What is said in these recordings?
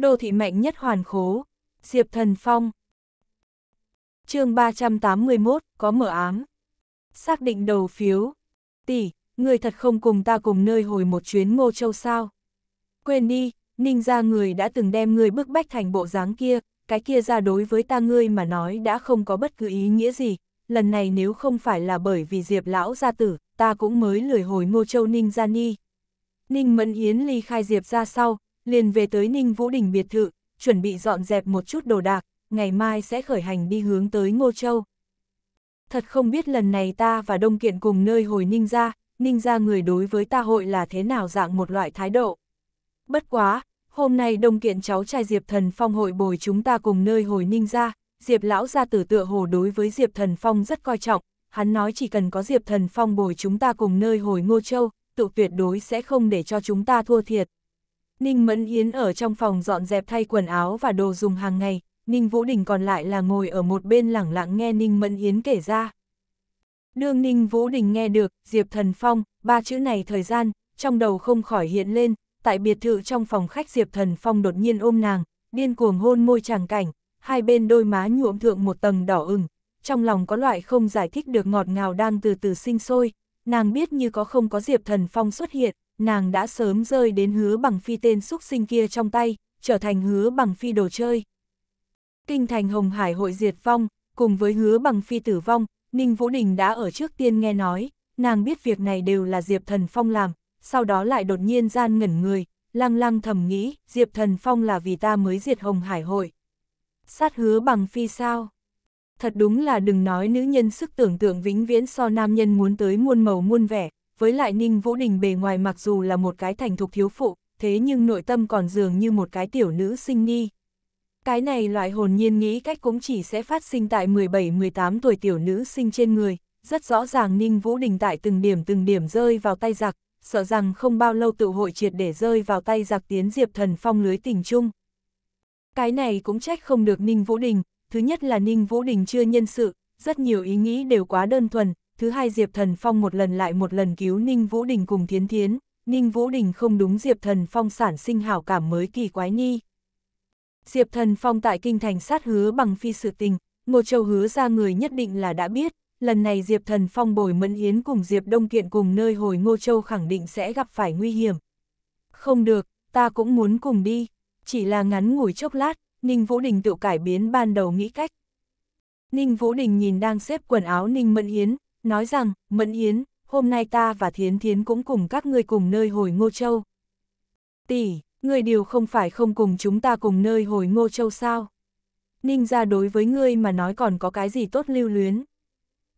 đô thị mạnh nhất hoàn khố, Diệp Thần Phong. chương 381, có mở ám. Xác định đầu phiếu. Tỷ, người thật không cùng ta cùng nơi hồi một chuyến ngô châu sao. Quên đi, ninh ra người đã từng đem người bức bách thành bộ dáng kia, cái kia ra đối với ta ngươi mà nói đã không có bất cứ ý nghĩa gì. Lần này nếu không phải là bởi vì Diệp lão gia tử, ta cũng mới lười hồi ngô châu ninh ra ni. Ninh Mẫn Yến ly khai Diệp ra sau, liền về tới Ninh Vũ Đình biệt thự, chuẩn bị dọn dẹp một chút đồ đạc, ngày mai sẽ khởi hành đi hướng tới Ngô Châu. Thật không biết lần này ta và Đông Kiện cùng nơi hồi Ninh ra, Ninh ra người đối với ta hội là thế nào dạng một loại thái độ. Bất quá, hôm nay Đông Kiện cháu trai Diệp Thần Phong hội bồi chúng ta cùng nơi hồi Ninh ra, Diệp Lão ra tử tựa hồ đối với Diệp Thần Phong rất coi trọng, hắn nói chỉ cần có Diệp Thần Phong bồi chúng ta cùng nơi hồi Ngô Châu, tự tuyệt đối sẽ không để cho chúng ta thua thiệt. Ninh Mẫn Yến ở trong phòng dọn dẹp thay quần áo và đồ dùng hàng ngày, Ninh Vũ Đình còn lại là ngồi ở một bên lẳng lặng nghe Ninh Mẫn Yến kể ra. Đương Ninh Vũ Đình nghe được, Diệp Thần Phong, ba chữ này thời gian, trong đầu không khỏi hiện lên, tại biệt thự trong phòng khách Diệp Thần Phong đột nhiên ôm nàng, điên cuồng hôn môi chàng cảnh, hai bên đôi má nhuộm thượng một tầng đỏ ửng, trong lòng có loại không giải thích được ngọt ngào đang từ từ sinh sôi, nàng biết như có không có Diệp Thần Phong xuất hiện, nàng đã sớm rơi đến hứa bằng phi tên xúc sinh kia trong tay, trở thành hứa bằng phi đồ chơi. Kinh thành Hồng Hải hội diệt phong cùng với hứa bằng phi tử vong, Ninh Vũ Đình đã ở trước tiên nghe nói, nàng biết việc này đều là Diệp Thần Phong làm, sau đó lại đột nhiên gian ngẩn người, lăng lăng thầm nghĩ, Diệp Thần Phong là vì ta mới diệt Hồng Hải hội. Sát hứa bằng phi sao? Thật đúng là đừng nói nữ nhân sức tưởng tượng vĩnh viễn so nam nhân muốn tới muôn màu muôn vẻ, với lại Ninh Vũ Đình bề ngoài mặc dù là một cái thành thục thiếu phụ, thế nhưng nội tâm còn dường như một cái tiểu nữ sinh ni Cái này loại hồn nhiên nghĩ cách cũng chỉ sẽ phát sinh tại 17-18 tuổi tiểu nữ sinh trên người, rất rõ ràng Ninh Vũ Đình tại từng điểm từng điểm rơi vào tay giặc, sợ rằng không bao lâu tự hội triệt để rơi vào tay giặc tiến diệp thần phong lưới tình chung. Cái này cũng trách không được Ninh Vũ Đình, thứ nhất là Ninh Vũ Đình chưa nhân sự, rất nhiều ý nghĩ đều quá đơn thuần, thứ hai Diệp Thần Phong một lần lại một lần cứu Ninh Vũ Đình cùng Thiến Thiến, Ninh Vũ Đình không đúng Diệp Thần Phong sản sinh hảo cảm mới kỳ quái nhi. Diệp Thần Phong tại kinh thành sát hứa bằng phi sự tình, Ngô Châu hứa ra người nhất định là đã biết, lần này Diệp Thần Phong bồi mẫn Yến cùng Diệp Đông Kiện cùng nơi hồi Ngô Châu khẳng định sẽ gặp phải nguy hiểm. Không được, ta cũng muốn cùng đi, chỉ là ngắn ngủi chốc lát, Ninh Vũ Đình tự cải biến ban đầu nghĩ cách. Ninh Vũ Đình nhìn đang xếp quần áo Ninh Mẫn Yến nói rằng, Mẫn Yến, hôm nay ta và Thiến Thiến cũng cùng các ngươi cùng nơi hồi Ngô Châu. Tỷ, ngươi điều không phải không cùng chúng ta cùng nơi hồi Ngô Châu sao? Ninh ra đối với ngươi mà nói còn có cái gì tốt lưu luyến.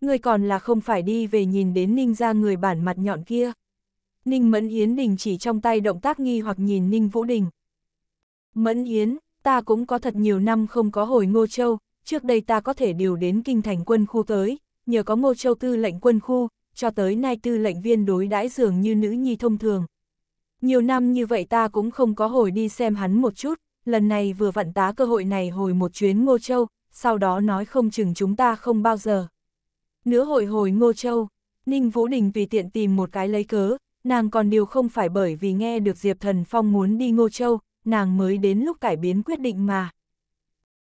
Ngươi còn là không phải đi về nhìn đến Ninh ra người bản mặt nhọn kia. Ninh Mẫn Yến đình chỉ trong tay động tác nghi hoặc nhìn Ninh Vũ Đình. Mẫn Yến, ta cũng có thật nhiều năm không có hồi Ngô Châu, trước đây ta có thể điều đến kinh thành quân khu tới, nhờ có Ngô Châu tư lệnh quân khu, cho tới nay tư lệnh viên đối đãi dường như nữ nhi thông thường. Nhiều năm như vậy ta cũng không có hồi đi xem hắn một chút, lần này vừa vặn tá cơ hội này hồi một chuyến Ngô Châu, sau đó nói không chừng chúng ta không bao giờ. Nữa hội hồi Ngô Châu, Ninh Vũ Đình vì tiện tìm một cái lấy cớ, nàng còn điều không phải bởi vì nghe được Diệp Thần Phong muốn đi Ngô Châu, nàng mới đến lúc cải biến quyết định mà.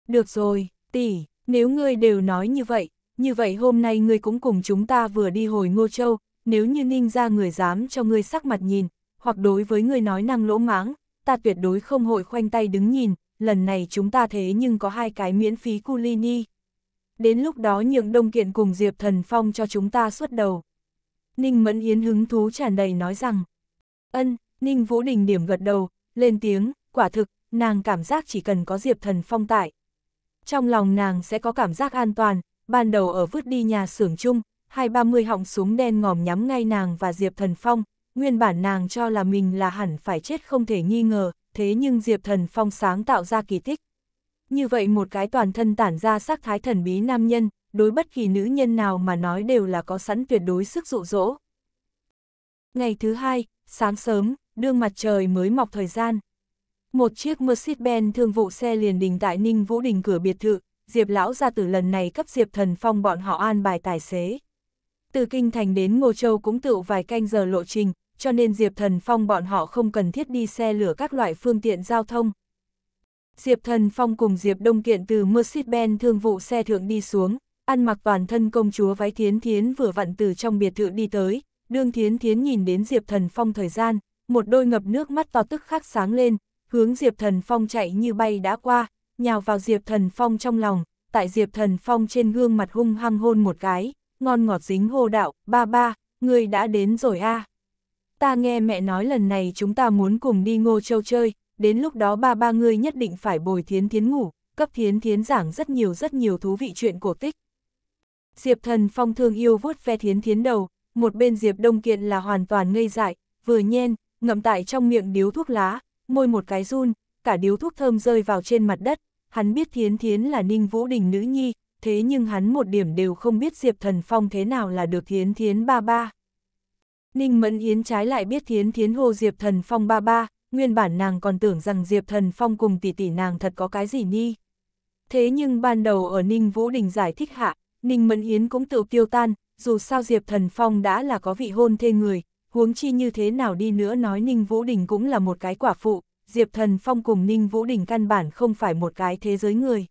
Được rồi, tỷ, nếu ngươi đều nói như vậy, như vậy hôm nay ngươi cũng cùng chúng ta vừa đi hồi Ngô Châu, nếu như ninh ra người dám cho ngươi sắc mặt nhìn, hoặc đối với ngươi nói năng lỗ mãng, ta tuyệt đối không hội khoanh tay đứng nhìn, lần này chúng ta thế nhưng có hai cái miễn phí culini. Đến lúc đó nhượng đông kiện cùng Diệp Thần Phong cho chúng ta xuất đầu. Ninh Mẫn Yến hứng thú tràn đầy nói rằng, ân, Ninh Vũ Đình điểm gật đầu, lên tiếng, quả thực, nàng cảm giác chỉ cần có Diệp Thần Phong tại. Trong lòng nàng sẽ có cảm giác an toàn, ban đầu ở vứt đi nhà xưởng chung, hai ba mươi họng súng đen ngòm nhắm ngay nàng và Diệp Thần Phong, nguyên bản nàng cho là mình là hẳn phải chết không thể nghi ngờ, thế nhưng Diệp Thần Phong sáng tạo ra kỳ tích. Như vậy một cái toàn thân tản ra sắc thái thần bí nam nhân, đối bất kỳ nữ nhân nào mà nói đều là có sẵn tuyệt đối sức dụ dỗ. Ngày thứ hai, sáng sớm, đương mặt trời mới mọc thời gian. Một chiếc Mercedes-Benz thương vụ xe liền đình tại Ninh Vũ Đình cửa biệt thự, Diệp lão gia tử lần này cấp Diệp Thần Phong bọn họ an bài tài xế. Từ Kinh Thành đến Ngô Châu cũng tự vài canh giờ lộ trình, cho nên Diệp Thần Phong bọn họ không cần thiết đi xe lửa các loại phương tiện giao thông. Diệp Thần Phong cùng Diệp Đông Kiện từ Mercedes-Benz thương vụ xe thượng đi xuống, ăn mặc toàn thân công chúa váy Thiến Thiến vừa vặn từ trong biệt thự đi tới, đương Thiến Thiến nhìn đến Diệp Thần Phong thời gian, một đôi ngập nước mắt to tức khắc sáng lên, hướng Diệp Thần Phong chạy như bay đã qua, nhào vào Diệp Thần Phong trong lòng, tại Diệp Thần Phong trên gương mặt hung hăng hôn một cái, ngon ngọt dính hô đạo, ba ba, người đã đến rồi a. À. Ta nghe mẹ nói lần này chúng ta muốn cùng đi Ngô Châu chơi, đến lúc đó ba ba ngươi nhất định phải bồi thiến thiến ngủ, cấp thiến thiến giảng rất nhiều rất nhiều thú vị chuyện cổ tích. Diệp Thần Phong thương yêu vuốt ve thiến thiến đầu, một bên Diệp Đông Kiện là hoàn toàn ngây dại, vừa nhen, ngậm tại trong miệng điếu thuốc lá, môi một cái run, cả điếu thuốc thơm rơi vào trên mặt đất, hắn biết Thiến Thiến là Ninh Vũ Đình nữ nhi, thế nhưng hắn một điểm đều không biết Diệp Thần Phong thế nào là được Thiến Thiến ba ba. Ninh Mẫn Yến trái lại biết Thiến Thiến hô Diệp Thần Phong ba ba, nguyên bản nàng còn tưởng rằng Diệp Thần Phong cùng tỷ tỷ nàng thật có cái gì ni. Thế nhưng ban đầu ở Ninh Vũ Đình giải thích hạ, Ninh Mẫn Yến cũng tự tiêu tan, dù sao Diệp Thần Phong đã là có vị hôn thê người, huống chi như thế nào đi nữa nói Ninh Vũ Đình cũng là một cái quả phụ, Diệp Thần Phong cùng Ninh Vũ Đình căn bản không phải một cái thế giới người.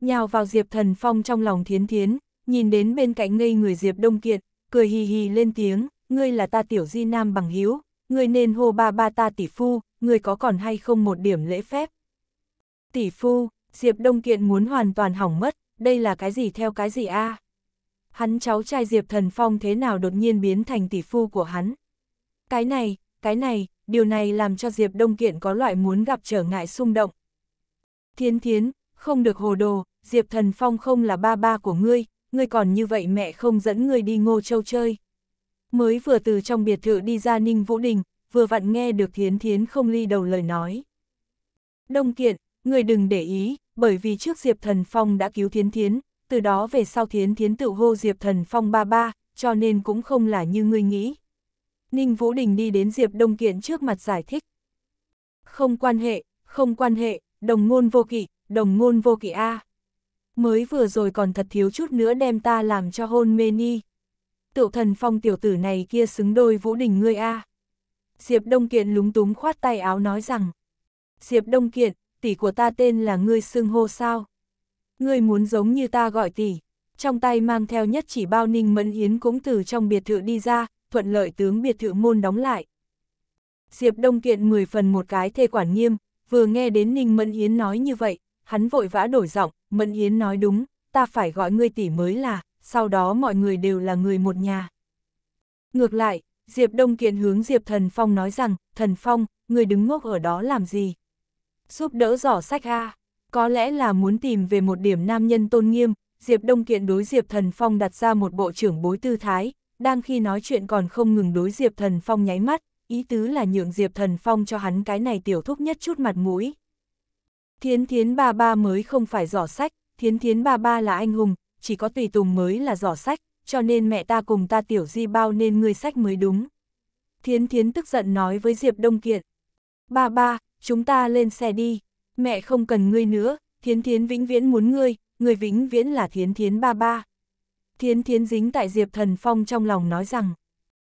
Nhào vào Diệp Thần Phong trong lòng thiến thiến, nhìn đến bên cạnh ngây người Diệp Đông Kiệt, cười hì hì lên tiếng, ngươi là ta tiểu di nam bằng hiếu, ngươi nên hô ba ba ta tỷ phu, ngươi có còn hay không một điểm lễ phép. Tỷ phu, Diệp Đông Kiện muốn hoàn toàn hỏng mất, đây là cái gì theo cái gì a? À? Hắn cháu trai Diệp Thần Phong thế nào đột nhiên biến thành tỷ phu của hắn? Cái này, cái này, điều này làm cho Diệp Đông Kiện có loại muốn gặp trở ngại xung động. Thiến thiến, không được hồ đồ, Diệp Thần Phong không là ba ba của ngươi, ngươi còn như vậy mẹ không dẫn ngươi đi ngô châu chơi. Mới vừa từ trong biệt thự đi ra Ninh Vũ Đình, vừa vặn nghe được Thiến Thiến không ly đầu lời nói. Đông Kiện, ngươi đừng để ý, bởi vì trước Diệp Thần Phong đã cứu Thiến Thiến, từ đó về sau Thiến Thiến tự hô Diệp Thần Phong ba ba, cho nên cũng không là như ngươi nghĩ. Ninh Vũ Đình đi đến Diệp Đông Kiện trước mặt giải thích. Không quan hệ, không quan hệ, đồng ngôn vô kỵ, đồng ngôn vô kỵ A. Mới vừa rồi còn thật thiếu chút nữa đem ta làm cho hôn mê ni. Tiểu thần phong tiểu tử này kia xứng đôi Vũ Đình ngươi A. Diệp Đông Kiện lúng túng khoát tay áo nói rằng. Diệp Đông Kiện, tỷ của ta tên là ngươi xưng hô sao? Ngươi muốn giống như ta gọi tỷ. Trong tay mang theo nhất chỉ bao ninh mẫn yến cũng từ trong biệt thự đi ra, thuận lợi tướng biệt thự môn đóng lại. Diệp Đông Kiện 10 phần một cái thê quản nghiêm, vừa nghe đến Ninh Mẫn Yến nói như vậy, hắn vội vã đổi giọng, Mẫn Yến nói đúng, ta phải gọi ngươi tỷ mới là, sau đó mọi người đều là người một nhà. Ngược lại, Diệp Đông Kiện hướng Diệp Thần Phong nói rằng, Thần Phong, người đứng ngốc ở đó làm gì? Giúp đỡ giỏ sách A, có lẽ là muốn tìm về một điểm nam nhân tôn nghiêm, Diệp Đông Kiện đối Diệp Thần Phong đặt ra một bộ trưởng bối tư thái, đang khi nói chuyện còn không ngừng đối Diệp Thần Phong nháy mắt, ý tứ là nhượng Diệp Thần Phong cho hắn cái này tiểu thúc nhất chút mặt mũi. Thiến Thiến ba ba mới không phải giỏ sách, Thiến Thiến ba ba là anh hùng, chỉ có tùy tùng mới là giỏ sách, cho nên mẹ ta cùng ta tiểu di bao nên ngươi sách mới đúng. Thiến Thiến tức giận nói với Diệp Đông Kiện. Ba ba, chúng ta lên xe đi, mẹ không cần ngươi nữa, Thiến Thiến vĩnh viễn muốn ngươi, người vĩnh viễn là Thiến Thiến ba ba thiến Thiến dính tại Diệp Thần Phong trong lòng nói rằng.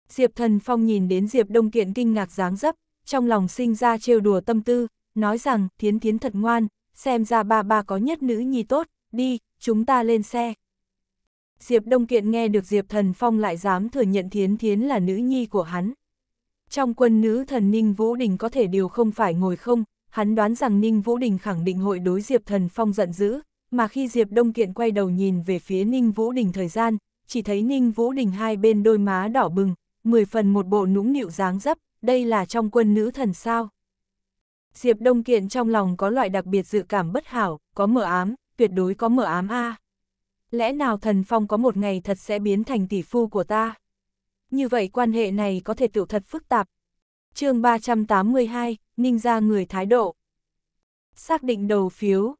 Diệp Thần Phong nhìn đến Diệp Đông Kiện kinh ngạc dáng dấp, trong lòng sinh ra trêu đùa tâm tư, nói rằng Thiến Thiến thật ngoan, xem ra ba ba có nhất nữ nhi tốt, đi, chúng ta lên xe. Diệp Đông Kiện nghe được Diệp Thần Phong lại dám thừa nhận Thiến Thiến là nữ nhi của hắn. Trong quân nữ thần Ninh Vũ Đình có thể điều không phải ngồi không, hắn đoán rằng Ninh Vũ Đình khẳng định hội đối Diệp Thần Phong giận dữ, mà khi Diệp Đông Kiện quay đầu nhìn về phía Ninh Vũ Đình thời gian, chỉ thấy Ninh Vũ Đình hai bên đôi má đỏ bừng, mười phần một bộ nũng nịu dáng dấp, đây là trong quân nữ thần sao. Diệp Đông Kiện trong lòng có loại đặc biệt dự cảm bất hảo, có mờ ám, tuyệt đối có mờ ám a. Lẽ nào thần phong có một ngày thật sẽ biến thành tỷ phu của ta? Như vậy quan hệ này có thể tiểu thật phức tạp. chương 382, Ninh ra người thái độ. Xác định đầu phiếu,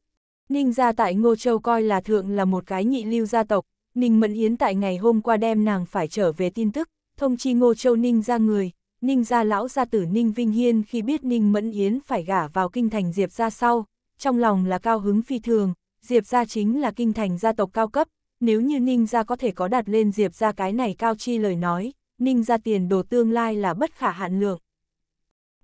Ninh gia tại Ngô Châu coi là thượng là một cái nhị lưu gia tộc, Ninh Mẫn Yến tại ngày hôm qua đem nàng phải trở về tin tức, thông chi Ngô Châu Ninh gia người, Ninh gia lão gia tử Ninh Vinh Hiên khi biết Ninh Mẫn Yến phải gả vào kinh thành Diệp gia sau, trong lòng là cao hứng phi thường, Diệp gia chính là kinh thành gia tộc cao cấp, nếu như Ninh gia có thể có đạt lên Diệp gia cái này cao chi lời nói, Ninh gia tiền đồ tương lai là bất khả hạn lượng.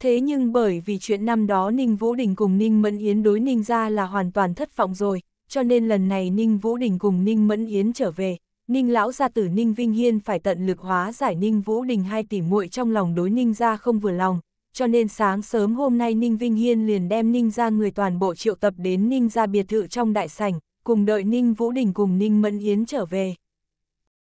Thế nhưng bởi vì chuyện năm đó Ninh Vũ Đình cùng Ninh Mẫn Yến đối Ninh ra là hoàn toàn thất vọng rồi, cho nên lần này Ninh Vũ Đình cùng Ninh Mẫn Yến trở về, Ninh lão gia tử Ninh Vinh Hiên phải tận lực hóa giải Ninh Vũ Đình hai tỷ muội trong lòng đối Ninh gia không vừa lòng, cho nên sáng sớm hôm nay Ninh Vinh Hiên liền đem Ninh gia người toàn bộ triệu tập đến Ninh gia biệt thự trong đại sảnh, cùng đợi Ninh Vũ Đình cùng Ninh Mẫn Yến trở về.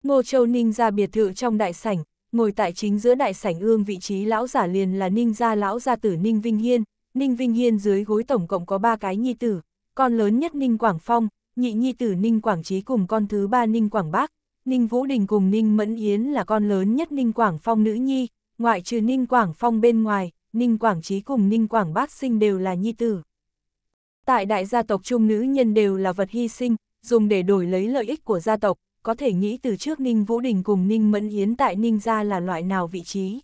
Ngô Châu Ninh gia biệt thự trong đại sảnh, ngồi tại chính giữa đại sảnh ương vị trí lão giả liền là Ninh gia lão gia tử Ninh Vinh Hiên, Ninh Vinh Hiên dưới gối tổng cộng có ba cái nhi tử, con lớn nhất Ninh Quảng Phong, nhị nhi tử Ninh Quảng Trí cùng con thứ ba Ninh Quảng Bác, Ninh Vũ Đình cùng Ninh Mẫn Yến là con lớn nhất Ninh Quảng Phong nữ nhi, ngoại trừ Ninh Quảng Phong bên ngoài, Ninh Quảng Trí cùng Ninh Quảng Bác sinh đều là nhi tử. Tại đại gia tộc trung nữ nhân đều là vật hy sinh, dùng để đổi lấy lợi ích của gia tộc, có thể nghĩ từ trước Ninh Vũ Đình cùng Ninh Mẫn yến tại Ninh gia là loại nào vị trí.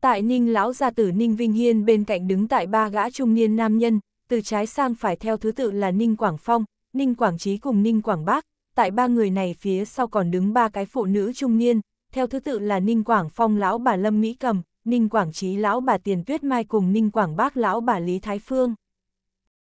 Tại Ninh lão gia tử Ninh Vinh Hiên bên cạnh đứng tại ba gã trung niên nam nhân, từ trái sang phải theo thứ tự là Ninh Quảng Phong, Ninh Quảng Trí cùng Ninh Quảng Bác, tại ba người này phía sau còn đứng ba cái phụ nữ trung niên, theo thứ tự là Ninh Quảng Phong lão bà Lâm Mỹ Cầm, Ninh Quảng Trí lão bà Tiền Tuyết Mai cùng Ninh Quảng Bác lão bà Lý Thái Phương.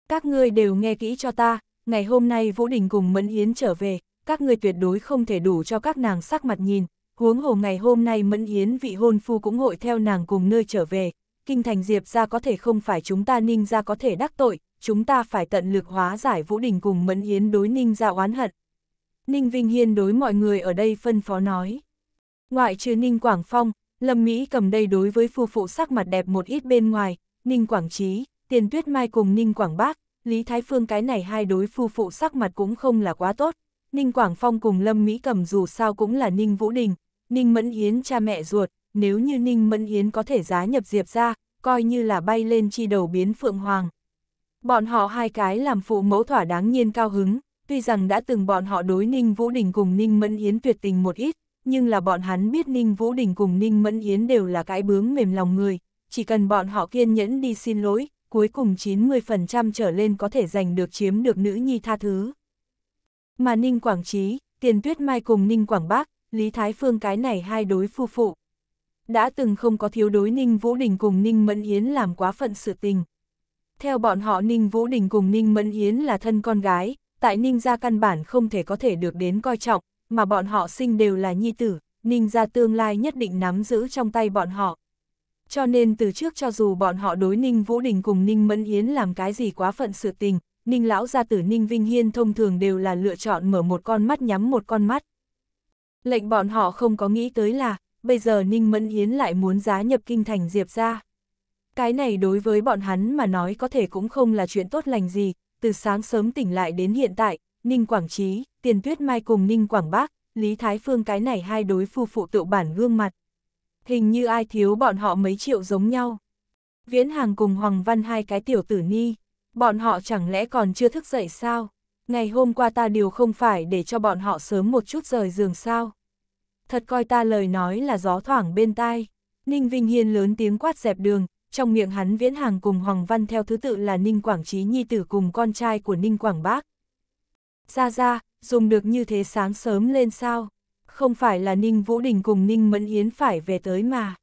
Các ngươi đều nghe kỹ cho ta, ngày hôm nay Vũ Đình cùng Mẫn Yến trở về, các người tuyệt đối không thể đủ cho các nàng sắc mặt nhìn, huống hồ ngày hôm nay Mẫn yến vị hôn phu cũng hội theo nàng cùng nơi trở về, kinh thành Diệp ra có thể không phải chúng ta ninh ra có thể đắc tội, chúng ta phải tận lực hóa giải Vũ Đình cùng Mẫn yến đối ninh ra oán hận. Ninh Vinh Hiên đối mọi người ở đây phân phó nói. Ngoại trừ Ninh Quảng Phong, Lâm Mỹ cầm đây đối với phu phụ sắc mặt đẹp một ít bên ngoài, Ninh Quảng Trí, Tiền Tuyết Mai cùng Ninh Quảng Bác, Lý Thái Phương cái này hai đối phu phụ sắc mặt cũng không là quá tốt, Ninh Quảng Phong cùng Lâm Mỹ Cầm dù sao cũng là Ninh Vũ Đình, Ninh Mẫn Yến cha mẹ ruột, nếu như Ninh Mẫn Yến có thể giá nhập Diệp ra, coi như là bay lên chi đầu biến Phượng Hoàng. Bọn họ hai cái làm phụ mẫu thỏa đáng nhiên cao hứng, tuy rằng đã từng bọn họ đối Ninh Vũ Đình cùng Ninh Mẫn Yến tuyệt tình một ít, nhưng là bọn hắn biết Ninh Vũ Đình cùng Ninh Mẫn Yến đều là cái bướng mềm lòng người, chỉ cần bọn họ kiên nhẫn đi xin lỗi, cuối cùng 90% trở lên có thể giành được chiếm được nữ nhi tha thứ. Mà Ninh Quảng Trí, Tiền Tuyết Mai cùng Ninh Quảng Bác, Lý Thái Phương cái này hai đối phu phụ. Đã từng không có thiếu đối Ninh Vũ Đình cùng Ninh Mẫn Yến làm quá phận sự tình. Theo bọn họ Ninh Vũ Đình cùng Ninh Mẫn Yến là thân con gái, tại Ninh gia căn bản không thể có thể được đến coi trọng, mà bọn họ sinh đều là nhi tử, Ninh gia tương lai nhất định nắm giữ trong tay bọn họ. Cho nên từ trước cho dù bọn họ đối Ninh Vũ Đình cùng Ninh Mẫn Yến làm cái gì quá phận sự tình, Ninh lão gia tử Ninh Vinh Hiên thông thường đều là lựa chọn mở một con mắt nhắm một con mắt. Lệnh bọn họ không có nghĩ tới là, bây giờ Ninh Mẫn Yến lại muốn giá nhập kinh thành Diệp ra. Cái này đối với bọn hắn mà nói có thể cũng không là chuyện tốt lành gì, từ sáng sớm tỉnh lại đến hiện tại, Ninh Quảng Trí, Tiền Tuyết Mai cùng Ninh Quảng Bác, Lý Thái Phương cái này hai đối phu phụ tự bản gương mặt. Hình như ai thiếu bọn họ mấy triệu giống nhau. Viễn Hàng cùng Hoàng Văn hai cái tiểu tử ni. Bọn họ chẳng lẽ còn chưa thức dậy sao? Ngày hôm qua ta điều không phải để cho bọn họ sớm một chút rời giường sao? Thật coi ta lời nói là gió thoảng bên tai. Ninh Vinh Hiên lớn tiếng quát dẹp đường, trong miệng hắn viễn hàng cùng Hoàng Văn theo thứ tự là Ninh Quảng Trí Nhi Tử cùng con trai của Ninh Quảng Bác. Ra ra, dùng được như thế sáng sớm lên sao? Không phải là Ninh Vũ Đình cùng Ninh Mẫn Yến phải về tới mà.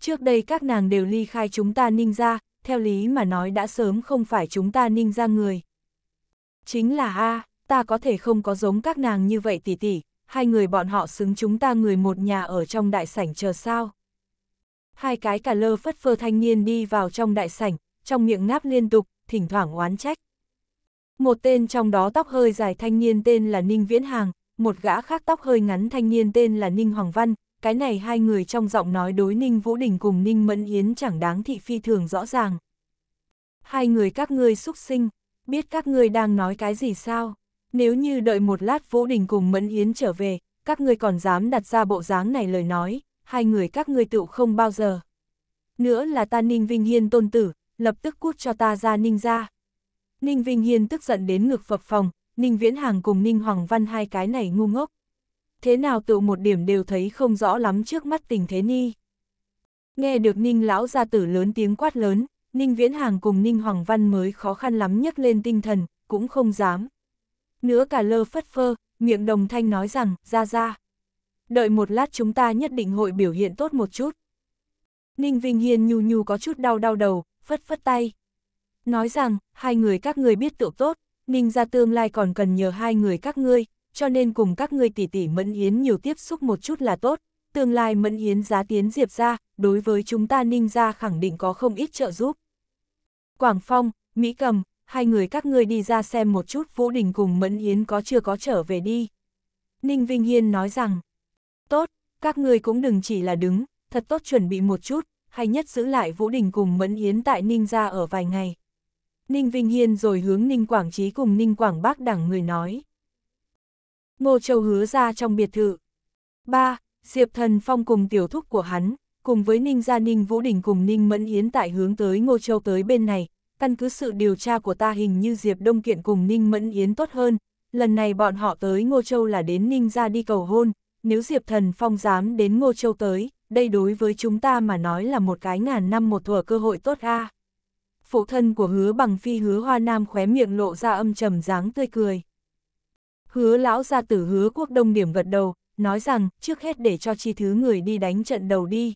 Trước đây các nàng đều ly khai chúng ta Ninh ra, theo lý mà nói đã sớm không phải chúng ta ninh ra người. Chính là A, ta có thể không có giống các nàng như vậy tỷ tỷ, hai người bọn họ xứng chúng ta người một nhà ở trong đại sảnh chờ sao. Hai cái cà lơ phất phơ thanh niên đi vào trong đại sảnh, trong miệng ngáp liên tục, thỉnh thoảng oán trách. Một tên trong đó tóc hơi dài thanh niên tên là Ninh Viễn Hàng, một gã khác tóc hơi ngắn thanh niên tên là Ninh Hoàng Văn, cái này hai người trong giọng nói đối Ninh Vũ Đình cùng Ninh Mẫn Yến chẳng đáng thị phi thường rõ ràng. Hai người các ngươi xúc sinh, biết các ngươi đang nói cái gì sao? Nếu như đợi một lát Vũ Đình cùng Mẫn Yến trở về, các ngươi còn dám đặt ra bộ dáng này lời nói, hai người các ngươi tựu không bao giờ. Nữa là ta Ninh Vinh Hiên tôn tử, lập tức cút cho ta ra Ninh ra. Ninh Vinh Hiên tức giận đến ngực phập phòng, Ninh Viễn Hàng cùng Ninh Hoàng Văn hai cái này ngu ngốc, thế nào tự một điểm đều thấy không rõ lắm trước mắt tình thế ni. Nghe được Ninh lão gia tử lớn tiếng quát lớn, Ninh Viễn Hàng cùng Ninh Hoàng Văn mới khó khăn lắm nhấc lên tinh thần, cũng không dám. Nữa cả lơ phất phơ, miệng đồng thanh nói rằng, ra ra. Đợi một lát chúng ta nhất định hội biểu hiện tốt một chút. Ninh Vinh Hiên nhu nhu có chút đau đau đầu, phất phất tay. Nói rằng, hai người các người biết tự tốt, Ninh ra tương lai còn cần nhờ hai người các ngươi, cho nên cùng các ngươi tỷ tỷ Mẫn Yến nhiều tiếp xúc một chút là tốt, tương lai Mẫn Yến giá tiến Diệp ra, đối với chúng ta Ninh ra khẳng định có không ít trợ giúp. Quảng Phong, Mỹ Cầm, hai người các ngươi đi ra xem một chút Vũ Đình cùng Mẫn Yến có chưa có trở về đi. Ninh Vinh Hiên nói rằng, tốt, các ngươi cũng đừng chỉ là đứng, thật tốt chuẩn bị một chút, hay nhất giữ lại Vũ Đình cùng Mẫn Yến tại Ninh ra ở vài ngày. Ninh Vinh Hiên rồi hướng Ninh Quảng Trí cùng Ninh Quảng Bác đảng người nói. Ngô Châu hứa ra trong biệt thự. 3. Diệp Thần Phong cùng tiểu thúc của hắn, cùng với Ninh Gia Ninh Vũ Đình cùng Ninh Mẫn Yến tại hướng tới Ngô Châu tới bên này, căn cứ sự điều tra của ta hình như Diệp Đông Kiện cùng Ninh Mẫn Yến tốt hơn, lần này bọn họ tới Ngô Châu là đến Ninh Gia đi cầu hôn, nếu Diệp Thần Phong dám đến Ngô Châu tới, đây đối với chúng ta mà nói là một cái ngàn năm một thuở cơ hội tốt a. Phụ thân của hứa bằng phi hứa hoa nam khóe miệng lộ ra âm trầm dáng tươi cười. Hứa lão gia tử hứa quốc đông điểm gật đầu, nói rằng trước hết để cho chi thứ người đi đánh trận đầu đi.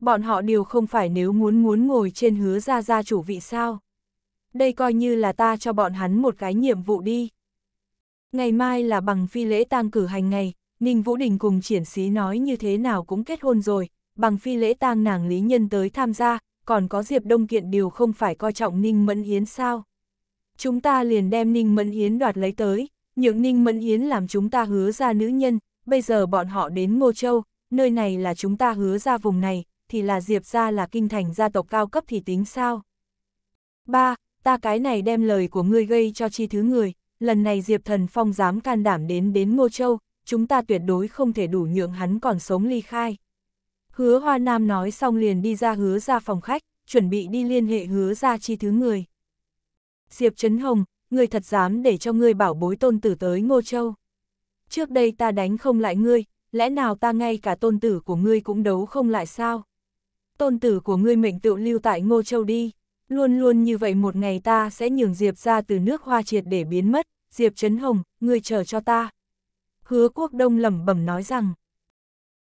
Bọn họ đều không phải nếu muốn muốn ngồi trên hứa gia gia chủ vị sao. Đây coi như là ta cho bọn hắn một cái nhiệm vụ đi. Ngày mai là bằng phi lễ tang cử hành ngày, Ninh Vũ Đình cùng triển sĩ nói như thế nào cũng kết hôn rồi, bằng phi lễ tang nàng lý nhân tới tham gia, còn có Diệp Đông Kiện đều không phải coi trọng Ninh Mẫn Yến sao. Chúng ta liền đem Ninh Mẫn Yến đoạt lấy tới, Nhượng Ninh Mẫn Yến làm chúng ta hứa ra nữ nhân, bây giờ bọn họ đến Ngô Châu, nơi này là chúng ta hứa ra vùng này, thì là Diệp ra là kinh thành gia tộc cao cấp thì tính sao? Ba, ta cái này đem lời của ngươi gây cho chi thứ người, lần này Diệp Thần Phong dám can đảm đến đến Ngô Châu, chúng ta tuyệt đối không thể đủ nhượng hắn còn sống ly khai. Hứa Hoa Nam nói xong liền đi ra hứa ra phòng khách, chuẩn bị đi liên hệ hứa ra chi thứ người. Diệp Trấn Hồng, ngươi thật dám để cho ngươi bảo bối tôn tử tới Ngô Châu. Trước đây ta đánh không lại ngươi, lẽ nào ta ngay cả tôn tử của ngươi cũng đấu không lại sao? Tôn tử của ngươi mệnh tự lưu tại Ngô Châu đi, luôn luôn như vậy một ngày ta sẽ nhường Diệp ra từ nước hoa triệt để biến mất, Diệp Trấn Hồng, ngươi chờ cho ta. Hứa quốc đông lẩm bẩm nói rằng,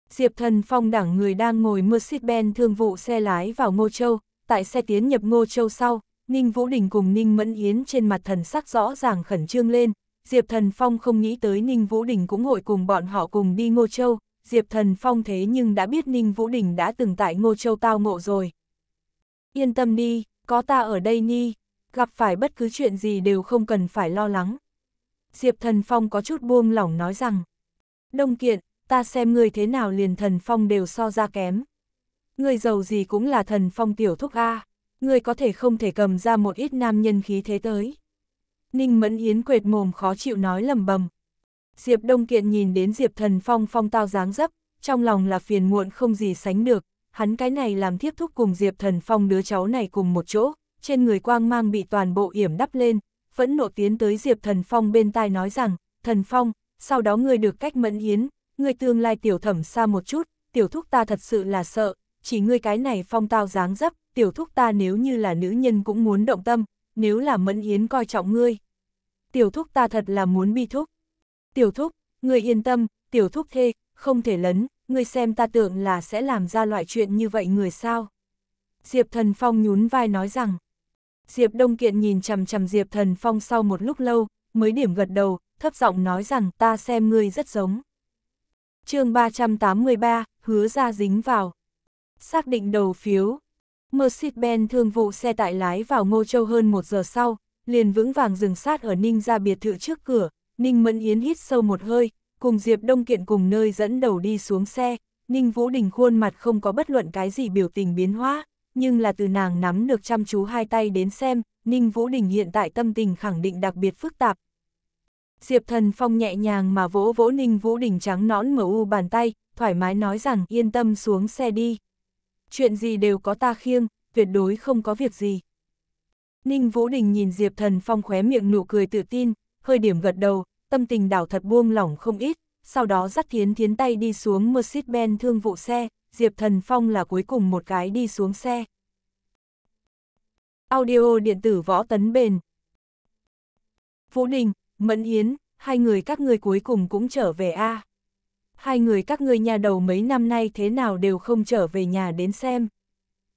Diệp Thần Phong đảng người đang ngồi Mercedes-Benz thương vụ xe lái vào Ngô Châu, tại xe tiến nhập Ngô Châu sau, Ninh Vũ Đình cùng Ninh Mẫn Yến trên mặt thần sắc rõ ràng khẩn trương lên, Diệp Thần Phong không nghĩ tới Ninh Vũ Đình cũng hội cùng bọn họ cùng đi Ngô Châu, Diệp Thần Phong thế nhưng đã biết Ninh Vũ Đình đã từng tại Ngô Châu tao ngộ rồi. Yên tâm đi, có ta ở đây ni, gặp phải bất cứ chuyện gì đều không cần phải lo lắng. Diệp Thần Phong có chút buông lỏng nói rằng, Đông Kiện, ta xem người thế nào liền Thần Phong đều so ra kém. Người giàu gì cũng là Thần Phong tiểu thúc A ngươi có thể không thể cầm ra một ít nam nhân khí thế tới. Ninh Mẫn Yến quệt mồm khó chịu nói lầm bầm. Diệp Đông Kiện nhìn đến Diệp Thần Phong phong tao dáng dấp, trong lòng là phiền muộn không gì sánh được, hắn cái này làm tiếp thúc cùng Diệp Thần Phong đứa cháu này cùng một chỗ, trên người quang mang bị toàn bộ yểm đắp lên, vẫn nộ tiến tới Diệp Thần Phong bên tai nói rằng, Thần Phong, sau đó ngươi được cách Mẫn Yến, ngươi tương lai tiểu thẩm xa một chút, tiểu thúc ta thật sự là sợ, chỉ ngươi cái này phong tao dáng dấp, tiểu thúc ta nếu như là nữ nhân cũng muốn động tâm, nếu là mẫn yến coi trọng ngươi. Tiểu thúc ta thật là muốn bi thúc. Tiểu thúc, ngươi yên tâm, tiểu thúc thê, không thể lấn, ngươi xem ta tưởng là sẽ làm ra loại chuyện như vậy người sao. Diệp thần phong nhún vai nói rằng. Diệp đông kiện nhìn chằm chằm diệp thần phong sau một lúc lâu, mới điểm gật đầu, thấp giọng nói rằng ta xem ngươi rất giống. chương 383, hứa ra dính vào. Xác định đầu phiếu, Mercedes-Benz thương vụ xe tải lái vào Ngô Châu hơn một giờ sau, liền vững vàng dừng sát ở Ninh ra biệt thự trước cửa, Ninh Mẫn Yến hít sâu một hơi, cùng Diệp Đông Kiện cùng nơi dẫn đầu đi xuống xe, Ninh Vũ Đình khuôn mặt không có bất luận cái gì biểu tình biến hóa, nhưng là từ nàng nắm được chăm chú hai tay đến xem, Ninh Vũ Đình hiện tại tâm tình khẳng định đặc biệt phức tạp. Diệp Thần Phong nhẹ nhàng mà vỗ vỗ Ninh Vũ Đình trắng nõn mở u bàn tay, thoải mái nói rằng yên tâm xuống xe đi chuyện gì đều có ta khiêng, tuyệt đối không có việc gì. Ninh Vũ Đình nhìn Diệp Thần Phong khóe miệng nụ cười tự tin, hơi điểm gật đầu, tâm tình đảo thật buông lỏng không ít, sau đó dắt Thiến Thiến tay đi xuống Mercedes-Benz thương vụ xe, Diệp Thần Phong là cuối cùng một cái đi xuống xe. Audio điện tử võ tấn bền. Vũ Đình, Mẫn Yến, hai người các người cuối cùng cũng trở về A. À hai người các ngươi nhà đầu mấy năm nay thế nào đều không trở về nhà đến xem.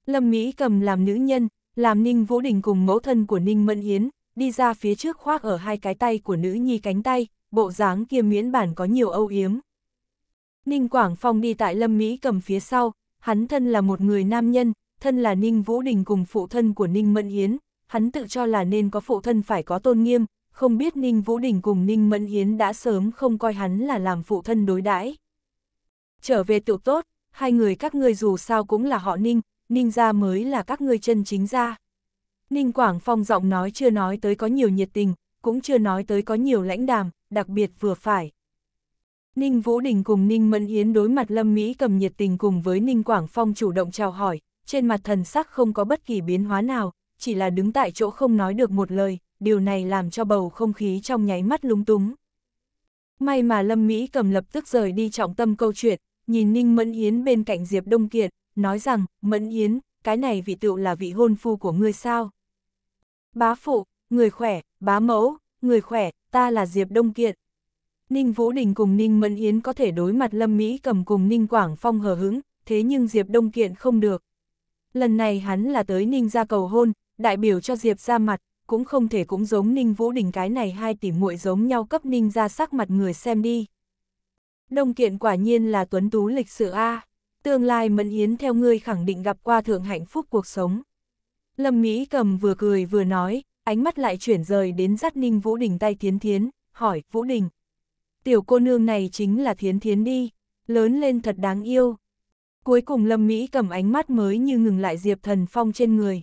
Lâm Mỹ cầm làm nữ nhân, làm Ninh Vũ Đình cùng mẫu thân của Ninh Mẫn Yến, đi ra phía trước khoác ở hai cái tay của nữ nhi cánh tay, bộ dáng kia miễn bản có nhiều âu yếm. Ninh Quảng Phong đi tại Lâm Mỹ cầm phía sau, hắn thân là một người nam nhân, thân là Ninh Vũ Đình cùng phụ thân của Ninh Mẫn Yến, hắn tự cho là nên có phụ thân phải có tôn nghiêm, không biết Ninh Vũ Đình cùng Ninh Mẫn Yến đã sớm không coi hắn là làm phụ thân đối đãi. Trở về tiểu tốt, hai người các ngươi dù sao cũng là họ Ninh, Ninh gia mới là các ngươi chân chính gia. Ninh Quảng Phong giọng nói chưa nói tới có nhiều nhiệt tình, cũng chưa nói tới có nhiều lãnh đàm, đặc biệt vừa phải. Ninh Vũ Đình cùng Ninh Mẫn Yến đối mặt Lâm Mỹ cầm nhiệt tình cùng với Ninh Quảng Phong chủ động chào hỏi, trên mặt thần sắc không có bất kỳ biến hóa nào, chỉ là đứng tại chỗ không nói được một lời điều này làm cho bầu không khí trong nháy mắt lúng túng. May mà Lâm Mỹ cầm lập tức rời đi trọng tâm câu chuyện, nhìn Ninh Mẫn Yến bên cạnh Diệp Đông Kiệt, nói rằng, Mẫn Yến, cái này vị tựu là vị hôn phu của ngươi sao? Bá phụ, người khỏe, bá mẫu, người khỏe, ta là Diệp Đông Kiệt. Ninh Vũ Đình cùng Ninh Mẫn Yến có thể đối mặt Lâm Mỹ cầm cùng Ninh Quảng Phong hờ hững, thế nhưng Diệp Đông Kiện không được. Lần này hắn là tới Ninh ra cầu hôn, đại biểu cho Diệp ra mặt, cũng không thể cũng giống Ninh Vũ Đình cái này hai tỷ muội giống nhau cấp Ninh ra sắc mặt người xem đi. Đông kiện quả nhiên là tuấn tú lịch sự A, tương lai Mẫn Yến theo ngươi khẳng định gặp qua thượng hạnh phúc cuộc sống. Lâm Mỹ cầm vừa cười vừa nói, ánh mắt lại chuyển rời đến dắt Ninh Vũ Đình tay Thiến Thiến, hỏi, Vũ Đình. Tiểu cô nương này chính là Thiến Thiến đi, lớn lên thật đáng yêu. Cuối cùng Lâm Mỹ cầm ánh mắt mới như ngừng lại Diệp Thần Phong trên người.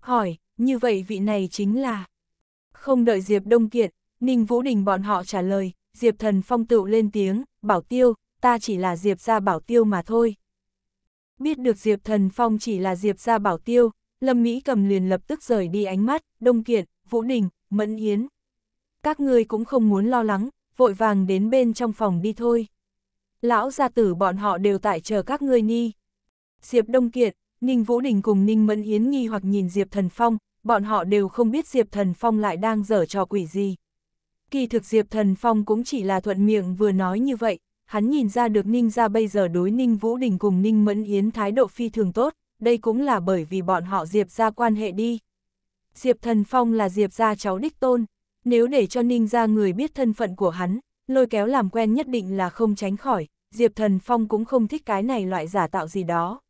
Hỏi, như vậy vị này chính là... Không đợi Diệp Đông Kiệt, Ninh Vũ Đình bọn họ trả lời, Diệp Thần Phong tựu lên tiếng, bảo tiêu, ta chỉ là Diệp gia bảo tiêu mà thôi. Biết được Diệp Thần Phong chỉ là Diệp gia bảo tiêu, Lâm Mỹ cầm liền lập tức rời đi ánh mắt, Đông Kiệt Vũ Đình, Mẫn Yến. Các ngươi cũng không muốn lo lắng, vội vàng đến bên trong phòng đi thôi. Lão gia tử bọn họ đều tại chờ các ngươi ni. Diệp Đông Kiệt Ninh Vũ Đình cùng Ninh Mẫn Yến nghi hoặc nhìn Diệp Thần Phong, bọn họ đều không biết Diệp Thần Phong lại đang dở trò quỷ gì. Kỳ thực Diệp Thần Phong cũng chỉ là thuận miệng vừa nói như vậy, hắn nhìn ra được Ninh ra bây giờ đối Ninh Vũ Đình cùng Ninh Mẫn Yến thái độ phi thường tốt, đây cũng là bởi vì bọn họ Diệp ra quan hệ đi. Diệp Thần Phong là Diệp ra cháu đích tôn, nếu để cho Ninh ra người biết thân phận của hắn, lôi kéo làm quen nhất định là không tránh khỏi, Diệp Thần Phong cũng không thích cái này loại giả tạo gì đó.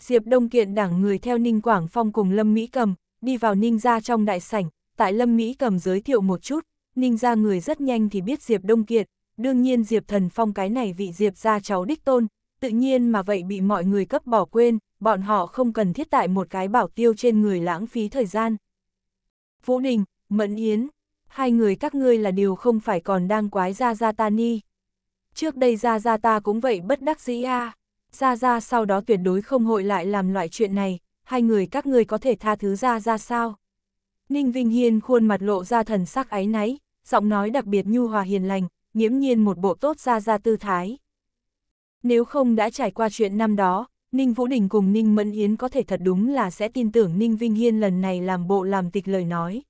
Diệp Đông Kiện đảng người theo Ninh Quảng Phong cùng Lâm Mỹ Cầm, đi vào Ninh gia trong đại sảnh, tại Lâm Mỹ cầm giới thiệu một chút, Ninh gia người rất nhanh thì biết Diệp Đông Kiệt, đương nhiên Diệp Thần Phong cái này vị Diệp gia cháu đích tôn, tự nhiên mà vậy bị mọi người cấp bỏ quên, bọn họ không cần thiết tại một cái bảo tiêu trên người lãng phí thời gian. Vũ Đình, Mẫn Yến, hai người các ngươi là điều không phải còn đang quái gia gia ta ni. Trước đây gia gia ta cũng vậy bất đắc dĩ a gia gia sau đó tuyệt đối không hội lại làm loại chuyện này, hai người các ngươi có thể tha thứ ra ra sao? Ninh Vinh Hiên khuôn mặt lộ ra thần sắc áy náy, giọng nói đặc biệt nhu hòa hiền lành, nghiễm nhiên một bộ tốt ra ra tư thái. Nếu không đã trải qua chuyện năm đó, Ninh Vũ Đình cùng Ninh Mẫn Yến có thể thật đúng là sẽ tin tưởng Ninh Vinh Hiên lần này làm bộ làm tịch lời nói.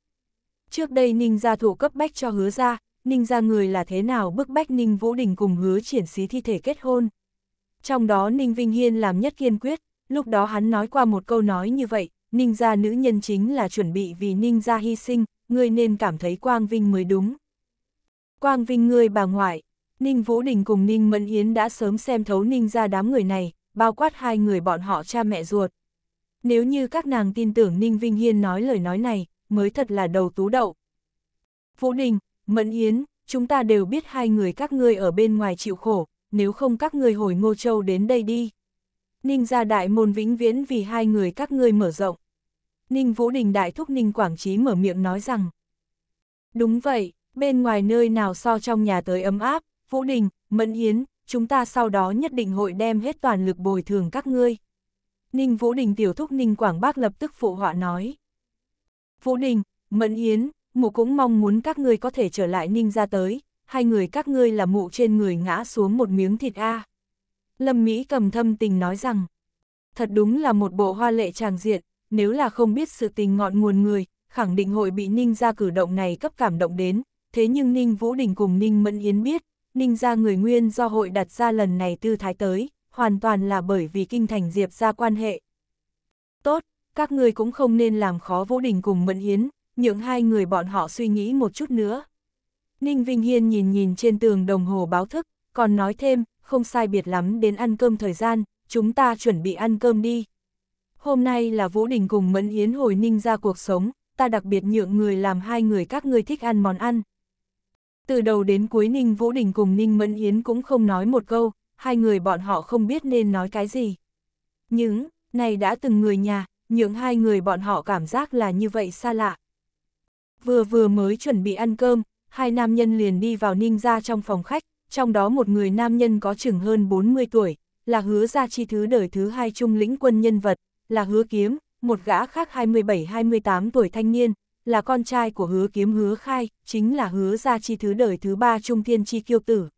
Trước đây Ninh gia thủ cấp bách cho hứa ra, Ninh gia người là thế nào bức bách Ninh Vũ Đình cùng hứa triển xí thi thể kết hôn. Trong đó Ninh Vinh Hiên làm nhất kiên quyết, lúc đó hắn nói qua một câu nói như vậy, ninh gia nữ nhân chính là chuẩn bị vì ninh gia hy sinh, ngươi nên cảm thấy quang vinh mới đúng. Quang vinh ngươi bà ngoại, ninh Vũ Đình cùng ninh Mẫn Yến đã sớm xem thấu ninh gia đám người này, bao quát hai người bọn họ cha mẹ ruột. Nếu như các nàng tin tưởng ninh Vinh Hiên nói lời nói này, mới thật là đầu tú đậu. Vũ Đình, Mẫn Yến, chúng ta đều biết hai người các ngươi ở bên ngoài chịu khổ, nếu không các ngươi hồi Ngô Châu đến đây đi. Ninh gia đại môn vĩnh viễn vì hai người các ngươi mở rộng. Ninh Vũ Đình đại thúc Ninh Quảng Trí mở miệng nói rằng. Đúng vậy, bên ngoài nơi nào so trong nhà tới ấm áp, Vũ Đình, Mẫn Yến, chúng ta sau đó nhất định hội đem hết toàn lực bồi thường các ngươi. Ninh Vũ Đình tiểu thúc Ninh Quảng Bác lập tức phụ họa nói. Vũ Đình, Mẫn Yến, mụ cũng mong muốn các ngươi có thể trở lại Ninh ra tới, hai người các ngươi là mụ trên người ngã xuống một miếng thịt A. À. Lâm Mỹ cầm thâm tình nói rằng, thật đúng là một bộ hoa lệ tràng diện, nếu là không biết sự tình ngọn nguồn người, khẳng định hội bị Ninh ra cử động này cấp cảm động đến, thế nhưng Ninh Vũ Đình cùng Ninh Mẫn Yến biết, Ninh ra người nguyên do hội đặt ra lần này tư thái tới, hoàn toàn là bởi vì kinh thành Diệp ra quan hệ. Tốt, các người cũng không nên làm khó Vũ Đình cùng Mẫn Yến, những hai người bọn họ suy nghĩ một chút nữa. Ninh Vinh Hiên nhìn nhìn trên tường đồng hồ báo thức, còn nói thêm, không sai biệt lắm đến ăn cơm thời gian, chúng ta chuẩn bị ăn cơm đi. Hôm nay là Vũ Đình cùng Mẫn Yến hồi ninh ra cuộc sống, ta đặc biệt nhượng người làm hai người các ngươi thích ăn món ăn. Từ đầu đến cuối Ninh Vũ Đình cùng Ninh Mẫn Yến cũng không nói một câu, hai người bọn họ không biết nên nói cái gì. Những, này đã từng người nhà, nhượng hai người bọn họ cảm giác là như vậy xa lạ. Vừa vừa mới chuẩn bị ăn cơm, hai nam nhân liền đi vào Ninh ra trong phòng khách, trong đó một người nam nhân có chừng hơn 40 tuổi, là hứa gia chi thứ đời thứ hai trung lĩnh quân nhân vật, là hứa kiếm, một gã khác 27-28 tuổi thanh niên, là con trai của hứa kiếm hứa khai, chính là hứa gia chi thứ đời thứ ba trung thiên chi kiêu tử.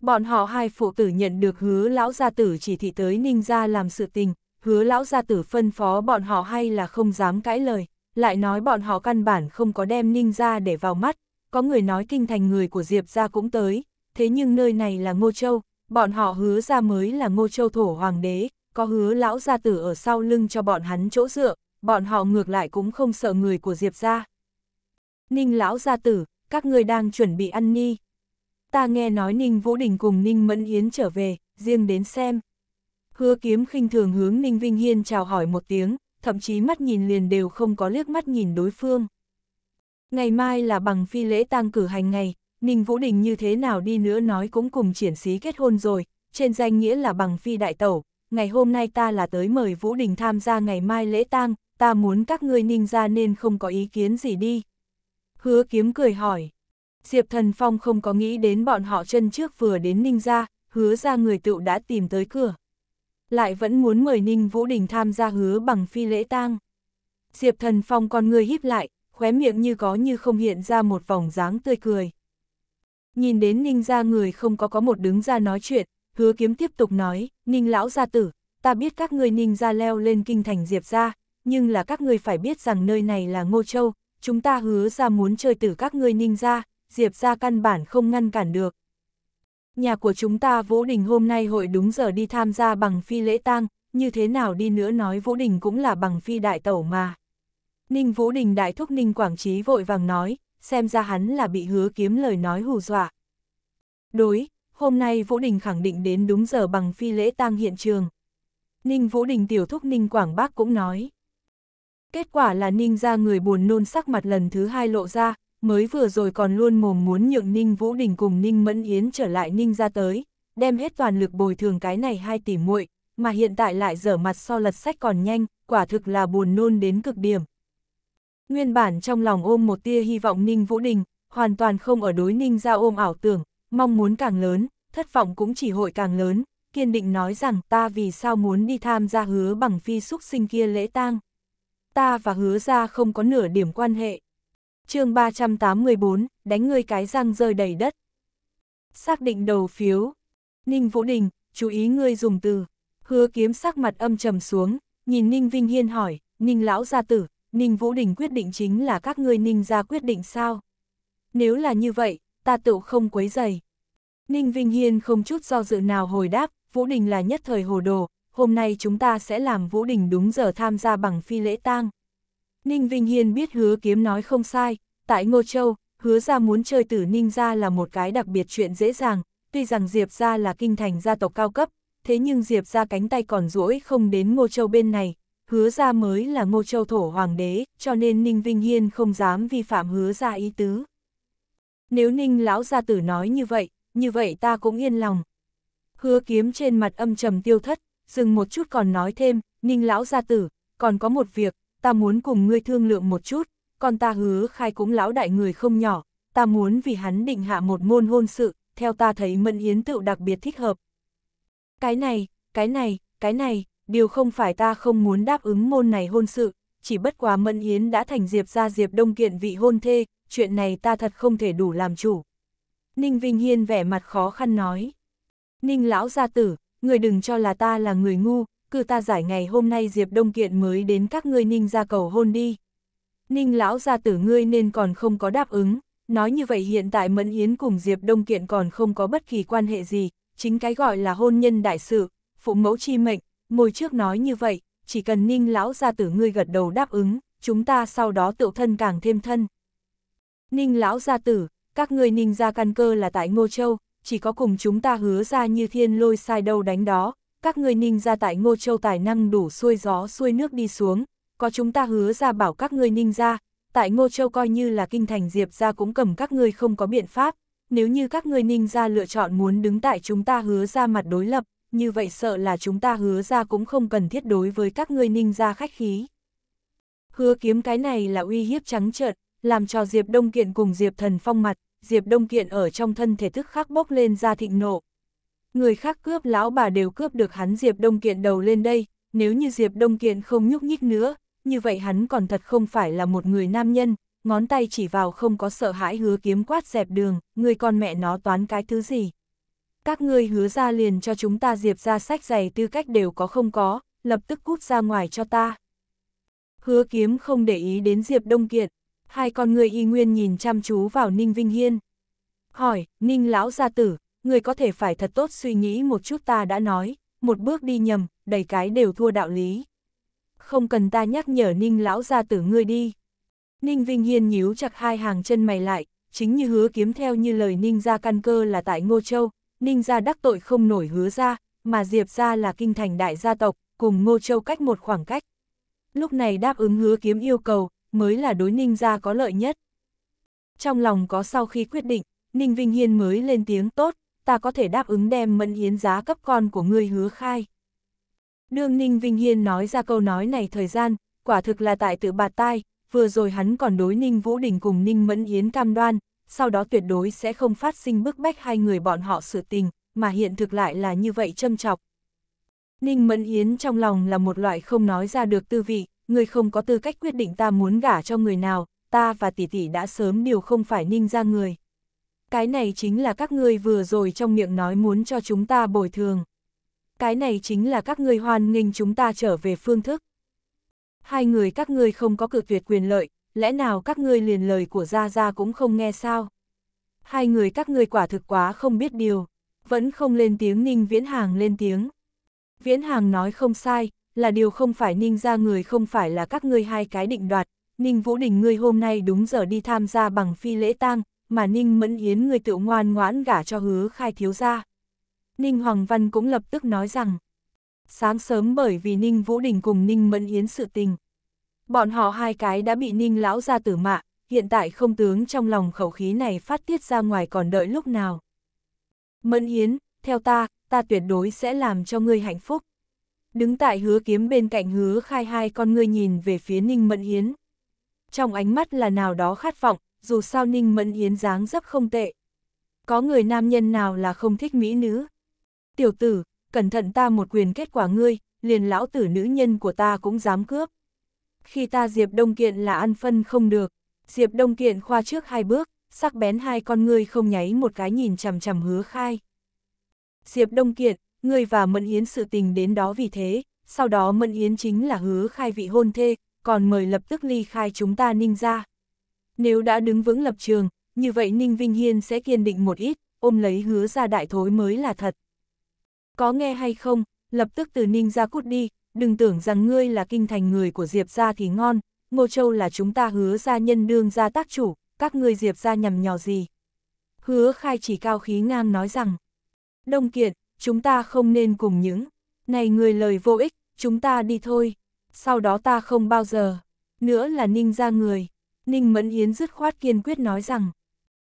Bọn họ hai phụ tử nhận được hứa lão gia tử chỉ thị tới ninh gia làm sự tình, hứa lão gia tử phân phó bọn họ hay là không dám cãi lời, lại nói bọn họ căn bản không có đem ninh gia để vào mắt, có người nói kinh thành người của Diệp gia cũng tới, thế nhưng nơi này là Ngô Châu, bọn họ hứa ra mới là Ngô Châu thổ hoàng đế, có hứa lão gia tử ở sau lưng cho bọn hắn chỗ dựa, bọn họ ngược lại cũng không sợ người của Diệp gia. Ninh lão gia tử, các ngươi đang chuẩn bị ăn ni. Ta nghe nói Ninh Vũ Đình cùng Ninh Mẫn Yến trở về, riêng đến xem. Hứa kiếm khinh thường hướng Ninh Vinh Hiên chào hỏi một tiếng, thậm chí mắt nhìn liền đều không có liếc mắt nhìn đối phương. Ngày mai là bằng phi lễ tang cử hành ngày, Ninh Vũ Đình như thế nào đi nữa nói cũng cùng triển sĩ kết hôn rồi, trên danh nghĩa là bằng phi đại tẩu, ngày hôm nay ta là tới mời Vũ Đình tham gia ngày mai lễ tang, ta muốn các ngươi ninh ra nên không có ý kiến gì đi. Hứa kiếm cười hỏi. Diệp Thần Phong không có nghĩ đến bọn họ chân trước vừa đến ninh ra, hứa ra người tựu đã tìm tới cửa. Lại vẫn muốn mời Ninh Vũ Đình tham gia hứa bằng phi lễ tang. Diệp Thần Phong con người híp lại, khóe miệng như có như không hiện ra một vòng dáng tươi cười. Nhìn đến Ninh ra người không có có một đứng ra nói chuyện, hứa kiếm tiếp tục nói, Ninh lão gia tử, ta biết các người Ninh ra leo lên kinh thành Diệp ra, nhưng là các người phải biết rằng nơi này là Ngô Châu, chúng ta hứa ra muốn chơi tử các người Ninh ra, Diệp ra căn bản không ngăn cản được. Nhà của chúng ta Vũ Đình hôm nay hội đúng giờ đi tham gia bằng phi lễ tang, như thế nào đi nữa nói Vũ Đình cũng là bằng phi đại tẩu mà. Ninh Vũ Đình đại thúc Ninh Quảng Trí vội vàng nói, xem ra hắn là bị hứa kiếm lời nói hù dọa. Đối, hôm nay Vũ Đình khẳng định đến đúng giờ bằng phi lễ tang hiện trường. Ninh Vũ Đình tiểu thúc Ninh Quảng bác cũng nói. Kết quả là Ninh ra người buồn nôn sắc mặt lần thứ hai lộ ra, mới vừa rồi còn luôn mồm muốn nhượng Ninh Vũ Đình cùng Ninh Mẫn Yến trở lại Ninh ra tới, đem hết toàn lực bồi thường cái này hai tỷ muội mà hiện tại lại dở mặt so lật sách còn nhanh, quả thực là buồn nôn đến cực điểm. Nguyên bản trong lòng ôm một tia hy vọng Ninh Vũ Đình, hoàn toàn không ở đối Ninh ra ôm ảo tưởng, mong muốn càng lớn, thất vọng cũng chỉ hội càng lớn, kiên định nói rằng ta vì sao muốn đi tham gia hứa bằng phi xúc sinh kia lễ tang. Ta và hứa ra không có nửa điểm quan hệ. chương 384, đánh ngươi cái răng rơi đầy đất. Xác định đầu phiếu. Ninh Vũ Đình, chú ý ngươi dùng từ. Hứa kiếm sắc mặt âm trầm xuống, nhìn Ninh Vinh Hiên hỏi, Ninh lão gia tử, Ninh Vũ Đình quyết định chính là các ngươi Ninh ra quyết định sao? Nếu là như vậy, ta tự không quấy dày. Ninh Vinh Hiên không chút do dự nào hồi đáp, Vũ Đình là nhất thời hồ đồ, hôm nay chúng ta sẽ làm Vũ Đình đúng giờ tham gia bằng phi lễ tang. Ninh Vinh Hiên biết hứa kiếm nói không sai, tại Ngô Châu, hứa ra muốn chơi tử Ninh ra là một cái đặc biệt chuyện dễ dàng, tuy rằng Diệp ra là kinh thành gia tộc cao cấp, thế nhưng Diệp ra cánh tay còn duỗi không đến Ngô Châu bên này, hứa ra mới là ngô châu thổ hoàng đế, cho nên Ninh Vinh Hiên không dám vi phạm hứa ra ý tứ. Nếu Ninh lão gia tử nói như vậy, như vậy ta cũng yên lòng. Hứa kiếm trên mặt âm trầm tiêu thất, dừng một chút còn nói thêm, Ninh lão gia tử, còn có một việc, ta muốn cùng ngươi thương lượng một chút, còn ta hứa khai cũng lão đại người không nhỏ, ta muốn vì hắn định hạ một môn hôn sự, theo ta thấy Mẫn Yến tựu đặc biệt thích hợp. Cái này, cái này, cái này, điều không phải ta không muốn đáp ứng môn này hôn sự, chỉ bất quá Mẫn Yến đã thành Diệp ra Diệp Đông kiện vị hôn thê, chuyện này ta thật không thể đủ làm chủ. Ninh Vinh Hiên vẻ mặt khó khăn nói. Ninh lão gia tử, người đừng cho là ta là người ngu, cứ ta giải ngày hôm nay Diệp Đông Kiện mới đến các ngươi Ninh ra cầu hôn đi. Ninh lão gia tử ngươi nên còn không có đáp ứng, nói như vậy hiện tại Mẫn Yến cùng Diệp Đông Kiện còn không có bất kỳ quan hệ gì, chính cái gọi là hôn nhân đại sự, phụ mẫu chi mệnh, môi trước nói như vậy, chỉ cần ninh lão gia tử ngươi gật đầu đáp ứng, chúng ta sau đó tựu thân càng thêm thân. Ninh lão gia tử, các ngươi ninh gia căn cơ là tại Ngô Châu, chỉ có cùng chúng ta hứa ra như thiên lôi sai đâu đánh đó, các ngươi ninh gia tại Ngô Châu tài năng đủ xuôi gió xuôi nước đi xuống, có chúng ta hứa ra bảo các ngươi ninh gia tại Ngô Châu coi như là kinh thành diệp ra cũng cầm các ngươi không có biện pháp, nếu như các ngươi ninh gia lựa chọn muốn đứng tại chúng ta hứa ra mặt đối lập, như vậy sợ là chúng ta hứa ra cũng không cần thiết đối với các ngươi ninh ra khách khí. Hứa kiếm cái này là uy hiếp trắng trợt, làm cho Diệp Đông Kiện cùng Diệp Thần phong mặt, Diệp Đông Kiện ở trong thân thể thức khắc bốc lên ra thịnh nộ. Người khác cướp lão bà đều cướp được hắn Diệp Đông Kiện đầu lên đây, nếu như Diệp Đông Kiện không nhúc nhích nữa, như vậy hắn còn thật không phải là một người nam nhân, ngón tay chỉ vào không có sợ hãi hứa kiếm quát dẹp đường, người con mẹ nó toán cái thứ gì các ngươi hứa ra liền cho chúng ta diệp ra sách giày tư cách đều có không có, lập tức cút ra ngoài cho ta. Hứa kiếm không để ý đến Diệp Đông Kiệt, hai con người y nguyên nhìn chăm chú vào Ninh Vinh Hiên. Hỏi, Ninh lão gia tử, người có thể phải thật tốt suy nghĩ một chút ta đã nói, một bước đi nhầm, đầy cái đều thua đạo lý. Không cần ta nhắc nhở Ninh lão gia tử ngươi đi. Ninh Vinh Hiên nhíu chặt hai hàng chân mày lại, chính như hứa kiếm theo như lời Ninh ra căn cơ là tại Ngô Châu, Ninh gia đắc tội không nổi hứa gia, mà Diệp gia là kinh thành đại gia tộc, cùng Ngô Châu cách một khoảng cách. Lúc này đáp ứng hứa kiếm yêu cầu, mới là đối Ninh gia có lợi nhất. Trong lòng có sau khi quyết định, Ninh Vinh Hiên mới lên tiếng tốt, ta có thể đáp ứng đem mẫn Yến giá cấp con của ngươi hứa khai. Đương Ninh Vinh Hiên nói ra câu nói này thời gian, quả thực là tại tự bạt tai, vừa rồi hắn còn đối Ninh Vũ Đình cùng Ninh Mẫn Yến cam đoan, sau đó tuyệt đối sẽ không phát sinh bức bách hai người bọn họ sự tình, mà hiện thực lại là như vậy châm chọc. Ninh Mẫn Yến trong lòng là một loại không nói ra được tư vị, người không có tư cách quyết định ta muốn gả cho người nào, ta và tỷ tỷ đã sớm điều không phải Ninh ra người. Cái này chính là các ngươi vừa rồi trong miệng nói muốn cho chúng ta bồi thường. Cái này chính là các ngươi hoan nghênh chúng ta trở về phương thức. Hai người các ngươi không có cự tuyệt quyền lợi, lẽ nào các ngươi liền lời của Gia Gia cũng không nghe sao? Hai người các ngươi quả thực quá không biết điều, vẫn không lên tiếng Ninh Viễn Hàng lên tiếng. Viễn Hàng nói không sai, là điều không phải Ninh gia người không phải là các ngươi hai cái định đoạt, Ninh Vũ Đình ngươi hôm nay đúng giờ đi tham gia bằng phi lễ tang, mà Ninh Mẫn Yến ngươi tự ngoan ngoãn gả cho hứa khai thiếu gia. Ninh Hoàng Văn cũng lập tức nói rằng, sáng sớm bởi vì Ninh Vũ Đình cùng Ninh Mẫn Yến sự tình, Bọn họ hai cái đã bị ninh lão ra tử mạ, hiện tại không tướng trong lòng khẩu khí này phát tiết ra ngoài còn đợi lúc nào. Mẫn Yến theo ta, ta tuyệt đối sẽ làm cho ngươi hạnh phúc. Đứng tại hứa kiếm bên cạnh hứa khai hai con ngươi nhìn về phía Ninh Mẫn Yến Trong ánh mắt là nào đó khát vọng, dù sao Ninh Mẫn Yến dáng dấp không tệ. Có người nam nhân nào là không thích mỹ nữ? Tiểu tử, cẩn thận ta một quyền kết quả ngươi, liền lão tử nữ nhân của ta cũng dám cướp khi ta Diệp Đông Kiện là ăn phân không được. Diệp Đông Kiện khoa trước hai bước, sắc bén hai con ngươi không nháy một cái nhìn chằm chằm hứa khai. Diệp Đông Kiện, ngươi và Mẫn Yến sự tình đến đó vì thế, sau đó Mẫn Yến chính là hứa khai vị hôn thê, còn mời lập tức ly khai chúng ta ninh ra. Nếu đã đứng vững lập trường, như vậy Ninh Vinh Hiên sẽ kiên định một ít, ôm lấy hứa ra đại thối mới là thật. Có nghe hay không, lập tức từ Ninh ra cút đi, đừng tưởng rằng ngươi là kinh thành người của Diệp gia thì ngon, Ngô Châu là chúng ta hứa gia nhân đương gia tác chủ, các ngươi Diệp gia nhằm nhò gì. Hứa khai chỉ cao khí ngang nói rằng, Đông Kiệt, chúng ta không nên cùng những, này người lời vô ích, chúng ta đi thôi, sau đó ta không bao giờ, nữa là Ninh ra người. Ninh Mẫn Yến dứt khoát kiên quyết nói rằng,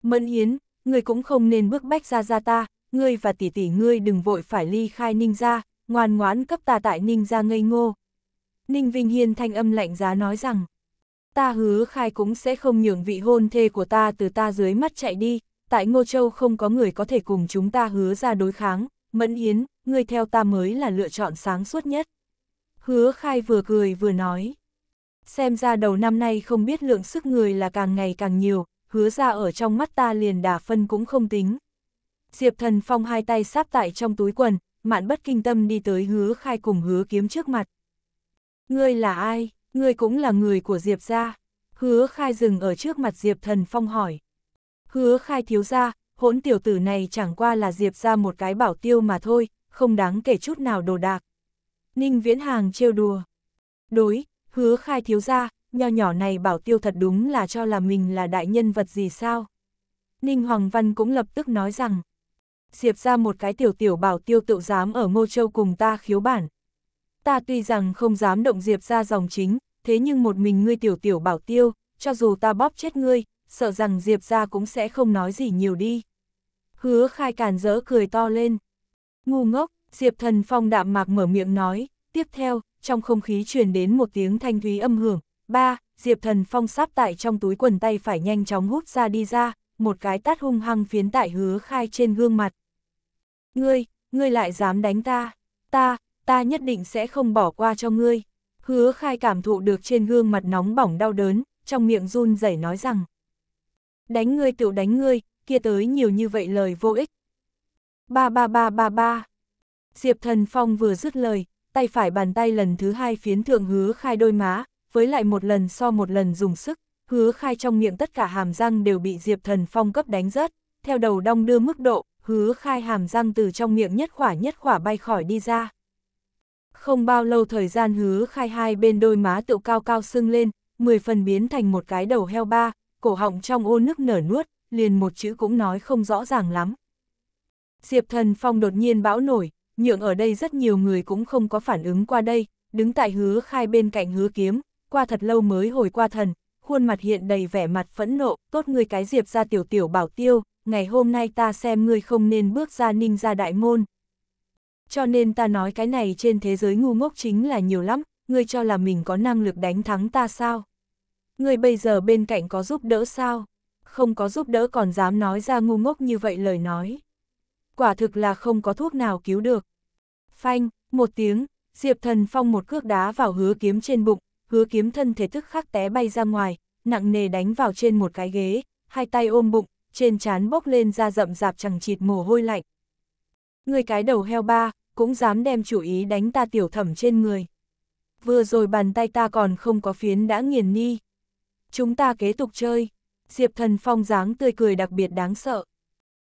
Mẫn Yến người cũng không nên bước bách ra ra ta, ngươi và tỷ tỷ ngươi đừng vội phải ly khai Ninh ra, ngoan ngoãn cấp ta tại Ninh ra ngây ngô. Ninh Vinh Hiên thanh âm lạnh giá nói rằng, ta hứa khai cũng sẽ không nhường vị hôn thê của ta từ ta dưới mắt chạy đi, tại Ngô Châu không có người có thể cùng chúng ta hứa ra đối kháng, Mẫn Yến, người theo ta mới là lựa chọn sáng suốt nhất. Hứa khai vừa cười vừa nói, xem ra đầu năm nay không biết lượng sức người là càng ngày càng nhiều, hứa ra ở trong mắt ta liền đà phân cũng không tính. Diệp Thần Phong hai tay sáp tại trong túi quần, mạn bất kinh tâm đi tới hứa khai cùng hứa kiếm trước mặt. Ngươi là ai? Ngươi cũng là người của Diệp gia. Hứa khai dừng ở trước mặt Diệp thần phong hỏi. Hứa khai thiếu ra, hỗn tiểu tử này chẳng qua là Diệp ra một cái bảo tiêu mà thôi, không đáng kể chút nào đồ đạc. Ninh viễn hàng trêu đùa. Đối, hứa khai thiếu ra, nho nhỏ này bảo tiêu thật đúng là cho là mình là đại nhân vật gì sao. Ninh Hoàng Văn cũng lập tức nói rằng, Diệp ra một cái tiểu tiểu bảo tiêu tự dám ở Ngô Châu cùng ta khiếu bản. Ta tuy rằng không dám động Diệp ra dòng chính, thế nhưng một mình ngươi tiểu tiểu bảo tiêu, cho dù ta bóp chết ngươi, sợ rằng Diệp ra cũng sẽ không nói gì nhiều đi. Hứa khai càn dỡ cười to lên. Ngu ngốc, Diệp thần phong đạm mạc mở miệng nói, tiếp theo, trong không khí truyền đến một tiếng thanh thúy âm hưởng. Ba, Diệp thần phong sắp tại trong túi quần tay phải nhanh chóng hút ra đi ra, một cái tát hung hăng phiến tại hứa khai trên gương mặt. Ngươi, ngươi lại dám đánh ta, ta, ta nhất định sẽ không bỏ qua cho ngươi. Hứa khai cảm thụ được trên gương mặt nóng bỏng đau đớn, trong miệng run rẩy nói rằng. Đánh ngươi tự đánh ngươi, kia tới nhiều như vậy lời vô ích. Ba ba ba ba ba. Diệp thần phong vừa dứt lời, tay phải bàn tay lần thứ hai phiến thượng hứa khai đôi má, với lại một lần so một lần dùng sức, hứa khai trong miệng tất cả hàm răng đều bị Diệp Thần Phong cấp đánh rớt, theo đầu đong đưa mức độ, hứa khai hàm răng từ trong miệng nhất khỏa nhất khỏa bay khỏi đi ra. Không bao lâu thời gian hứa khai hai bên đôi má tựu cao cao sưng lên, 10 phần biến thành một cái đầu heo ba, cổ họng trong ô nước nở nuốt, liền một chữ cũng nói không rõ ràng lắm. Diệp Thần Phong đột nhiên bão nổi, nhượng ở đây rất nhiều người cũng không có phản ứng qua đây, đứng tại hứa khai bên cạnh hứa kiếm, qua thật lâu mới hồi qua thần, khuôn mặt hiện đầy vẻ mặt phẫn nộ, tốt người cái diệp ra tiểu tiểu bảo tiêu, ngày hôm nay ta xem ngươi không nên bước ra ninh ra đại môn. Cho nên ta nói cái này trên thế giới ngu ngốc chính là nhiều lắm, ngươi cho là mình có năng lực đánh thắng ta sao? Ngươi bây giờ bên cạnh có giúp đỡ sao? Không có giúp đỡ còn dám nói ra ngu ngốc như vậy lời nói. Quả thực là không có thuốc nào cứu được. Phanh, một tiếng, Diệp Thần Phong một cước đá vào hứa kiếm trên bụng, hứa kiếm thân thể tức khắc té bay ra ngoài, nặng nề đánh vào trên một cái ghế, hai tay ôm bụng, trên trán bốc lên ra rậm rạp chẳng chịt mồ hôi lạnh. Người cái đầu heo ba, cũng dám đem chủ ý đánh ta tiểu thẩm trên người. Vừa rồi bàn tay ta còn không có phiến đã nghiền ni. Chúng ta kế tục chơi. Diệp thần phong dáng tươi cười đặc biệt đáng sợ.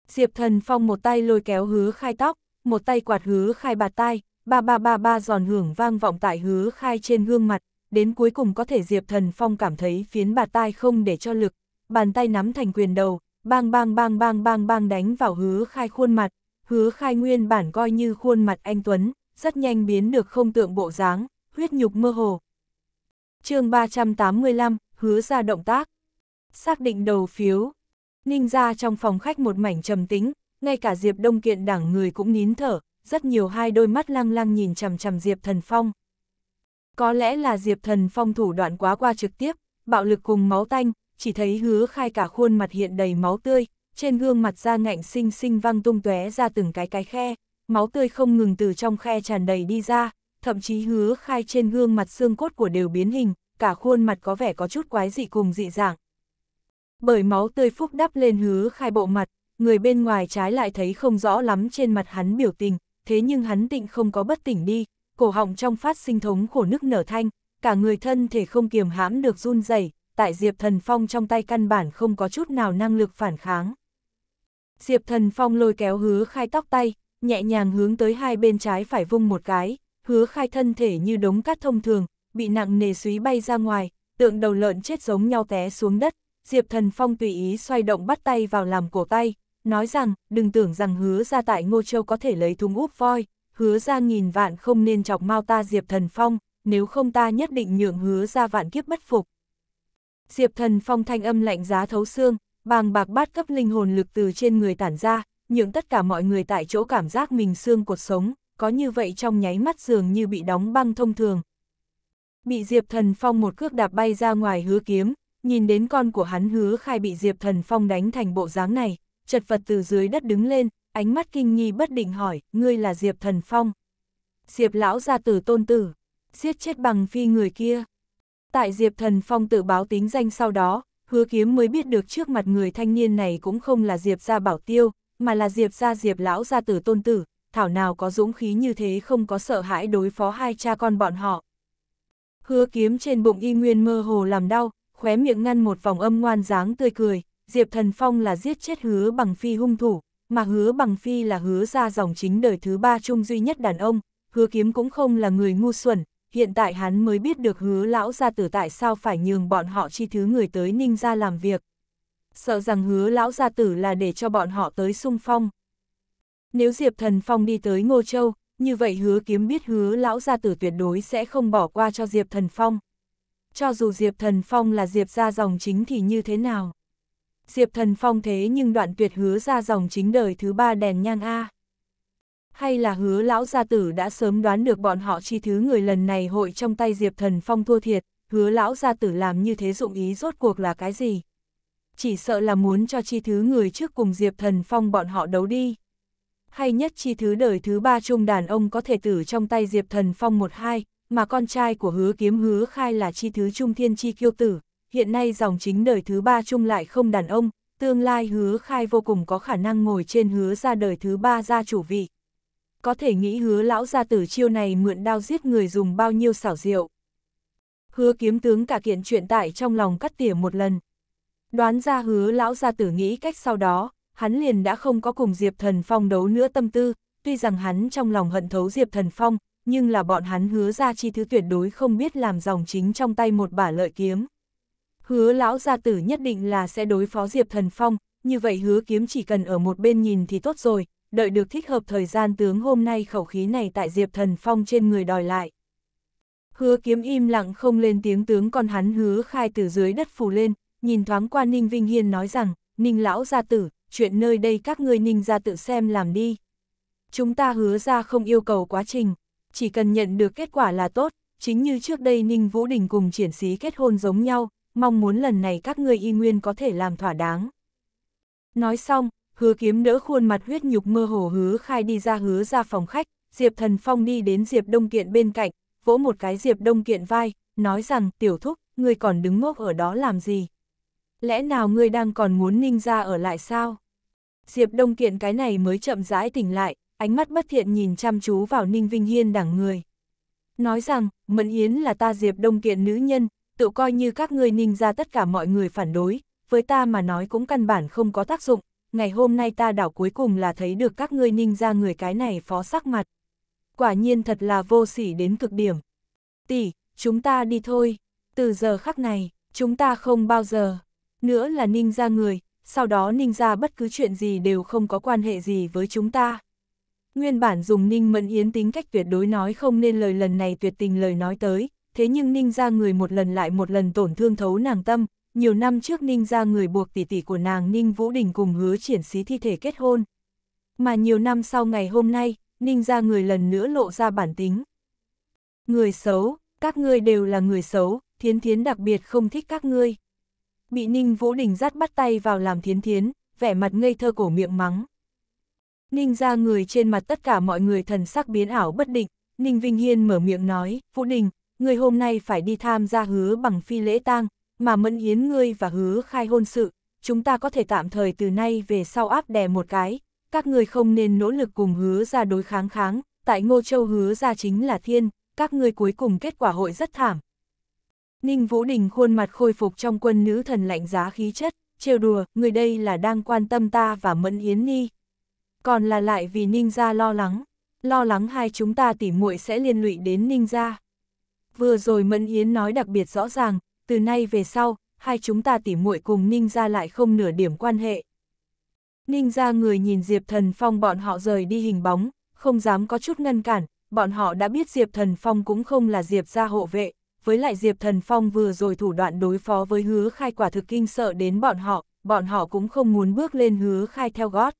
Diệp thần phong một tay lôi kéo hứa khai tóc, một tay quạt hứa khai bạt tai, ba ba ba ba giòn hưởng vang vọng tại hứa khai trên gương mặt, đến cuối cùng có thể Diệp Thần Phong cảm thấy phiến bạt tai không để cho lực, bàn tay nắm thành quyền đầu, bang bang bang bang bang bang đánh vào hứa khai khuôn mặt, hứa khai nguyên bản coi như khuôn mặt anh Tuấn, rất nhanh biến được không tượng bộ dáng, huyết nhục mơ hồ. chương 385, hứa ra động tác, xác định đầu phiếu, ninh ra trong phòng khách một mảnh trầm tính, ngay cả Diệp Đông Kiện đảng người cũng nín thở, rất nhiều hai đôi mắt lăng lăng nhìn chằm chằm Diệp Thần Phong. Có lẽ là Diệp Thần Phong thủ đoạn quá qua trực tiếp, bạo lực cùng máu tanh, chỉ thấy hứa khai cả khuôn mặt hiện đầy máu tươi, trên gương mặt da ngạnh xinh xinh văng tung tóe ra từng cái cái khe, máu tươi không ngừng từ trong khe tràn đầy đi ra, thậm chí hứa khai trên gương mặt xương cốt của đều biến hình, cả khuôn mặt có vẻ có chút quái dị cùng dị dạng. Bởi máu tươi phúc đắp lên hứa khai bộ mặt, người bên ngoài trái lại thấy không rõ lắm trên mặt hắn biểu tình, thế nhưng hắn tịnh không có bất tỉnh đi, cổ họng trong phát sinh thống khổ nức nở thanh, cả người thân thể không kiềm hãm được run rẩy. tại Diệp Thần Phong trong tay căn bản không có chút nào năng lực phản kháng. Diệp Thần Phong lôi kéo hứa khai tóc tay, nhẹ nhàng hướng tới hai bên trái phải vung một cái, hứa khai thân thể như đống cát thông thường, bị nặng nề suý bay ra ngoài, tượng đầu lợn chết giống nhau té xuống đất, Diệp Thần Phong tùy ý xoay động bắt tay vào làm cổ tay, nói rằng, đừng tưởng rằng hứa ra tại Ngô Châu có thể lấy thúng úp voi, hứa ra nghìn vạn không nên chọc mau ta Diệp Thần Phong, nếu không ta nhất định nhượng hứa ra vạn kiếp bất phục. Diệp Thần Phong thanh âm lạnh giá thấu xương, bàng bạc bát cấp linh hồn lực từ trên người tản ra, nhượng tất cả mọi người tại chỗ cảm giác mình xương cuộc sống, có như vậy trong nháy mắt dường như bị đóng băng thông thường. Bị Diệp Thần Phong một cước đạp bay ra ngoài hứa kiếm, nhìn đến con của hắn hứa khai bị Diệp Thần Phong đánh thành bộ dáng này, chật vật từ dưới đất đứng lên, ánh mắt kinh nghi bất định hỏi, ngươi là Diệp Thần Phong. Diệp lão gia tử tôn tử, giết chết bằng phi người kia. Tại Diệp Thần Phong tự báo tính danh sau đó, hứa kiếm mới biết được trước mặt người thanh niên này cũng không là Diệp gia bảo tiêu, mà là Diệp gia Diệp lão gia tử tôn tử, thảo nào có dũng khí như thế không có sợ hãi đối phó hai cha con bọn họ. Hứa kiếm trên bụng y nguyên mơ hồ làm đau, khóe miệng ngăn một vòng âm ngoan dáng tươi cười, Diệp Thần Phong là giết chết hứa bằng phi hung thủ, mà hứa bằng phi là hứa ra dòng chính đời thứ ba chung duy nhất đàn ông, hứa kiếm cũng không là người ngu xuẩn, hiện tại hắn mới biết được hứa lão gia tử tại sao phải nhường bọn họ chi thứ người tới ninh ra làm việc. Sợ rằng hứa lão gia tử là để cho bọn họ tới sung phong. Nếu Diệp Thần Phong đi tới Ngô Châu, như vậy hứa kiếm biết hứa lão gia tử tuyệt đối sẽ không bỏ qua cho Diệp Thần Phong. Cho dù Diệp Thần Phong là Diệp gia dòng chính thì như thế nào? Diệp Thần Phong thế nhưng đoạn tuyệt hứa ra dòng chính đời thứ ba đèn nhang A. Hay là hứa lão gia tử đã sớm đoán được bọn họ chi thứ người lần này hội trong tay Diệp Thần Phong thua thiệt, hứa lão gia tử làm như thế dụng ý rốt cuộc là cái gì? Chỉ sợ là muốn cho chi thứ người trước cùng Diệp Thần Phong bọn họ đấu đi. Hay nhất chi thứ đời thứ ba trung đàn ông có thể tử trong tay Diệp Thần Phong một hai, mà con trai của hứa kiếm hứa khai là chi thứ trung thiên chi kiêu tử, hiện nay dòng chính đời thứ ba chung lại không đàn ông, tương lai hứa khai vô cùng có khả năng ngồi trên hứa ra đời thứ ba gia chủ vị. Có thể nghĩ hứa lão gia tử chiêu này mượn đao giết người dùng bao nhiêu xảo diệu. Hứa kiếm tướng cả kiện chuyện tại trong lòng cắt tỉa một lần. Đoán ra hứa lão gia tử nghĩ cách sau đó, hắn liền đã không có cùng Diệp Thần Phong đấu nữa tâm tư, tuy rằng hắn trong lòng hận thấu Diệp Thần Phong, nhưng là bọn hắn hứa ra chi thứ tuyệt đối không biết làm dòng chính trong tay một bả lợi kiếm hứa lão gia tử nhất định là sẽ đối phó Diệp Thần Phong, như vậy hứa kiếm chỉ cần ở một bên nhìn thì tốt rồi, đợi được thích hợp thời gian tướng hôm nay khẩu khí này tại Diệp Thần Phong trên người đòi lại. Hứa kiếm im lặng không lên tiếng tướng con hắn hứa khai từ dưới đất phủ lên, nhìn thoáng qua Ninh Vinh Hiên nói rằng, Ninh lão gia tử, chuyện nơi đây các ngươi Ninh gia tự xem làm đi. Chúng ta hứa ra không yêu cầu quá trình, chỉ cần nhận được kết quả là tốt, chính như trước đây Ninh Vũ Đình cùng triển sĩ kết hôn giống nhau, mong muốn lần này các ngươi y nguyên có thể làm thỏa đáng. Nói xong, hứa kiếm đỡ khuôn mặt huyết nhục mơ hồ hứa khai đi ra hứa ra phòng khách, Diệp Thần Phong đi đến Diệp Đông Kiện bên cạnh, vỗ một cái Diệp Đông Kiện vai, nói rằng tiểu thúc, ngươi còn đứng ngốc ở đó làm gì? Lẽ nào ngươi đang còn muốn ninh ra ở lại sao? Diệp Đông Kiện cái này mới chậm rãi tỉnh lại, ánh mắt bất thiện nhìn chăm chú vào Ninh Vinh Hiên đẳng người. Nói rằng, Mẫn Yến là ta Diệp Đông Kiện nữ nhân, tự coi như các ngươi ninh ra tất cả mọi người phản đối, với ta mà nói cũng căn bản không có tác dụng, ngày hôm nay ta đảo cuối cùng là thấy được các ngươi ninh ra người cái này phó sắc mặt. Quả nhiên thật là vô sỉ đến cực điểm. Tỷ, chúng ta đi thôi, từ giờ khắc này, chúng ta không bao giờ, nữa là ninh ra người, sau đó ninh ra bất cứ chuyện gì đều không có quan hệ gì với chúng ta. Nguyên bản dùng ninh mẫn yến tính cách tuyệt đối nói không nên lời lần này tuyệt tình lời nói tới, thế nhưng ninh ra người một lần lại một lần tổn thương thấu nàng tâm, nhiều năm trước ninh ra người buộc tỷ tỷ của nàng ninh vũ đình cùng hứa triển xí thi thể kết hôn. Mà nhiều năm sau ngày hôm nay, ninh ra người lần nữa lộ ra bản tính. Người xấu, các ngươi đều là người xấu, thiến thiến đặc biệt không thích các ngươi. Bị ninh vũ đình dắt bắt tay vào làm thiến thiến, vẻ mặt ngây thơ cổ miệng mắng. Ninh ra người trên mặt tất cả mọi người thần sắc biến ảo bất định, Ninh Vinh Hiên mở miệng nói, Vũ Đình, ngươi hôm nay phải đi tham gia hứa bằng phi lễ tang, mà mẫn hiến ngươi và hứa khai hôn sự, chúng ta có thể tạm thời từ nay về sau áp đè một cái, các ngươi không nên nỗ lực cùng hứa ra đối kháng kháng, tại Ngô Châu hứa ra chính là thiên, các ngươi cuối cùng kết quả hội rất thảm. Ninh Vũ Đình khuôn mặt khôi phục trong quân nữ thần lạnh giá khí chất, trêu đùa, người đây là đang quan tâm ta và Mẫn Yến Ni. Còn là lại vì Ninh gia lo lắng, lo lắng hai chúng ta tỉ muội sẽ liên lụy đến Ninh gia. Vừa rồi Mẫn Yến nói đặc biệt rõ ràng, từ nay về sau, hai chúng ta tỉ muội cùng Ninh ra lại không nửa điểm quan hệ. Ninh ra người nhìn Diệp Thần Phong bọn họ rời đi hình bóng, không dám có chút ngăn cản, bọn họ đã biết Diệp Thần Phong cũng không là Diệp ra hộ vệ, với lại Diệp Thần Phong vừa rồi thủ đoạn đối phó với hứa khai quả thực kinh sợ đến bọn họ, bọn họ cũng không muốn bước lên hứa khai theo gót.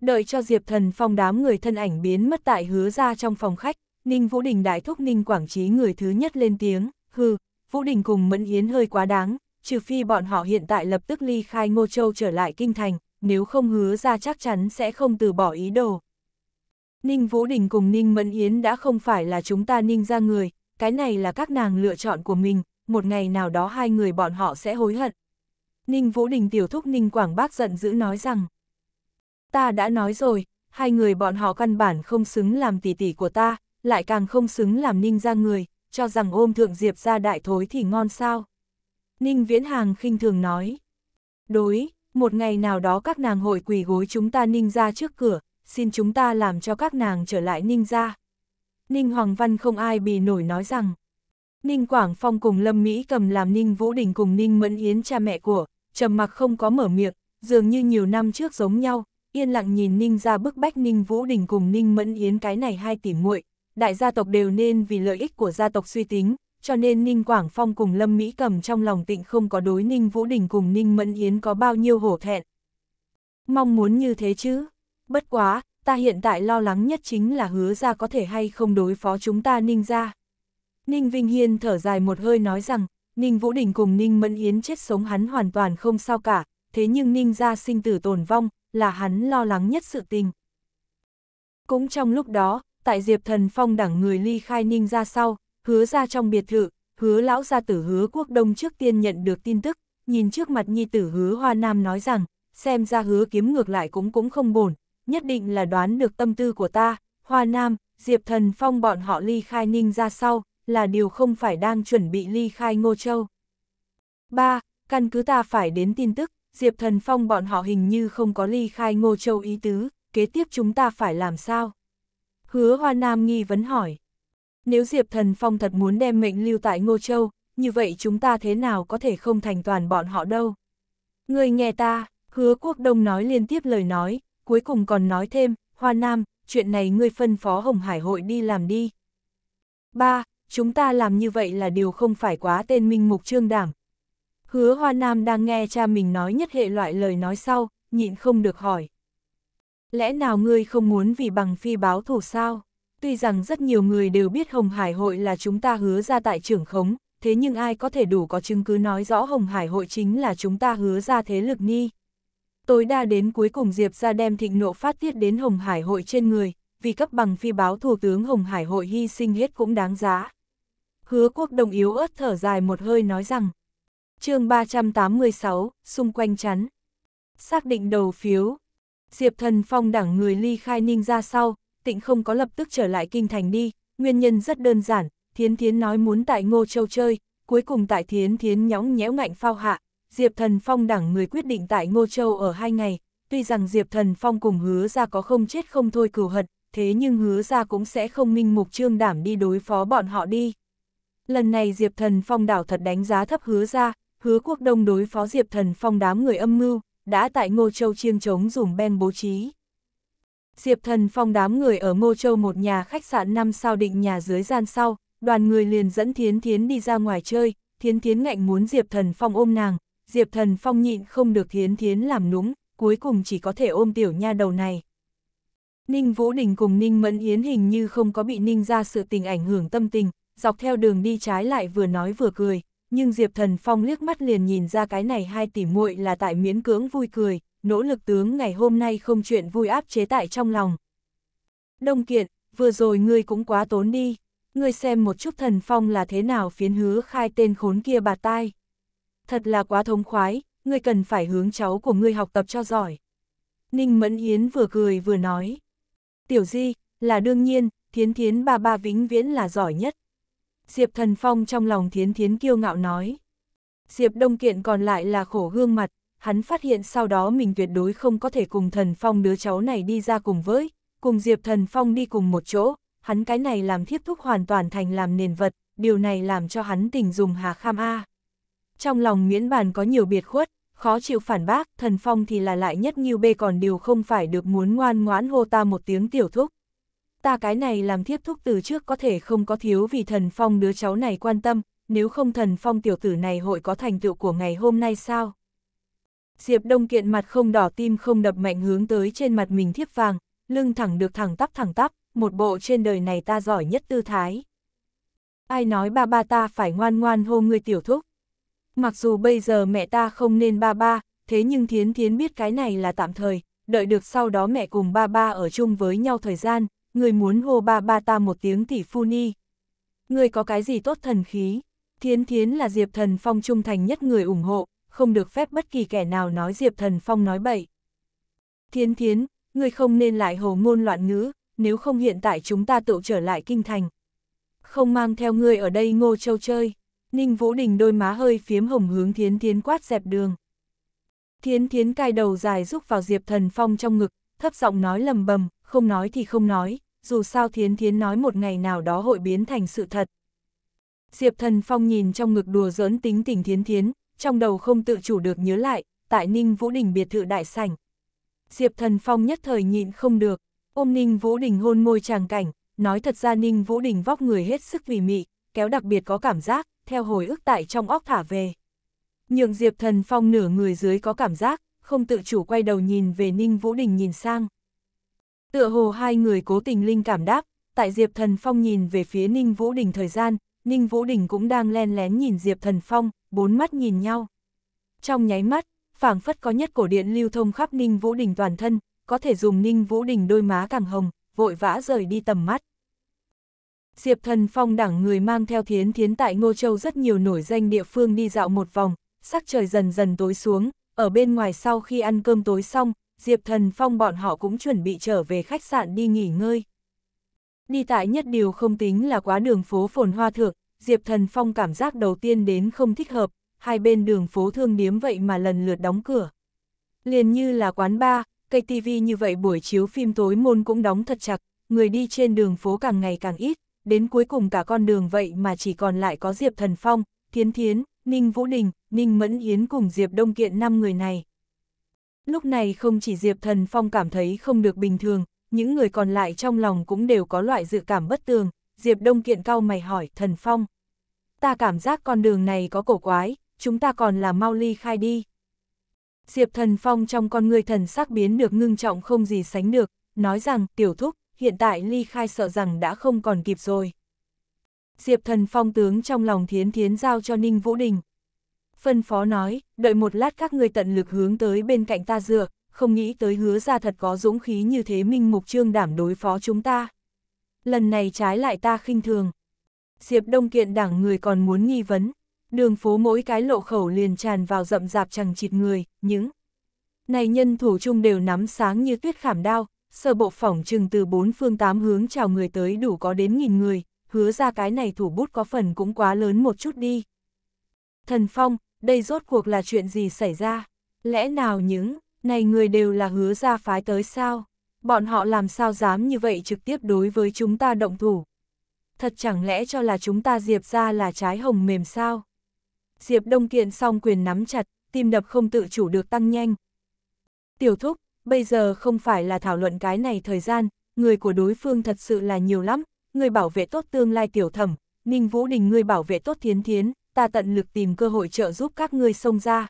Đợi cho Diệp Thần Phong đám người thân ảnh biến mất tại hứa ra trong phòng khách, Ninh Vũ Đình đại thúc Ninh Quảng Trí người thứ nhất lên tiếng, hừ, Vũ Đình cùng Mẫn Yến hơi quá đáng, trừ phi bọn họ hiện tại lập tức ly khai Ngô Châu trở lại Kinh Thành, nếu không hứa ra chắc chắn sẽ không từ bỏ ý đồ. Ninh Vũ Đình cùng Ninh Mẫn Yến đã không phải là chúng ta Ninh ra người, cái này là các nàng lựa chọn của mình, một ngày nào đó hai người bọn họ sẽ hối hận. Ninh Vũ Đình tiểu thúc Ninh Quảng Bác giận dữ nói rằng, ta đã nói rồi, hai người bọn họ căn bản không xứng làm tỷ tỷ của ta, lại càng không xứng làm ninh ra người, cho rằng ôm thượng diệp ra đại thối thì ngon sao. Ninh Viễn Hàng khinh thường nói, đối, một ngày nào đó các nàng hội quỳ gối chúng ta ninh ra trước cửa, xin chúng ta làm cho các nàng trở lại ninh ra. Ninh Hoàng Văn không ai bị nổi nói rằng, Ninh Quảng Phong cùng Lâm Mỹ cầm làm Ninh Vũ Đình cùng Ninh Mẫn Yến cha mẹ của, trầm mặc không có mở miệng, dường như nhiều năm trước giống nhau, yên lặng nhìn Ninh ra bức bách Ninh Vũ Đình cùng Ninh Mẫn Yến cái này hai tỷ muội đại gia tộc đều nên vì lợi ích của gia tộc suy tính, cho nên Ninh Quảng Phong cùng Lâm Mỹ cầm trong lòng tịnh không có đối Ninh Vũ Đình cùng Ninh Mẫn Yến có bao nhiêu hổ thẹn. Mong muốn như thế chứ, bất quá, ta hiện tại lo lắng nhất chính là hứa ra có thể hay không đối phó chúng ta Ninh ra. Ninh Vinh Hiên thở dài một hơi nói rằng, Ninh Vũ Đình cùng Ninh Mẫn Yến chết sống hắn hoàn toàn không sao cả, thế nhưng Ninh ra sinh tử tồn vong, là hắn lo lắng nhất sự tình. Cũng trong lúc đó, tại Diệp Thần Phong đẳng người ly khai ninh ra sau, hứa ra trong biệt thự, hứa lão gia tử hứa quốc đông trước tiên nhận được tin tức, nhìn trước mặt nhi tử hứa hoa nam nói rằng, xem ra hứa kiếm ngược lại cũng cũng không bổn, nhất định là đoán được tâm tư của ta, hoa nam, Diệp Thần Phong bọn họ ly khai ninh ra sau, là điều không phải đang chuẩn bị ly khai Ngô Châu. 3. Căn cứ ta phải đến tin tức, Diệp Thần Phong bọn họ hình như không có ly khai Ngô Châu ý tứ, kế tiếp chúng ta phải làm sao? Hứa Hoa Nam nghi vấn hỏi. Nếu Diệp Thần Phong thật muốn đem mệnh lưu tại Ngô Châu, như vậy chúng ta thế nào có thể không thành toàn bọn họ đâu. Người nghe ta, hứa quốc đông nói liên tiếp lời nói, cuối cùng còn nói thêm, Hoa Nam, chuyện này ngươi phân phó Hồng Hải hội đi làm đi. ba Chúng ta làm như vậy là điều không phải quá tên minh mục trương đảm. Hứa Hoa Nam đang nghe cha mình nói nhất hệ loại lời nói sau, nhịn không được hỏi lẽ nào ngươi không muốn vì bằng phi báo thù sao? Tuy rằng rất nhiều người đều biết Hồng Hải hội là chúng ta hứa ra tại trưởng khống, thế nhưng ai có thể đủ có chứng cứ nói rõ Hồng Hải hội chính là chúng ta hứa ra thế lực ni. Tối đa đến cuối cùng Diệp ra đem thịnh nộ phát tiết đến Hồng Hải hội trên người, vì cấp bằng phi báo thủ tướng Hồng Hải hội hy sinh hết cũng đáng giá. Hứa quốc đồng yếu ớt thở dài một hơi nói rằng, chương 386, xung quanh chắn, xác định đầu phiếu, Diệp Thần Phong đảng người ly khai ninh ra sau, tịnh không có lập tức trở lại kinh thành đi, nguyên nhân rất đơn giản, Thiến Thiến nói muốn tại Ngô Châu chơi, cuối cùng tại Thiến Thiến nhõng nhẽo ngạnh phao hạ, Diệp Thần Phong đảng người quyết định tại Ngô Châu ở hai ngày, tuy rằng Diệp Thần Phong cùng hứa ra có không chết không thôi cửu hận, thế nhưng hứa ra cũng sẽ không minh mục trương đảm đi đối phó bọn họ đi. Lần này Diệp Thần Phong đảo thật đánh giá thấp hứa ra, hứa quốc đông đối phó Diệp Thần Phong đám người âm mưu, đã tại Ngô Châu chiêng trống dùng beng bố trí. Diệp Thần Phong đám người ở Ngô Châu một nhà khách sạn năm sao định nhà dưới gian sau, đoàn người liền dẫn Thiến Thiến đi ra ngoài chơi, Thiến Thiến ngạnh muốn Diệp Thần Phong ôm nàng, Diệp Thần Phong nhịn không được Thiến Thiến làm núng, cuối cùng chỉ có thể ôm tiểu nha đầu này. Ninh Vũ Đình cùng Ninh Mẫn Yến hình như không có bị Ninh ra sự tình ảnh hưởng tâm tình, dọc theo đường đi trái lại vừa nói vừa cười, nhưng Diệp Thần Phong liếc mắt liền nhìn ra cái này hai tỷ muội là tại miễn cưỡng vui cười, nỗ lực tướng ngày hôm nay không chuyện vui áp chế tại trong lòng. Đông kiện, vừa rồi ngươi cũng quá tốn đi, ngươi xem một chút Thần Phong là thế nào phiến hứa khai tên khốn kia bà tai. Thật là quá thống khoái, ngươi cần phải hướng cháu của ngươi học tập cho giỏi. Ninh Mẫn Yến vừa cười vừa nói. Tiểu Di, là đương nhiên, thiến thiến ba ba vĩnh viễn là giỏi nhất. Diệp Thần Phong trong lòng thiến thiến kiêu ngạo nói. Diệp Đông Kiện còn lại là khổ gương mặt, hắn phát hiện sau đó mình tuyệt đối không có thể cùng Thần Phong đứa cháu này đi ra cùng với, cùng Diệp Thần Phong đi cùng một chỗ, hắn cái này làm thiếp thúc hoàn toàn thành làm nền vật, điều này làm cho hắn tình dùng hà kham a. Trong lòng miễn bàn có nhiều biệt khuất, khó chịu phản bác, Thần Phong thì là lại nhất nghiêu bê còn điều không phải được muốn ngoan ngoãn hô ta một tiếng tiểu thúc ta cái này làm thiếp thúc từ trước có thể không có thiếu vì thần phong đứa cháu này quan tâm, nếu không thần phong tiểu tử này hội có thành tựu của ngày hôm nay sao? Diệp Đông Kiện mặt không đỏ tim không đập mạnh hướng tới trên mặt mình thiếp vàng, lưng thẳng được thẳng tắp thẳng tắp, một bộ trên đời này ta giỏi nhất tư thái. Ai nói ba ba ta phải ngoan ngoan hô người tiểu thúc? Mặc dù bây giờ mẹ ta không nên ba ba, thế nhưng thiến thiến biết cái này là tạm thời, đợi được sau đó mẹ cùng ba ba ở chung với nhau thời gian, người muốn hô ba ba ta một tiếng tỷ phu ni. Người có cái gì tốt thần khí? Thiến Thiến là Diệp Thần Phong trung thành nhất người ủng hộ, không được phép bất kỳ kẻ nào nói Diệp Thần Phong nói bậy. Thiến Thiến, người không nên lại hồ ngôn loạn ngữ, nếu không hiện tại chúng ta tự trở lại kinh thành. Không mang theo người ở đây ngô châu chơi. Ninh Vũ Đình đôi má hơi phiếm hồng hướng Thiến Thiến quát dẹp đường. Thiến Thiến cai đầu dài rúc vào Diệp Thần Phong trong ngực, thấp giọng nói lầm bầm, không nói thì không nói, dù sao thiến thiến nói một ngày nào đó hội biến thành sự thật. Diệp Thần Phong nhìn trong ngực đùa giỡn tính tình thiến thiến, trong đầu không tự chủ được nhớ lại, tại Ninh Vũ Đình biệt thự đại sảnh. Diệp Thần Phong nhất thời nhịn không được, ôm Ninh Vũ Đình hôn môi tràng cảnh, nói thật ra Ninh Vũ Đình vóc người hết sức vì mị, kéo đặc biệt có cảm giác, theo hồi ức tại trong óc thả về. Nhượng Diệp Thần Phong nửa người dưới có cảm giác, không tự chủ quay đầu nhìn về Ninh Vũ Đình nhìn sang. Tựa hồ hai người cố tình linh cảm đáp, tại Diệp Thần Phong nhìn về phía Ninh Vũ Đình thời gian, Ninh Vũ Đình cũng đang len lén nhìn Diệp Thần Phong, bốn mắt nhìn nhau. Trong nháy mắt, phảng phất có nhất cổ điện lưu thông khắp Ninh Vũ Đình toàn thân, có thể dùng Ninh Vũ Đình đôi má càng hồng, vội vã rời đi tầm mắt. Diệp Thần Phong đẳng người mang theo thiến thiến tại Ngô Châu rất nhiều nổi danh địa phương đi dạo một vòng, sắc trời dần dần tối xuống, ở bên ngoài sau khi ăn cơm tối xong, Diệp Thần Phong bọn họ cũng chuẩn bị trở về khách sạn đi nghỉ ngơi. Đi tại nhất điều không tính là quá đường phố phồn hoa thượng, Diệp Thần Phong cảm giác đầu tiên đến không thích hợp, hai bên đường phố thương điếm vậy mà lần lượt đóng cửa. Liền như là quán bar, cây TV như vậy buổi chiếu phim tối môn cũng đóng thật chặt, người đi trên đường phố càng ngày càng ít, đến cuối cùng cả con đường vậy mà chỉ còn lại có Diệp Thần Phong, Thiến Thiến, Ninh Vũ Đình, Ninh Mẫn Yến cùng Diệp Đông Kiện năm người này. Lúc này không chỉ Diệp Thần Phong cảm thấy không được bình thường, những người còn lại trong lòng cũng đều có loại dự cảm bất tường. Diệp Đông Kiện cao mày hỏi Thần Phong. Ta cảm giác con đường này có cổ quái, chúng ta còn là mau ly khai đi. Diệp Thần Phong trong con người thần sắc biến được ngưng trọng không gì sánh được, nói rằng tiểu thúc, hiện tại ly khai sợ rằng đã không còn kịp rồi. Diệp Thần Phong tướng trong lòng thiến thiến giao cho Ninh Vũ Đình, phân phó nói, đợi một lát các người tận lực hướng tới bên cạnh ta dựa, không nghĩ tới hứa ra thật có dũng khí như thế minh mục trương đảm đối phó chúng ta. Lần này trái lại ta khinh thường. Diệp Đông kiện đảng người còn muốn nghi vấn, đường phố mỗi cái lộ khẩu liền tràn vào rậm rạp chẳng chịt người, những này nhân thủ chung đều nắm sáng như tuyết khảm đao, sơ bộ phỏng chừng từ bốn phương tám hướng chào người tới đủ có đến nghìn người, hứa ra cái này thủ bút có phần cũng quá lớn một chút đi. Thần Phong, đây rốt cuộc là chuyện gì xảy ra? Lẽ nào những, này người đều là hứa ra phái tới sao? Bọn họ làm sao dám như vậy trực tiếp đối với chúng ta động thủ? Thật chẳng lẽ cho là chúng ta diệp ra là trái hồng mềm sao? Diệp Đông Kiện song quyền nắm chặt, tim đập không tự chủ được tăng nhanh. Tiểu thúc, bây giờ không phải là thảo luận cái này thời gian, người của đối phương thật sự là nhiều lắm, người bảo vệ tốt tương lai tiểu thẩm, Ninh Vũ Đình người bảo vệ tốt thiến thiến, ta tận lực tìm cơ hội trợ giúp các ngươi xông ra.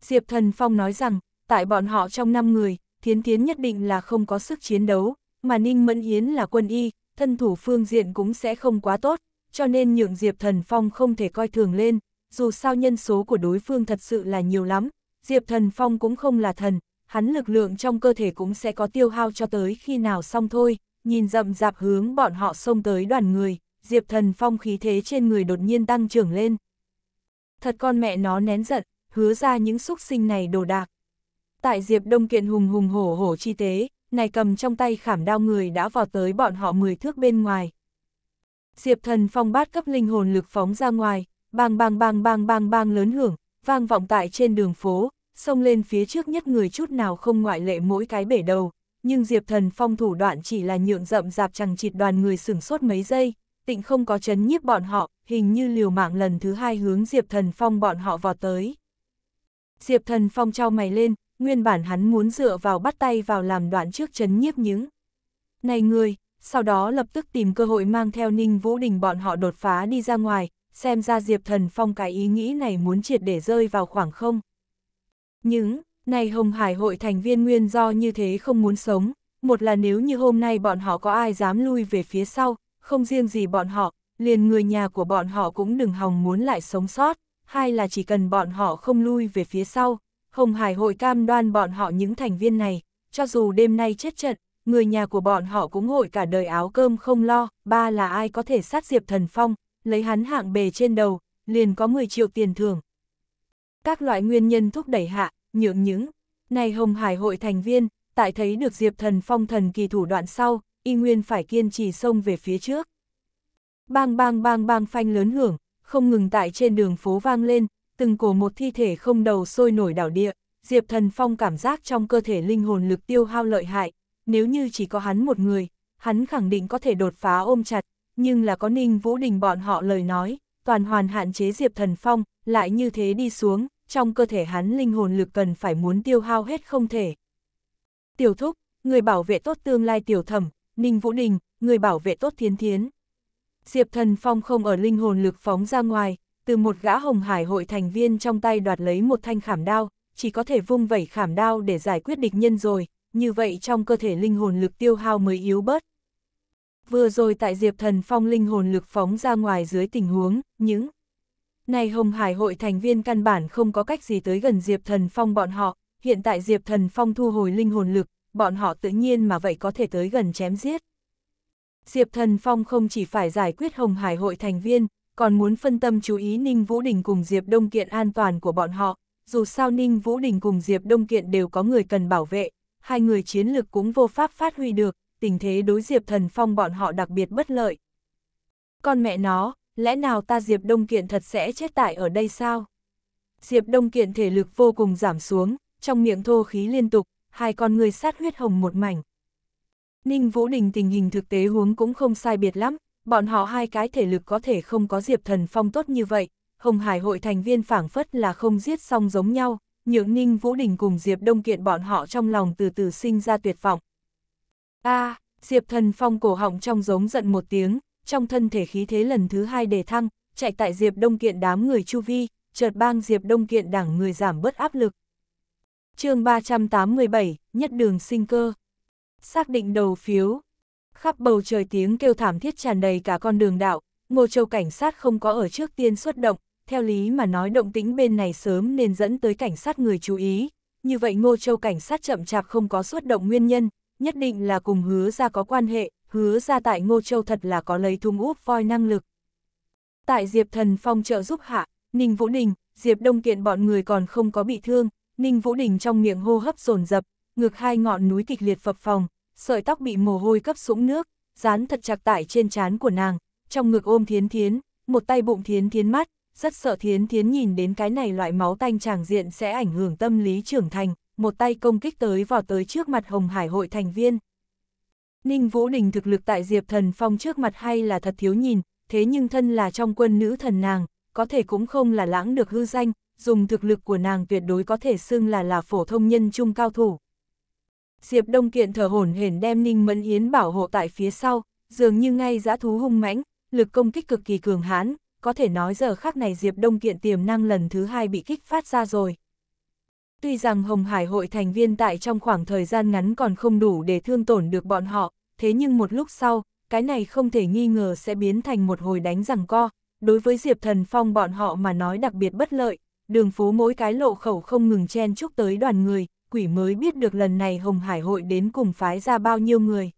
Diệp Thần Phong nói rằng, tại bọn họ trong năm người, Thiến Thiến nhất định là không có sức chiến đấu, mà Ninh Mẫn Yến là quân y, thân thủ phương diện cũng sẽ không quá tốt, cho nên nhượng Diệp Thần Phong không thể coi thường lên, dù sao nhân số của đối phương thật sự là nhiều lắm, Diệp Thần Phong cũng không là thần, hắn lực lượng trong cơ thể cũng sẽ có tiêu hao cho tới khi nào xong thôi, nhìn rậm rạp hướng bọn họ xông tới đoàn người, Diệp Thần Phong khí thế trên người đột nhiên tăng trưởng lên. Thật con mẹ nó nén giận, hứa ra những xúc sinh này đồ đạc. Tại Diệp Đông Kiện hùng hùng hổ hổ chi tế, này cầm trong tay khảm đao người đã vào tới bọn họ mười thước bên ngoài. Diệp Thần Phong bát cấp linh hồn lực phóng ra ngoài, bang bang bang bang bang bang lớn hưởng, vang vọng tại trên đường phố, xông lên phía trước nhất người chút nào không ngoại lệ mỗi cái bể đầu, nhưng Diệp Thần Phong thủ đoạn chỉ là nhượng rậm rạp chẳng chịt đoàn người sửng sốt mấy giây, tịnh không có chấn nhiếp bọn họ, hình như liều mạng lần thứ hai hướng Diệp Thần Phong bọn họ vọt tới. Diệp Thần Phong trao mày lên, nguyên bản hắn muốn dựa vào bắt tay vào làm đoạn trước chấn nhiếp những. Này người, sau đó lập tức tìm cơ hội mang theo Ninh Vũ Đình bọn họ đột phá đi ra ngoài, xem ra Diệp Thần Phong cái ý nghĩ này muốn triệt để rơi vào khoảng không. Những, này Hồng Hải hội thành viên nguyên do như thế không muốn sống, một là nếu như hôm nay bọn họ có ai dám lui về phía sau, không riêng gì bọn họ, liền người nhà của bọn họ cũng đừng hòng muốn lại sống sót, hai là chỉ cần bọn họ không lui về phía sau, Hồng Hải hội cam đoan bọn họ những thành viên này, cho dù đêm nay chết trận, người nhà của bọn họ cũng hội cả đời áo cơm không lo, ba là ai có thể sát Diệp Thần Phong, lấy hắn hạng bề trên đầu, liền có 10 triệu tiền thưởng. Các loại nguyên nhân thúc đẩy hạ, nhượng những, này Hồng Hải hội thành viên, tại thấy được Diệp Thần Phong thần kỳ thủ đoạn sau, y nguyên phải kiên trì xông về phía trước. Bang bang bang bang phanh lớn hưởng, không ngừng tại trên đường phố vang lên, từng cổ một thi thể không đầu sôi nổi đảo địa, Diệp Thần Phong cảm giác trong cơ thể linh hồn lực tiêu hao lợi hại, nếu như chỉ có hắn một người, hắn khẳng định có thể đột phá ôm chặt, nhưng là có Ninh Vũ Đình bọn họ lời nói, toàn hoàn hạn chế Diệp Thần Phong, lại như thế đi xuống, trong cơ thể hắn linh hồn lực cần phải muốn tiêu hao hết không thể. Tiểu thúc, người bảo vệ tốt tương lai tiểu thẩm, Ninh Vũ Đình, người bảo vệ tốt Thiên thiến. Diệp Thần Phong không ở linh hồn lực phóng ra ngoài, từ một gã hồng hải hội thành viên trong tay đoạt lấy một thanh khảm đao, chỉ có thể vung vẩy khảm đao để giải quyết địch nhân rồi, như vậy trong cơ thể linh hồn lực tiêu hao mới yếu bớt. Vừa rồi tại Diệp Thần Phong linh hồn lực phóng ra ngoài dưới tình huống, những này Hồng Hải hội thành viên căn bản không có cách gì tới gần Diệp Thần Phong bọn họ, hiện tại Diệp Thần Phong thu hồi linh hồn lực, bọn họ tự nhiên mà vậy có thể tới gần chém giết. Diệp Thần Phong không chỉ phải giải quyết Hồng Hải hội thành viên, còn muốn phân tâm chú ý Ninh Vũ Đình cùng Diệp Đông Kiện an toàn của bọn họ, dù sao Ninh Vũ Đình cùng Diệp Đông Kiện đều có người cần bảo vệ, hai người chiến lực cũng vô pháp phát huy được, tình thế đối Diệp Thần Phong bọn họ đặc biệt bất lợi. Con mẹ nó, lẽ nào ta Diệp Đông Kiện thật sẽ chết tại ở đây sao? Diệp Đông Kiện thể lực vô cùng giảm xuống, trong miệng thô khí liên tục, hai con người sát huyết hồng một mảnh. Ninh Vũ Đình tình hình thực tế huống cũng không sai biệt lắm, bọn họ hai cái thể lực có thể không có Diệp Thần Phong tốt như vậy, Hồng Hải hội thành viên phảng phất là không giết xong giống nhau, nhượng Ninh Vũ Đình cùng Diệp Đông Kiện bọn họ trong lòng từ từ sinh ra tuyệt vọng. A, à, Diệp Thần Phong cổ họng trong giống giận một tiếng, trong thân thể khí thế lần thứ hai đề thăng, chạy tại Diệp Đông Kiện đám người chu vi, chợt bang Diệp Đông Kiện đảng người giảm bớt áp lực chương 387, nhất đường sinh cơ. Xác định đầu phiếu. Khắp bầu trời tiếng kêu thảm thiết tràn đầy cả con đường đạo, Ngô Châu cảnh sát không có ở trước tiên xuất động, theo lý mà nói động tĩnh bên này sớm nên dẫn tới cảnh sát người chú ý. Như vậy Ngô Châu cảnh sát chậm chạp không có xuất động nguyên nhân, nhất định là cùng hứa ra có quan hệ, hứa ra tại Ngô Châu thật là có lấy thung úp voi năng lực. Tại Diệp Thần Phong trợ giúp hạ, Ninh Vũ Đình, Diệp Đông Kiện bọn người còn không có bị thương, Ninh Vũ Đình trong miệng hô hấp dồn dập, ngược hai ngọn núi kịch liệt phập phòng, sợi tóc bị mồ hôi cấp sũng nước, dán thật chặt tại trên trán của nàng, trong ngực ôm Thiến Thiến, một tay bụng Thiến Thiến mắt, rất sợ Thiến Thiến nhìn đến cái này loại máu tanh chàng diện sẽ ảnh hưởng tâm lý trưởng thành, một tay công kích tới vào tới trước mặt Hồng Hải hội thành viên. Ninh Vũ Đình thực lực tại Diệp Thần Phong trước mặt hay là thật thiếu nhìn, thế nhưng thân là trong quân nữ thần nàng, có thể cũng không là lãng được hư danh, dùng thực lực của nàng tuyệt đối có thể xưng là là phổ thông nhân trung cao thủ. Diệp Đông Kiện thở hổn hển đem Ninh Mẫn Yến bảo hộ tại phía sau, dường như ngay dã thú hung mãnh, lực công kích cực kỳ cường hãn, có thể nói giờ khắc này Diệp Đông Kiện tiềm năng lần thứ hai bị kích phát ra rồi. Tuy rằng Hồng Hải hội thành viên tại trong khoảng thời gian ngắn còn không đủ để thương tổn được bọn họ, thế nhưng một lúc sau, cái này không thể nghi ngờ sẽ biến thành một hồi đánh rằng co, đối với Diệp Thần Phong bọn họ mà nói đặc biệt bất lợi, đường phố mỗi cái lộ khẩu không ngừng chen chúc tới đoàn người, quỷ mới biết được lần này Hồng Hải hội đến cùng phái ra bao nhiêu người.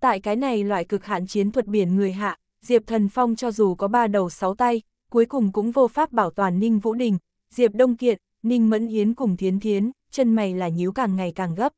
Tại cái này loại cực hạn chiến thuật biển người hạ, Diệp Thần Phong cho dù có ba đầu sáu tay, cuối cùng cũng vô pháp bảo toàn Ninh Vũ Đình, Diệp Đông Kiện, Ninh Mẫn Yến cùng Thiến Thiến, chân mày là nhíu càng ngày càng gấp.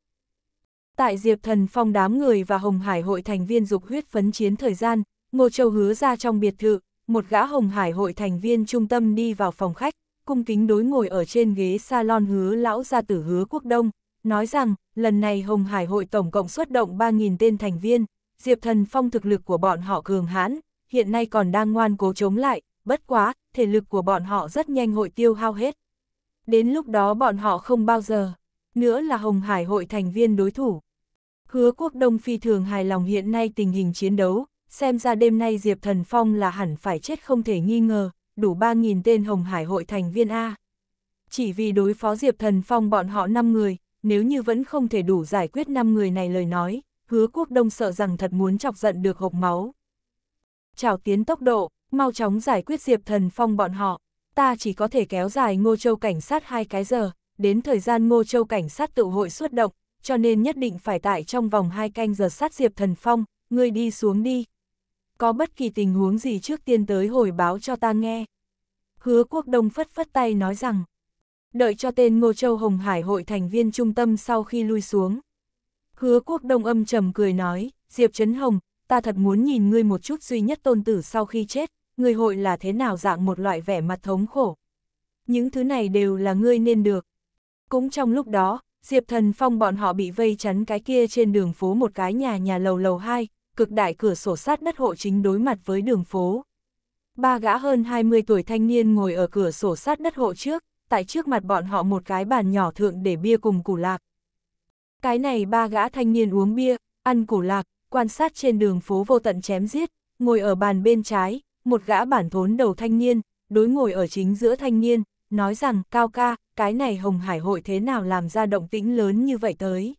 Tại Diệp Thần Phong đám người và Hồng Hải hội thành viên dục huyết phấn chiến thời gian, Ngô Châu hứa ra trong biệt thự, một gã Hồng Hải hội thành viên trung tâm đi vào phòng khách, cung kính đối ngồi ở trên ghế salon hứa lão gia tử hứa quốc đông, nói rằng, lần này Hồng Hải hội tổng cộng xuất động 3.000 tên thành viên, Diệp Thần Phong thực lực của bọn họ cường hãn, hiện nay còn đang ngoan cố chống lại, bất quá, thể lực của bọn họ rất nhanh hội tiêu hao hết. Đến lúc đó bọn họ không bao giờ, nữa là Hồng Hải hội thành viên đối thủ. Hứa quốc đông phi thường hài lòng hiện nay tình hình chiến đấu, xem ra đêm nay Diệp Thần Phong là hẳn phải chết không thể nghi ngờ, đủ 3.000 tên Hồng Hải hội thành viên A. Chỉ vì đối phó Diệp Thần Phong bọn họ 5 người, nếu như vẫn không thể đủ giải quyết 5 người này lời nói, hứa quốc đông sợ rằng thật muốn chọc giận được hộp máu. Chào tiến tốc độ, mau chóng giải quyết Diệp Thần Phong bọn họ, ta chỉ có thể kéo dài ngô châu cảnh sát hai cái giờ, đến thời gian ngô châu cảnh sát tự hội xuất động, cho nên nhất định phải tại trong vòng hai canh giờ sát Diệp Thần Phong, người đi xuống đi, có bất kỳ tình huống gì trước tiên tới hồi báo cho ta nghe. Hứa quốc đông phất phất tay nói rằng, đợi cho tên Ngô Châu Hồng Hải hội thành viên trung tâm sau khi lui xuống. Hứa quốc đông âm trầm cười nói, Diệp Trấn Hồng, ta thật muốn nhìn ngươi một chút duy nhất tôn tử sau khi chết, ngươi hội là thế nào dạng một loại vẻ mặt thống khổ. Những thứ này đều là ngươi nên được. Cũng trong lúc đó, Diệp Thần Phong bọn họ bị vây chắn cái kia trên đường phố một cái nhà nhà lầu lầu hai, cực đại cửa sổ sát đất hộ chính đối mặt với đường phố. Ba gã hơn 20 tuổi thanh niên ngồi ở cửa sổ sát đất hộ trước, tại trước mặt bọn họ một cái bàn nhỏ thượng để bia cùng củ lạc. Cái này ba gã thanh niên uống bia, ăn củ lạc, quan sát trên đường phố vô tận chém giết, ngồi ở bàn bên trái, một gã bản thốn đầu thanh niên, đối ngồi ở chính giữa thanh niên, nói rằng cao ca, cái này Hồng Hải hội thế nào làm ra động tĩnh lớn như vậy tới.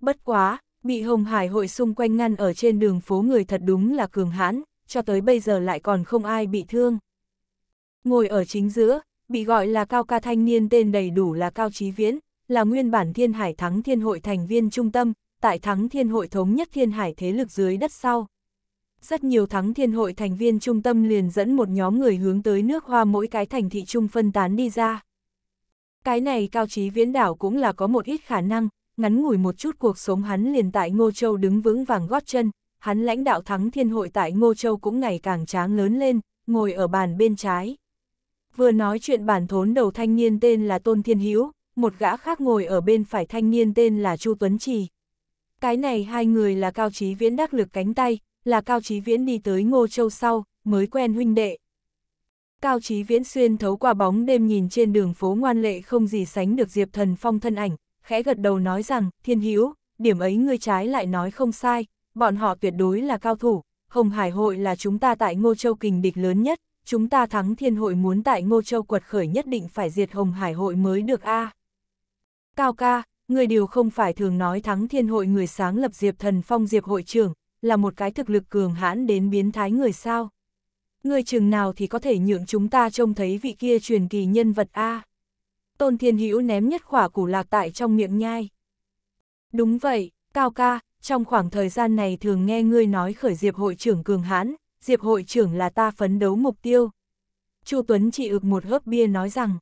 Bất quá, bị Hồng Hải hội xung quanh ngăn ở trên đường phố người thật đúng là cường hãn, cho tới bây giờ lại còn không ai bị thương. Ngồi ở chính giữa, bị gọi là Cao Ca thanh niên tên đầy đủ là Cao Chí Viễn, là nguyên bản Thiên Hải Thắng Thiên Hội thành viên trung tâm, tại Thắng Thiên Hội thống nhất Thiên Hải thế lực dưới đất sau. Rất nhiều Thắng Thiên Hội thành viên trung tâm liền dẫn một nhóm người hướng tới nước hoa mỗi cái thành thị trung phân tán đi ra. Cái này Cao Chí Viễn đảo cũng là có một ít khả năng, ngắn ngủi một chút cuộc sống hắn liền tại Ngô Châu đứng vững vàng gót chân, hắn lãnh đạo thắng thiên hội tại Ngô Châu cũng ngày càng tráng lớn lên, ngồi ở bàn bên trái. Vừa nói chuyện bản thốn đầu thanh niên tên là Tôn Thiên Hữu một gã khác ngồi ở bên phải thanh niên tên là Chu Tuấn Trì. Cái này hai người là Cao trí Viễn đắc lực cánh tay, là Cao trí Viễn đi tới Ngô Châu sau, mới quen huynh đệ. Cao trí Viễn xuyên thấu qua bóng đêm nhìn trên đường phố ngoan lệ không gì sánh được Diệp Thần Phong thân ảnh, khẽ gật đầu nói rằng, thiên hữu điểm ấy ngươi trái lại nói không sai, bọn họ tuyệt đối là cao thủ, Hồng Hải hội là chúng ta tại Ngô Châu kình địch lớn nhất, chúng ta thắng thiên hội muốn tại Ngô Châu quật khởi nhất định phải diệt Hồng Hải hội mới được a. À. Cao ca, người điều không phải thường nói thắng thiên hội người sáng lập Diệp Thần Phong Diệp hội trưởng, là một cái thực lực cường hãn đến biến thái người sao. Người chừng nào thì có thể nhượng chúng ta trông thấy vị kia truyền kỳ nhân vật a. Tôn Thiên Hữu ném nhất khỏa củ lạc tại trong miệng nhai. Đúng vậy, Cao ca, trong khoảng thời gian này thường nghe ngươi nói khởi Diệp hội trưởng cường hãn, Diệp hội trưởng là ta phấn đấu mục tiêu. Chu Tuấn chỉ ực một hớp bia nói rằng,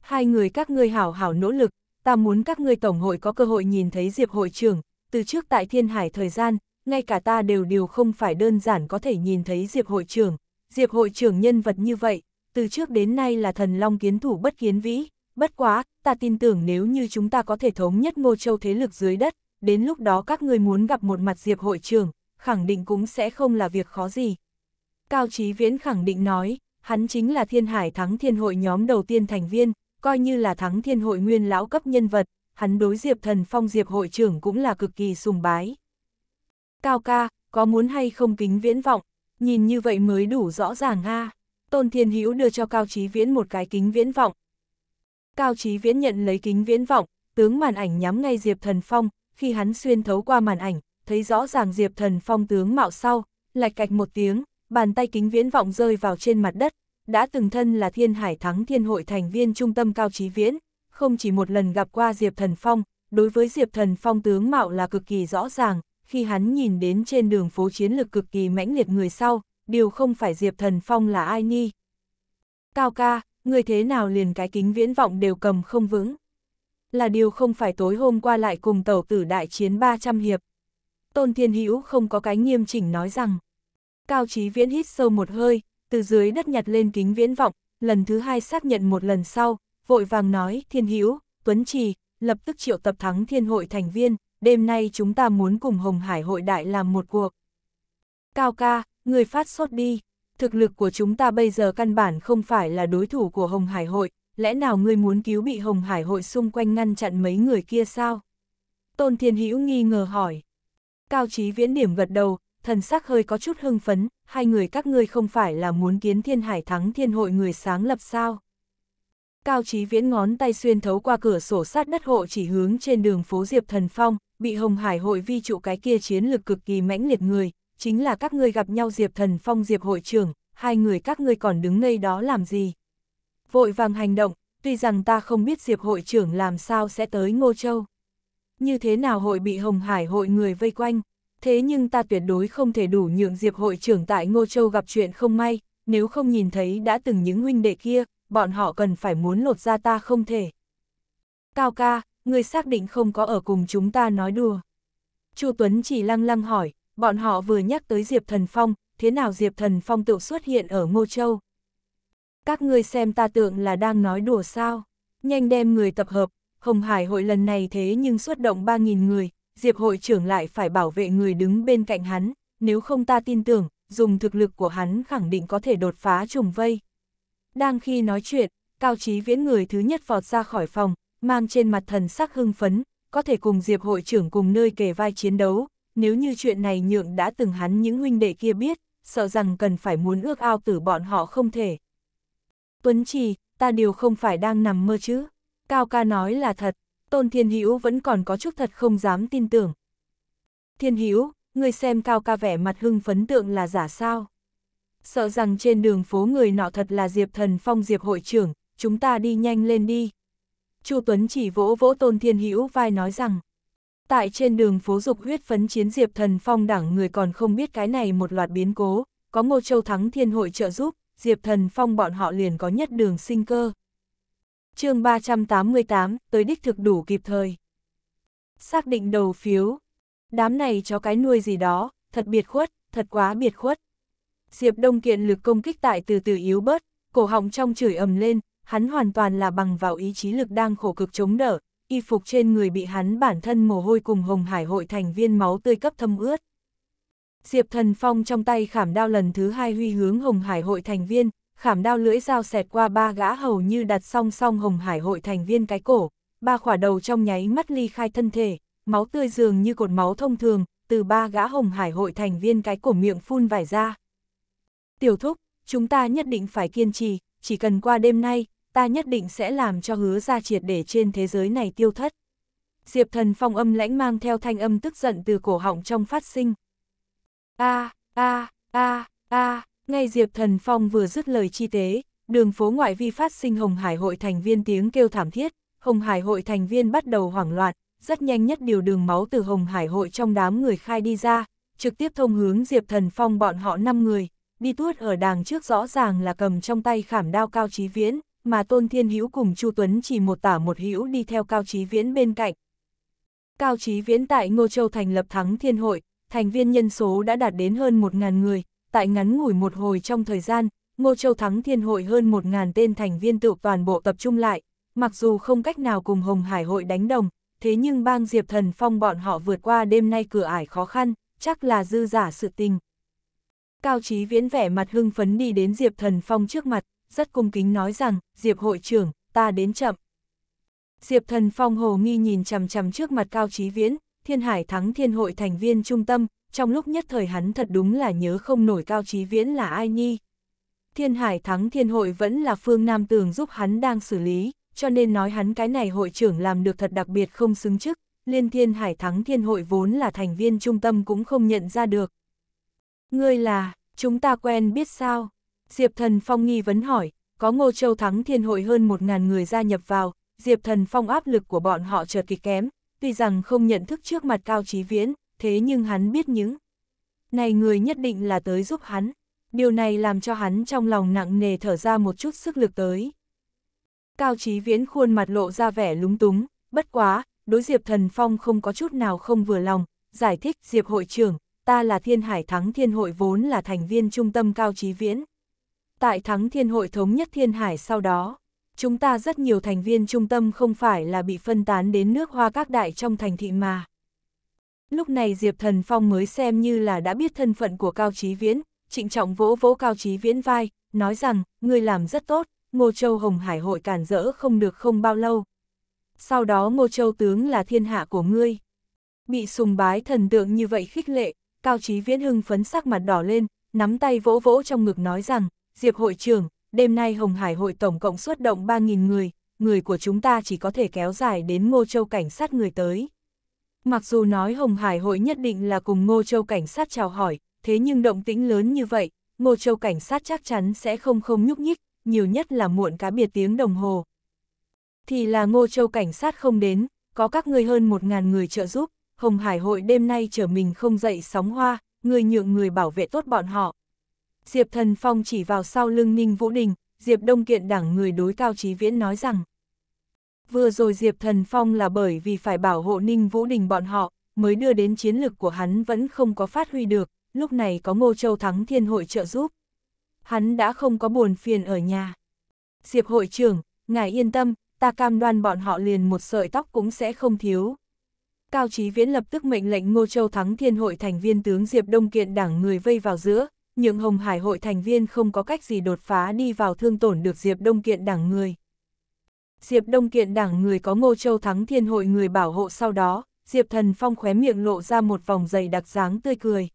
hai người các ngươi hảo hảo nỗ lực, ta muốn các ngươi tổng hội có cơ hội nhìn thấy Diệp hội trưởng, từ trước tại Thiên Hải thời gian, ngay cả ta đều đều không phải đơn giản có thể nhìn thấy Diệp hội trưởng, Diệp hội trưởng nhân vật như vậy, từ trước đến nay là thần long kiến thủ bất kiến vĩ, bất quá, ta tin tưởng nếu như chúng ta có thể thống nhất ngô châu thế lực dưới đất, đến lúc đó các người muốn gặp một mặt diệp hội trưởng, khẳng định cũng sẽ không là việc khó gì. Cao Chí Viễn khẳng định nói, hắn chính là thiên hải thắng thiên hội nhóm đầu tiên thành viên, coi như là thắng thiên hội nguyên lão cấp nhân vật, hắn đối diệp thần phong diệp hội trưởng cũng là cực kỳ sùng bái. Cao ca, có muốn hay không kính viễn vọng, nhìn như vậy mới đủ rõ ràng ha. Tôn Thiên Hữu đưa cho Cao Chí Viễn một cái kính viễn vọng, Cao Chí Viễn nhận lấy kính viễn vọng, tướng màn ảnh nhắm ngay Diệp Thần Phong, khi hắn xuyên thấu qua màn ảnh, thấy rõ ràng Diệp Thần Phong tướng mạo sau, lạch cạch một tiếng, bàn tay kính viễn vọng rơi vào trên mặt đất, đã từng thân là Thiên Hải Thắng Thiên Hội thành viên trung tâm Cao Chí Viễn, không chỉ một lần gặp qua Diệp Thần Phong, đối với Diệp Thần Phong tướng mạo là cực kỳ rõ ràng, khi hắn nhìn đến trên đường phố chiến lực cực kỳ mãnh liệt người sau, điều không phải Diệp Thần Phong là ai ni. Cao ca, người thế nào liền cái kính viễn vọng đều cầm không vững. Là điều không phải tối hôm qua lại cùng tàu tử đại chiến 300 hiệp. Tôn Thiên Hữu không có cái nghiêm chỉnh nói rằng. Cao Chí Viễn hít sâu một hơi, từ dưới đất nhặt lên kính viễn vọng, lần thứ hai xác nhận một lần sau, vội vàng nói, Thiên Hữu Tuấn Trì, lập tức triệu tập thắng thiên hội thành viên, đêm nay chúng ta muốn cùng Hồng Hải hội đại làm một cuộc. Cao ca, người phát sốt đi thực lực của chúng ta bây giờ căn bản không phải là đối thủ của Hồng Hải hội, lẽ nào ngươi muốn cứu bị Hồng Hải hội xung quanh ngăn chặn mấy người kia sao? Tôn Thiên Hữu nghi ngờ hỏi. Cao Chí Viễn điểm gật đầu, thần sắc hơi có chút hưng phấn, hai người các ngươi không phải là muốn kiến Thiên Hải thắng Thiên hội người sáng lập sao? Cao Chí Viễn ngón tay xuyên thấu qua cửa sổ sát đất hộ chỉ hướng trên đường phố Diệp Thần Phong, bị Hồng Hải hội vi trụ cái kia chiến lực cực kỳ mãnh liệt người, chính là các ngươi gặp nhau Diệp Thần Phong Diệp hội trưởng, hai người các ngươi còn đứng ngây đó làm gì? Vội vàng hành động, tuy rằng ta không biết Diệp hội trưởng làm sao sẽ tới Ngô Châu. Như thế nào hội bị Hồng Hải hội người vây quanh, thế nhưng ta tuyệt đối không thể đủ nhượng Diệp hội trưởng tại Ngô Châu gặp chuyện không may, nếu không nhìn thấy đã từng những huynh đệ kia, bọn họ cần phải muốn lột ra ta không thể. Cao ca, người xác định không có ở cùng chúng ta nói đùa. Chu Tuấn chỉ lăng lăng hỏi, bọn họ vừa nhắc tới Diệp Thần Phong, thế nào Diệp Thần Phong tự xuất hiện ở Ngô Châu. Các ngươi xem ta tượng là đang nói đùa sao, nhanh đem người tập hợp, Hồng Hải hội lần này thế nhưng xuất động 3.000 người, Diệp hội trưởng lại phải bảo vệ người đứng bên cạnh hắn, nếu không ta tin tưởng, dùng thực lực của hắn khẳng định có thể đột phá trùng vây. Đang khi nói chuyện, Cao Chí Viễn người thứ nhất vọt ra khỏi phòng, mang trên mặt thần sắc hưng phấn, có thể cùng Diệp hội trưởng cùng nơi kề vai chiến đấu, nếu như chuyện này nhượng đã từng hắn những huynh đệ kia biết, sợ rằng cần phải muốn ước ao tử bọn họ không thể. Tuấn Trì, ta điều không phải đang nằm mơ chứ. Cao ca nói là thật, Tôn Thiên Hữu vẫn còn có chút thật không dám tin tưởng. Thiên Hữu, ngươi xem Cao ca vẻ mặt hưng phấn tượng là giả sao? Sợ rằng trên đường phố người nọ thật là Diệp Thần Phong Diệp hội trưởng, chúng ta đi nhanh lên đi. Chu Tuấn chỉ vỗ vỗ Tôn Thiên Hữu vai nói rằng, tại trên đường phố dục huyết phấn chiến Diệp Thần Phong đảng người còn không biết cái này một loạt biến cố, có Ngô Châu Thắng Thiên Hội trợ giúp, Diệp Thần Phong bọn họ liền có nhất đường sinh cơ. chương 388, tới đích thực đủ kịp thời. Xác định đầu phiếu. Đám này chó cái nuôi gì đó, thật biệt khuất, thật quá biệt khuất. Diệp Đông kiện lực công kích tại từ từ yếu bớt, cổ họng trong chửi ầm lên, hắn hoàn toàn là bằng vào ý chí lực đang khổ cực chống đỡ, y phục trên người bị hắn bản thân mồ hôi cùng hồng hải hội thành viên máu tươi cấp thâm ướt. Diệp Thần Phong trong tay khảm đao lần thứ hai huy hướng hồng hải hội thành viên, khảm đao lưỡi dao xẹt qua ba gã hầu như đặt song song hồng hải hội thành viên cái cổ, ba khỏa đầu trong nháy mắt ly khai thân thể, máu tươi dường như cột máu thông thường, từ ba gã hồng hải hội thành viên cái cổ miệng phun vải ra. Tiểu thúc, chúng ta nhất định phải kiên trì, chỉ cần qua đêm nay, ta nhất định sẽ làm cho hứa ra triệt để trên thế giới này tiêu thất. Diệp thần phong âm lãnh mang theo thanh âm tức giận từ cổ họng trong phát sinh. A, a, a, a, ngay Diệp thần phong vừa dứt lời chi tế, đường phố ngoại vi phát sinh Hồng Hải hội thành viên tiếng kêu thảm thiết, Hồng Hải hội thành viên bắt đầu hoảng loạn, rất nhanh nhất điều đường máu từ Hồng Hải hội trong đám người khai đi ra, trực tiếp thông hướng Diệp Thần Phong bọn họ 5 người, đi tuốt ở đàng trước rõ ràng là cầm trong tay khảm đao cao trí viễn, mà Tôn Thiên Hữu cùng Chu Tuấn chỉ một tả một hữu đi theo Cao Chí Viễn bên cạnh. Cao Chí Viễn tại Ngô Châu thành lập thắng thiên hội, thành viên nhân số đã đạt đến hơn 1.000 người, tại ngắn ngủi một hồi trong thời gian, Ngô Châu thắng thiên hội hơn 1.000 tên thành viên tự toàn bộ tập trung lại, mặc dù không cách nào cùng Hồng Hải hội đánh đồng, thế nhưng bang Diệp Thần Phong bọn họ vượt qua đêm nay cửa ải khó khăn, chắc là dư giả sự tình. Cao Chí Viễn vẻ mặt hưng phấn đi đến Diệp Thần Phong trước mặt, rất cung kính nói rằng, Diệp hội trưởng, ta đến chậm. Diệp thần phong hồ nghi nhìn chằm chằm trước mặt Cao trí Viễn, Thiên Hải thắng thiên hội thành viên trung tâm, trong lúc nhất thời hắn thật đúng là nhớ không nổi Cao trí Viễn là ai nhi. Thiên Hải thắng thiên hội vẫn là phương Nam Tường giúp hắn đang xử lý, cho nên nói hắn cái này hội trưởng làm được thật đặc biệt không xứng chức, liên thiên hải thắng thiên hội vốn là thành viên trung tâm cũng không nhận ra được. Ngươi là, chúng ta quen biết sao? Diệp Thần Phong nghi vấn hỏi, có Ngô Châu Thắng Thiên Hội hơn 1.000 người gia nhập vào, Diệp Thần Phong áp lực của bọn họ chợt kỳ kém, tuy rằng không nhận thức trước mặt Cao Chí Viễn, thế nhưng hắn biết những này người nhất định là tới giúp hắn. Điều này làm cho hắn trong lòng nặng nề thở ra một chút sức lực tới. Cao Chí Viễn khuôn mặt lộ ra vẻ lúng túng, bất quá, đối Diệp Thần Phong không có chút nào không vừa lòng, giải thích Diệp hội trưởng, ta là Thiên Hải Thắng Thiên Hội vốn là thành viên trung tâm Cao Chí Viễn tại thắng thiên hội thống nhất thiên hải sau đó, chúng ta rất nhiều thành viên trung tâm không phải là bị phân tán đến nước hoa các đại trong thành thị mà. Lúc này Diệp Thần Phong mới xem như là đã biết thân phận của Cao Chí Viễn, trịnh trọng vỗ vỗ Cao Chí Viễn vai, nói rằng, người làm rất tốt, Ngô Châu Hồng Hải hội cản rỡ không được không bao lâu. Sau đó Ngô Châu Tướng là thiên hạ của ngươi. Bị sùng bái thần tượng như vậy khích lệ, Cao Chí Viễn hưng phấn sắc mặt đỏ lên, nắm tay vỗ vỗ trong ngực nói rằng, Diệp hội trưởng, đêm nay Hồng Hải hội tổng cộng xuất động 3.000 người, người của chúng ta chỉ có thể kéo dài đến Ngô Châu cảnh sát người tới. Mặc dù nói Hồng Hải hội nhất định là cùng Ngô Châu cảnh sát chào hỏi, thế nhưng động tĩnh lớn như vậy, Ngô Châu cảnh sát chắc chắn sẽ không không nhúc nhích, nhiều nhất là muộn cá biệt tiếng đồng hồ. Thì là Ngô Châu cảnh sát không đến, có các người hơn 1.000 người trợ giúp, Hồng Hải hội đêm nay trở mình không dậy sóng hoa, người nhượng người bảo vệ tốt bọn họ. Diệp Thần Phong chỉ vào sau lưng Ninh Vũ Đình, Diệp Đông Kiện đảng người đối Cao Chí Viễn nói rằng. Vừa rồi Diệp Thần Phong là bởi vì phải bảo hộ Ninh Vũ Đình bọn họ, mới đưa đến chiến lực của hắn vẫn không có phát huy được, lúc này có Ngô Châu Thắng Thiên Hội trợ giúp. Hắn đã không có buồn phiền ở nhà. Diệp hội trưởng, ngài yên tâm, ta cam đoan bọn họ liền một sợi tóc cũng sẽ không thiếu. Cao Chí Viễn lập tức mệnh lệnh Ngô Châu Thắng Thiên Hội thành viên tướng Diệp Đông Kiện đảng người vây vào giữa, nhưng Hồng Hải hội thành viên không có cách gì đột phá đi vào thương tổn được Diệp Đông Kiện đảng người. Diệp Đông Kiện đảng người có Ngô Châu Thắng Thiên hội người bảo hộ sau đó, Diệp Thần Phong khóe miệng lộ ra một vòng dày đặc dáng tươi cười.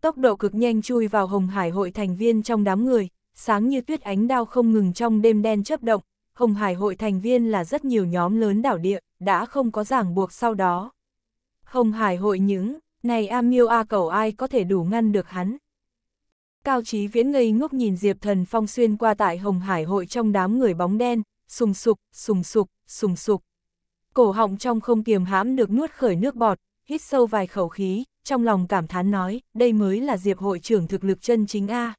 Tốc độ cực nhanh chui vào Hồng Hải hội thành viên trong đám người, sáng như tuyết ánh đao không ngừng trong đêm đen chớp động, Hồng Hải hội thành viên là rất nhiều nhóm lớn đảo địa, đã không có ràng buộc sau đó. Hồng Hải hội những, này A Miêu A cầu ai có thể đủ ngăn được hắn, Cao Chí Viễn ngây ngốc nhìn Diệp Thần Phong xuyên qua tại Hồng Hải hội trong đám người bóng đen, sùng sục, sùng sục, sùng sục. Cổ họng trong không kiềm hãm được nuốt khởi nước bọt, hít sâu vài khẩu khí, trong lòng cảm thán nói, đây mới là Diệp hội trưởng thực lực chân chính A.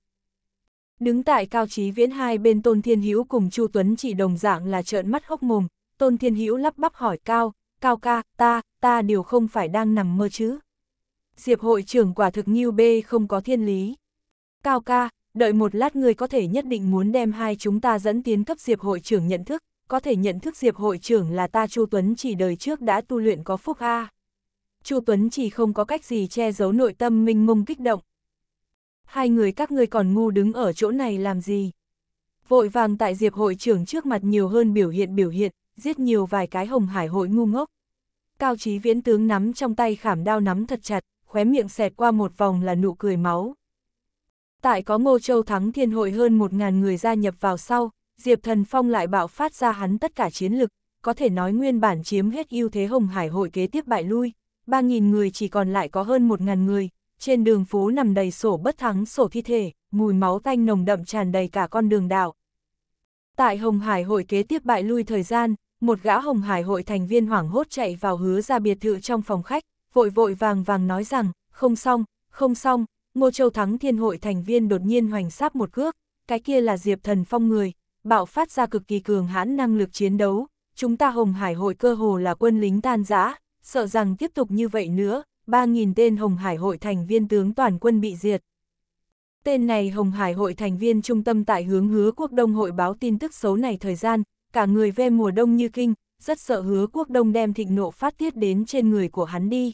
Đứng tại Cao Chí Viễn hai bên Tôn Thiên Hữu cùng Chu Tuấn chỉ đồng dạng là trợn mắt hốc mồm, Tôn Thiên Hữu lắp bắp hỏi Cao, Cao ca, ta, ta đều không phải đang nằm mơ chứ. Diệp hội trưởng quả thực như bê không có thiên lý. Cao ca, đợi một lát người có thể nhất định muốn đem hai chúng ta dẫn tiến cấp diệp hội trưởng nhận thức, có thể nhận thức diệp hội trưởng là ta Chu Tuấn chỉ đời trước đã tu luyện có phúc A. Chu Tuấn chỉ không có cách gì che giấu nội tâm minh mông kích động. Hai người các ngươi còn ngu đứng ở chỗ này làm gì? Vội vàng tại diệp hội trưởng trước mặt nhiều hơn biểu hiện biểu hiện, giết nhiều vài cái hồng hải hội ngu ngốc. Cao Chí Viễn tướng nắm trong tay khảm đao nắm thật chặt, khóe miệng xẹt qua một vòng là nụ cười máu. Tại có Ngô Châu thắng thiên hội hơn 1.000 người gia nhập vào sau, Diệp Thần Phong lại bạo phát ra hắn tất cả chiến lực, có thể nói nguyên bản chiếm hết ưu thế Hồng Hải hội kế tiếp bại lui, 3.000 người chỉ còn lại có hơn 1.000 người, trên đường phố nằm đầy sổ bất thắng sổ thi thể, mùi máu tanh nồng đậm tràn đầy cả con đường đảo. Tại Hồng Hải hội kế tiếp bại lui thời gian, một gã Hồng Hải hội thành viên hoảng hốt chạy vào hứa ra biệt thự trong phòng khách, vội vội vàng vàng nói rằng, không xong, không xong, Ngô Châu Thắng Thiên hội thành viên đột nhiên hoành sáp một cước, cái kia là Diệp Thần Phong người, bạo phát ra cực kỳ cường hãn năng lực chiến đấu, chúng ta Hồng Hải hội cơ hồ là quân lính tan rã, sợ rằng tiếp tục như vậy nữa, 3.000 tên Hồng Hải hội thành viên tướng toàn quân bị diệt. Tên này Hồng Hải hội thành viên trung tâm tại hướng hứa quốc đông hội báo tin tức xấu này thời gian, cả người ve mùa đông như kinh, rất sợ hứa quốc đông đem thịnh nộ phát tiết đến trên người của hắn đi.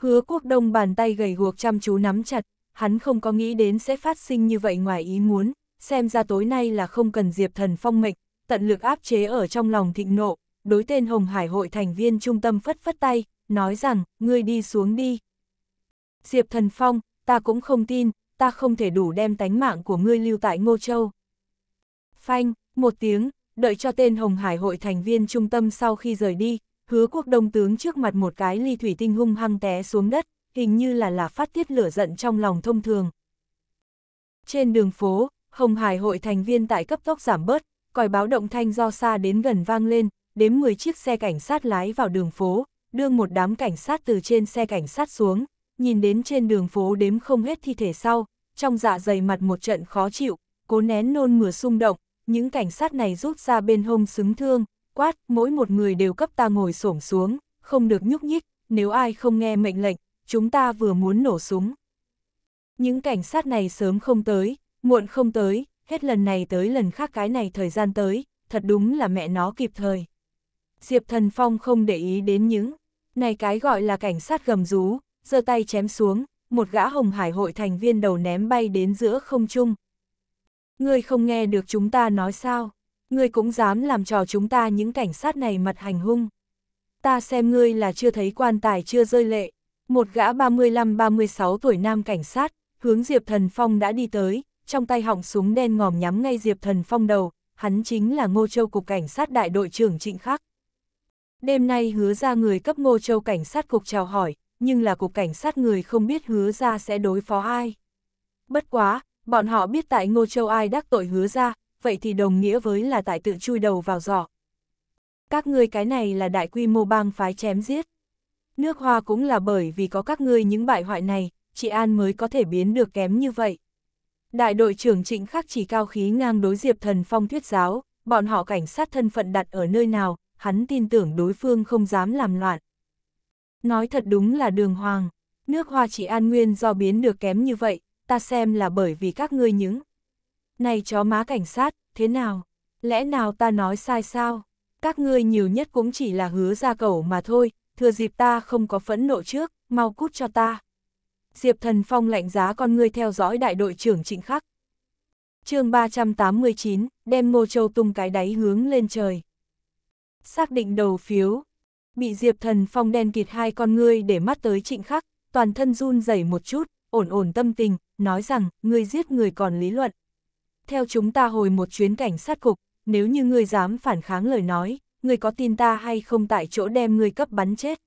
Hứa quốc đông bàn tay gầy guộc chăm chú nắm chặt, hắn không có nghĩ đến sẽ phát sinh như vậy ngoài ý muốn, xem ra tối nay là không cần Diệp Thần phong mệnh, tận lực áp chế ở trong lòng thịnh nộ, đối tên Hồng Hải hội thành viên trung tâm phất phất tay, nói rằng, ngươi đi xuống đi. Diệp Thần Phong, ta cũng không tin, ta không thể đủ đem tánh mạng của ngươi lưu tại Ngô Châu. Phanh, một tiếng, đợi cho tên Hồng Hải hội thành viên trung tâm sau khi rời đi, Hứa quốc đông tướng trước mặt một cái ly thủy tinh hung hăng té xuống đất, hình như là là phát tiết lửa giận trong lòng thông thường. Trên đường phố, Hồng Hải hội thành viên tại cấp tốc giảm bớt, còi báo động thanh do xa đến gần vang lên, đếm 10 chiếc xe cảnh sát lái vào đường phố, đưa một đám cảnh sát từ trên xe cảnh sát xuống, nhìn đến trên đường phố đếm không hết thi thể sau, trong dạ dày mặt một trận khó chịu, cố nén nôn mửa xung động, những cảnh sát này rút ra bên hông xứng thương, quát, mỗi một người đều cấp ta ngồi xổm xuống, không được nhúc nhích, nếu ai không nghe mệnh lệnh, chúng ta vừa muốn nổ súng. Những cảnh sát này sớm không tới, muộn không tới, hết lần này tới lần khác cái này thời gian tới, thật đúng là mẹ nó kịp thời. Diệp Thần Phong không để ý đến những, này cái gọi là cảnh sát gầm rú, giơ tay chém xuống, một gã hồng hải hội thành viên đầu ném bay đến giữa không trung. Ngươi không nghe được chúng ta nói sao? ngươi cũng dám làm trò chúng ta những cảnh sát này mặt hành hung. Ta xem ngươi là chưa thấy quan tài chưa rơi lệ. Một gã 35-36 tuổi nam cảnh sát, hướng Diệp Thần Phong đã đi tới, trong tay họng súng đen ngòm nhắm ngay Diệp Thần Phong đầu, hắn chính là Ngô Châu Cục Cảnh sát Đại đội trưởng Trịnh Khắc. Đêm nay hứa ra người cấp Ngô Châu Cảnh sát Cục chào hỏi, nhưng là Cục Cảnh sát người không biết hứa ra sẽ đối phó ai. Bất quá, bọn họ biết tại Ngô Châu ai đắc tội hứa ra, vậy thì đồng nghĩa với là tại tự chui đầu vào giỏ. Các ngươi cái này là đại quy mô bang phái chém giết. Nước hoa cũng là bởi vì có các ngươi những bại hoại này, chị An mới có thể biến được kém như vậy. Đại đội trưởng trịnh khắc chỉ cao khí ngang đối diệp thần phong thuyết giáo, bọn họ cảnh sát thân phận đặt ở nơi nào, hắn tin tưởng đối phương không dám làm loạn. Nói thật đúng là đường hoàng, nước hoa chỉ an nguyên do biến được kém như vậy, ta xem là bởi vì các ngươi những này chó má cảnh sát, thế nào? Lẽ nào ta nói sai sao? Các ngươi nhiều nhất cũng chỉ là hứa ra cẩu mà thôi, thừa dịp ta không có phẫn nộ trước, mau cút cho ta. Diệp Thần Phong lạnh giá con ngươi theo dõi đại đội trưởng Trịnh Khắc. chương 389, đem Ngô Châu tung cái đáy hướng lên trời. Xác định đầu phiếu, bị Diệp Thần Phong đen kịt hai con ngươi để mắt tới Trịnh Khắc, toàn thân run rẩy một chút, ổn ổn tâm tình, nói rằng, ngươi giết người còn lý luận, theo chúng ta hồi một chuyến cảnh sát cục, nếu như ngươi dám phản kháng lời nói, ngươi có tin ta hay không tại chỗ đem ngươi cấp bắn chết.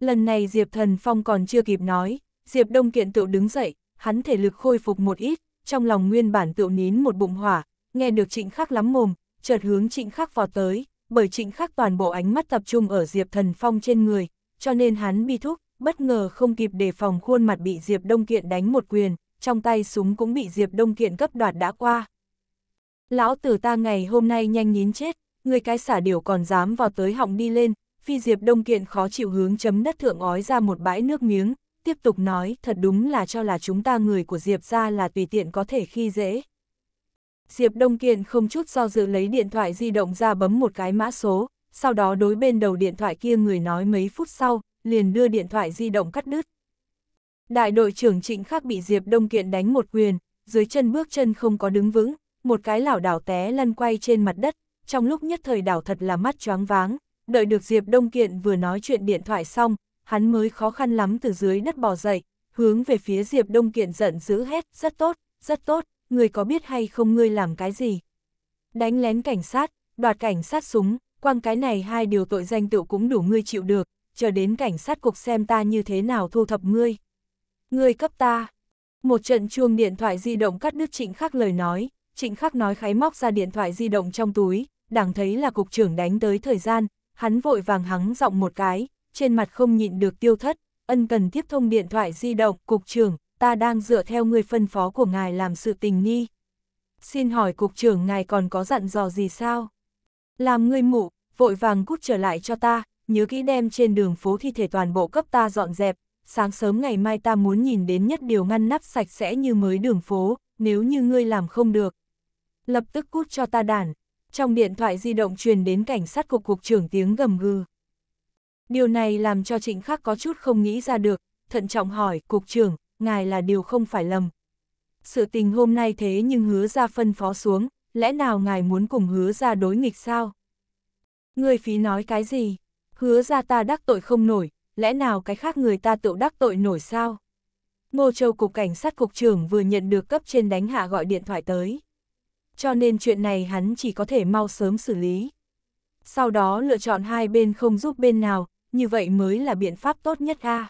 Lần này Diệp Thần Phong còn chưa kịp nói, Diệp Đông Kiện tự đứng dậy, hắn thể lực khôi phục một ít, trong lòng nguyên bản tự nín một bụng hỏa, nghe được trịnh khắc lắm mồm, chợt hướng trịnh khắc vò tới, bởi trịnh khắc toàn bộ ánh mắt tập trung ở Diệp Thần Phong trên người, cho nên hắn bi thúc, bất ngờ không kịp đề phòng khuôn mặt bị Diệp Đông Kiện đánh một quyền trong tay súng cũng bị Diệp Đông Kiện cấp đoạt đã qua. Lão tử ta ngày hôm nay nhanh nhín chết, người cái xả điểu còn dám vào tới họng đi lên, phi Diệp Đông Kiện khó chịu hướng chấm đất thượng ói ra một bãi nước miếng, tiếp tục nói thật đúng là cho là chúng ta người của Diệp ra là tùy tiện có thể khi dễ. Diệp Đông Kiện không chút do dự lấy điện thoại di động ra bấm một cái mã số, sau đó đối bên đầu điện thoại kia người nói mấy phút sau, liền đưa điện thoại di động cắt đứt. Đại đội trưởng trịnh khắc bị Diệp Đông Kiện đánh một quyền, dưới chân bước chân không có đứng vững, một cái lảo đảo té lăn quay trên mặt đất, trong lúc nhất thời đảo thật là mắt choáng váng, đợi được Diệp Đông Kiện vừa nói chuyện điện thoại xong, hắn mới khó khăn lắm từ dưới đất bò dậy, hướng về phía Diệp Đông Kiện giận dữ hét, rất tốt, rất tốt, người có biết hay không ngươi làm cái gì? Đánh lén cảnh sát, đoạt cảnh sát súng, quăng cái này hai điều tội danh tựu cũng đủ ngươi chịu được, chờ đến cảnh sát cục xem ta như thế nào thu thập ngươi ngươi cấp ta. Một trận chuông điện thoại di động cắt đứt Trịnh Khắc lời nói, Trịnh Khắc nói khái móc ra điện thoại di động trong túi, đảng thấy là cục trưởng đánh tới thời gian, hắn vội vàng hắng giọng một cái, trên mặt không nhịn được tiêu thất, ân cần tiếp thông điện thoại di động, cục trưởng, ta đang dựa theo người phân phó của ngài làm sự tình nghi. Xin hỏi cục trưởng ngài còn có dặn dò gì sao? Làm ngươi mụ, vội vàng cút trở lại cho ta, nhớ kỹ đem trên đường phố thi thể toàn bộ cấp ta dọn dẹp, sáng sớm ngày mai ta muốn nhìn đến nhất điều ngăn nắp sạch sẽ như mới đường phố, nếu như ngươi làm không được. Lập tức cút cho ta đản. Trong điện thoại di động truyền đến cảnh sát cục cục trưởng tiếng gầm gừ. Điều này làm cho trịnh khắc có chút không nghĩ ra được, thận trọng hỏi, cục trưởng, ngài là điều không phải lầm. Sự tình hôm nay thế nhưng hứa ra phân phó xuống, lẽ nào ngài muốn cùng hứa ra đối nghịch sao? Người phí nói cái gì? Hứa ra ta đắc tội không nổi, lẽ nào cái khác người ta tự đắc tội nổi sao? Ngô Châu Cục Cảnh sát Cục trưởng vừa nhận được cấp trên đánh hạ gọi điện thoại tới. Cho nên chuyện này hắn chỉ có thể mau sớm xử lý. Sau đó lựa chọn hai bên không giúp bên nào, như vậy mới là biện pháp tốt nhất a.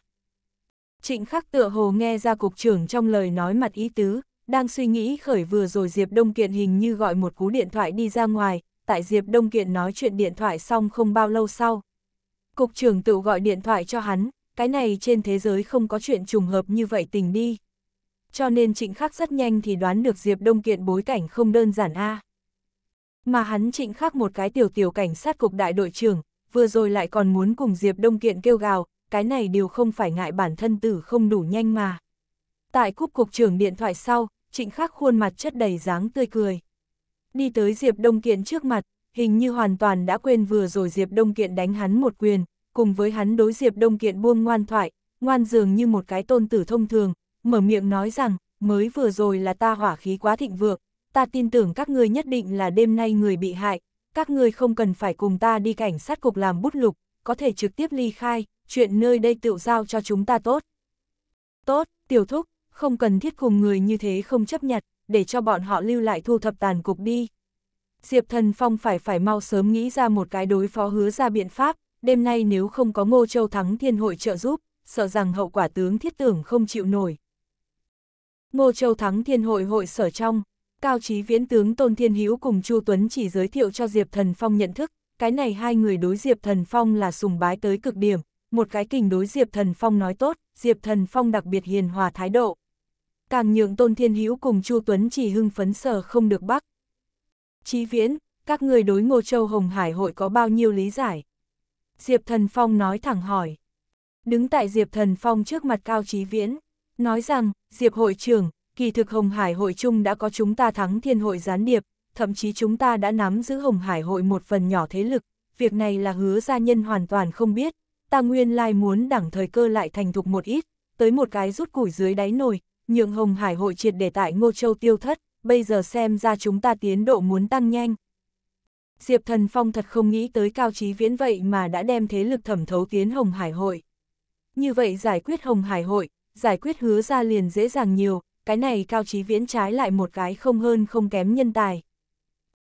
Trịnh Khắc tựa hồ nghe ra Cục trưởng trong lời nói mặt ý tứ, đang suy nghĩ khởi vừa rồi Diệp Đông Kiện hình như gọi một cú điện thoại đi ra ngoài, tại Diệp Đông Kiện nói chuyện điện thoại xong không bao lâu sau, Cục trưởng tự gọi điện thoại cho hắn, cái này trên thế giới không có chuyện trùng hợp như vậy tình đi. Cho nên trịnh khắc rất nhanh thì đoán được Diệp Đông Kiện bối cảnh không đơn giản a Mà hắn trịnh khắc một cái tiểu tiểu cảnh sát cục đại đội trưởng, vừa rồi lại còn muốn cùng Diệp Đông Kiện kêu gào, cái này đều không phải ngại bản thân tử không đủ nhanh mà. Tại cúp cục trưởng điện thoại sau, trịnh khắc khuôn mặt chất đầy dáng tươi cười. Đi tới Diệp Đông Kiện trước mặt, hình như hoàn toàn đã quên vừa rồi Diệp Đông Kiện đánh hắn một quyền, cùng với hắn đối Diệp Đông Kiện buông ngoan thoại, ngoan dường như một cái tôn tử thông thường, mở miệng nói rằng, mới vừa rồi là ta hỏa khí quá thịnh vượng, ta tin tưởng các ngươi nhất định là đêm nay người bị hại, các ngươi không cần phải cùng ta đi cảnh sát cục làm bút lục, có thể trực tiếp ly khai, chuyện nơi đây tự giao cho chúng ta tốt. Tốt, tiểu thúc, không cần thiết cùng người như thế không chấp nhặt, để cho bọn họ lưu lại thu thập tàn cục đi. Diệp Thần Phong phải phải mau sớm nghĩ ra một cái đối phó hứa ra biện pháp, đêm nay nếu không có Ngô Châu Thắng Thiên Hội trợ giúp, sợ rằng hậu quả tướng thiết tưởng không chịu nổi. Ngô Châu Thắng Thiên Hội hội sở trong, Cao trí Viễn tướng Tôn Thiên Hữu cùng Chu Tuấn chỉ giới thiệu cho Diệp Thần Phong nhận thức, cái này hai người đối Diệp Thần Phong là sùng bái tới cực điểm, một cái kình đối Diệp Thần Phong nói tốt, Diệp Thần Phong đặc biệt hiền hòa thái độ. Càng nhượng Tôn Thiên Hữu cùng Chu Tuấn chỉ hưng phấn sở không được bắc. Chí Viễn, các người đối Ngô Châu Hồng Hải hội có bao nhiêu lý giải? Diệp Thần Phong nói thẳng hỏi. Đứng tại Diệp Thần Phong trước mặt Cao Chí Viễn, nói rằng, Diệp hội trưởng, kỳ thực Hồng Hải hội chung đã có chúng ta thắng thiên hội gián điệp, thậm chí chúng ta đã nắm giữ Hồng Hải hội một phần nhỏ thế lực, việc này là hứa gia nhân hoàn toàn không biết, ta nguyên lai muốn đẳng thời cơ lại thành thục một ít, tới một cái rút củi dưới đáy nồi, nhượng Hồng Hải hội triệt để tại Ngô Châu tiêu thất, bây giờ xem ra chúng ta tiến độ muốn tăng nhanh, Diệp Thần Phong thật không nghĩ tới cao trí viễn vậy mà đã đem thế lực thẩm thấu tiến Hồng Hải hội. Như vậy giải quyết Hồng Hải hội, giải quyết hứa ra liền dễ dàng nhiều, cái này cao trí viễn trái lại một cái không hơn không kém nhân tài.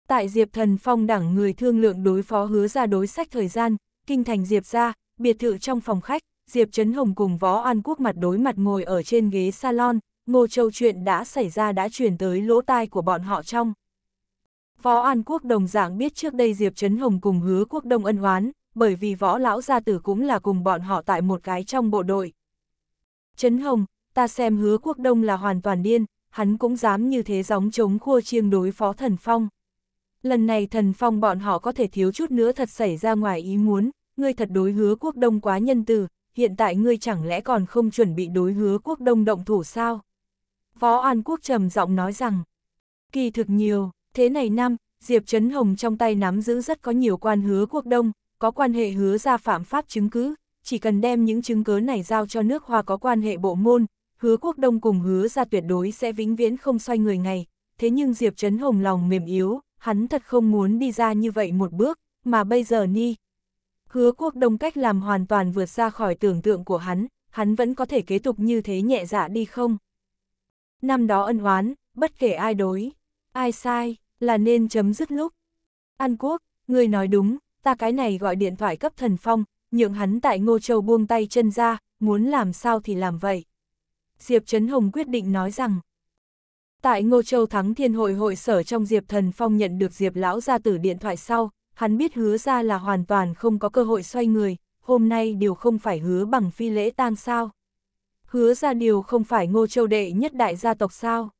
Tại Diệp Thần Phong đẳng người thương lượng đối phó hứa ra đối sách thời gian, kinh thành Diệp ra, biệt thự trong phòng khách, Diệp Trấn Hồng cùng Võ An Quốc mặt đối mặt ngồi ở trên ghế salon, Ngô Châu chuyện đã xảy ra đã truyền tới lỗ tai của bọn họ trong. Võ An Quốc đồng dạng biết trước đây Diệp Trấn Hồng cùng hứa quốc đông ân oán, bởi vì võ lão gia tử cũng là cùng bọn họ tại một cái trong bộ đội. Trấn Hồng, ta xem hứa quốc đông là hoàn toàn điên, hắn cũng dám như thế gióng chống khua chiêng đối phó thần phong. Lần này thần phong bọn họ có thể thiếu chút nữa thật xảy ra ngoài ý muốn, ngươi thật đối hứa quốc đông quá nhân từ, hiện tại ngươi chẳng lẽ còn không chuẩn bị đối hứa quốc đông động thủ sao? Võ An Quốc trầm giọng nói rằng, kỳ thực nhiều, Thế này năm, Diệp Trấn Hồng trong tay nắm giữ rất có nhiều quan hứa quốc đông, có quan hệ hứa ra phạm pháp chứng cứ, chỉ cần đem những chứng cứ này giao cho nước hoa có quan hệ bộ môn, hứa quốc đông cùng hứa ra tuyệt đối sẽ vĩnh viễn không xoay người ngày. Thế nhưng Diệp Trấn Hồng lòng mềm yếu, hắn thật không muốn đi ra như vậy một bước, mà bây giờ ni. Hứa quốc đông cách làm hoàn toàn vượt ra khỏi tưởng tượng của hắn, hắn vẫn có thể kế tục như thế nhẹ dạ đi không? Năm đó ân oán, bất kể ai đối, ai sai, là nên chấm dứt lúc. An Quốc, người nói đúng, ta cái này gọi điện thoại cấp thần phong, nhượng hắn tại Ngô Châu buông tay chân ra, muốn làm sao thì làm vậy. Diệp Trấn Hồng quyết định nói rằng, tại Ngô Châu Thắng Thiên Hội hội sở trong Diệp Thần Phong nhận được Diệp Lão ra tử điện thoại sau, hắn biết hứa ra là hoàn toàn không có cơ hội xoay người, hôm nay điều không phải hứa bằng phi lễ tang sao. Hứa ra điều không phải Ngô Châu đệ nhất đại gia tộc sao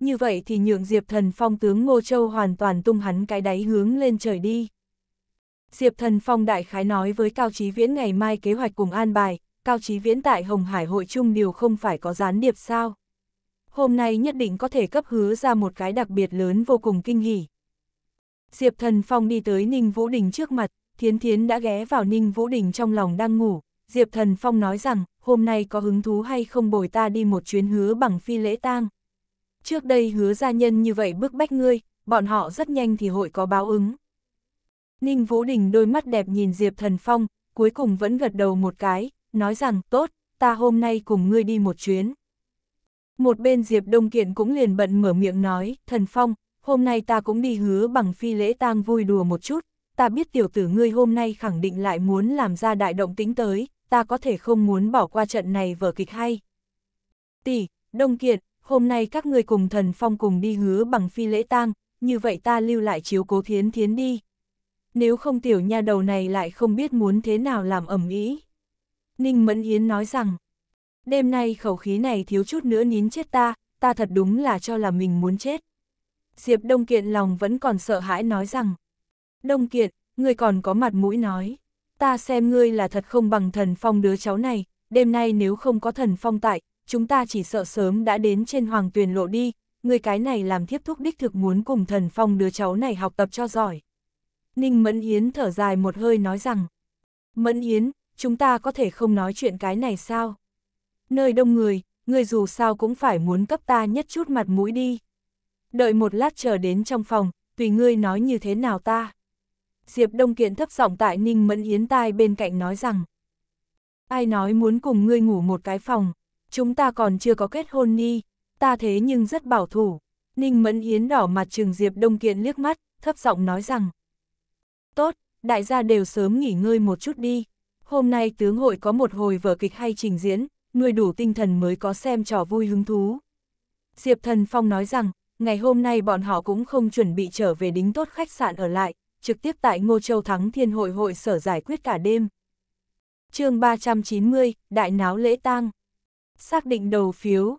như vậy thì nhượng Diệp Thần Phong tướng Ngô Châu hoàn toàn tung hắn cái đáy hướng lên trời đi. Diệp Thần Phong đại khái nói với Cao Chí Viễn ngày mai kế hoạch cùng an bài, Cao Chí Viễn tại Hồng Hải hội chung điều không phải có gián điệp sao. Hôm nay nhất định có thể cấp hứa ra một cái đặc biệt lớn vô cùng kinh hỉ. Diệp Thần Phong đi tới Ninh Vũ Đình trước mặt, Thiến Thiến đã ghé vào Ninh Vũ Đình trong lòng đang ngủ. Diệp Thần Phong nói rằng, hôm nay có hứng thú hay không bồi ta đi một chuyến hứa bằng phi lễ tang trước đây hứa gia nhân như vậy bức bách ngươi, bọn họ rất nhanh thì hội có báo ứng. Ninh Vũ Đình đôi mắt đẹp nhìn Diệp Thần Phong, cuối cùng vẫn gật đầu một cái, nói rằng tốt, ta hôm nay cùng ngươi đi một chuyến. Một bên Diệp Đông Kiện cũng liền bận mở miệng nói, Thần Phong, hôm nay ta cũng đi hứa bằng phi lễ tang vui đùa một chút, ta biết tiểu tử ngươi hôm nay khẳng định lại muốn làm ra đại động tính tới, ta có thể không muốn bỏ qua trận này vở kịch hay. Tỷ, Đông kiện hôm nay các người cùng thần phong cùng đi hứa bằng phi lễ tang, như vậy ta lưu lại chiếu cố thiến thiến đi. Nếu không tiểu nha đầu này lại không biết muốn thế nào làm ẩm ý. Ninh Mẫn Yến nói rằng, đêm nay khẩu khí này thiếu chút nữa nín chết ta, ta thật đúng là cho là mình muốn chết. Diệp Đông Kiện lòng vẫn còn sợ hãi nói rằng, Đông Kiện, người còn có mặt mũi nói, ta xem ngươi là thật không bằng thần phong đứa cháu này, đêm nay nếu không có thần phong tại, chúng ta chỉ sợ sớm đã đến trên hoàng tuyền lộ đi, người cái này làm thiếp thúc đích thực muốn cùng thần phong đứa cháu này học tập cho giỏi. Ninh Mẫn Yến thở dài một hơi nói rằng, Mẫn Yến, chúng ta có thể không nói chuyện cái này sao? Nơi đông người, người dù sao cũng phải muốn cấp ta nhất chút mặt mũi đi. Đợi một lát chờ đến trong phòng, tùy ngươi nói như thế nào ta. Diệp Đông Kiện thấp giọng tại Ninh Mẫn Yến tai bên cạnh nói rằng, ai nói muốn cùng ngươi ngủ một cái phòng, Chúng ta còn chưa có kết hôn ni, ta thế nhưng rất bảo thủ. Ninh Mẫn Yến đỏ mặt trừng Diệp Đông Kiện liếc mắt, thấp giọng nói rằng. Tốt, đại gia đều sớm nghỉ ngơi một chút đi. Hôm nay tướng hội có một hồi vở kịch hay trình diễn, người đủ tinh thần mới có xem trò vui hứng thú. Diệp Thần Phong nói rằng, ngày hôm nay bọn họ cũng không chuẩn bị trở về đính tốt khách sạn ở lại, trực tiếp tại Ngô Châu Thắng Thiên Hội hội sở giải quyết cả đêm. chương 390, Đại Náo Lễ tang xác định đầu phiếu.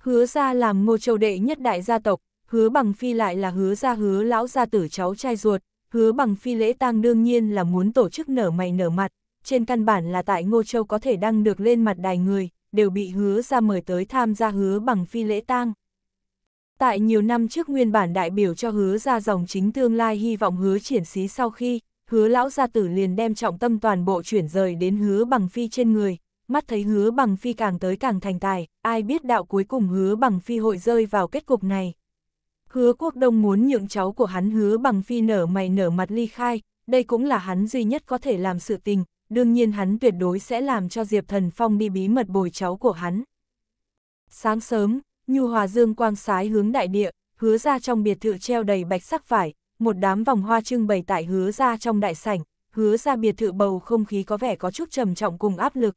Hứa ra làm ngô châu đệ nhất đại gia tộc, hứa bằng phi lại là hứa ra hứa lão gia tử cháu trai ruột, hứa bằng phi lễ tang đương nhiên là muốn tổ chức nở mày nở mặt, trên căn bản là tại ngô châu có thể đăng được lên mặt đài người, đều bị hứa ra mời tới tham gia hứa bằng phi lễ tang. Tại nhiều năm trước nguyên bản đại biểu cho hứa ra dòng chính tương lai hy vọng hứa triển xí sau khi, hứa lão gia tử liền đem trọng tâm toàn bộ chuyển rời đến hứa bằng phi trên người, mắt thấy hứa bằng phi càng tới càng thành tài, ai biết đạo cuối cùng hứa bằng phi hội rơi vào kết cục này. Hứa quốc đông muốn nhượng cháu của hắn hứa bằng phi nở mày nở mặt ly khai, đây cũng là hắn duy nhất có thể làm sự tình, đương nhiên hắn tuyệt đối sẽ làm cho Diệp Thần Phong đi bí mật bồi cháu của hắn. Sáng sớm, Nhu Hòa Dương quang sái hướng đại địa, hứa ra trong biệt thự treo đầy bạch sắc vải, một đám vòng hoa trưng bày tại hứa ra trong đại sảnh, hứa ra biệt thự bầu không khí có vẻ có chút trầm trọng cùng áp lực.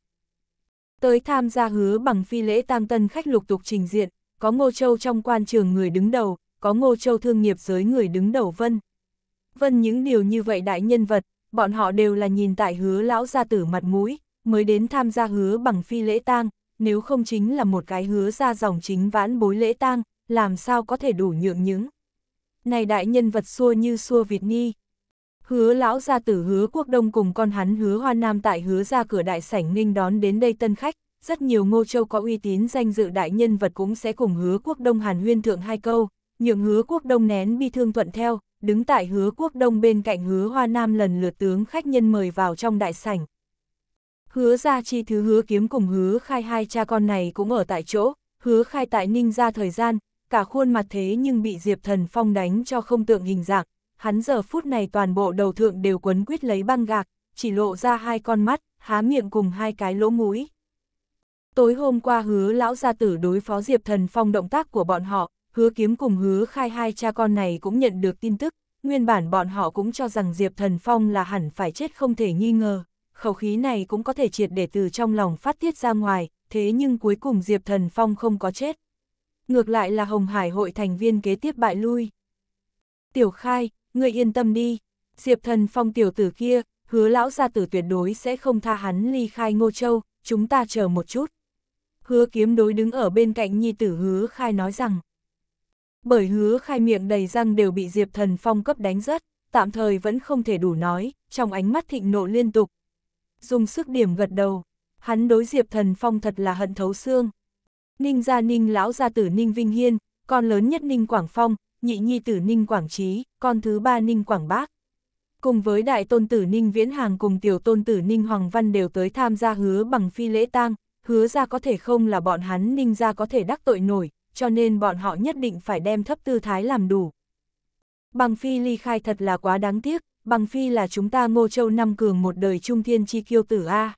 Tới tham gia hứa bằng phi lễ tang tân khách lục tục trình diện, có Ngô Châu trong quan trường người đứng đầu, có Ngô Châu thương nghiệp giới người đứng đầu vân. Vân những điều như vậy đại nhân vật, bọn họ đều là nhìn tại hứa lão gia tử mặt mũi, mới đến tham gia hứa bằng phi lễ tang, nếu không chính là một cái hứa ra dòng chính vãn bối lễ tang, làm sao có thể đủ nhượng những. Này đại nhân vật xua như xua vịt Ni, hứa lão gia tử hứa quốc đông cùng con hắn hứa hoa nam tại hứa ra cửa đại sảnh ninh đón đến đây tân khách, rất nhiều ngô châu có uy tín danh dự đại nhân vật cũng sẽ cùng hứa quốc đông hàn huyên thượng hai câu, nhượng hứa quốc đông nén bi thương thuận theo, đứng tại hứa quốc đông bên cạnh hứa hoa nam lần lượt tướng khách nhân mời vào trong đại sảnh. Hứa ra chi thứ hứa kiếm cùng hứa khai hai cha con này cũng ở tại chỗ, hứa khai tại ninh ra thời gian, cả khuôn mặt thế nhưng bị Diệp Thần Phong đánh cho không tượng hình dạng, hắn giờ phút này toàn bộ đầu thượng đều quấn quýt lấy băng gạc, chỉ lộ ra hai con mắt, há miệng cùng hai cái lỗ mũi. Tối hôm qua hứa lão gia tử đối phó Diệp Thần Phong động tác của bọn họ, hứa kiếm cùng hứa khai hai cha con này cũng nhận được tin tức, nguyên bản bọn họ cũng cho rằng Diệp Thần Phong là hẳn phải chết không thể nghi ngờ, khẩu khí này cũng có thể triệt để từ trong lòng phát tiết ra ngoài, thế nhưng cuối cùng Diệp Thần Phong không có chết. Ngược lại là Hồng Hải hội thành viên kế tiếp bại lui. Tiểu Khai, ngươi yên tâm đi, Diệp Thần Phong tiểu tử kia, hứa lão gia tử tuyệt đối sẽ không tha hắn ly khai Ngô Châu, chúng ta chờ một chút. Hứa kiếm đối đứng ở bên cạnh nhi tử hứa khai nói rằng. Bởi hứa khai miệng đầy răng đều bị Diệp Thần Phong cấp đánh rớt, tạm thời vẫn không thể đủ nói, trong ánh mắt thịnh nộ liên tục. Dùng sức điểm gật đầu, hắn đối Diệp Thần Phong thật là hận thấu xương. Ninh gia ninh lão gia tử Ninh Vinh Hiên, con lớn nhất Ninh Quảng Phong, nhị nhi tử Ninh Quảng Trí, con thứ ba Ninh Quảng Bác. Cùng với đại tôn tử Ninh Viễn Hàng cùng tiểu tôn tử Ninh Hoàng Văn đều tới tham gia hứa bằng phi lễ tang, hứa ra có thể không là bọn hắn Ninh ra có thể đắc tội nổi, cho nên bọn họ nhất định phải đem thấp tư thái làm đủ. Bằng phi ly khai thật là quá đáng tiếc, bằng phi là chúng ta ngô châu năm cường một đời trung thiên chi kiêu tử A.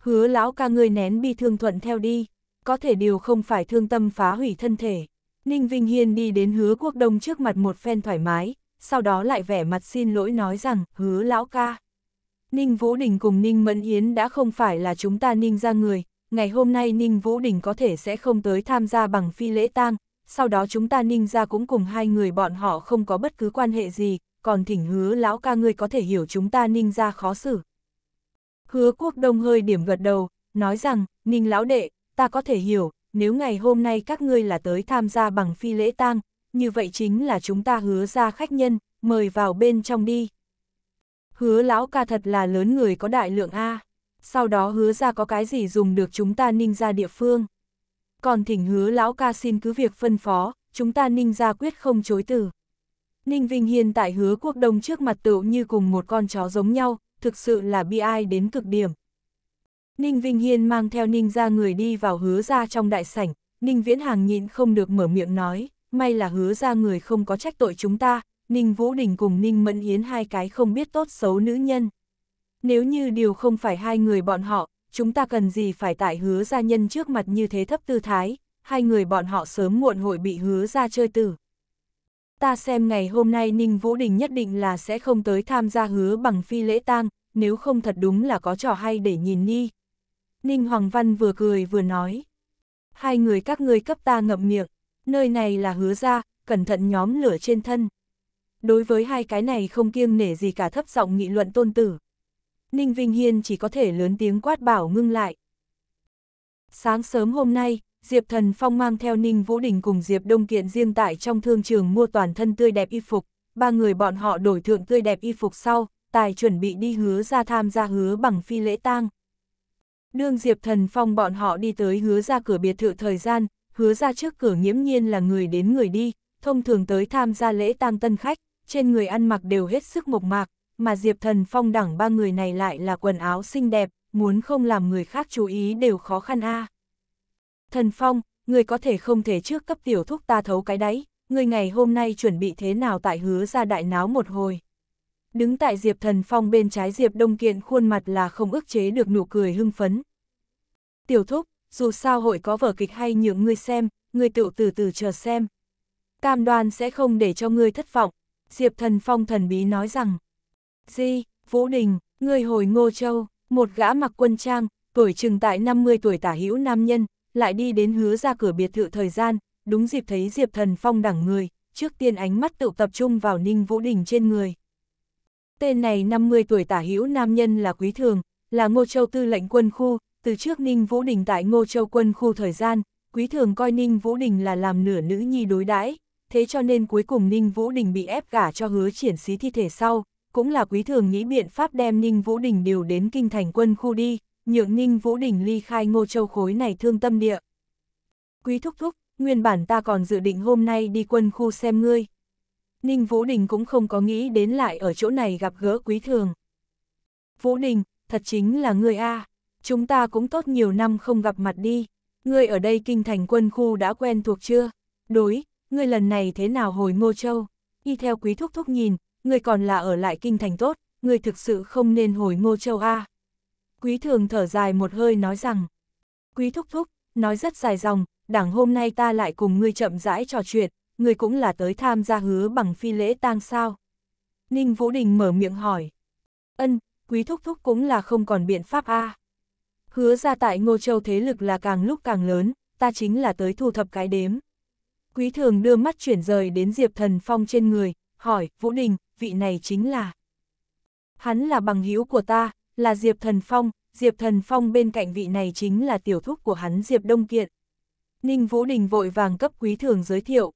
Hứa lão ca ngươi nén bi thương thuận theo đi, có thể điều không phải thương tâm phá hủy thân thể. Ninh Vinh Hiên đi đến hứa quốc đông trước mặt một phen thoải mái, sau đó lại vẻ mặt xin lỗi nói rằng, hứa lão ca. Ninh Vũ Đình cùng Ninh Mẫn Yến đã không phải là chúng ta Ninh ra người, ngày hôm nay Ninh Vũ Đình có thể sẽ không tới tham gia bằng phi lễ tang, sau đó chúng ta Ninh ra cũng cùng hai người bọn họ không có bất cứ quan hệ gì, còn thỉnh hứa lão ca ngươi có thể hiểu chúng ta Ninh ra khó xử. Hứa quốc đông hơi điểm gật đầu, nói rằng, Ninh lão đệ, ta có thể hiểu, nếu ngày hôm nay các ngươi là tới tham gia bằng phi lễ tang, như vậy chính là chúng ta hứa ra khách nhân, mời vào bên trong đi. Hứa lão ca thật là lớn người có đại lượng A, sau đó hứa ra có cái gì dùng được chúng ta ninh ra địa phương. Còn thỉnh hứa lão ca xin cứ việc phân phó, chúng ta ninh ra quyết không chối từ. Ninh Vinh Hiên tại hứa quốc đông trước mặt tựu như cùng một con chó giống nhau, thực sự là bi ai đến cực điểm. Ninh Vinh Hiên mang theo Ninh ra người đi vào hứa ra trong đại sảnh, Ninh Viễn Hàng nhịn không được mở miệng nói, may là hứa ra người không có trách tội chúng ta, Ninh Vũ Đình cùng Ninh Mẫn Yến hai cái không biết tốt xấu nữ nhân. Nếu như điều không phải hai người bọn họ, chúng ta cần gì phải tại hứa ra nhân trước mặt như thế thấp tư thái, hai người bọn họ sớm muộn hội bị hứa ra chơi tử. Ta xem ngày hôm nay Ninh Vũ Đình nhất định là sẽ không tới tham gia hứa bằng phi lễ tang, nếu không thật đúng là có trò hay để nhìn đi, Ninh Hoàng Văn vừa cười vừa nói. Hai người các ngươi cấp ta ngậm miệng, nơi này là hứa ra, cẩn thận nhóm lửa trên thân. Đối với hai cái này không kiêng nể gì cả thấp giọng nghị luận tôn tử. Ninh Vinh Hiên chỉ có thể lớn tiếng quát bảo ngưng lại. Sáng sớm hôm nay, Diệp Thần Phong mang theo Ninh Vũ Đình cùng Diệp Đông Kiện riêng tại trong thương trường mua toàn thân tươi đẹp y phục, ba người bọn họ đổi thượng tươi đẹp y phục sau, tài chuẩn bị đi hứa ra tham gia hứa bằng phi lễ tang. Đương Diệp Thần Phong bọn họ đi tới hứa ra cửa biệt thự thời gian, hứa ra trước cửa nghiễm nhiên là người đến người đi, thông thường tới tham gia lễ tang tân khách, trên người ăn mặc đều hết sức mộc mạc, mà Diệp Thần Phong đẳng ba người này lại là quần áo xinh đẹp, muốn không làm người khác chú ý đều khó khăn a. Thần Phong, người có thể không thể trước cấp tiểu thúc ta thấu cái đấy người ngày hôm nay chuẩn bị thế nào tại hứa ra đại náo một hồi đứng tại Diệp Thần Phong bên trái Diệp Đông Kiện khuôn mặt là không ức chế được nụ cười hưng phấn. Tiểu thúc, dù sao hội có vở kịch hay nhượng ngươi xem, ngươi tự từ từ chờ xem. Cam đoan sẽ không để cho ngươi thất vọng, Diệp Thần Phong thần bí nói rằng. Di, Vũ Đình, ngươi hồi Ngô Châu, một gã mặc quân trang, tuổi chừng tại 50 tuổi tả hữu nam nhân, lại đi đến hứa ra cửa biệt thự thời gian, đúng dịp thấy Diệp Thần Phong đẳng người, trước tiên ánh mắt tự tập trung vào Ninh Vũ Đình trên người. Tên này 50 tuổi tả hữu nam nhân là Quý Thường, là Ngô Châu tư lệnh quân khu, từ trước Ninh Vũ Đình tại Ngô Châu quân khu thời gian, Quý Thường coi Ninh Vũ Đình là làm nửa nữ nhi đối đãi, thế cho nên cuối cùng Ninh Vũ Đình bị ép gả cho hứa triển xí thi thể sau, cũng là Quý Thường nghĩ biện pháp đem Ninh Vũ Đình điều đến kinh thành quân khu đi, nhượng Ninh Vũ Đình ly khai Ngô Châu khối này thương tâm địa. Quý Thúc Thúc, nguyên bản ta còn dự định hôm nay đi quân khu xem ngươi. Ninh Vũ Đình cũng không có nghĩ đến lại ở chỗ này gặp gỡ quý thường. Vũ Đình, thật chính là người A, chúng ta cũng tốt nhiều năm không gặp mặt đi, ngươi ở đây kinh thành quân khu đã quen thuộc chưa? Đối, ngươi lần này thế nào hồi Ngô Châu? Y theo quý thúc thúc nhìn, ngươi còn là ở lại kinh thành tốt, ngươi thực sự không nên hồi Ngô Châu A. Quý thường thở dài một hơi nói rằng, quý thúc thúc, nói rất dài dòng, đảng hôm nay ta lại cùng ngươi chậm rãi trò chuyện, người cũng là tới tham gia hứa bằng phi lễ tang sao? Ninh Vũ Đình mở miệng hỏi. Ân, quý thúc thúc cũng là không còn biện pháp a. Hứa ra tại Ngô Châu thế lực là càng lúc càng lớn, ta chính là tới thu thập cái đếm. Quý thường đưa mắt chuyển rời đến Diệp Thần Phong trên người, hỏi, Vũ Đình, vị này chính là... Hắn là bằng hữu của ta, là Diệp Thần Phong, Diệp Thần Phong bên cạnh vị này chính là tiểu thúc của hắn Diệp Đông Kiện. Ninh Vũ Đình vội vàng cấp quý thường giới thiệu,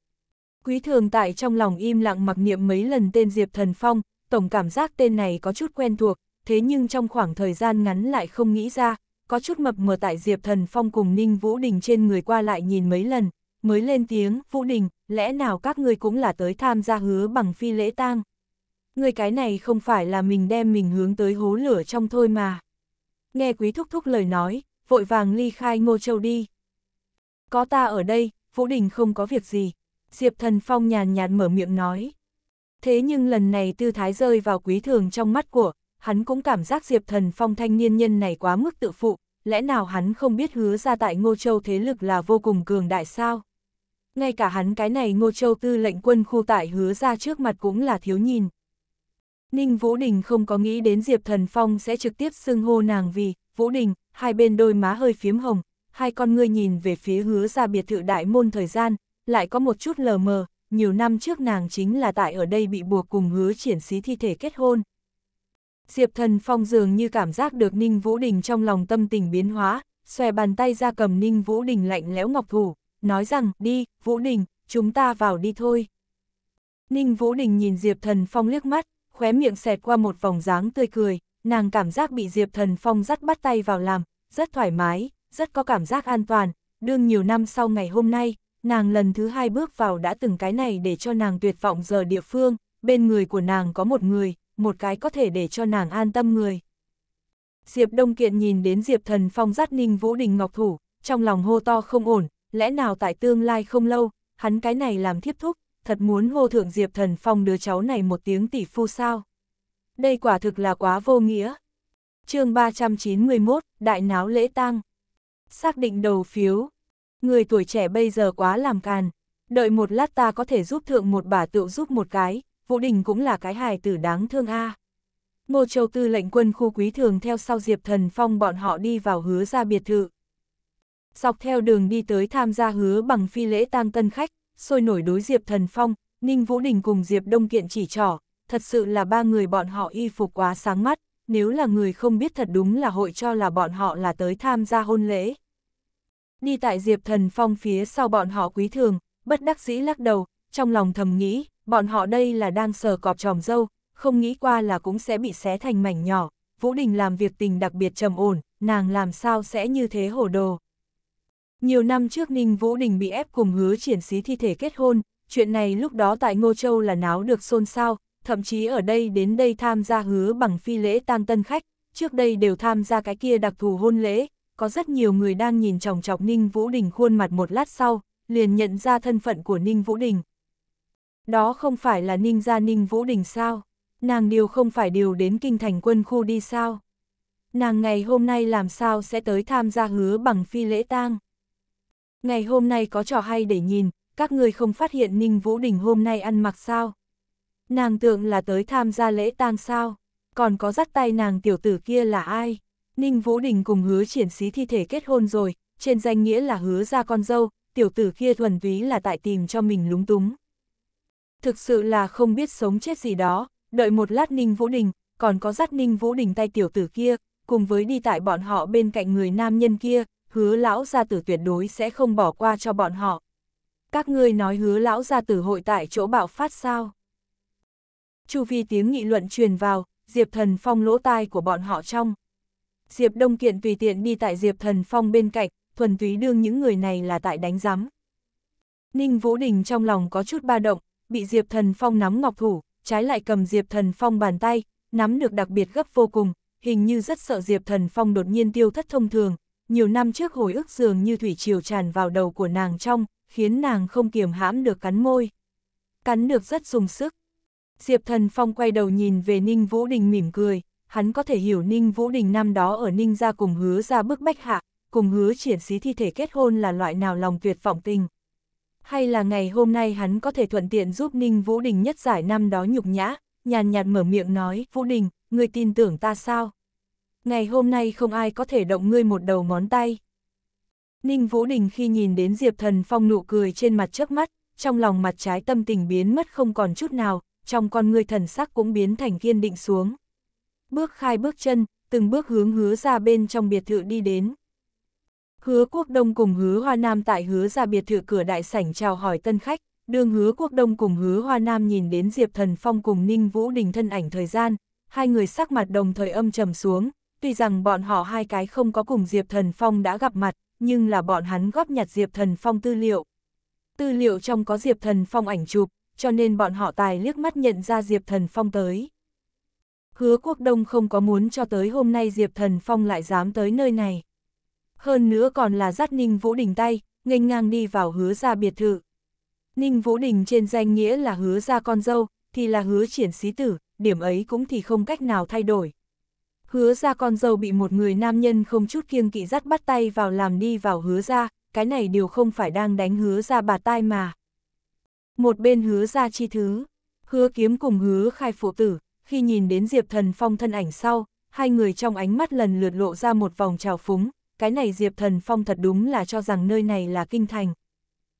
Quý thường tại trong lòng im lặng mặc niệm mấy lần tên Diệp Thần Phong, tổng cảm giác tên này có chút quen thuộc, thế nhưng trong khoảng thời gian ngắn lại không nghĩ ra, có chút mập mờ tại Diệp Thần Phong cùng Ninh Vũ Đình trên người qua lại nhìn mấy lần, mới lên tiếng, Vũ Đình, lẽ nào các ngươi cũng là tới tham gia hứa bằng phi lễ tang? Người cái này không phải là mình đem mình hướng tới hố lửa trong thôi mà. Nghe quý thúc thúc lời nói, vội vàng ly khai ngô châu đi. Có ta ở đây, Vũ Đình không có việc gì, Diệp Thần Phong nhàn nhạt mở miệng nói. Thế nhưng lần này tư thái rơi vào quý thường trong mắt của, hắn cũng cảm giác Diệp Thần Phong thanh niên nhân này quá mức tự phụ, lẽ nào hắn không biết hứa ra tại Ngô Châu thế lực là vô cùng cường đại sao? Ngay cả hắn cái này Ngô Châu tư lệnh quân khu tại hứa ra trước mặt cũng là thiếu nhìn. Ninh Vũ Đình không có nghĩ đến Diệp Thần Phong sẽ trực tiếp xưng hô nàng vì, Vũ Đình, hai bên đôi má hơi phiếm hồng, hai con ngươi nhìn về phía hứa ra biệt thự đại môn thời gian, lại có một chút lờ mờ, nhiều năm trước nàng chính là tại ở đây bị buộc cùng hứa triển xí thi thể kết hôn. Diệp Thần Phong dường như cảm giác được Ninh Vũ Đình trong lòng tâm tình biến hóa, xòe bàn tay ra cầm Ninh Vũ Đình lạnh lẽo ngọc thủ, nói rằng, đi, Vũ Đình, chúng ta vào đi thôi. Ninh Vũ Đình nhìn Diệp Thần Phong liếc mắt, khóe miệng xẹt qua một vòng dáng tươi cười, nàng cảm giác bị Diệp Thần Phong dắt bắt tay vào làm, rất thoải mái, rất có cảm giác an toàn, đương nhiều năm sau ngày hôm nay, nàng lần thứ hai bước vào đã từng cái này để cho nàng tuyệt vọng giờ địa phương, bên người của nàng có một người, một cái có thể để cho nàng an tâm người. Diệp Đông Kiện nhìn đến Diệp Thần Phong giắt ninh Vũ Đình Ngọc Thủ, trong lòng hô to không ổn, lẽ nào tại tương lai không lâu, hắn cái này làm thiếp thúc, thật muốn hô thượng Diệp Thần Phong đứa cháu này một tiếng tỷ phu sao. Đây quả thực là quá vô nghĩa. chương 391, Đại Náo Lễ tang Xác định đầu phiếu, người tuổi trẻ bây giờ quá làm càn, đợi một lát ta có thể giúp thượng một bà tựu giúp một cái, Vũ Đình cũng là cái hài tử đáng thương a. Ngô Châu Tư lệnh quân khu quý thường theo sau Diệp Thần Phong bọn họ đi vào hứa ra biệt thự. Dọc theo đường đi tới tham gia hứa bằng phi lễ tang tân khách, sôi nổi đối Diệp Thần Phong, Ninh Vũ Đình cùng Diệp Đông Kiện chỉ trỏ, thật sự là ba người bọn họ y phục quá sáng mắt, nếu là người không biết thật đúng là hội cho là bọn họ là tới tham gia hôn lễ, Đi tại Diệp Thần Phong phía sau bọn họ quý thường, bất đắc dĩ lắc đầu, trong lòng thầm nghĩ, bọn họ đây là đang sờ cọp tròm dâu, không nghĩ qua là cũng sẽ bị xé thành mảnh nhỏ. Vũ Đình làm việc tình đặc biệt trầm ổn, nàng làm sao sẽ như thế hồ đồ. Nhiều năm trước Ninh Vũ Đình bị ép cùng hứa triển xí thi thể kết hôn, chuyện này lúc đó tại Ngô Châu là náo được xôn xao, thậm chí ở đây đến đây tham gia hứa bằng phi lễ tang tân khách, trước đây đều tham gia cái kia đặc thù hôn lễ, có rất nhiều người đang nhìn chòng chọc Ninh Vũ Đình khuôn mặt một lát sau, liền nhận ra thân phận của Ninh Vũ Đình. Đó không phải là Ninh gia Ninh Vũ Đình sao? Nàng điều không phải điều đến kinh thành quân khu đi sao? Nàng ngày hôm nay làm sao sẽ tới tham gia hứa bằng phi lễ tang? Ngày hôm nay có trò hay để nhìn, các người không phát hiện Ninh Vũ Đình hôm nay ăn mặc sao? Nàng tượng là tới tham gia lễ tang sao? Còn có dắt tay nàng tiểu tử kia là ai? Ninh Vũ Đình cùng hứa triển xí thi thể kết hôn rồi, trên danh nghĩa là hứa ra con dâu, tiểu tử kia thuần túy là tại tìm cho mình lúng túng. Thực sự là không biết sống chết gì đó, đợi một lát Ninh Vũ Đình, còn có dắt Ninh Vũ Đình tay tiểu tử kia, cùng với đi tại bọn họ bên cạnh người nam nhân kia, hứa lão gia tử tuyệt đối sẽ không bỏ qua cho bọn họ. Các ngươi nói hứa lão gia tử hội tại chỗ bạo phát sao? Chu vi tiếng nghị luận truyền vào, Diệp Thần Phong lỗ tai của bọn họ trong, Diệp Đông Kiện tùy tiện đi tại Diệp Thần Phong bên cạnh, thuần túy đương những người này là tại đánh giám. Ninh Vũ Đình trong lòng có chút ba động, bị Diệp Thần Phong nắm ngọc thủ, trái lại cầm Diệp Thần Phong bàn tay, nắm được đặc biệt gấp vô cùng, hình như rất sợ Diệp Thần Phong đột nhiên tiêu thất thông thường. Nhiều năm trước hồi ức dường như thủy triều tràn vào đầu của nàng trong, khiến nàng không kiềm hãm được cắn môi. Cắn được rất dùng sức. Diệp Thần Phong quay đầu nhìn về Ninh Vũ Đình mỉm cười, hắn có thể hiểu Ninh Vũ Đình năm đó ở Ninh ra cùng hứa ra bức bách hạ, cùng hứa triển xí thi thể kết hôn là loại nào lòng tuyệt vọng tình. Hay là ngày hôm nay hắn có thể thuận tiện giúp Ninh Vũ Đình nhất giải năm đó nhục nhã, nhàn nhạt mở miệng nói, Vũ Đình, người tin tưởng ta sao? Ngày hôm nay không ai có thể động ngươi một đầu ngón tay. Ninh Vũ Đình khi nhìn đến Diệp Thần Phong nụ cười trên mặt trước mắt, trong lòng mặt trái tâm tình biến mất không còn chút nào, trong con người thần sắc cũng biến thành kiên định xuống bước khai bước chân, từng bước hướng hứa ra bên trong biệt thự đi đến. Hứa quốc đông cùng hứa hoa nam tại hứa ra biệt thự cửa đại sảnh chào hỏi tân khách, đường hứa quốc đông cùng hứa hoa nam nhìn đến Diệp Thần Phong cùng Ninh Vũ Đình thân ảnh thời gian, hai người sắc mặt đồng thời âm trầm xuống, tuy rằng bọn họ hai cái không có cùng Diệp Thần Phong đã gặp mặt, nhưng là bọn hắn góp nhặt Diệp Thần Phong tư liệu. Tư liệu trong có Diệp Thần Phong ảnh chụp, cho nên bọn họ tài liếc mắt nhận ra Diệp Thần Phong tới hứa quốc đông không có muốn cho tới hôm nay Diệp Thần Phong lại dám tới nơi này. Hơn nữa còn là dắt Ninh Vũ Đình tay, nghênh ngang đi vào hứa ra biệt thự. Ninh Vũ Đình trên danh nghĩa là hứa ra con dâu, thì là hứa triển sĩ tử, điểm ấy cũng thì không cách nào thay đổi. Hứa ra con dâu bị một người nam nhân không chút kiêng kỵ dắt bắt tay vào làm đi vào hứa ra, cái này đều không phải đang đánh hứa ra bà tai mà. Một bên hứa ra chi thứ, hứa kiếm cùng hứa khai phụ tử, khi nhìn đến Diệp Thần Phong thân ảnh sau, hai người trong ánh mắt lần lượt lộ ra một vòng trào phúng, cái này Diệp Thần Phong thật đúng là cho rằng nơi này là kinh thành.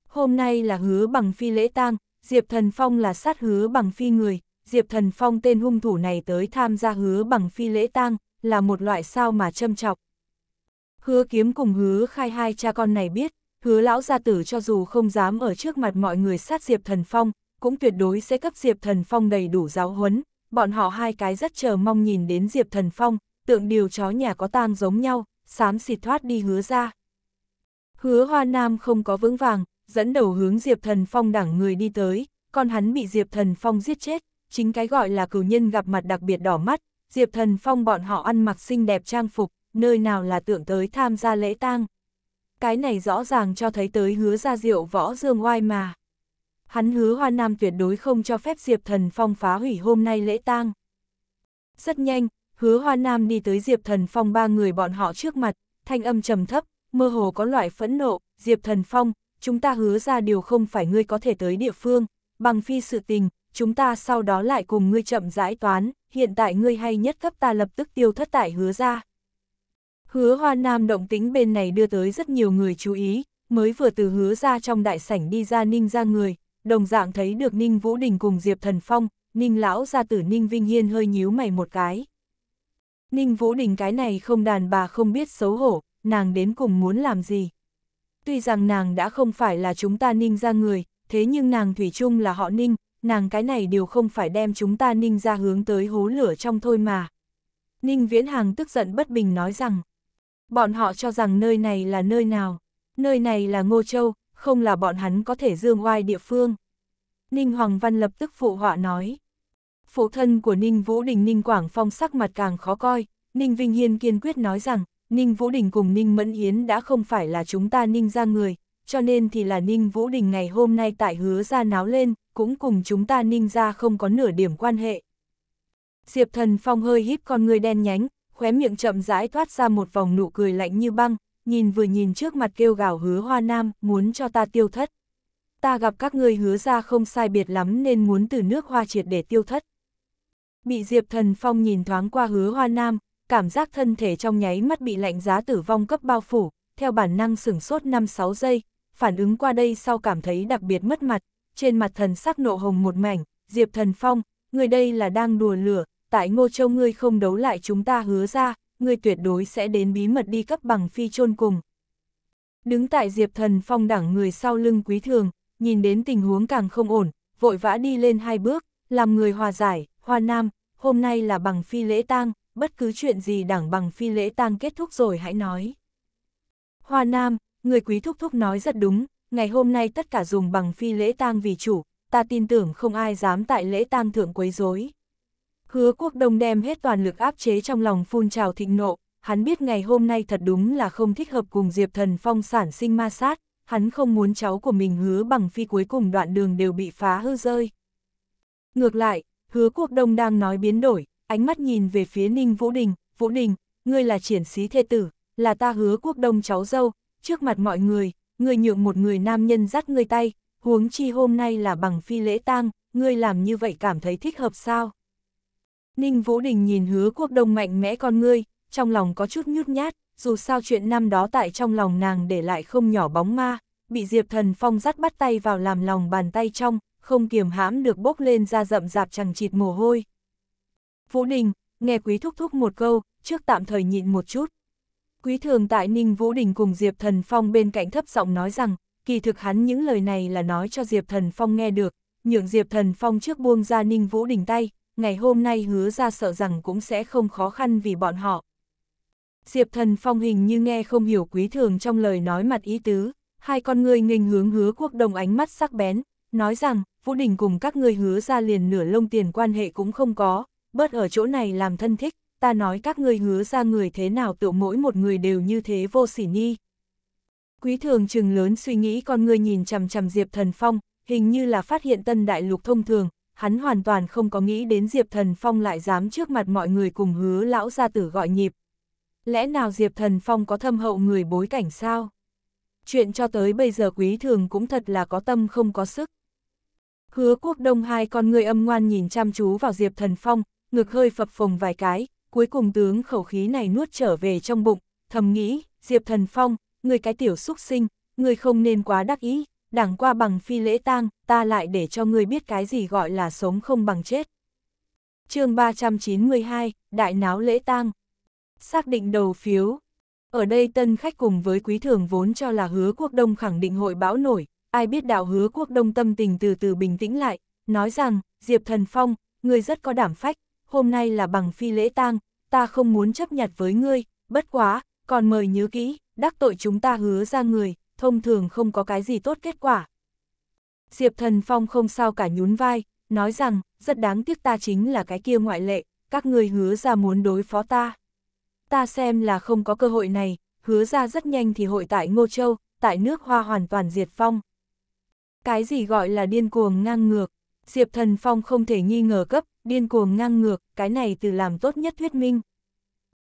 Hôm nay là hứa bằng phi lễ tang, Diệp Thần Phong là sát hứa bằng phi người, Diệp Thần Phong tên hung thủ này tới tham gia hứa bằng phi lễ tang, là một loại sao mà châm chọc. Hứa kiếm cùng hứa khai hai cha con này biết, hứa lão gia tử cho dù không dám ở trước mặt mọi người sát Diệp Thần Phong, cũng tuyệt đối sẽ cấp Diệp Thần Phong đầy đủ giáo huấn, bọn họ hai cái rất chờ mong nhìn đến Diệp Thần Phong, tượng điều chó nhà có tang giống nhau, xám xịt thoát đi hứa ra. Hứa Hoa Nam không có vững vàng, dẫn đầu hướng Diệp Thần Phong đẳng người đi tới, con hắn bị Diệp Thần Phong giết chết, chính cái gọi là cửu nhân gặp mặt đặc biệt đỏ mắt, Diệp Thần Phong bọn họ ăn mặc xinh đẹp trang phục, nơi nào là tưởng tới tham gia lễ tang. Cái này rõ ràng cho thấy tới hứa ra rượu võ dương oai mà hắn hứa Hoa Nam tuyệt đối không cho phép Diệp Thần Phong phá hủy hôm nay lễ tang. Rất nhanh, hứa Hoa Nam đi tới Diệp Thần Phong ba người bọn họ trước mặt, thanh âm trầm thấp, mơ hồ có loại phẫn nộ, Diệp Thần Phong, chúng ta hứa ra điều không phải ngươi có thể tới địa phương, bằng phi sự tình, chúng ta sau đó lại cùng ngươi chậm giải toán, hiện tại ngươi hay nhất cấp ta lập tức tiêu thất tại hứa ra. Hứa Hoa Nam động tính bên này đưa tới rất nhiều người chú ý, mới vừa từ hứa ra trong đại sảnh đi ra ninh ra người, đồng dạng thấy được Ninh Vũ Đình cùng Diệp Thần Phong, Ninh Lão gia tử Ninh Vinh Hiên hơi nhíu mày một cái. Ninh Vũ Đình cái này không đàn bà không biết xấu hổ, nàng đến cùng muốn làm gì. Tuy rằng nàng đã không phải là chúng ta Ninh ra người, thế nhưng nàng Thủy chung là họ Ninh, nàng cái này đều không phải đem chúng ta Ninh ra hướng tới hố lửa trong thôi mà. Ninh Viễn Hàng tức giận bất bình nói rằng, bọn họ cho rằng nơi này là nơi nào, nơi này là Ngô Châu, không là bọn hắn có thể dương oai địa phương. Ninh Hoàng Văn lập tức phụ họa nói. Phụ thân của Ninh Vũ Đình Ninh Quảng Phong sắc mặt càng khó coi, Ninh Vinh Hiên kiên quyết nói rằng, Ninh Vũ Đình cùng Ninh Mẫn Yến đã không phải là chúng ta Ninh ra người, cho nên thì là Ninh Vũ Đình ngày hôm nay tại hứa ra náo lên, cũng cùng chúng ta Ninh ra không có nửa điểm quan hệ. Diệp Thần Phong hơi hít con người đen nhánh, khóe miệng chậm rãi thoát ra một vòng nụ cười lạnh như băng, nhìn vừa nhìn trước mặt kêu gào hứa hoa nam, muốn cho ta tiêu thất. Ta gặp các ngươi hứa ra không sai biệt lắm nên muốn từ nước hoa triệt để tiêu thất. Bị Diệp Thần Phong nhìn thoáng qua hứa hoa nam, cảm giác thân thể trong nháy mắt bị lạnh giá tử vong cấp bao phủ, theo bản năng sửng sốt 5-6 giây, phản ứng qua đây sau cảm thấy đặc biệt mất mặt, trên mặt thần sắc nộ hồng một mảnh, Diệp Thần Phong, người đây là đang đùa lửa, tại Ngô Châu ngươi không đấu lại chúng ta hứa ra, ngươi tuyệt đối sẽ đến bí mật đi cấp bằng phi chôn cùng. Đứng tại Diệp Thần Phong đẳng người sau lưng quý thường, nhìn đến tình huống càng không ổn, vội vã đi lên hai bước, làm người hòa giải, Hoa nam, hôm nay là bằng phi lễ tang, bất cứ chuyện gì đảng bằng phi lễ tang kết thúc rồi hãy nói. Hoa Nam, người quý thúc thúc nói rất đúng, ngày hôm nay tất cả dùng bằng phi lễ tang vì chủ, ta tin tưởng không ai dám tại lễ tang thượng quấy rối. Hứa quốc đông đem hết toàn lực áp chế trong lòng phun trào thịnh nộ, hắn biết ngày hôm nay thật đúng là không thích hợp cùng Diệp Thần Phong sản sinh ma sát, hắn không muốn cháu của mình hứa bằng phi cuối cùng đoạn đường đều bị phá hư rơi. Ngược lại, hứa quốc đông đang nói biến đổi, ánh mắt nhìn về phía Ninh Vũ Đình, Vũ Đình, ngươi là triển sĩ thê tử, là ta hứa quốc đông cháu dâu, trước mặt mọi người, ngươi nhượng một người nam nhân dắt ngươi tay, huống chi hôm nay là bằng phi lễ tang, ngươi làm như vậy cảm thấy thích hợp sao? Ninh Vũ Đình nhìn hứa quốc đông mạnh mẽ con ngươi, trong lòng có chút nhút nhát, dù sao chuyện năm đó tại trong lòng nàng để lại không nhỏ bóng ma, bị Diệp Thần Phong dắt bắt tay vào làm lòng bàn tay trong, không kiềm hãm được bốc lên ra rậm rạp chẳng chịt mồ hôi. Vũ Đình, nghe quý thúc thúc một câu, trước tạm thời nhịn một chút. Quý thường tại Ninh Vũ Đình cùng Diệp Thần Phong bên cạnh thấp giọng nói rằng, kỳ thực hắn những lời này là nói cho Diệp Thần Phong nghe được, nhượng Diệp Thần Phong trước buông ra Ninh Vũ Đình tay, ngày hôm nay hứa ra sợ rằng cũng sẽ không khó khăn vì bọn họ. Diệp thần phong hình như nghe không hiểu quý thường trong lời nói mặt ý tứ, hai con người nghênh hướng hứa quốc đồng ánh mắt sắc bén, nói rằng, Vũ Đình cùng các người hứa ra liền nửa lông tiền quan hệ cũng không có, bớt ở chỗ này làm thân thích, ta nói các người hứa ra người thế nào tự mỗi một người đều như thế vô sỉ ni. Quý thường trừng lớn suy nghĩ con người nhìn chằm chằm Diệp Thần Phong, hình như là phát hiện tân đại lục thông thường, hắn hoàn toàn không có nghĩ đến Diệp Thần Phong lại dám trước mặt mọi người cùng hứa lão gia tử gọi nhịp. Lẽ nào Diệp Thần Phong có thâm hậu người bối cảnh sao? Chuyện cho tới bây giờ quý thường cũng thật là có tâm không có sức. Hứa quốc đông hai con người âm ngoan nhìn chăm chú vào Diệp Thần Phong, ngực hơi phập phồng vài cái, cuối cùng tướng khẩu khí này nuốt trở về trong bụng, thầm nghĩ, Diệp Thần Phong, người cái tiểu xúc sinh, người không nên quá đắc ý, đảng qua bằng phi lễ tang, ta lại để cho ngươi biết cái gì gọi là sống không bằng chết. chương 392, Đại náo lễ tang. Xác định đầu phiếu. Ở đây tân khách cùng với quý thường vốn cho là hứa quốc đông khẳng định hội bão nổi, ai biết đạo hứa quốc đông tâm tình từ từ bình tĩnh lại, nói rằng, Diệp Thần Phong, ngươi rất có đảm phách, hôm nay là bằng phi lễ tang, ta không muốn chấp nhặt với ngươi, bất quá, còn mời nhớ kỹ, đắc tội chúng ta hứa ra người, thông thường không có cái gì tốt kết quả. Diệp Thần Phong không sao cả nhún vai, nói rằng, rất đáng tiếc ta chính là cái kia ngoại lệ, các người hứa ra muốn đối phó ta. Ta xem là không có cơ hội này, hứa ra rất nhanh thì hội tại Ngô Châu, tại nước hoa hoàn toàn diệt phong. Cái gì gọi là điên cuồng ngang ngược, Diệp Thần Phong không thể nghi ngờ cấp, điên cuồng ngang ngược, cái này từ làm tốt nhất thuyết minh.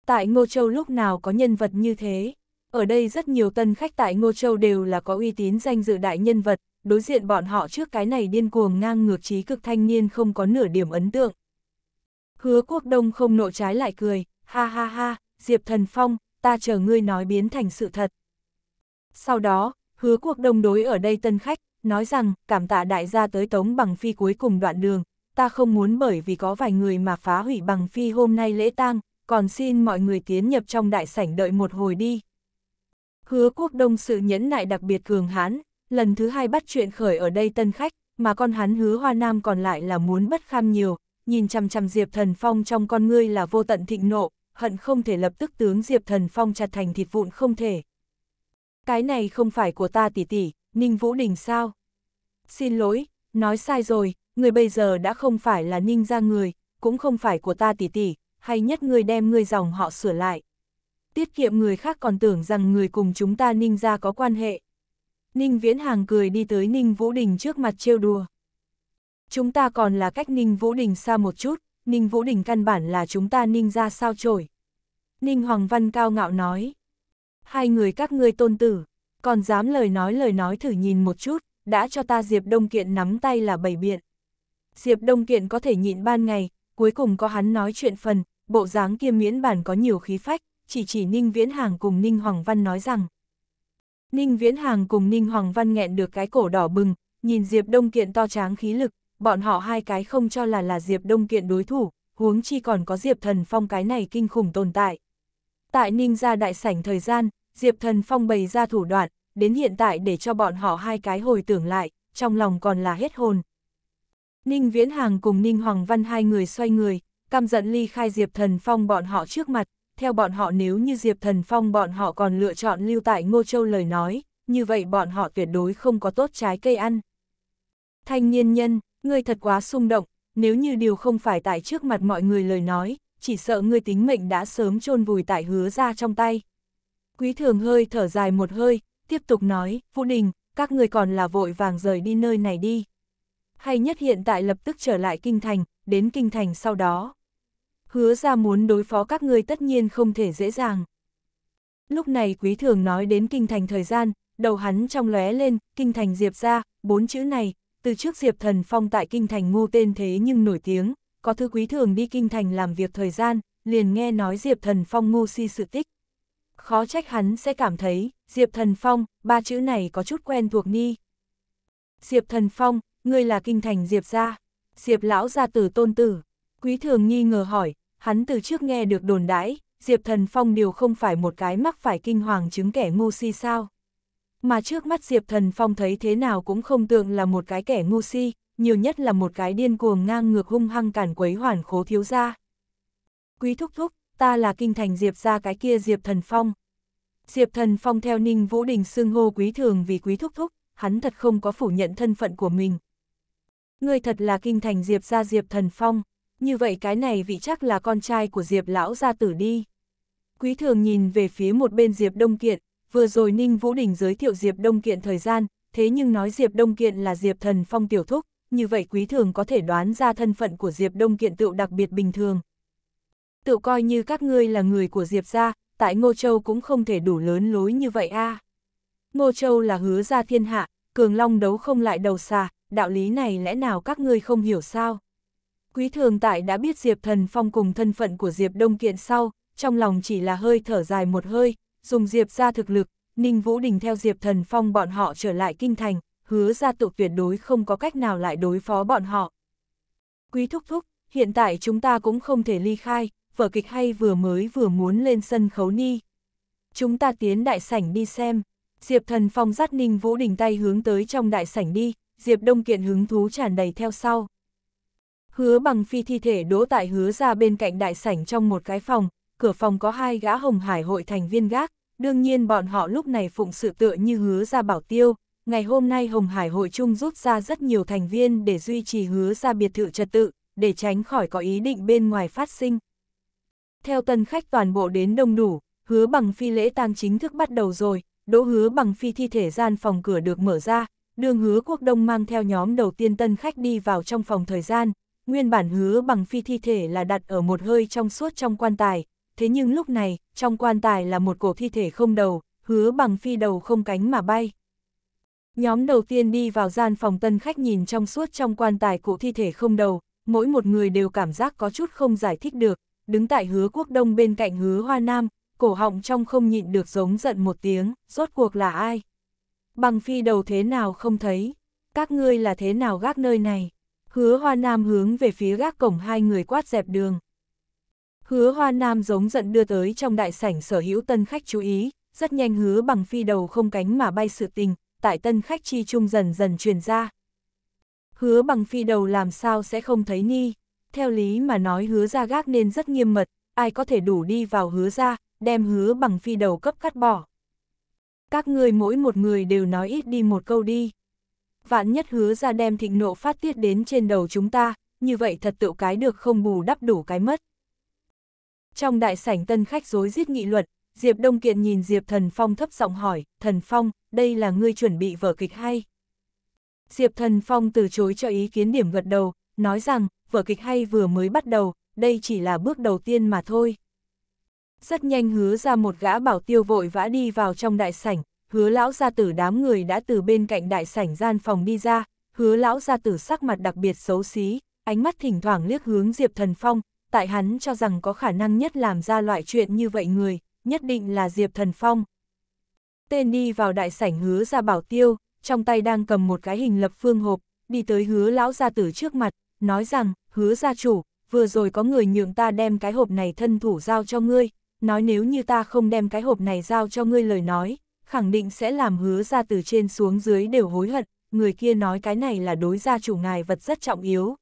Tại Ngô Châu lúc nào có nhân vật như thế? Ở đây rất nhiều tân khách tại Ngô Châu đều là có uy tín danh dự đại nhân vật, đối diện bọn họ trước cái này điên cuồng ngang ngược trí cực thanh niên không có nửa điểm ấn tượng. Hứa quốc đông không nộ trái lại cười, ha ha ha, Diệp Thần Phong, ta chờ ngươi nói biến thành sự thật. Sau đó, hứa quốc đông đối ở đây tân khách, nói rằng, cảm tạ đại gia tới tống bằng phi cuối cùng đoạn đường, ta không muốn bởi vì có vài người mà phá hủy bằng phi hôm nay lễ tang, còn xin mọi người tiến nhập trong đại sảnh đợi một hồi đi. Hứa quốc đông sự nhẫn nại đặc biệt cường hán, lần thứ hai bắt chuyện khởi ở đây tân khách, mà con hắn hứa hoa nam còn lại là muốn bất kham nhiều, nhìn chằm chằm Diệp Thần Phong trong con ngươi là vô tận thịnh nộ, hận không thể lập tức tướng Diệp Thần Phong chặt thành thịt vụn không thể. Cái này không phải của ta tỷ tỷ, Ninh Vũ Đình sao? Xin lỗi, nói sai rồi, người bây giờ đã không phải là Ninh ra người, cũng không phải của ta tỷ tỷ, hay nhất người đem người dòng họ sửa lại tiết kiệm người khác còn tưởng rằng người cùng chúng ta Ninh ra có quan hệ. Ninh Viễn Hàng cười đi tới Ninh Vũ Đình trước mặt trêu đùa. Chúng ta còn là cách Ninh Vũ Đình xa một chút, Ninh Vũ Đình căn bản là chúng ta Ninh ra sao trổi. Ninh Hoàng Văn cao ngạo nói. Hai người các ngươi tôn tử, còn dám lời nói lời nói thử nhìn một chút, đã cho ta Diệp Đông Kiện nắm tay là bảy biện. Diệp Đông Kiện có thể nhịn ban ngày, cuối cùng có hắn nói chuyện phần, bộ dáng kia miễn bản có nhiều khí phách chỉ chỉ Ninh Viễn Hàng cùng Ninh Hoàng Văn nói rằng. Ninh Viễn Hàng cùng Ninh Hoàng Văn nghẹn được cái cổ đỏ bừng, nhìn Diệp Đông Kiện to tráng khí lực, bọn họ hai cái không cho là là Diệp Đông Kiện đối thủ, huống chi còn có Diệp Thần Phong cái này kinh khủng tồn tại. Tại Ninh gia đại sảnh thời gian, Diệp Thần Phong bày ra thủ đoạn, đến hiện tại để cho bọn họ hai cái hồi tưởng lại, trong lòng còn là hết hồn. Ninh Viễn Hàng cùng Ninh Hoàng Văn hai người xoay người, căm giận ly khai Diệp Thần Phong bọn họ trước mặt, theo bọn họ nếu như Diệp Thần Phong bọn họ còn lựa chọn lưu tại Ngô Châu lời nói, như vậy bọn họ tuyệt đối không có tốt trái cây ăn. Thanh niên nhân, ngươi thật quá xung động, nếu như điều không phải tại trước mặt mọi người lời nói, chỉ sợ ngươi tính mệnh đã sớm chôn vùi tại hứa ra trong tay. Quý thường hơi thở dài một hơi, tiếp tục nói, Vũ Đình, các người còn là vội vàng rời đi nơi này đi. Hay nhất hiện tại lập tức trở lại Kinh Thành, đến Kinh Thành sau đó, hứa ra muốn đối phó các ngươi tất nhiên không thể dễ dàng. Lúc này quý thường nói đến kinh thành thời gian, đầu hắn trong lóe lên, kinh thành diệp ra, bốn chữ này, từ trước diệp thần phong tại kinh thành ngô tên thế nhưng nổi tiếng, có thư quý thường đi kinh thành làm việc thời gian, liền nghe nói diệp thần phong ngô si sự tích. Khó trách hắn sẽ cảm thấy, diệp thần phong, ba chữ này có chút quen thuộc ni. Diệp thần phong, ngươi là kinh thành diệp gia diệp lão gia tử tôn tử, quý thường nghi ngờ hỏi, hắn từ trước nghe được đồn đãi, Diệp Thần Phong đều không phải một cái mắc phải kinh hoàng chứng kẻ ngu si sao. Mà trước mắt Diệp Thần Phong thấy thế nào cũng không tượng là một cái kẻ ngu si, nhiều nhất là một cái điên cuồng ngang ngược hung hăng cản quấy hoàn khố thiếu gia. Quý thúc thúc, ta là kinh thành Diệp ra cái kia Diệp Thần Phong. Diệp Thần Phong theo Ninh Vũ Đình xưng hô quý thường vì quý thúc thúc, hắn thật không có phủ nhận thân phận của mình. Người thật là kinh thành Diệp ra Diệp Thần Phong như vậy cái này vị chắc là con trai của Diệp lão gia tử đi. Quý thường nhìn về phía một bên Diệp Đông Kiện, vừa rồi Ninh Vũ Đình giới thiệu Diệp Đông Kiện thời gian, thế nhưng nói Diệp Đông Kiện là Diệp thần phong tiểu thúc, như vậy quý thường có thể đoán ra thân phận của Diệp Đông Kiện tựu đặc biệt bình thường. Tựu coi như các ngươi là người của Diệp gia, tại Ngô Châu cũng không thể đủ lớn lối như vậy a. Ngô Châu là hứa gia thiên hạ, cường long đấu không lại đầu xà, đạo lý này lẽ nào các ngươi không hiểu sao? Quý thường tại đã biết Diệp Thần Phong cùng thân phận của Diệp Đông Kiện sau, trong lòng chỉ là hơi thở dài một hơi, dùng Diệp ra thực lực, Ninh Vũ Đình theo Diệp Thần Phong bọn họ trở lại kinh thành, hứa ra tụ tuyệt đối không có cách nào lại đối phó bọn họ. Quý thúc thúc, hiện tại chúng ta cũng không thể ly khai, vở kịch hay vừa mới vừa muốn lên sân khấu ni. Chúng ta tiến đại sảnh đi xem. Diệp Thần Phong dắt Ninh Vũ Đình tay hướng tới trong đại sảnh đi, Diệp Đông Kiện hứng thú tràn đầy theo sau. Hứa bằng phi thi thể đỗ tại hứa ra bên cạnh đại sảnh trong một cái phòng, cửa phòng có hai gã hồng hải hội thành viên gác, đương nhiên bọn họ lúc này phụng sự tựa như hứa ra bảo tiêu. Ngày hôm nay Hồng Hải hội chung rút ra rất nhiều thành viên để duy trì hứa ra biệt thự trật tự, để tránh khỏi có ý định bên ngoài phát sinh. Theo tân khách toàn bộ đến đông đủ, hứa bằng phi lễ tang chính thức bắt đầu rồi, đỗ hứa bằng phi thi thể gian phòng cửa được mở ra, đường hứa quốc đông mang theo nhóm đầu tiên tân khách đi vào trong phòng thời gian, nguyên bản hứa bằng phi thi thể là đặt ở một hơi trong suốt trong quan tài, thế nhưng lúc này, trong quan tài là một cổ thi thể không đầu, hứa bằng phi đầu không cánh mà bay. Nhóm đầu tiên đi vào gian phòng tân khách nhìn trong suốt trong quan tài cổ thi thể không đầu, mỗi một người đều cảm giác có chút không giải thích được, đứng tại hứa quốc đông bên cạnh hứa hoa nam, cổ họng trong không nhịn được giống giận một tiếng, rốt cuộc là ai? Bằng phi đầu thế nào không thấy? Các ngươi là thế nào gác nơi này? hứa hoa nam hướng về phía gác cổng hai người quát dẹp đường. Hứa hoa nam giống giận đưa tới trong đại sảnh sở hữu tân khách chú ý, rất nhanh hứa bằng phi đầu không cánh mà bay sự tình, tại tân khách chi trung dần dần truyền ra. Hứa bằng phi đầu làm sao sẽ không thấy ni, theo lý mà nói hứa ra gác nên rất nghiêm mật, ai có thể đủ đi vào hứa ra, đem hứa bằng phi đầu cấp cắt bỏ. Các người mỗi một người đều nói ít đi một câu đi vạn nhất hứa ra đem thịnh nộ phát tiết đến trên đầu chúng ta, như vậy thật tự cái được không bù đắp đủ cái mất. Trong đại sảnh tân khách dối giết nghị luận, Diệp Đông Kiện nhìn Diệp Thần Phong thấp giọng hỏi, Thần Phong, đây là ngươi chuẩn bị vở kịch hay? Diệp Thần Phong từ chối cho ý kiến điểm gật đầu, nói rằng, vở kịch hay vừa mới bắt đầu, đây chỉ là bước đầu tiên mà thôi. Rất nhanh hứa ra một gã bảo tiêu vội vã đi vào trong đại sảnh, hứa lão gia tử đám người đã từ bên cạnh đại sảnh gian phòng đi ra, hứa lão gia tử sắc mặt đặc biệt xấu xí, ánh mắt thỉnh thoảng liếc hướng Diệp Thần Phong, tại hắn cho rằng có khả năng nhất làm ra loại chuyện như vậy người, nhất định là Diệp Thần Phong. Tên đi vào đại sảnh hứa ra bảo tiêu, trong tay đang cầm một cái hình lập phương hộp, đi tới hứa lão gia tử trước mặt, nói rằng, hứa gia chủ, vừa rồi có người nhượng ta đem cái hộp này thân thủ giao cho ngươi, nói nếu như ta không đem cái hộp này giao cho ngươi lời nói, khẳng định sẽ làm hứa ra từ trên xuống dưới đều hối hận, người kia nói cái này là đối gia chủ ngài vật rất trọng yếu.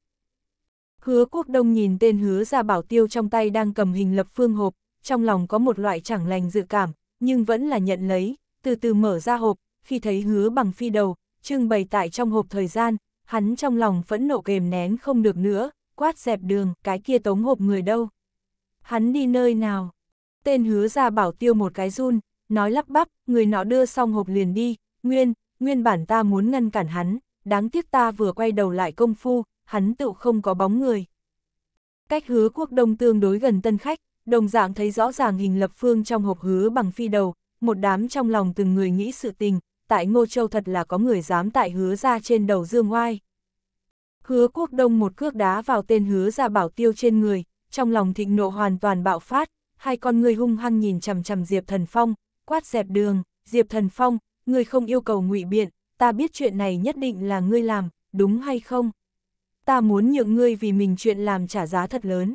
Hứa quốc đông nhìn tên hứa ra bảo tiêu trong tay đang cầm hình lập phương hộp, trong lòng có một loại chẳng lành dự cảm, nhưng vẫn là nhận lấy, từ từ mở ra hộp, khi thấy hứa bằng phi đầu, trưng bày tại trong hộp thời gian, hắn trong lòng phẫn nộ kềm nén không được nữa, quát dẹp đường, cái kia tống hộp người đâu. Hắn đi nơi nào? Tên hứa ra bảo tiêu một cái run, nói lắp bắp, người nó đưa xong hộp liền đi, nguyên, nguyên bản ta muốn ngăn cản hắn, đáng tiếc ta vừa quay đầu lại công phu, hắn tự không có bóng người. Cách hứa quốc đông tương đối gần tân khách, đồng dạng thấy rõ ràng hình lập phương trong hộp hứa bằng phi đầu, một đám trong lòng từng người nghĩ sự tình, tại Ngô Châu thật là có người dám tại hứa ra trên đầu dương oai. Hứa quốc đông một cước đá vào tên hứa ra bảo tiêu trên người, trong lòng thịnh nộ hoàn toàn bạo phát, hai con người hung hăng nhìn chằm chằm Diệp Thần Phong, quát dẹp đường, Diệp Thần Phong, ngươi không yêu cầu ngụy biện, ta biết chuyện này nhất định là ngươi làm, đúng hay không? Ta muốn nhượng ngươi vì mình chuyện làm trả giá thật lớn.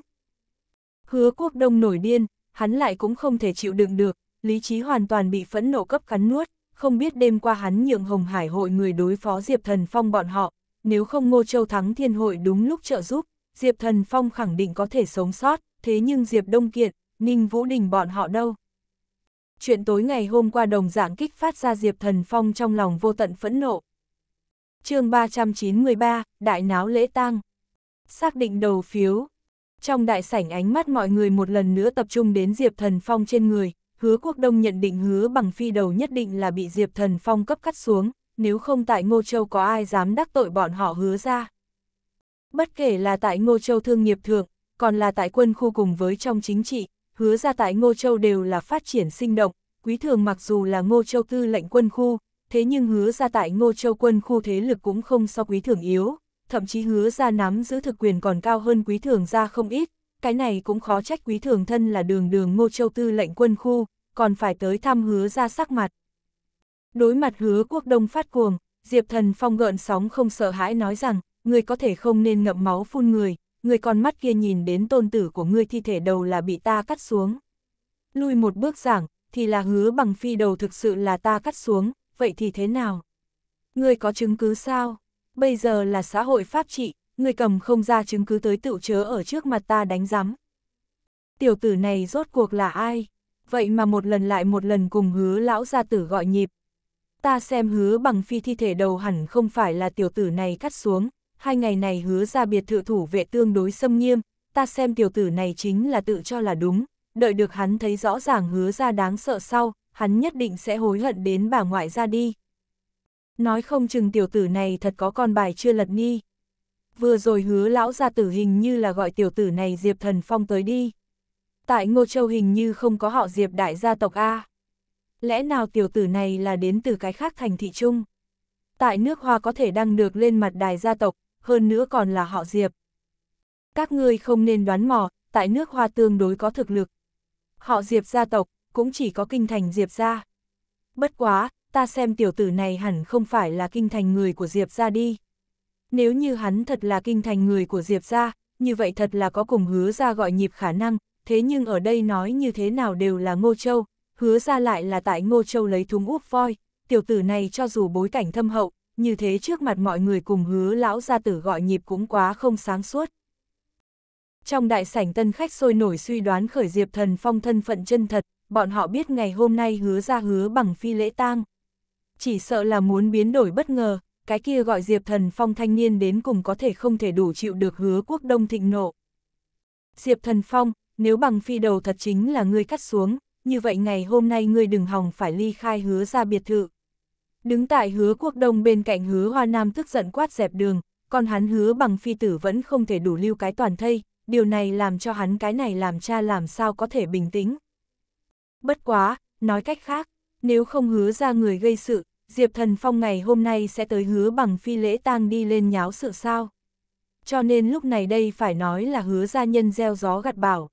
Hứa quốc đông nổi điên, hắn lại cũng không thể chịu đựng được, lý trí hoàn toàn bị phẫn nộ cấp cắn nuốt, không biết đêm qua hắn nhượng Hồng Hải hội người đối phó Diệp Thần Phong bọn họ, nếu không Ngô Châu thắng thiên hội đúng lúc trợ giúp, Diệp Thần Phong khẳng định có thể sống sót, thế nhưng Diệp Đông Kiệt, Ninh Vũ Đình bọn họ đâu? Chuyện tối ngày hôm qua đồng dạng kích phát ra Diệp Thần Phong trong lòng vô tận phẫn nộ. chương 393, Đại náo lễ tang. Xác định đầu phiếu. Trong đại sảnh ánh mắt mọi người một lần nữa tập trung đến Diệp Thần Phong trên người, hứa quốc đông nhận định hứa bằng phi đầu nhất định là bị Diệp Thần Phong cấp cắt xuống, nếu không tại Ngô Châu có ai dám đắc tội bọn họ hứa ra. Bất kể là tại Ngô Châu thương nghiệp thượng, còn là tại quân khu cùng với trong chính trị, hứa ra tại Ngô Châu đều là phát triển sinh động, quý thường mặc dù là Ngô Châu tư lệnh quân khu, thế nhưng hứa ra tại Ngô Châu quân khu thế lực cũng không so quý thường yếu, thậm chí hứa ra nắm giữ thực quyền còn cao hơn quý thường ra không ít, cái này cũng khó trách quý thường thân là đường đường Ngô Châu tư lệnh quân khu, còn phải tới thăm hứa ra sắc mặt. Đối mặt hứa quốc đông phát cuồng, Diệp Thần Phong gợn sóng không sợ hãi nói rằng, người có thể không nên ngậm máu phun người, người con mắt kia nhìn đến tôn tử của ngươi thi thể đầu là bị ta cắt xuống. lui một bước giảng, thì là hứa bằng phi đầu thực sự là ta cắt xuống, vậy thì thế nào? Ngươi có chứng cứ sao? Bây giờ là xã hội pháp trị, ngươi cầm không ra chứng cứ tới tựu chớ ở trước mặt ta đánh giám. Tiểu tử này rốt cuộc là ai? Vậy mà một lần lại một lần cùng hứa lão gia tử gọi nhịp. Ta xem hứa bằng phi thi thể đầu hẳn không phải là tiểu tử này cắt xuống, hai ngày này hứa ra biệt thự thủ vệ tương đối xâm nghiêm, ta xem tiểu tử này chính là tự cho là đúng, đợi được hắn thấy rõ ràng hứa ra đáng sợ sau, hắn nhất định sẽ hối hận đến bà ngoại ra đi. Nói không chừng tiểu tử này thật có con bài chưa lật ni Vừa rồi hứa lão gia tử hình như là gọi tiểu tử này Diệp Thần Phong tới đi. Tại Ngô Châu hình như không có họ Diệp đại gia tộc A. Lẽ nào tiểu tử này là đến từ cái khác thành thị trung? Tại nước hoa có thể đăng được lên mặt đài gia tộc, hơn nữa còn là họ Diệp. Các ngươi không nên đoán mò, tại nước hoa tương đối có thực lực. Họ Diệp gia tộc, cũng chỉ có kinh thành Diệp gia. Bất quá, ta xem tiểu tử này hẳn không phải là kinh thành người của Diệp gia đi. Nếu như hắn thật là kinh thành người của Diệp gia, như vậy thật là có cùng hứa ra gọi nhịp khả năng, thế nhưng ở đây nói như thế nào đều là Ngô Châu, hứa ra lại là tại Ngô Châu lấy thúng úp voi, tiểu tử này cho dù bối cảnh thâm hậu, như thế trước mặt mọi người cùng hứa lão gia tử gọi nhịp cũng quá không sáng suốt. Trong đại sảnh tân khách sôi nổi suy đoán khởi Diệp Thần Phong thân phận chân thật, bọn họ biết ngày hôm nay hứa ra hứa bằng phi lễ tang. Chỉ sợ là muốn biến đổi bất ngờ, cái kia gọi Diệp Thần Phong thanh niên đến cùng có thể không thể đủ chịu được hứa quốc đông thịnh nộ. Diệp Thần Phong, nếu bằng phi đầu thật chính là ngươi cắt xuống, như vậy ngày hôm nay ngươi đừng hòng phải ly khai hứa ra biệt thự. Đứng tại hứa quốc đông bên cạnh hứa hoa nam tức giận quát dẹp đường, còn hắn hứa bằng phi tử vẫn không thể đủ lưu cái toàn thây, điều này làm cho hắn cái này làm cha làm sao có thể bình tĩnh. Bất quá, nói cách khác, nếu không hứa ra người gây sự, Diệp Thần Phong ngày hôm nay sẽ tới hứa bằng phi lễ tang đi lên nháo sự sao. Cho nên lúc này đây phải nói là hứa gia nhân gieo gió gặt bảo.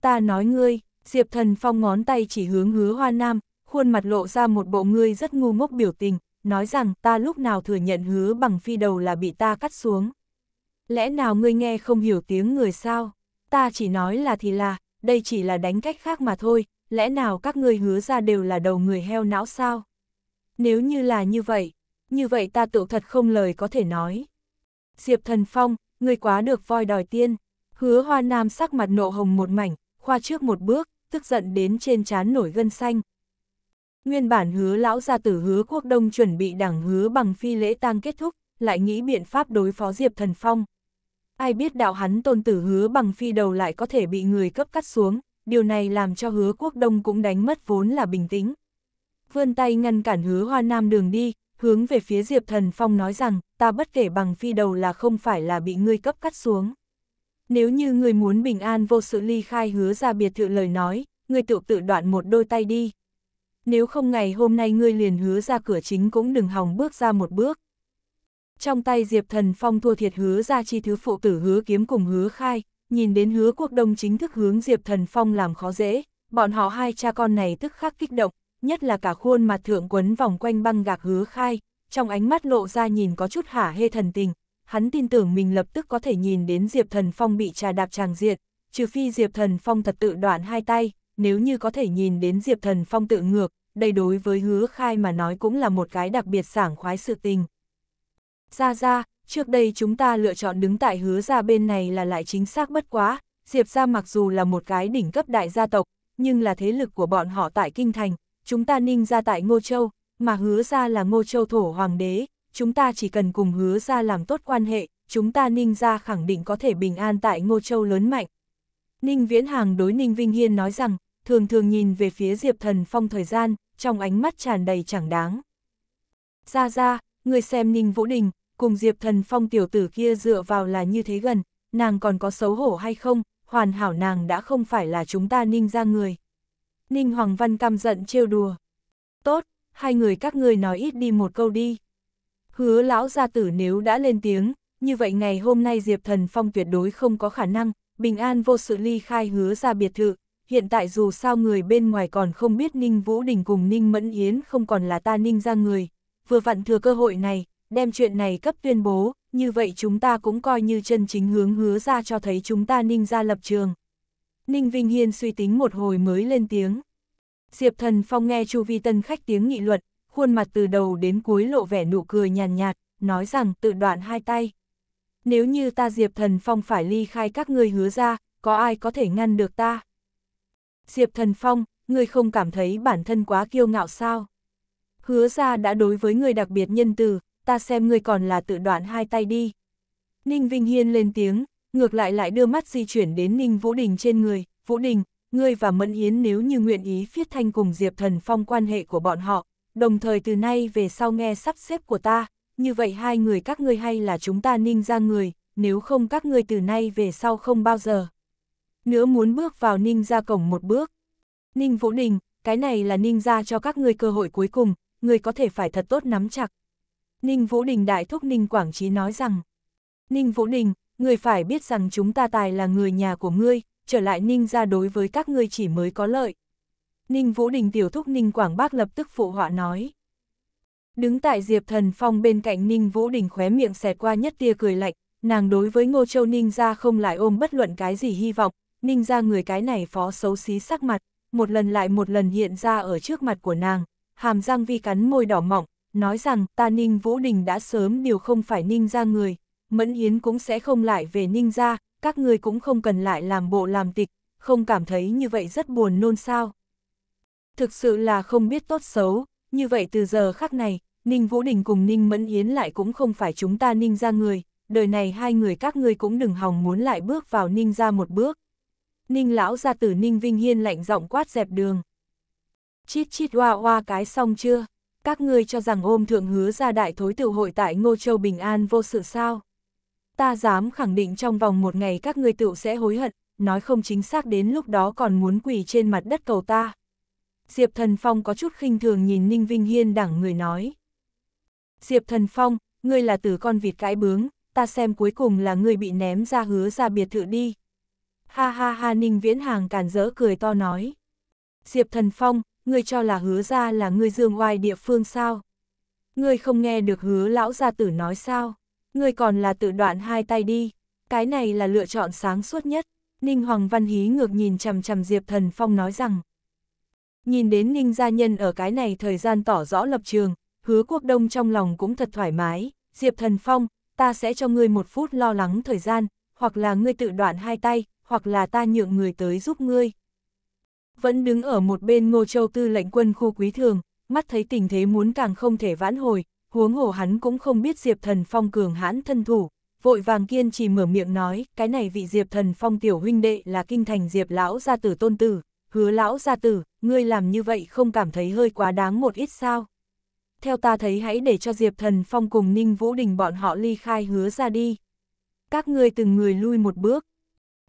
Ta nói ngươi, Diệp Thần Phong ngón tay chỉ hướng hứa hoa nam, khuôn mặt lộ ra một bộ ngươi rất ngu ngốc biểu tình, nói rằng ta lúc nào thừa nhận hứa bằng phi đầu là bị ta cắt xuống. Lẽ nào ngươi nghe không hiểu tiếng người sao? Ta chỉ nói là thì là, đây chỉ là đánh cách khác mà thôi, lẽ nào các ngươi hứa ra đều là đầu người heo não sao? Nếu như là như vậy, như vậy ta tự thật không lời có thể nói. Diệp Thần Phong, ngươi quá được voi đòi tiên. Hứa Hoa Nam sắc mặt nộ hồng một mảnh, khoa trước một bước, tức giận đến trên trán nổi gân xanh, Nguyên bản hứa lão gia tử hứa quốc đông chuẩn bị đảng hứa bằng phi lễ tang kết thúc, lại nghĩ biện pháp đối phó Diệp Thần Phong. Ai biết đạo hắn tôn tử hứa bằng phi đầu lại có thể bị người cấp cắt xuống, điều này làm cho hứa quốc đông cũng đánh mất vốn là bình tĩnh. Vươn tay ngăn cản hứa hoa nam đường đi, hướng về phía Diệp Thần Phong nói rằng, ta bất kể bằng phi đầu là không phải là bị ngươi cấp cắt xuống. Nếu như ngươi muốn bình an vô sự ly khai hứa ra biệt thự lời nói, ngươi tự tự đoạn một đôi tay đi nếu không ngày hôm nay ngươi liền hứa ra cửa chính cũng đừng hòng bước ra một bước. Trong tay Diệp Thần Phong thua thiệt hứa ra chi thứ phụ tử hứa kiếm cùng hứa khai, nhìn đến hứa quốc đông chính thức hướng Diệp Thần Phong làm khó dễ, bọn họ hai cha con này tức khắc kích động, nhất là cả khuôn mặt thượng quấn vòng quanh băng gạc hứa khai, trong ánh mắt lộ ra nhìn có chút hả hê thần tình, hắn tin tưởng mình lập tức có thể nhìn đến Diệp Thần Phong bị trà đạp tràng diệt, trừ phi Diệp Thần Phong thật tự đoạn hai tay, nếu như có thể nhìn đến Diệp Thần Phong tự ngược, đây đối với hứa khai mà nói cũng là một cái đặc biệt sảng khoái sự tình. Ra ra, trước đây chúng ta lựa chọn đứng tại hứa ra bên này là lại chính xác bất quá, Diệp ra mặc dù là một cái đỉnh cấp đại gia tộc, nhưng là thế lực của bọn họ tại Kinh Thành, chúng ta ninh ra tại Ngô Châu, mà hứa ra là Ngô Châu thổ hoàng đế, chúng ta chỉ cần cùng hứa ra làm tốt quan hệ, chúng ta ninh ra khẳng định có thể bình an tại Ngô Châu lớn mạnh. Ninh Viễn Hàng đối Ninh Vinh Hiên nói rằng, thường thường nhìn về phía Diệp Thần Phong thời gian, trong ánh mắt tràn đầy chẳng đáng. Ra ra, người xem Ninh Vũ Đình, cùng Diệp Thần Phong tiểu tử kia dựa vào là như thế gần, nàng còn có xấu hổ hay không, hoàn hảo nàng đã không phải là chúng ta Ninh ra người. Ninh Hoàng Văn căm giận trêu đùa. Tốt, hai người các ngươi nói ít đi một câu đi. Hứa lão gia tử nếu đã lên tiếng, như vậy ngày hôm nay Diệp Thần Phong tuyệt đối không có khả năng, bình an vô sự ly khai hứa ra biệt thự, hiện tại dù sao người bên ngoài còn không biết Ninh Vũ Đình cùng Ninh Mẫn Yến không còn là ta Ninh ra người, vừa vặn thừa cơ hội này, đem chuyện này cấp tuyên bố, như vậy chúng ta cũng coi như chân chính hướng hứa ra cho thấy chúng ta Ninh ra lập trường. Ninh Vinh Hiên suy tính một hồi mới lên tiếng. Diệp Thần Phong nghe Chu Vi Tân khách tiếng nghị luận, khuôn mặt từ đầu đến cuối lộ vẻ nụ cười nhàn nhạt, nói rằng tự đoạn hai tay. Nếu như ta Diệp Thần Phong phải ly khai các ngươi hứa ra, có ai có thể ngăn được ta? Diệp Thần Phong, ngươi không cảm thấy bản thân quá kiêu ngạo sao? Hứa ra đã đối với ngươi đặc biệt nhân từ, ta xem ngươi còn là tự đoạn hai tay đi. Ninh Vinh Hiên lên tiếng, ngược lại lại đưa mắt di chuyển đến Ninh Vũ Đình trên người, Vũ Đình, ngươi và Mẫn Yến nếu như nguyện ý phiết thanh cùng Diệp Thần Phong quan hệ của bọn họ, đồng thời từ nay về sau nghe sắp xếp của ta, như vậy hai người các ngươi hay là chúng ta ninh ra người, nếu không các ngươi từ nay về sau không bao giờ nữa muốn bước vào ninh ra cổng một bước. Ninh Vũ Đình, cái này là ninh ra cho các ngươi cơ hội cuối cùng, người có thể phải thật tốt nắm chặt. Ninh Vũ Đình đại thúc Ninh Quảng Trí nói rằng, Ninh Vũ Đình, người phải biết rằng chúng ta tài là người nhà của ngươi, trở lại ninh ra đối với các ngươi chỉ mới có lợi. Ninh Vũ Đình tiểu thúc Ninh Quảng Bác lập tức phụ họa nói. Đứng tại Diệp Thần Phong bên cạnh Ninh Vũ Đình khóe miệng xẹt qua nhất tia cười lạnh, nàng đối với Ngô Châu Ninh ra không lại ôm bất luận cái gì hy vọng, ninh ra người cái này phó xấu xí sắc mặt, một lần lại một lần hiện ra ở trước mặt của nàng, hàm răng Vi cắn môi đỏ mọng, nói rằng ta Ninh Vũ Đình đã sớm điều không phải Ninh ra người, Mẫn Yến cũng sẽ không lại về Ninh ra, các người cũng không cần lại làm bộ làm tịch, không cảm thấy như vậy rất buồn nôn sao. Thực sự là không biết tốt xấu, như vậy từ giờ khắc này, Ninh Vũ Đình cùng Ninh Mẫn Yến lại cũng không phải chúng ta Ninh ra người, đời này hai người các ngươi cũng đừng hòng muốn lại bước vào Ninh ra một bước. Ninh lão gia tử Ninh Vinh Hiên lạnh giọng quát dẹp đường. Chít chít hoa hoa cái xong chưa? Các ngươi cho rằng ôm thượng hứa ra đại thối tử hội tại Ngô Châu Bình An vô sự sao? Ta dám khẳng định trong vòng một ngày các ngươi tựu sẽ hối hận, nói không chính xác đến lúc đó còn muốn quỳ trên mặt đất cầu ta. Diệp Thần Phong có chút khinh thường nhìn Ninh Vinh Hiên đẳng người nói. Diệp Thần Phong, ngươi là tử con vịt cái bướng, ta xem cuối cùng là ngươi bị ném ra hứa ra biệt thự đi. Ha ha ha Ninh Viễn Hàng cản rỡ cười to nói. Diệp Thần Phong, ngươi cho là hứa ra là ngươi dương oai địa phương sao? Ngươi không nghe được hứa lão gia tử nói sao? Ngươi còn là tự đoạn hai tay đi. Cái này là lựa chọn sáng suốt nhất. Ninh Hoàng Văn Hí ngược nhìn chằm chằm Diệp Thần Phong nói rằng. Nhìn đến Ninh gia nhân ở cái này thời gian tỏ rõ lập trường, hứa quốc đông trong lòng cũng thật thoải mái. Diệp Thần Phong, ta sẽ cho ngươi một phút lo lắng thời gian, hoặc là ngươi tự đoạn hai tay, hoặc là ta nhượng người tới giúp ngươi. Vẫn đứng ở một bên Ngô Châu tư lệnh quân khu quý thường, mắt thấy tình thế muốn càng không thể vãn hồi, huống hồ hắn cũng không biết Diệp Thần Phong cường hãn thân thủ, vội vàng kiên trì mở miệng nói, cái này vị Diệp Thần Phong tiểu huynh đệ là kinh thành Diệp lão gia tử tôn tử, hứa lão gia tử, ngươi làm như vậy không cảm thấy hơi quá đáng một ít sao? Theo ta thấy hãy để cho Diệp Thần Phong cùng Ninh Vũ Đình bọn họ ly khai hứa ra đi. Các ngươi từng người lui một bước,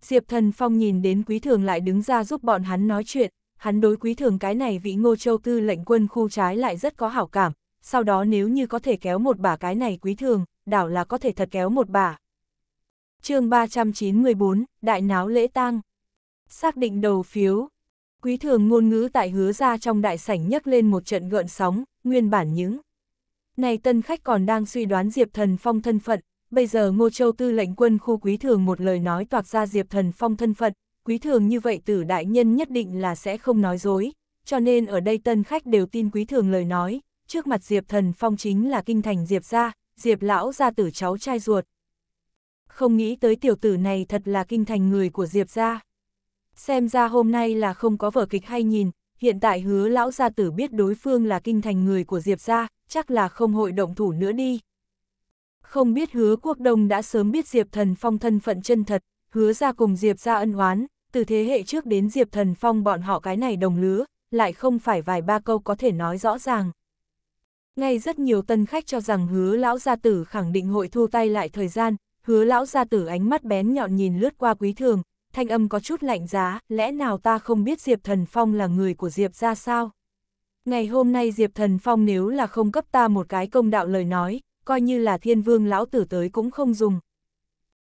Diệp Thần Phong nhìn đến Quý Thường lại đứng ra giúp bọn hắn nói chuyện, hắn đối Quý Thường cái này vị Ngô Châu tư lệnh quân khu trái lại rất có hảo cảm, sau đó nếu như có thể kéo một bà cái này Quý Thường, đảo là có thể thật kéo một bà. chương 394, Đại náo lễ tang. Xác định đầu phiếu. Quý Thường ngôn ngữ tại hứa ra trong đại sảnh nhấc lên một trận gợn sóng, nguyên bản những. Này tân khách còn đang suy đoán Diệp Thần Phong thân phận, Bây giờ Ngô Châu tư lệnh quân khu quý thường một lời nói toạc ra Diệp Thần Phong thân phận, quý thường như vậy tử đại nhân nhất định là sẽ không nói dối, cho nên ở đây tân khách đều tin quý thường lời nói, trước mặt Diệp Thần Phong chính là kinh thành Diệp gia, Diệp lão gia tử cháu trai ruột. Không nghĩ tới tiểu tử này thật là kinh thành người của Diệp gia. Xem ra hôm nay là không có vở kịch hay nhìn, hiện tại hứa lão gia tử biết đối phương là kinh thành người của Diệp gia, chắc là không hội động thủ nữa đi, không biết hứa quốc đông đã sớm biết Diệp Thần Phong thân phận chân thật, hứa ra cùng Diệp ra ân oán, từ thế hệ trước đến Diệp Thần Phong bọn họ cái này đồng lứa, lại không phải vài ba câu có thể nói rõ ràng. Ngay rất nhiều tân khách cho rằng hứa lão gia tử khẳng định hội thu tay lại thời gian, hứa lão gia tử ánh mắt bén nhọn nhìn lướt qua quý thường, thanh âm có chút lạnh giá, lẽ nào ta không biết Diệp Thần Phong là người của Diệp ra sao? Ngày hôm nay Diệp Thần Phong nếu là không cấp ta một cái công đạo lời nói, coi như là thiên vương lão tử tới cũng không dùng.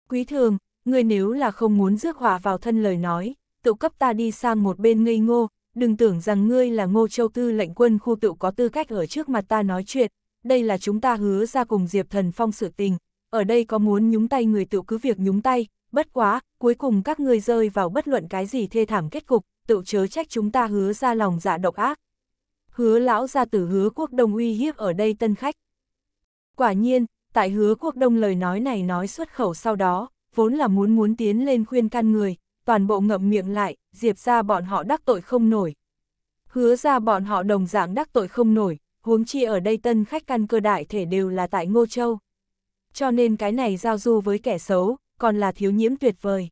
Quý thường, ngươi nếu là không muốn rước họa vào thân lời nói, tự cấp ta đi sang một bên ngây ngô, đừng tưởng rằng ngươi là ngô châu tư lệnh quân khu tự có tư cách ở trước mặt ta nói chuyện, đây là chúng ta hứa ra cùng Diệp Thần Phong sự tình, ở đây có muốn nhúng tay người tự cứ việc nhúng tay, bất quá, cuối cùng các ngươi rơi vào bất luận cái gì thê thảm kết cục, tự chớ trách chúng ta hứa ra lòng dạ độc ác. Hứa lão ra tử hứa quốc đồng uy hiếp ở đây tân khách. Quả nhiên, tại hứa quốc đông lời nói này nói xuất khẩu sau đó, vốn là muốn muốn tiến lên khuyên can người, toàn bộ ngậm miệng lại, diệp ra bọn họ đắc tội không nổi. Hứa ra bọn họ đồng dạng đắc tội không nổi, huống chi ở đây tân khách căn cơ đại thể đều là tại Ngô Châu. Cho nên cái này giao du với kẻ xấu, còn là thiếu nhiễm tuyệt vời.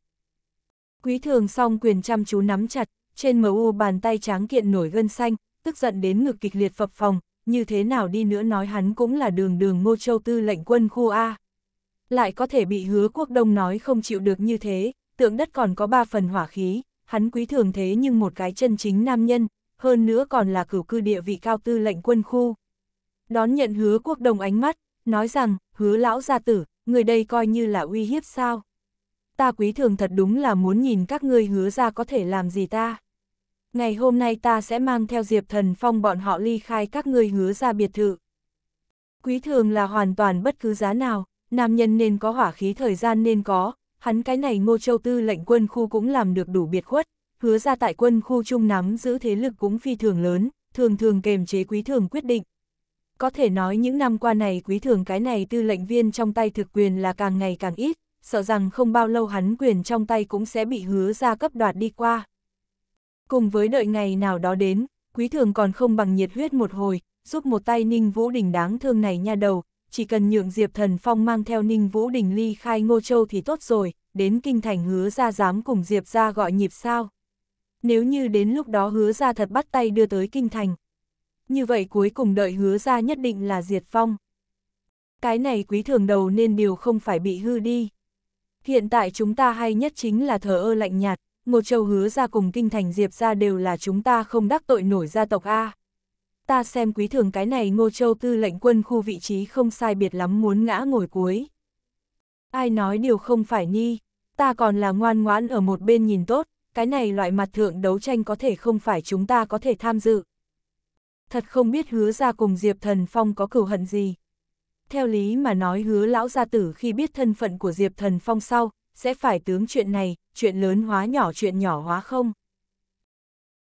Quý thường song quyền chăm chú nắm chặt, trên mu bàn tay tráng kiện nổi gân xanh, tức giận đến ngực kịch liệt phập phòng, như thế nào đi nữa nói hắn cũng là đường đường ngô châu tư lệnh quân khu A. Lại có thể bị hứa quốc đông nói không chịu được như thế, tượng đất còn có ba phần hỏa khí, hắn quý thường thế nhưng một cái chân chính nam nhân, hơn nữa còn là cửu cư địa vị cao tư lệnh quân khu. Đón nhận hứa quốc đông ánh mắt, nói rằng, hứa lão gia tử, người đây coi như là uy hiếp sao. Ta quý thường thật đúng là muốn nhìn các ngươi hứa ra có thể làm gì ta ngày hôm nay ta sẽ mang theo Diệp Thần Phong bọn họ ly khai các ngươi hứa ra biệt thự. Quý thường là hoàn toàn bất cứ giá nào, nam nhân nên có hỏa khí thời gian nên có, hắn cái này ngô châu tư lệnh quân khu cũng làm được đủ biệt khuất, hứa ra tại quân khu trung nắm giữ thế lực cũng phi thường lớn, thường thường kềm chế quý thường quyết định. Có thể nói những năm qua này quý thường cái này tư lệnh viên trong tay thực quyền là càng ngày càng ít, sợ rằng không bao lâu hắn quyền trong tay cũng sẽ bị hứa ra cấp đoạt đi qua. Cùng với đợi ngày nào đó đến, quý thường còn không bằng nhiệt huyết một hồi, giúp một tay Ninh Vũ Đình đáng thương này nha đầu, chỉ cần nhượng Diệp Thần Phong mang theo Ninh Vũ Đình ly khai Ngô Châu thì tốt rồi, đến kinh thành hứa ra dám cùng Diệp ra gọi nhịp sao. Nếu như đến lúc đó hứa ra thật bắt tay đưa tới kinh thành. Như vậy cuối cùng đợi hứa ra nhất định là Diệt Phong. Cái này quý thường đầu nên điều không phải bị hư đi. Hiện tại chúng ta hay nhất chính là thờ ơ lạnh nhạt, Ngô Châu hứa ra cùng kinh thành Diệp ra đều là chúng ta không đắc tội nổi gia tộc A. Ta xem quý thường cái này Ngô Châu tư lệnh quân khu vị trí không sai biệt lắm muốn ngã ngồi cuối. Ai nói điều không phải nhi, ta còn là ngoan ngoãn ở một bên nhìn tốt, cái này loại mặt thượng đấu tranh có thể không phải chúng ta có thể tham dự. Thật không biết hứa ra cùng Diệp Thần Phong có cửu hận gì. Theo lý mà nói hứa lão gia tử khi biết thân phận của Diệp Thần Phong sau, sẽ phải tướng chuyện này, chuyện lớn hóa nhỏ chuyện nhỏ hóa không?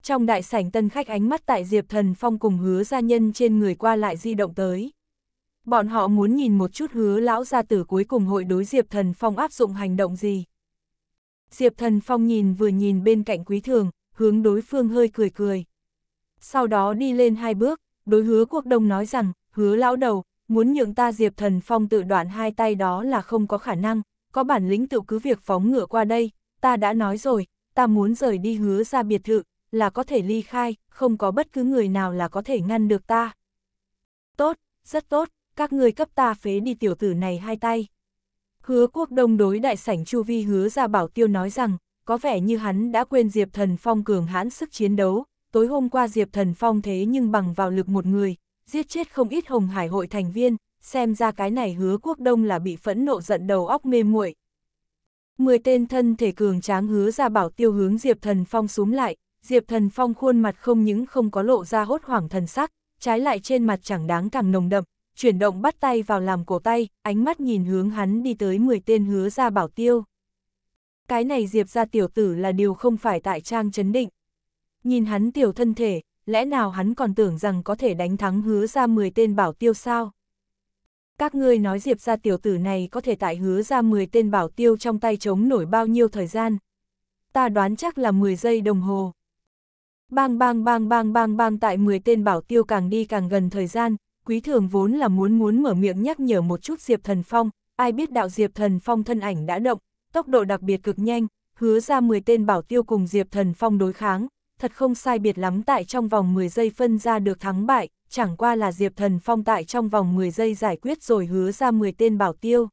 Trong đại sảnh tân khách ánh mắt tại Diệp Thần Phong cùng hứa gia nhân trên người qua lại di động tới. Bọn họ muốn nhìn một chút hứa lão gia tử cuối cùng hội đối Diệp Thần Phong áp dụng hành động gì. Diệp Thần Phong nhìn vừa nhìn bên cạnh quý thường, hướng đối phương hơi cười cười. Sau đó đi lên hai bước, đối hứa quốc đông nói rằng, hứa lão đầu, muốn nhượng ta Diệp Thần Phong tự đoạn hai tay đó là không có khả năng, có bản lĩnh tự cứ việc phóng ngựa qua đây, ta đã nói rồi, ta muốn rời đi hứa ra biệt thự, là có thể ly khai, không có bất cứ người nào là có thể ngăn được ta. Tốt, rất tốt, các ngươi cấp ta phế đi tiểu tử này hai tay. Hứa quốc đông đối đại sảnh Chu Vi hứa ra bảo tiêu nói rằng, có vẻ như hắn đã quên Diệp Thần Phong cường hãn sức chiến đấu, tối hôm qua Diệp Thần Phong thế nhưng bằng vào lực một người, giết chết không ít Hồng Hải hội thành viên, xem ra cái này hứa quốc đông là bị phẫn nộ giận đầu óc mê muội. Mười tên thân thể cường tráng hứa ra bảo tiêu hướng Diệp Thần Phong xuống lại, Diệp Thần Phong khuôn mặt không những không có lộ ra hốt hoảng thần sắc, trái lại trên mặt chẳng đáng càng nồng đậm, chuyển động bắt tay vào làm cổ tay, ánh mắt nhìn hướng hắn đi tới mười tên hứa ra bảo tiêu. Cái này Diệp ra tiểu tử là điều không phải tại trang chấn định. Nhìn hắn tiểu thân thể, lẽ nào hắn còn tưởng rằng có thể đánh thắng hứa ra 10 tên bảo tiêu sao? các ngươi nói diệp ra tiểu tử này có thể tại hứa ra 10 tên bảo tiêu trong tay chống nổi bao nhiêu thời gian. Ta đoán chắc là 10 giây đồng hồ. Bang bang bang bang bang bang tại 10 tên bảo tiêu càng đi càng gần thời gian, quý thường vốn là muốn muốn mở miệng nhắc nhở một chút Diệp Thần Phong, ai biết đạo Diệp Thần Phong thân ảnh đã động, tốc độ đặc biệt cực nhanh, hứa ra 10 tên bảo tiêu cùng Diệp Thần Phong đối kháng, thật không sai biệt lắm tại trong vòng 10 giây phân ra được thắng bại, chẳng qua là Diệp Thần Phong tại trong vòng 10 giây giải quyết rồi hứa ra 10 tên bảo tiêu.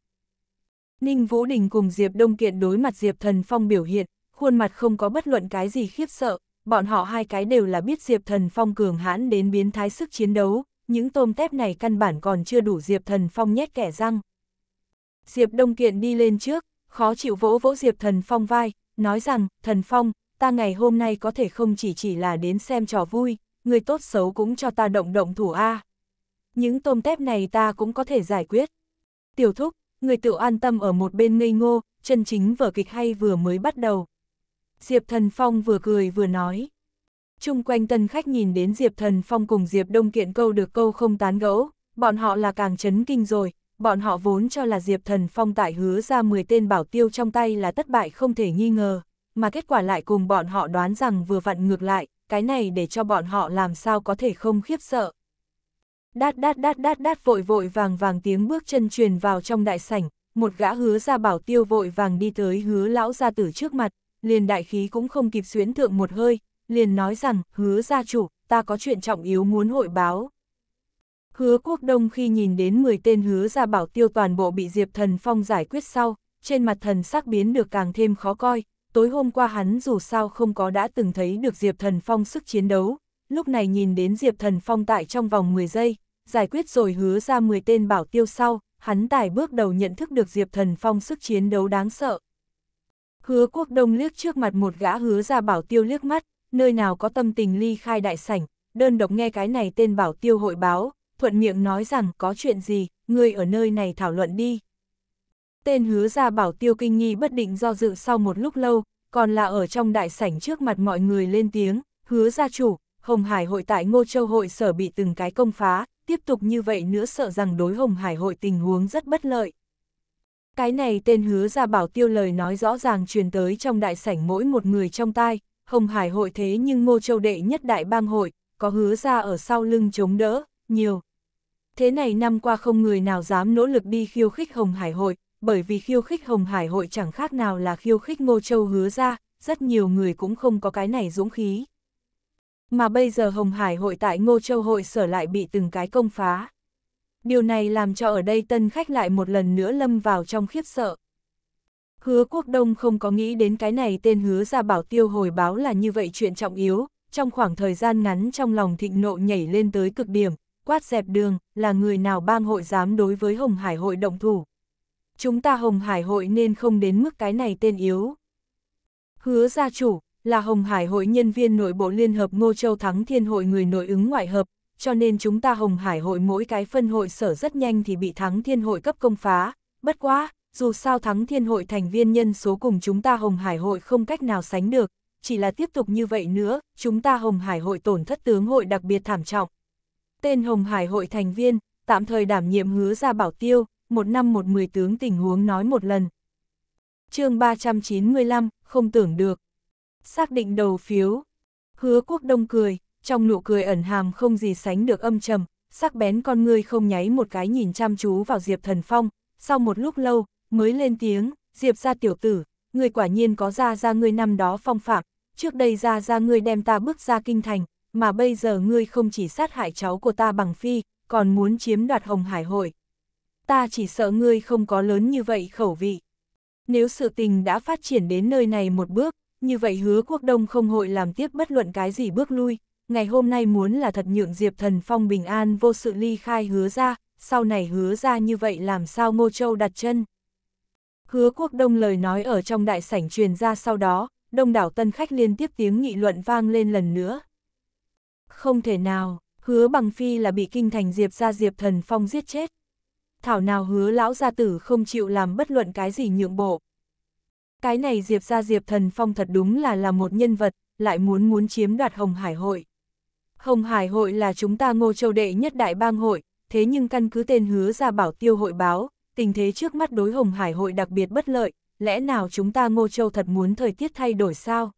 Ninh Vũ Đình cùng Diệp Đông Kiện đối mặt Diệp Thần Phong biểu hiện, khuôn mặt không có bất luận cái gì khiếp sợ, bọn họ hai cái đều là biết Diệp Thần Phong cường hãn đến biến thái sức chiến đấu, những tôm tép này căn bản còn chưa đủ Diệp Thần Phong nhét kẻ răng. Diệp Đông Kiện đi lên trước, khó chịu vỗ vỗ Diệp Thần Phong vai, nói rằng, Thần Phong, ta ngày hôm nay có thể không chỉ chỉ là đến xem trò vui, người tốt xấu cũng cho ta động động thủ A. À. Những tôm tép này ta cũng có thể giải quyết. Tiểu thúc, người tự an tâm ở một bên ngây ngô, chân chính vở kịch hay vừa mới bắt đầu. Diệp Thần Phong vừa cười vừa nói. Trung quanh tân khách nhìn đến Diệp Thần Phong cùng Diệp Đông Kiện câu được câu không tán gẫu, bọn họ là càng chấn kinh rồi, bọn họ vốn cho là Diệp Thần Phong tại hứa ra 10 tên bảo tiêu trong tay là thất bại không thể nghi ngờ, mà kết quả lại cùng bọn họ đoán rằng vừa vặn ngược lại, cái này để cho bọn họ làm sao có thể không khiếp sợ. Đát đát đát đát đát vội vội vàng vàng tiếng bước chân truyền vào trong đại sảnh, một gã hứa ra bảo tiêu vội vàng đi tới hứa lão gia tử trước mặt, liền đại khí cũng không kịp xuyến thượng một hơi, liền nói rằng, hứa gia chủ, ta có chuyện trọng yếu muốn hội báo. Hứa quốc đông khi nhìn đến 10 tên hứa ra bảo tiêu toàn bộ bị Diệp Thần Phong giải quyết sau, trên mặt thần sắc biến được càng thêm khó coi, tối hôm qua hắn dù sao không có đã từng thấy được Diệp Thần Phong sức chiến đấu, lúc này nhìn đến Diệp Thần Phong tại trong vòng 10 giây, giải quyết rồi hứa ra 10 tên bảo tiêu sau, hắn tải bước đầu nhận thức được Diệp Thần Phong sức chiến đấu đáng sợ. Hứa quốc đông liếc trước mặt một gã hứa ra bảo tiêu liếc mắt, nơi nào có tâm tình ly khai đại sảnh, đơn độc nghe cái này tên bảo tiêu hội báo, thuận miệng nói rằng có chuyện gì, người ở nơi này thảo luận đi. Tên hứa ra bảo tiêu kinh nghi bất định do dự sau một lúc lâu, còn là ở trong đại sảnh trước mặt mọi người lên tiếng, hứa ra chủ, Hồng Hải hội tại Ngô Châu hội sở bị từng cái công phá, tiếp tục như vậy nữa sợ rằng đối Hồng Hải hội tình huống rất bất lợi. Cái này tên hứa ra bảo tiêu lời nói rõ ràng truyền tới trong đại sảnh mỗi một người trong tai, Hồng Hải hội thế nhưng Ngô Châu đệ nhất đại bang hội, có hứa ra ở sau lưng chống đỡ, nhiều. Thế này năm qua không người nào dám nỗ lực đi khiêu khích Hồng Hải hội, bởi vì khiêu khích Hồng Hải hội chẳng khác nào là khiêu khích Ngô Châu hứa ra, rất nhiều người cũng không có cái này dũng khí. Mà bây giờ Hồng Hải hội tại Ngô Châu hội sở lại bị từng cái công phá. Điều này làm cho ở đây tân khách lại một lần nữa lâm vào trong khiếp sợ. Hứa Quốc Đông không có nghĩ đến cái này tên hứa ra bảo tiêu hồi báo là như vậy chuyện trọng yếu, trong khoảng thời gian ngắn trong lòng thịnh nộ nhảy lên tới cực điểm, quát dẹp đường, là người nào bang hội dám đối với Hồng Hải hội động thủ chúng ta Hồng Hải hội nên không đến mức cái này tên yếu. Hứa gia chủ, là Hồng Hải hội nhân viên nội bộ Liên hợp Ngô Châu Thắng Thiên hội người nội ứng ngoại hợp, cho nên chúng ta Hồng Hải hội mỗi cái phân hội sở rất nhanh thì bị Thắng Thiên hội cấp công phá, bất quá, dù sao Thắng Thiên hội thành viên nhân số cùng chúng ta Hồng Hải hội không cách nào sánh được, chỉ là tiếp tục như vậy nữa, chúng ta Hồng Hải hội tổn thất tướng hội đặc biệt thảm trọng. Tên Hồng Hải hội thành viên, tạm thời đảm nhiệm hứa ra bảo tiêu, một năm một mười tướng tình huống nói một lần. chương 395, không tưởng được. Xác định đầu phiếu. Hứa quốc đông cười, trong nụ cười ẩn hàm không gì sánh được âm trầm, sắc bén con ngươi không nháy một cái nhìn chăm chú vào Diệp Thần Phong, sau một lúc lâu, mới lên tiếng, Diệp ra tiểu tử, người quả nhiên có ra ra ngươi năm đó phong phạm, trước đây ra ra ngươi đem ta bước ra kinh thành, mà bây giờ ngươi không chỉ sát hại cháu của ta bằng phi, còn muốn chiếm đoạt hồng hải hội, ta chỉ sợ ngươi không có lớn như vậy khẩu vị. Nếu sự tình đã phát triển đến nơi này một bước, như vậy hứa quốc đông không hội làm tiếp bất luận cái gì bước lui, ngày hôm nay muốn là thật nhượng Diệp Thần Phong bình an vô sự ly khai hứa ra, sau này hứa ra như vậy làm sao Ngô Châu đặt chân. Hứa quốc đông lời nói ở trong đại sảnh truyền ra sau đó, đông đảo tân khách liên tiếp tiếng nghị luận vang lên lần nữa. Không thể nào, hứa bằng phi là bị kinh thành Diệp ra Diệp Thần Phong giết chết thảo nào hứa lão gia tử không chịu làm bất luận cái gì nhượng bộ. Cái này Diệp gia Diệp Thần Phong thật đúng là là một nhân vật, lại muốn muốn chiếm đoạt Hồng Hải hội. Hồng Hải hội là chúng ta ngô châu đệ nhất đại bang hội, thế nhưng căn cứ tên hứa ra bảo tiêu hội báo, tình thế trước mắt đối Hồng Hải hội đặc biệt bất lợi, lẽ nào chúng ta ngô châu thật muốn thời tiết thay đổi sao?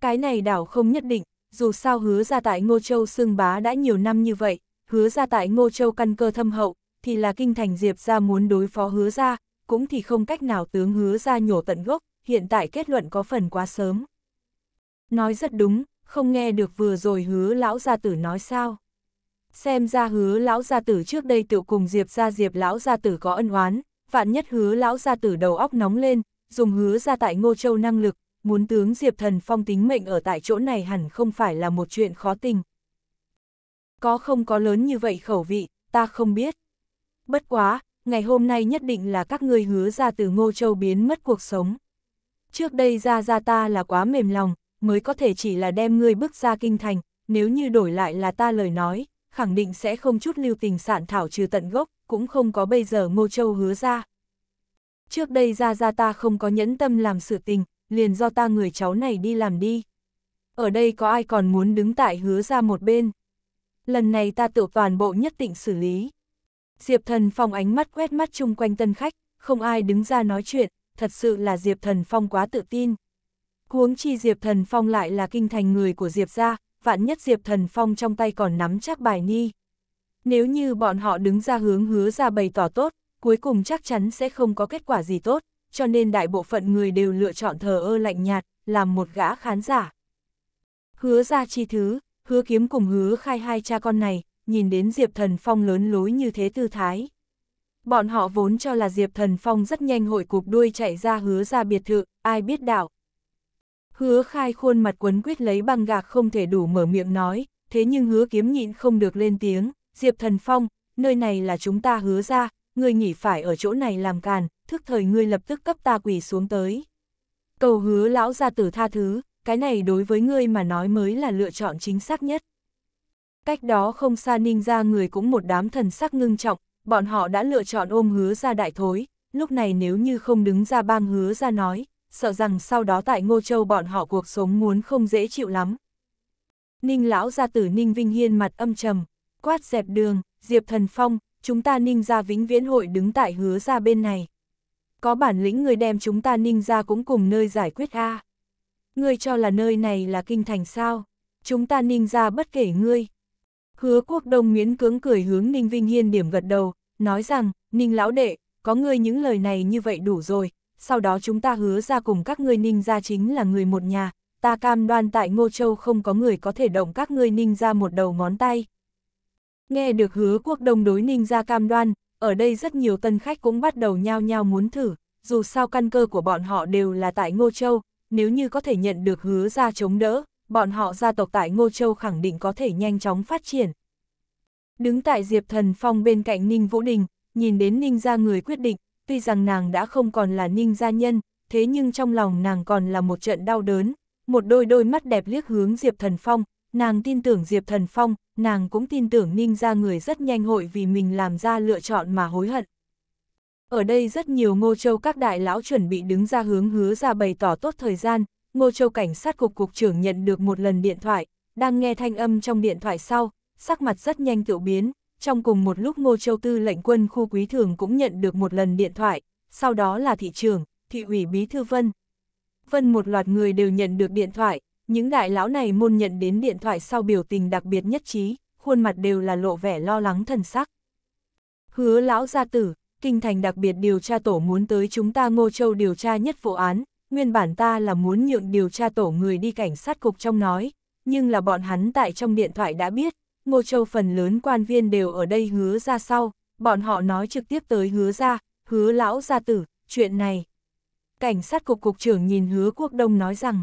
Cái này đảo không nhất định, dù sao hứa ra tại ngô châu xương bá đã nhiều năm như vậy, hứa ra tại ngô châu căn cơ thâm hậu, thì là kinh thành Diệp ra muốn đối phó hứa ra, cũng thì không cách nào tướng hứa ra nhổ tận gốc, hiện tại kết luận có phần quá sớm. Nói rất đúng, không nghe được vừa rồi hứa lão gia tử nói sao. Xem ra hứa lão gia tử trước đây tự cùng Diệp ra Diệp lão gia tử có ân oán, vạn nhất hứa lão gia tử đầu óc nóng lên, dùng hứa ra tại Ngô Châu năng lực, muốn tướng Diệp thần phong tính mệnh ở tại chỗ này hẳn không phải là một chuyện khó tình. Có không có lớn như vậy khẩu vị, ta không biết. Bất quá, ngày hôm nay nhất định là các ngươi hứa ra từ Ngô Châu biến mất cuộc sống. Trước đây ra ra ta là quá mềm lòng, mới có thể chỉ là đem ngươi bước ra kinh thành, nếu như đổi lại là ta lời nói, khẳng định sẽ không chút lưu tình sản thảo trừ tận gốc, cũng không có bây giờ Ngô Châu hứa ra. Trước đây ra ra ta không có nhẫn tâm làm sự tình, liền do ta người cháu này đi làm đi. Ở đây có ai còn muốn đứng tại hứa ra một bên. Lần này ta tự toàn bộ nhất định xử lý. Diệp Thần Phong ánh mắt quét mắt chung quanh tân khách, không ai đứng ra nói chuyện, thật sự là Diệp Thần Phong quá tự tin. Huống chi Diệp Thần Phong lại là kinh thành người của Diệp gia, vạn nhất Diệp Thần Phong trong tay còn nắm chắc bài ni. Nếu như bọn họ đứng ra hướng hứa ra bày tỏ tốt, cuối cùng chắc chắn sẽ không có kết quả gì tốt, cho nên đại bộ phận người đều lựa chọn thờ ơ lạnh nhạt, làm một gã khán giả. Hứa ra chi thứ, hứa kiếm cùng hứa khai hai cha con này, nhìn đến Diệp Thần Phong lớn lối như thế tư thái. Bọn họ vốn cho là Diệp Thần Phong rất nhanh hội cục đuôi chạy ra hứa ra biệt thự, ai biết đạo. Hứa khai khuôn mặt quấn quyết lấy băng gạc không thể đủ mở miệng nói, thế nhưng hứa kiếm nhịn không được lên tiếng, Diệp Thần Phong, nơi này là chúng ta hứa ra, người nghỉ phải ở chỗ này làm càn, thức thời ngươi lập tức cấp ta quỷ xuống tới. Cầu hứa lão ra tử tha thứ, cái này đối với ngươi mà nói mới là lựa chọn chính xác nhất. Cách đó không xa ninh ra người cũng một đám thần sắc ngưng trọng, bọn họ đã lựa chọn ôm hứa ra đại thối, lúc này nếu như không đứng ra bang hứa ra nói, sợ rằng sau đó tại Ngô Châu bọn họ cuộc sống muốn không dễ chịu lắm. Ninh lão gia tử Ninh Vinh Hiên mặt âm trầm, quát dẹp đường, Diệp Thần Phong, chúng ta Ninh gia vĩnh viễn hội đứng tại hứa ra bên này. Có bản lĩnh người đem chúng ta Ninh gia cũng cùng nơi giải quyết a. Ngươi cho là nơi này là kinh thành sao? Chúng ta Ninh gia bất kể ngươi, Hứa quốc đông miễn cưỡng cười hướng Ninh Vinh Hiên điểm gật đầu, nói rằng, Ninh lão đệ, có ngươi những lời này như vậy đủ rồi, sau đó chúng ta hứa ra cùng các ngươi Ninh ra chính là người một nhà, ta cam đoan tại Ngô Châu không có người có thể động các ngươi Ninh ra một đầu ngón tay. Nghe được hứa quốc đông đối Ninh ra cam đoan, ở đây rất nhiều tân khách cũng bắt đầu nhao nhao muốn thử, dù sao căn cơ của bọn họ đều là tại Ngô Châu, nếu như có thể nhận được hứa ra chống đỡ, bọn họ gia tộc tại Ngô Châu khẳng định có thể nhanh chóng phát triển. Đứng tại Diệp Thần Phong bên cạnh Ninh Vũ Đình, nhìn đến Ninh gia người quyết định, tuy rằng nàng đã không còn là Ninh gia nhân, thế nhưng trong lòng nàng còn là một trận đau đớn, một đôi đôi mắt đẹp liếc hướng Diệp Thần Phong, nàng tin tưởng Diệp Thần Phong, nàng cũng tin tưởng Ninh gia người rất nhanh hội vì mình làm ra lựa chọn mà hối hận. Ở đây rất nhiều ngô châu các đại lão chuẩn bị đứng ra hướng hứa ra bày tỏ tốt thời gian, Ngô Châu Cảnh sát cục cục trưởng nhận được một lần điện thoại, đang nghe thanh âm trong điện thoại sau, sắc mặt rất nhanh tiểu biến, trong cùng một lúc Ngô Châu Tư lệnh quân khu quý thường cũng nhận được một lần điện thoại, sau đó là thị trường, thị ủy bí thư Vân. Vân một loạt người đều nhận được điện thoại, những đại lão này môn nhận đến điện thoại sau biểu tình đặc biệt nhất trí, khuôn mặt đều là lộ vẻ lo lắng thần sắc. Hứa lão gia tử, kinh thành đặc biệt điều tra tổ muốn tới chúng ta Ngô Châu điều tra nhất vụ án, nguyên bản ta là muốn nhượng điều tra tổ người đi cảnh sát cục trong nói, nhưng là bọn hắn tại trong điện thoại đã biết, Ngô Châu phần lớn quan viên đều ở đây hứa ra sau, bọn họ nói trực tiếp tới hứa ra, hứa lão gia tử, chuyện này. Cảnh sát cục cục trưởng nhìn hứa quốc đông nói rằng,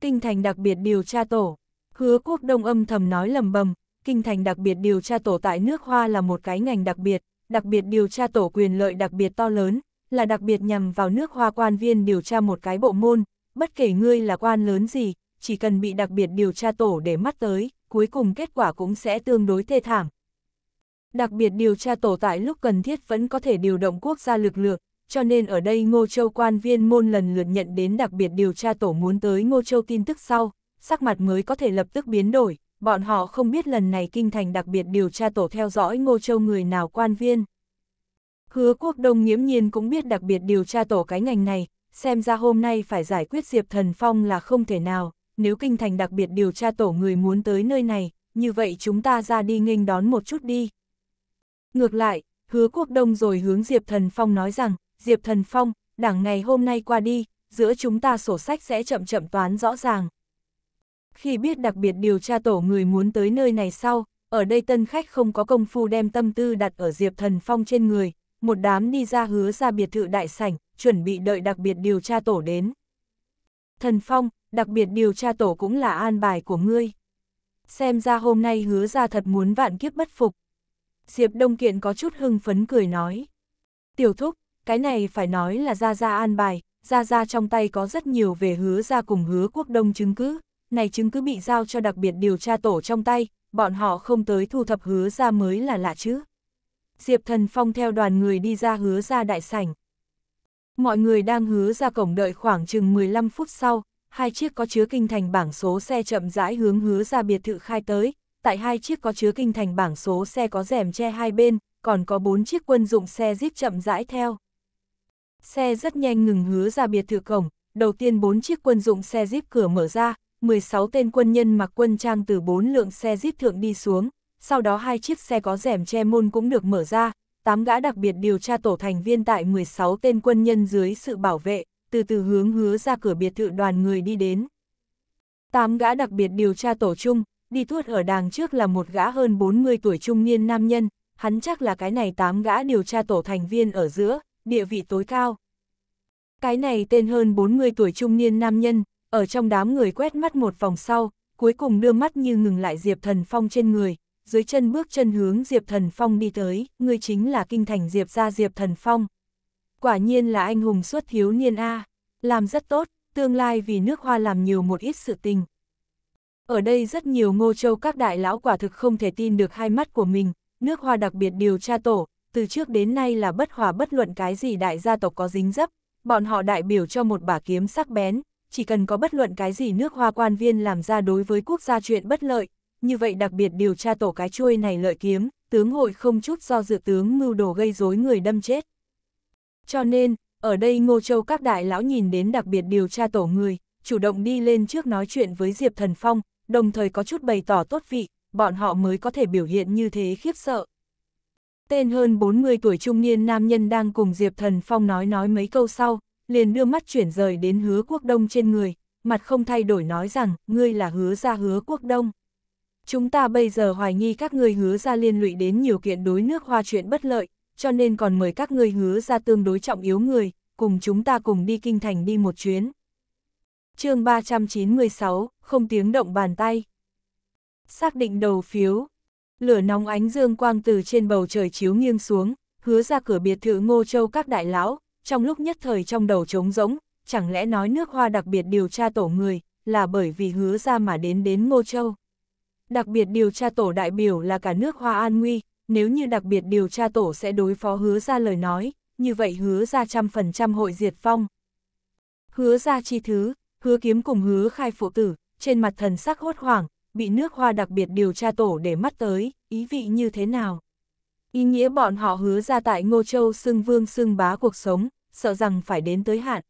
kinh thành đặc biệt điều tra tổ, hứa quốc đông âm thầm nói lầm bầm, kinh thành đặc biệt điều tra tổ tại nước Hoa là một cái ngành đặc biệt, đặc biệt điều tra tổ quyền lợi đặc biệt to lớn, là đặc biệt nhằm vào nước hoa quan viên điều tra một cái bộ môn, bất kể ngươi là quan lớn gì, chỉ cần bị đặc biệt điều tra tổ để mắt tới, cuối cùng kết quả cũng sẽ tương đối thê thảm. Đặc biệt điều tra tổ tại lúc cần thiết vẫn có thể điều động quốc gia lực lượng, cho nên ở đây Ngô Châu quan viên môn lần lượt nhận đến đặc biệt điều tra tổ muốn tới Ngô Châu tin tức sau, sắc mặt mới có thể lập tức biến đổi, bọn họ không biết lần này kinh thành đặc biệt điều tra tổ theo dõi Ngô Châu người nào quan viên. Hứa quốc đông nghiễm nhiên cũng biết đặc biệt điều tra tổ cái ngành này, xem ra hôm nay phải giải quyết Diệp Thần Phong là không thể nào, nếu kinh thành đặc biệt điều tra tổ người muốn tới nơi này, như vậy chúng ta ra đi nghênh đón một chút đi. Ngược lại, hứa quốc đông rồi hướng Diệp Thần Phong nói rằng, Diệp Thần Phong, đảng ngày hôm nay qua đi, giữa chúng ta sổ sách sẽ chậm chậm toán rõ ràng. Khi biết đặc biệt điều tra tổ người muốn tới nơi này sau, ở đây tân khách không có công phu đem tâm tư đặt ở Diệp Thần Phong trên người, một đám đi ra hứa ra biệt thự đại sảnh, chuẩn bị đợi đặc biệt điều tra tổ đến. Thần Phong, đặc biệt điều tra tổ cũng là an bài của ngươi. Xem ra hôm nay hứa ra thật muốn vạn kiếp bất phục. Diệp Đông Kiện có chút hưng phấn cười nói. Tiểu thúc, cái này phải nói là ra ra an bài, ra ra trong tay có rất nhiều về hứa ra cùng hứa quốc đông chứng cứ. Này chứng cứ bị giao cho đặc biệt điều tra tổ trong tay, bọn họ không tới thu thập hứa ra mới là lạ chứ. Diệp Thần Phong theo đoàn người đi ra hứa ra đại sảnh. Mọi người đang hứa ra cổng đợi khoảng chừng 15 phút sau, hai chiếc có chứa kinh thành bảng số xe chậm rãi hướng hứa ra biệt thự khai tới, tại hai chiếc có chứa kinh thành bảng số xe có rèm che hai bên, còn có bốn chiếc quân dụng xe jeep chậm rãi theo. Xe rất nhanh ngừng hứa ra biệt thự cổng, đầu tiên bốn chiếc quân dụng xe jeep cửa mở ra, 16 tên quân nhân mặc quân trang từ bốn lượng xe jeep thượng đi xuống, sau đó hai chiếc xe có rèm che môn cũng được mở ra, tám gã đặc biệt điều tra tổ thành viên tại 16 tên quân nhân dưới sự bảo vệ, từ từ hướng hứa ra cửa biệt thự đoàn người đi đến. Tám gã đặc biệt điều tra tổ chung, đi tuốt ở đàng trước là một gã hơn 40 tuổi trung niên nam nhân, hắn chắc là cái này tám gã điều tra tổ thành viên ở giữa, địa vị tối cao. Cái này tên hơn 40 tuổi trung niên nam nhân, ở trong đám người quét mắt một vòng sau, cuối cùng đưa mắt như ngừng lại Diệp Thần Phong trên người, dưới chân bước chân hướng Diệp Thần Phong đi tới, người chính là kinh thành Diệp ra Diệp Thần Phong. Quả nhiên là anh hùng xuất thiếu niên A, làm rất tốt, tương lai vì nước hoa làm nhiều một ít sự tình. Ở đây rất nhiều ngô châu các đại lão quả thực không thể tin được hai mắt của mình, nước hoa đặc biệt điều tra tổ, từ trước đến nay là bất hòa bất luận cái gì đại gia tộc có dính dấp, bọn họ đại biểu cho một bả kiếm sắc bén, chỉ cần có bất luận cái gì nước hoa quan viên làm ra đối với quốc gia chuyện bất lợi, như vậy đặc biệt điều tra tổ cái chuôi này lợi kiếm, tướng hội không chút do dự tướng mưu đồ gây rối người đâm chết. Cho nên, ở đây Ngô Châu các đại lão nhìn đến đặc biệt điều tra tổ người, chủ động đi lên trước nói chuyện với Diệp Thần Phong, đồng thời có chút bày tỏ tốt vị, bọn họ mới có thể biểu hiện như thế khiếp sợ. Tên hơn 40 tuổi trung niên nam nhân đang cùng Diệp Thần Phong nói nói mấy câu sau, liền đưa mắt chuyển rời đến hứa quốc đông trên người, mặt không thay đổi nói rằng, ngươi là hứa ra hứa quốc đông. Chúng ta bây giờ hoài nghi các ngươi hứa ra liên lụy đến nhiều kiện đối nước hoa chuyện bất lợi, cho nên còn mời các ngươi hứa ra tương đối trọng yếu người, cùng chúng ta cùng đi kinh thành đi một chuyến. chương 396, không tiếng động bàn tay. Xác định đầu phiếu. Lửa nóng ánh dương quang từ trên bầu trời chiếu nghiêng xuống, hứa ra cửa biệt thự ngô châu các đại lão, trong lúc nhất thời trong đầu trống rỗng, chẳng lẽ nói nước hoa đặc biệt điều tra tổ người, là bởi vì hứa ra mà đến đến ngô châu. Đặc biệt điều tra tổ đại biểu là cả nước Hoa An Nguy, nếu như đặc biệt điều tra tổ sẽ đối phó hứa ra lời nói, như vậy hứa ra trăm phần trăm hội diệt phong. Hứa ra chi thứ, hứa kiếm cùng hứa khai phụ tử, trên mặt thần sắc hốt hoảng, bị nước hoa đặc biệt điều tra tổ để mắt tới, ý vị như thế nào. Ý nghĩa bọn họ hứa ra tại Ngô Châu xưng vương xưng bá cuộc sống, sợ rằng phải đến tới hạn.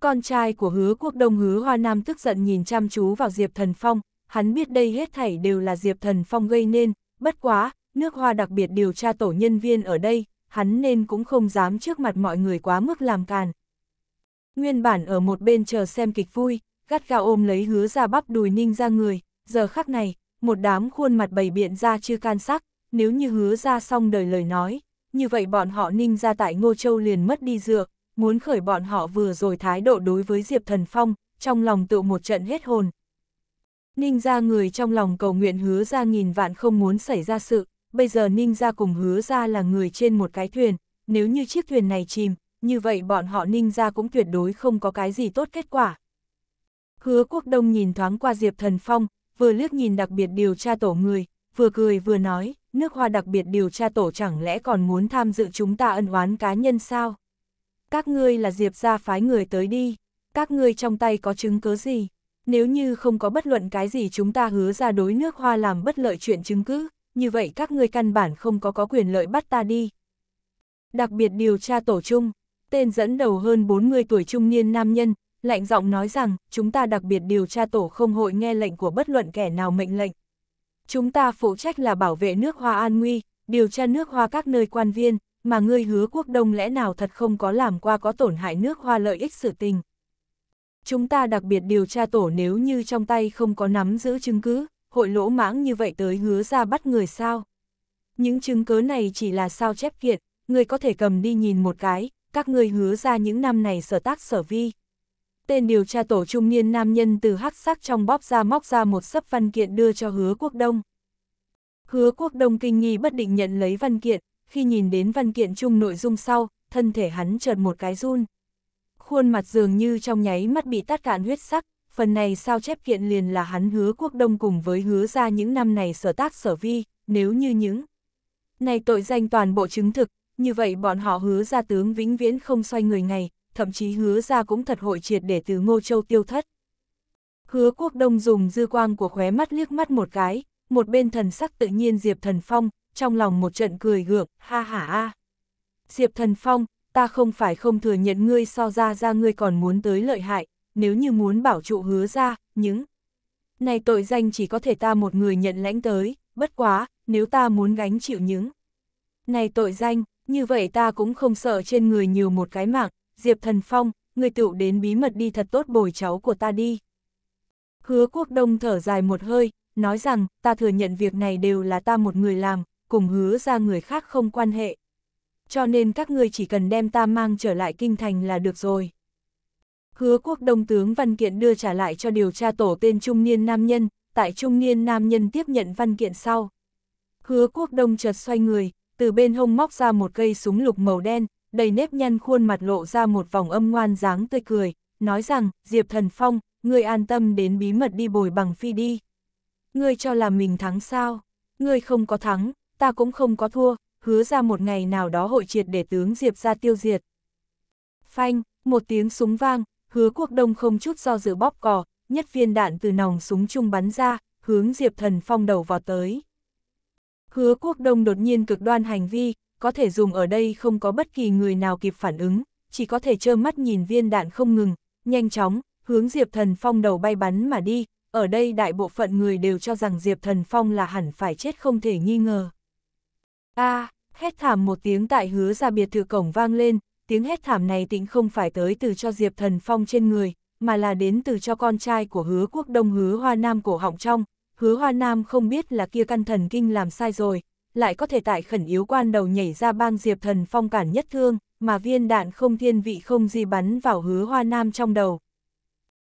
Con trai của hứa quốc đông hứa hoa nam tức giận nhìn chăm chú vào Diệp Thần Phong, hắn biết đây hết thảy đều là Diệp Thần Phong gây nên, bất quá, nước hoa đặc biệt điều tra tổ nhân viên ở đây, hắn nên cũng không dám trước mặt mọi người quá mức làm càn. Nguyên bản ở một bên chờ xem kịch vui, gắt gao ôm lấy hứa ra bắp đùi ninh ra người, giờ khắc này, một đám khuôn mặt bầy biện ra chưa can sắc, nếu như hứa ra xong đời lời nói, như vậy bọn họ ninh ra tại Ngô Châu liền mất đi dựa, muốn khởi bọn họ vừa rồi thái độ đối với Diệp Thần Phong, trong lòng tự một trận hết hồn, Ninh gia người trong lòng cầu nguyện hứa ra nghìn vạn không muốn xảy ra sự, bây giờ Ninh gia cùng hứa ra là người trên một cái thuyền, nếu như chiếc thuyền này chìm, như vậy bọn họ Ninh gia cũng tuyệt đối không có cái gì tốt kết quả. Hứa quốc đông nhìn thoáng qua Diệp Thần Phong, vừa liếc nhìn đặc biệt điều tra tổ người, vừa cười vừa nói, nước hoa đặc biệt điều tra tổ chẳng lẽ còn muốn tham dự chúng ta ân oán cá nhân sao? Các ngươi là Diệp gia phái người tới đi, các ngươi trong tay có chứng cứ gì? nếu như không có bất luận cái gì chúng ta hứa ra đối nước hoa làm bất lợi chuyện chứng cứ, như vậy các ngươi căn bản không có có quyền lợi bắt ta đi. Đặc biệt điều tra tổ chung, tên dẫn đầu hơn 40 tuổi trung niên nam nhân, lạnh giọng nói rằng chúng ta đặc biệt điều tra tổ không hội nghe lệnh của bất luận kẻ nào mệnh lệnh. Chúng ta phụ trách là bảo vệ nước hoa an nguy, điều tra nước hoa các nơi quan viên, mà ngươi hứa quốc đông lẽ nào thật không có làm qua có tổn hại nước hoa lợi ích sự tình chúng ta đặc biệt điều tra tổ nếu như trong tay không có nắm giữ chứng cứ, hội lỗ mãng như vậy tới hứa ra bắt người sao. Những chứng cứ này chỉ là sao chép kiện, người có thể cầm đi nhìn một cái, các người hứa ra những năm này sở tác sở vi. Tên điều tra tổ trung niên nam nhân từ hắc sắc trong bóp ra móc ra một sấp văn kiện đưa cho hứa quốc đông. Hứa quốc đông kinh nghi bất định nhận lấy văn kiện, khi nhìn đến văn kiện chung nội dung sau, thân thể hắn chợt một cái run khuôn mặt dường như trong nháy mắt bị tắt cạn huyết sắc, phần này sao chép kiện liền là hắn hứa quốc đông cùng với hứa ra những năm này sở tác sở vi, nếu như những này tội danh toàn bộ chứng thực, như vậy bọn họ hứa ra tướng vĩnh viễn không xoay người ngày, thậm chí hứa ra cũng thật hội triệt để từ Ngô Châu tiêu thất. Hứa quốc đông dùng dư quang của khóe mắt liếc mắt một cái, một bên thần sắc tự nhiên Diệp Thần Phong, trong lòng một trận cười gượng, ha ha a. Diệp Thần Phong, ta không phải không thừa nhận ngươi so ra ra ngươi còn muốn tới lợi hại, nếu như muốn bảo trụ hứa ra, những này tội danh chỉ có thể ta một người nhận lãnh tới, bất quá, nếu ta muốn gánh chịu những này tội danh, như vậy ta cũng không sợ trên người nhiều một cái mạng, Diệp Thần Phong, người tựu đến bí mật đi thật tốt bồi cháu của ta đi. Hứa quốc đông thở dài một hơi, nói rằng, ta thừa nhận việc này đều là ta một người làm, cùng hứa ra người khác không quan hệ cho nên các ngươi chỉ cần đem ta mang trở lại kinh thành là được rồi. Hứa quốc đông tướng văn kiện đưa trả lại cho điều tra tổ tên trung niên nam nhân, tại trung niên nam nhân tiếp nhận văn kiện sau. Hứa quốc đông chợt xoay người, từ bên hông móc ra một cây súng lục màu đen, đầy nếp nhăn khuôn mặt lộ ra một vòng âm ngoan dáng tươi cười, nói rằng, Diệp Thần Phong, ngươi an tâm đến bí mật đi bồi bằng phi đi. Ngươi cho là mình thắng sao? Ngươi không có thắng, ta cũng không có thua, hứa ra một ngày nào đó hội triệt để tướng Diệp ra tiêu diệt. Phanh, một tiếng súng vang, hứa quốc đông không chút do dự bóp cò, nhất viên đạn từ nòng súng chung bắn ra, hướng Diệp Thần Phong đầu vào tới. Hứa quốc đông đột nhiên cực đoan hành vi, có thể dùng ở đây không có bất kỳ người nào kịp phản ứng, chỉ có thể trơ mắt nhìn viên đạn không ngừng, nhanh chóng, hướng Diệp Thần Phong đầu bay bắn mà đi, ở đây đại bộ phận người đều cho rằng Diệp Thần Phong là hẳn phải chết không thể nghi ngờ a à, hét thảm một tiếng tại hứa ra biệt thự cổng vang lên, tiếng hét thảm này tĩnh không phải tới từ cho Diệp Thần Phong trên người, mà là đến từ cho con trai của hứa quốc đông hứa hoa nam cổ họng trong. Hứa hoa nam không biết là kia căn thần kinh làm sai rồi, lại có thể tại khẩn yếu quan đầu nhảy ra bang Diệp Thần Phong cản nhất thương, mà viên đạn không thiên vị không di bắn vào hứa hoa nam trong đầu.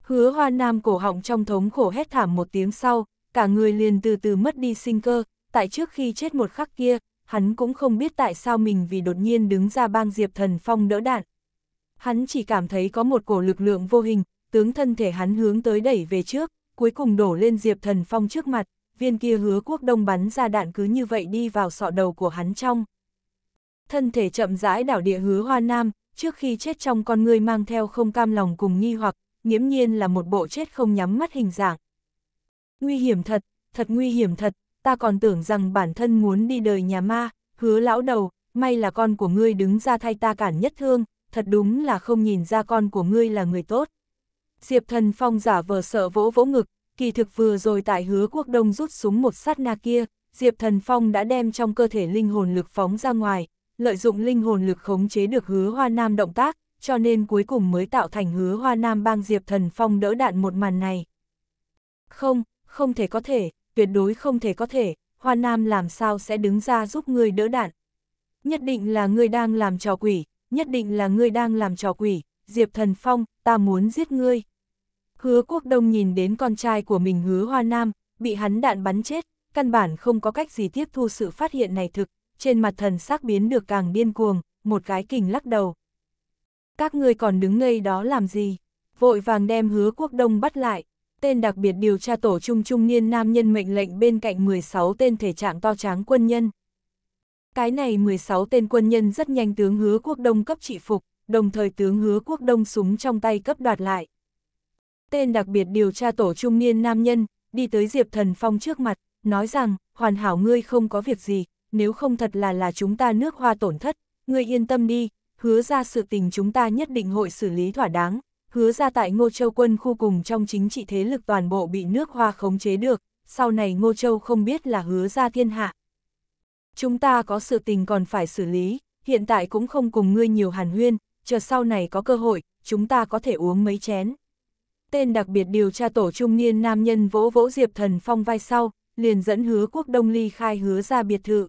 Hứa hoa nam cổ họng trong thống khổ hét thảm một tiếng sau, cả người liền từ từ mất đi sinh cơ, tại trước khi chết một khắc kia, hắn cũng không biết tại sao mình vì đột nhiên đứng ra bang Diệp Thần Phong đỡ đạn. Hắn chỉ cảm thấy có một cổ lực lượng vô hình, tướng thân thể hắn hướng tới đẩy về trước, cuối cùng đổ lên Diệp Thần Phong trước mặt, viên kia hứa quốc đông bắn ra đạn cứ như vậy đi vào sọ đầu của hắn trong. Thân thể chậm rãi đảo địa hứa hoa nam, trước khi chết trong con người mang theo không cam lòng cùng nghi hoặc, nghiễm nhiên là một bộ chết không nhắm mắt hình dạng. Nguy hiểm thật, thật nguy hiểm thật, ta còn tưởng rằng bản thân muốn đi đời nhà ma, hứa lão đầu, may là con của ngươi đứng ra thay ta cản nhất thương, thật đúng là không nhìn ra con của ngươi là người tốt. Diệp thần phong giả vờ sợ vỗ vỗ ngực, kỳ thực vừa rồi tại hứa quốc đông rút súng một sát na kia, Diệp thần phong đã đem trong cơ thể linh hồn lực phóng ra ngoài, lợi dụng linh hồn lực khống chế được hứa hoa nam động tác, cho nên cuối cùng mới tạo thành hứa hoa nam bang Diệp thần phong đỡ đạn một màn này. Không, không thể có thể, tuyệt đối không thể có thể, Hoa Nam làm sao sẽ đứng ra giúp ngươi đỡ đạn. Nhất định là ngươi đang làm trò quỷ, nhất định là ngươi đang làm trò quỷ, Diệp Thần Phong, ta muốn giết ngươi. Hứa Quốc Đông nhìn đến con trai của mình hứa Hoa Nam, bị hắn đạn bắn chết, căn bản không có cách gì tiếp thu sự phát hiện này thực, trên mặt thần sắc biến được càng điên cuồng, một cái kình lắc đầu. Các ngươi còn đứng ngây đó làm gì? Vội vàng đem hứa Quốc Đông bắt lại, tên đặc biệt điều tra tổ trung trung niên nam nhân mệnh lệnh bên cạnh 16 tên thể trạng to tráng quân nhân. Cái này 16 tên quân nhân rất nhanh tướng hứa quốc đông cấp trị phục, đồng thời tướng hứa quốc đông súng trong tay cấp đoạt lại. Tên đặc biệt điều tra tổ trung niên nam nhân, đi tới Diệp Thần Phong trước mặt, nói rằng, hoàn hảo ngươi không có việc gì, nếu không thật là là chúng ta nước hoa tổn thất, ngươi yên tâm đi, hứa ra sự tình chúng ta nhất định hội xử lý thỏa đáng, hứa ra tại Ngô Châu quân khu cùng trong chính trị thế lực toàn bộ bị nước hoa khống chế được, sau này Ngô Châu không biết là hứa ra thiên hạ. Chúng ta có sự tình còn phải xử lý, hiện tại cũng không cùng ngươi nhiều hàn huyên, chờ sau này có cơ hội, chúng ta có thể uống mấy chén. Tên đặc biệt điều tra tổ trung niên nam nhân vỗ vỗ Diệp Thần Phong vai sau, liền dẫn hứa quốc đông ly khai hứa ra biệt thự.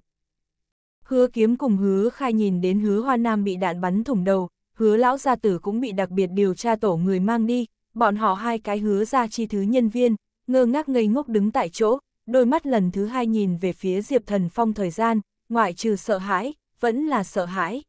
Hứa kiếm cùng hứa khai nhìn đến hứa hoa nam bị đạn bắn thủng đầu, hứa lão gia tử cũng bị đặc biệt điều tra tổ người mang đi, bọn họ hai cái hứa ra chi thứ nhân viên, ngơ ngác ngây ngốc đứng tại chỗ, đôi mắt lần thứ hai nhìn về phía Diệp Thần Phong thời gian, ngoại trừ sợ hãi, vẫn là sợ hãi.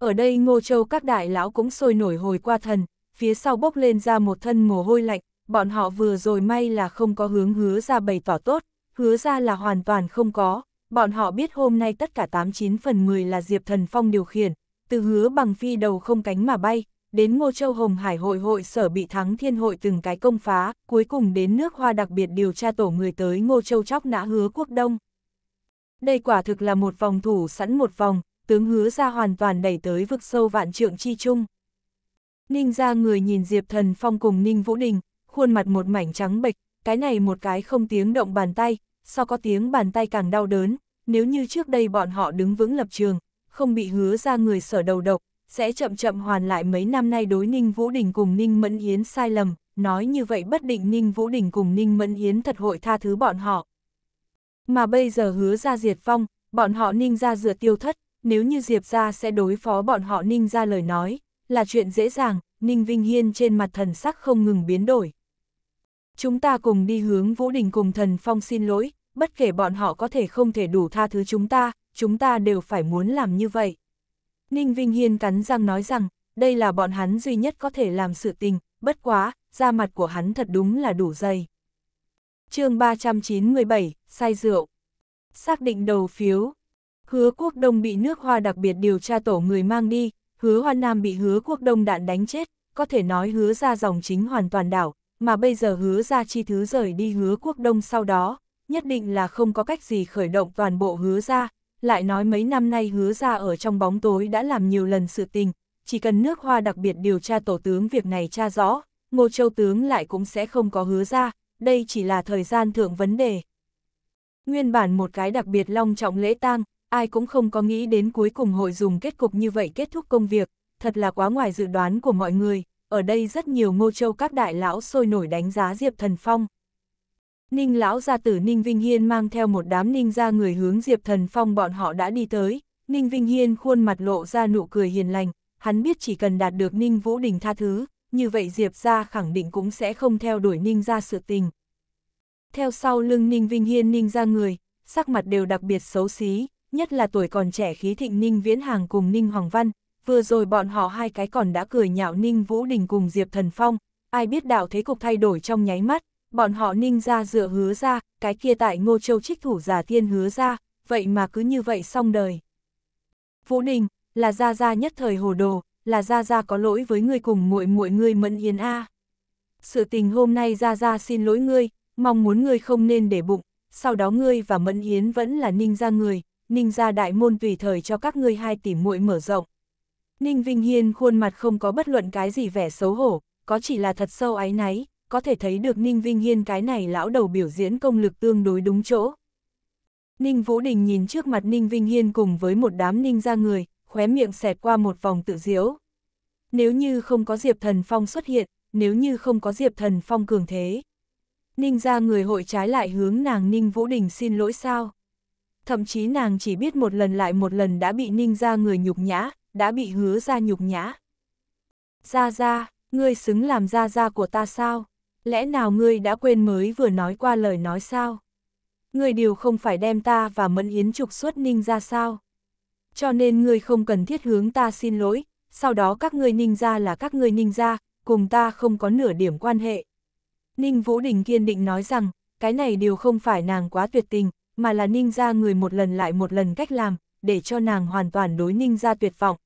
Ở đây ngô châu các đại lão cũng sôi nổi hồi qua thần, phía sau bốc lên ra một thân mồ hôi lạnh, bọn họ vừa rồi may là không có hướng hứa ra bày tỏ tốt, hứa ra là hoàn toàn không có, bọn họ biết hôm nay tất cả 89 phần 10 là Diệp Thần Phong điều khiển, từ hứa bằng phi đầu không cánh mà bay, đến Ngô Châu Hồng Hải hội hội sở bị thắng thiên hội từng cái công phá, cuối cùng đến nước hoa đặc biệt điều tra tổ người tới Ngô Châu chóc nã hứa quốc đông. Đây quả thực là một vòng thủ sẵn một vòng, tướng hứa ra hoàn toàn đẩy tới vực sâu vạn trượng chi chung. Ninh ra người nhìn Diệp Thần Phong cùng Ninh Vũ Đình, khuôn mặt một mảnh trắng bệch, cái này một cái không tiếng động bàn tay, so có tiếng bàn tay càng đau đớn, nếu như trước đây bọn họ đứng vững lập trường, không bị hứa ra người sở đầu độc, sẽ chậm chậm hoàn lại mấy năm nay đối Ninh Vũ Đình cùng Ninh Mẫn Yến sai lầm, nói như vậy bất định Ninh Vũ Đình cùng Ninh Mẫn Yến thật hội tha thứ bọn họ. Mà bây giờ hứa ra diệt vong, bọn họ Ninh ra rửa tiêu thất, nếu như Diệp ra sẽ đối phó bọn họ Ninh ra lời nói, là chuyện dễ dàng, Ninh Vinh Hiên trên mặt thần sắc không ngừng biến đổi. Chúng ta cùng đi hướng Vũ Đình cùng thần phong xin lỗi, bất kể bọn họ có thể không thể đủ tha thứ chúng ta, chúng ta đều phải muốn làm như vậy. Ninh Vinh Hiên cắn răng nói rằng, đây là bọn hắn duy nhất có thể làm sự tình, bất quá, da mặt của hắn thật đúng là đủ dày. chương 397, sai rượu. Xác định đầu phiếu. Hứa quốc đông bị nước hoa đặc biệt điều tra tổ người mang đi, hứa hoa nam bị hứa quốc đông đạn đánh chết, có thể nói hứa ra dòng chính hoàn toàn đảo, mà bây giờ hứa ra chi thứ rời đi hứa quốc đông sau đó, nhất định là không có cách gì khởi động toàn bộ hứa ra, lại nói mấy năm nay hứa ra ở trong bóng tối đã làm nhiều lần sự tình, chỉ cần nước hoa đặc biệt điều tra tổ tướng việc này tra rõ, ngô châu tướng lại cũng sẽ không có hứa ra, đây chỉ là thời gian thượng vấn đề. Nguyên bản một cái đặc biệt long trọng lễ tang, ai cũng không có nghĩ đến cuối cùng hội dùng kết cục như vậy kết thúc công việc, thật là quá ngoài dự đoán của mọi người, ở đây rất nhiều ngô châu các đại lão sôi nổi đánh giá Diệp Thần Phong. Ninh lão gia tử Ninh Vinh Hiên mang theo một đám ninh gia người hướng Diệp Thần Phong bọn họ đã đi tới, Ninh Vinh Hiên khuôn mặt lộ ra nụ cười hiền lành, hắn biết chỉ cần đạt được Ninh Vũ Đình tha thứ, như vậy Diệp gia khẳng định cũng sẽ không theo đuổi Ninh gia sự tình. Theo sau lưng Ninh Vinh Hiên Ninh gia người, sắc mặt đều đặc biệt xấu xí, nhất là tuổi còn trẻ khí thịnh Ninh Viễn Hàng cùng Ninh Hoàng Văn, vừa rồi bọn họ hai cái còn đã cười nhạo Ninh Vũ Đình cùng Diệp Thần Phong, ai biết đạo thế cục thay đổi trong nháy mắt, bọn họ ninh ra dựa hứa ra, cái kia tại ngô châu trích thủ giả tiên hứa ra, vậy mà cứ như vậy xong đời. Vũ Đình, là Gia Gia nhất thời hồ đồ, là Gia Gia có lỗi với ngươi cùng muội muội ngươi mẫn yến a. Sự tình hôm nay Gia Gia xin lỗi ngươi, mong muốn ngươi không nên để bụng, sau đó ngươi và mẫn yến vẫn là ninh gia người, ninh gia đại môn tùy thời cho các ngươi hai tỷ muội mở rộng. Ninh Vinh Hiên khuôn mặt không có bất luận cái gì vẻ xấu hổ, có chỉ là thật sâu áy náy, có thể thấy được Ninh Vinh Hiên cái này lão đầu biểu diễn công lực tương đối đúng chỗ. Ninh Vũ Đình nhìn trước mặt Ninh Vinh Hiên cùng với một đám Ninh ra người, khóe miệng xẹt qua một vòng tự diễu. Nếu như không có Diệp Thần Phong xuất hiện, nếu như không có Diệp Thần Phong cường thế. Ninh ra người hội trái lại hướng nàng Ninh Vũ Đình xin lỗi sao. Thậm chí nàng chỉ biết một lần lại một lần đã bị Ninh ra người nhục nhã, đã bị hứa ra nhục nhã. Ra ra, ngươi xứng làm ra ra của ta sao? lẽ nào ngươi đã quên mới vừa nói qua lời nói sao? Ngươi điều không phải đem ta và Mẫn Yến trục xuất ninh ra sao? Cho nên ngươi không cần thiết hướng ta xin lỗi, sau đó các ngươi ninh ra là các ngươi ninh ra, cùng ta không có nửa điểm quan hệ. Ninh Vũ Đình kiên định nói rằng, cái này điều không phải nàng quá tuyệt tình, mà là ninh ra người một lần lại một lần cách làm, để cho nàng hoàn toàn đối ninh ra tuyệt vọng.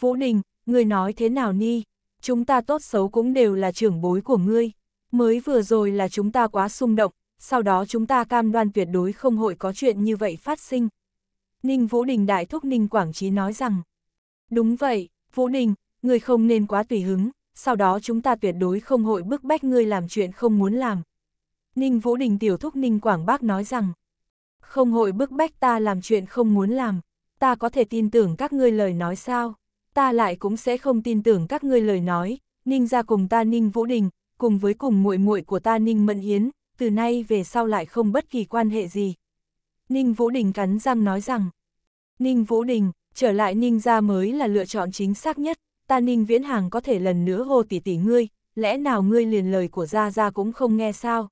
Vũ Đình, ngươi nói thế nào ni? chúng ta tốt xấu cũng đều là trưởng bối của ngươi. Mới vừa rồi là chúng ta quá xung động, sau đó chúng ta cam đoan tuyệt đối không hội có chuyện như vậy phát sinh. Ninh Vũ Đình Đại Thúc Ninh Quảng Trí nói rằng, đúng vậy, Vũ Đình, ngươi không nên quá tùy hứng, sau đó chúng ta tuyệt đối không hội bức bách ngươi làm chuyện không muốn làm. Ninh Vũ Đình Tiểu Thúc Ninh Quảng Bác nói rằng, không hội bức bách ta làm chuyện không muốn làm, ta có thể tin tưởng các ngươi lời nói sao ta lại cũng sẽ không tin tưởng các ngươi lời nói, Ninh ra cùng ta Ninh Vũ Đình, cùng với cùng muội muội của ta Ninh Mẫn Hiến, từ nay về sau lại không bất kỳ quan hệ gì. Ninh Vũ Đình cắn răng nói rằng, Ninh Vũ Đình, trở lại Ninh ra mới là lựa chọn chính xác nhất, ta Ninh Viễn Hàng có thể lần nữa hô tỷ tỷ ngươi, lẽ nào ngươi liền lời của Gia Gia cũng không nghe sao?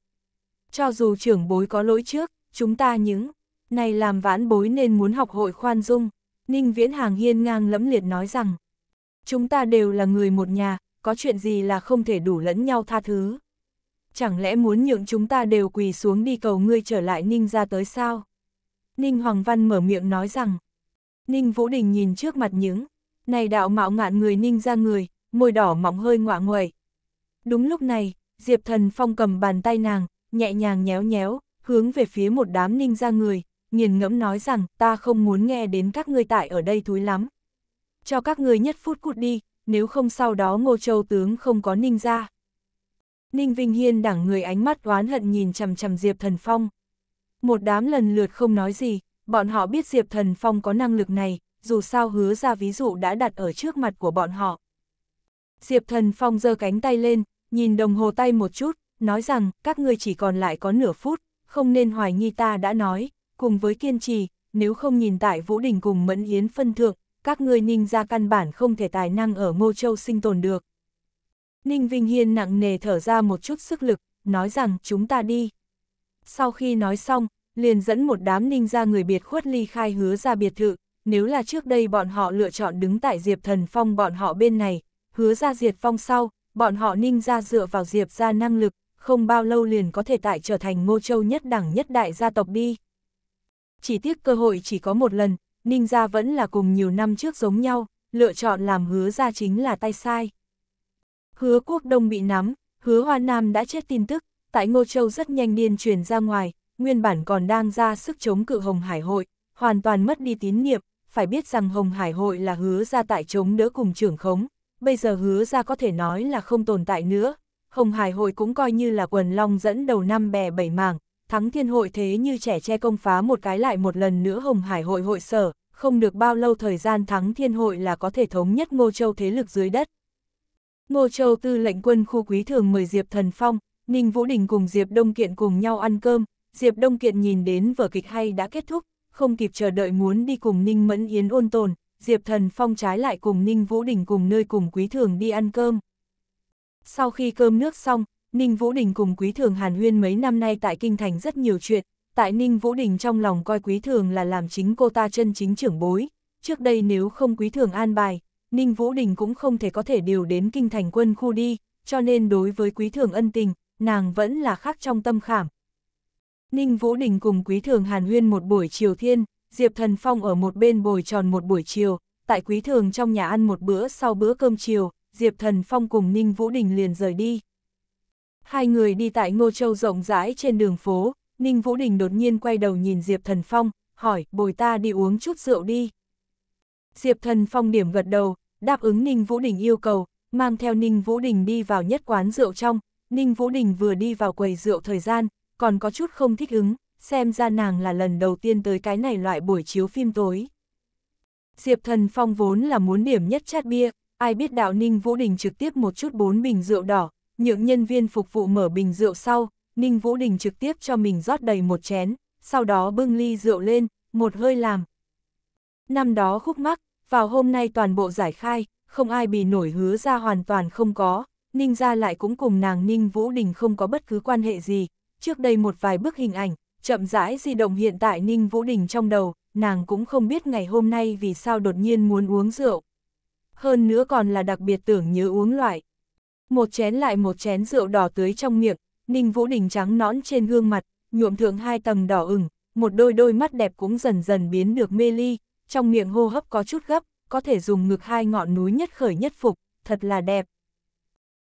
Cho dù trưởng bối có lỗi trước, chúng ta những này làm vãn bối nên muốn học hội khoan dung. Ninh Viễn Hàng hiên ngang lẫm liệt nói rằng, chúng ta đều là người một nhà, có chuyện gì là không thể đủ lẫn nhau tha thứ. Chẳng lẽ muốn nhượng chúng ta đều quỳ xuống đi cầu ngươi trở lại Ninh ra tới sao? Ninh Hoàng Văn mở miệng nói rằng, Ninh Vũ Đình nhìn trước mặt những, này đạo mạo ngạn người Ninh ra người, môi đỏ mỏng hơi ngọa nguậy. Đúng lúc này, Diệp Thần Phong cầm bàn tay nàng, nhẹ nhàng nhéo nhéo, hướng về phía một đám Ninh ra người, nghiền ngẫm nói rằng ta không muốn nghe đến các ngươi tại ở đây thúi lắm. Cho các ngươi nhất phút cút đi, nếu không sau đó ngô châu tướng không có ninh ra. Ninh Vinh Hiên đẳng người ánh mắt oán hận nhìn chằm chằm Diệp Thần Phong. Một đám lần lượt không nói gì, bọn họ biết Diệp Thần Phong có năng lực này, dù sao hứa ra ví dụ đã đặt ở trước mặt của bọn họ. Diệp Thần Phong giơ cánh tay lên, nhìn đồng hồ tay một chút, nói rằng các ngươi chỉ còn lại có nửa phút, không nên hoài nghi ta đã nói, cùng với kiên trì, nếu không nhìn tại Vũ Đình cùng Mẫn Yến phân thượng, các ngươi ninh ra căn bản không thể tài năng ở Ngô Châu sinh tồn được. Ninh Vinh Hiên nặng nề thở ra một chút sức lực, nói rằng chúng ta đi. Sau khi nói xong, liền dẫn một đám ninh ra người biệt khuất ly khai hứa ra biệt thự, nếu là trước đây bọn họ lựa chọn đứng tại Diệp Thần Phong bọn họ bên này, hứa ra diệt Phong sau, bọn họ ninh ra dựa vào Diệp ra năng lực, không bao lâu liền có thể tại trở thành ngô châu nhất đẳng nhất đại gia tộc đi chỉ tiếc cơ hội chỉ có một lần, Ninh gia vẫn là cùng nhiều năm trước giống nhau, lựa chọn làm hứa ra chính là tay sai. Hứa quốc đông bị nắm, hứa hoa nam đã chết tin tức, tại Ngô Châu rất nhanh điên truyền ra ngoài, nguyên bản còn đang ra sức chống cự Hồng Hải hội, hoàn toàn mất đi tín niệm, phải biết rằng Hồng Hải hội là hứa ra tại chống đỡ cùng trưởng khống, bây giờ hứa ra có thể nói là không tồn tại nữa. Hồng Hải hội cũng coi như là quần long dẫn đầu năm bè bảy mảng, thắng thiên hội thế như trẻ che công phá một cái lại một lần nữa Hồng Hải hội hội sở, không được bao lâu thời gian thắng thiên hội là có thể thống nhất Ngô Châu thế lực dưới đất. Ngô Châu tư lệnh quân khu quý thường mời Diệp Thần Phong, Ninh Vũ Đình cùng Diệp Đông Kiện cùng nhau ăn cơm, Diệp Đông Kiện nhìn đến vở kịch hay đã kết thúc, không kịp chờ đợi muốn đi cùng Ninh Mẫn Yến ôn tồn, Diệp Thần Phong trái lại cùng Ninh Vũ Đình cùng nơi cùng quý thường đi ăn cơm. Sau khi cơm nước xong, Ninh Vũ Đình cùng Quý Thường Hàn Huyên mấy năm nay tại Kinh Thành rất nhiều chuyện, tại Ninh Vũ Đình trong lòng coi Quý Thường là làm chính cô ta chân chính trưởng bối, trước đây nếu không Quý Thường an bài, Ninh Vũ Đình cũng không thể có thể điều đến Kinh Thành quân khu đi, cho nên đối với Quý Thường ân tình, nàng vẫn là khác trong tâm khảm. Ninh Vũ Đình cùng Quý Thường Hàn Huyên một buổi chiều thiên, Diệp Thần Phong ở một bên bồi tròn một buổi chiều, tại Quý Thường trong nhà ăn một bữa sau bữa cơm chiều, Diệp Thần Phong cùng Ninh Vũ Đình liền rời đi. Hai người đi tại Ngô Châu rộng rãi trên đường phố, Ninh Vũ Đình đột nhiên quay đầu nhìn Diệp Thần Phong, hỏi, bồi ta đi uống chút rượu đi. Diệp Thần Phong điểm gật đầu, đáp ứng Ninh Vũ Đình yêu cầu, mang theo Ninh Vũ Đình đi vào nhất quán rượu trong. Ninh Vũ Đình vừa đi vào quầy rượu thời gian, còn có chút không thích ứng, xem ra nàng là lần đầu tiên tới cái này loại buổi chiếu phim tối. Diệp Thần Phong vốn là muốn điểm nhất chát bia, ai biết đạo Ninh Vũ Đình trực tiếp một chút bốn bình rượu đỏ, những nhân viên phục vụ mở bình rượu sau, Ninh Vũ Đình trực tiếp cho mình rót đầy một chén, sau đó bưng ly rượu lên, một hơi làm. Năm đó khúc mắc, vào hôm nay toàn bộ giải khai, không ai bị nổi hứa ra hoàn toàn không có, Ninh ra lại cũng cùng nàng Ninh Vũ Đình không có bất cứ quan hệ gì. Trước đây một vài bức hình ảnh, chậm rãi di động hiện tại Ninh Vũ Đình trong đầu, nàng cũng không biết ngày hôm nay vì sao đột nhiên muốn uống rượu. Hơn nữa còn là đặc biệt tưởng nhớ uống loại. Một chén lại một chén rượu đỏ tưới trong miệng, Ninh Vũ Đình trắng nõn trên gương mặt, nhuộm thượng hai tầng đỏ ửng, một đôi đôi mắt đẹp cũng dần dần biến được mê ly, trong miệng hô hấp có chút gấp, có thể dùng ngực hai ngọn núi nhất khởi nhất phục, thật là đẹp.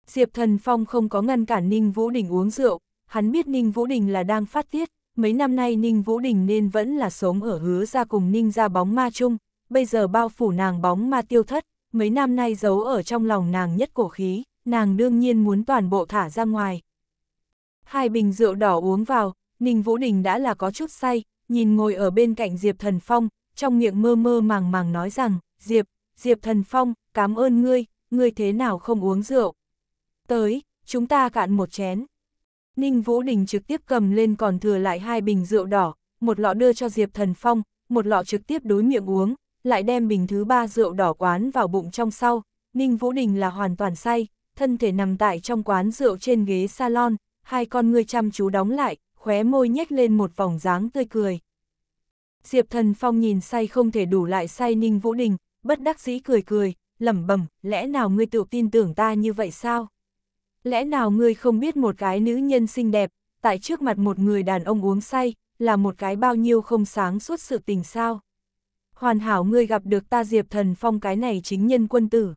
Diệp Thần Phong không có ngăn cản Ninh Vũ Đình uống rượu, hắn biết Ninh Vũ Đình là đang phát tiết, mấy năm nay Ninh Vũ Đình nên vẫn là sống ở hứa ra cùng Ninh ra bóng ma chung, bây giờ bao phủ nàng bóng ma tiêu thất, mấy năm nay giấu ở trong lòng nàng nhất cổ khí, nàng đương nhiên muốn toàn bộ thả ra ngoài. Hai bình rượu đỏ uống vào, Ninh Vũ Đình đã là có chút say, nhìn ngồi ở bên cạnh Diệp Thần Phong, trong miệng mơ mơ màng màng nói rằng, Diệp, Diệp Thần Phong, cảm ơn ngươi, ngươi thế nào không uống rượu. Tới, chúng ta cạn một chén. Ninh Vũ Đình trực tiếp cầm lên còn thừa lại hai bình rượu đỏ, một lọ đưa cho Diệp Thần Phong, một lọ trực tiếp đối miệng uống, lại đem bình thứ ba rượu đỏ quán vào bụng trong sau. Ninh Vũ Đình là hoàn toàn say, thân thể nằm tại trong quán rượu trên ghế salon, hai con ngươi chăm chú đóng lại, khóe môi nhếch lên một vòng dáng tươi cười. Diệp Thần Phong nhìn say không thể đủ lại say Ninh Vũ Đình, bất đắc dĩ cười cười, lẩm bẩm, lẽ nào ngươi tự tin tưởng ta như vậy sao? Lẽ nào ngươi không biết một cái nữ nhân xinh đẹp, tại trước mặt một người đàn ông uống say, là một cái bao nhiêu không sáng suốt sự tình sao? Hoàn hảo ngươi gặp được ta Diệp Thần Phong cái này chính nhân quân tử.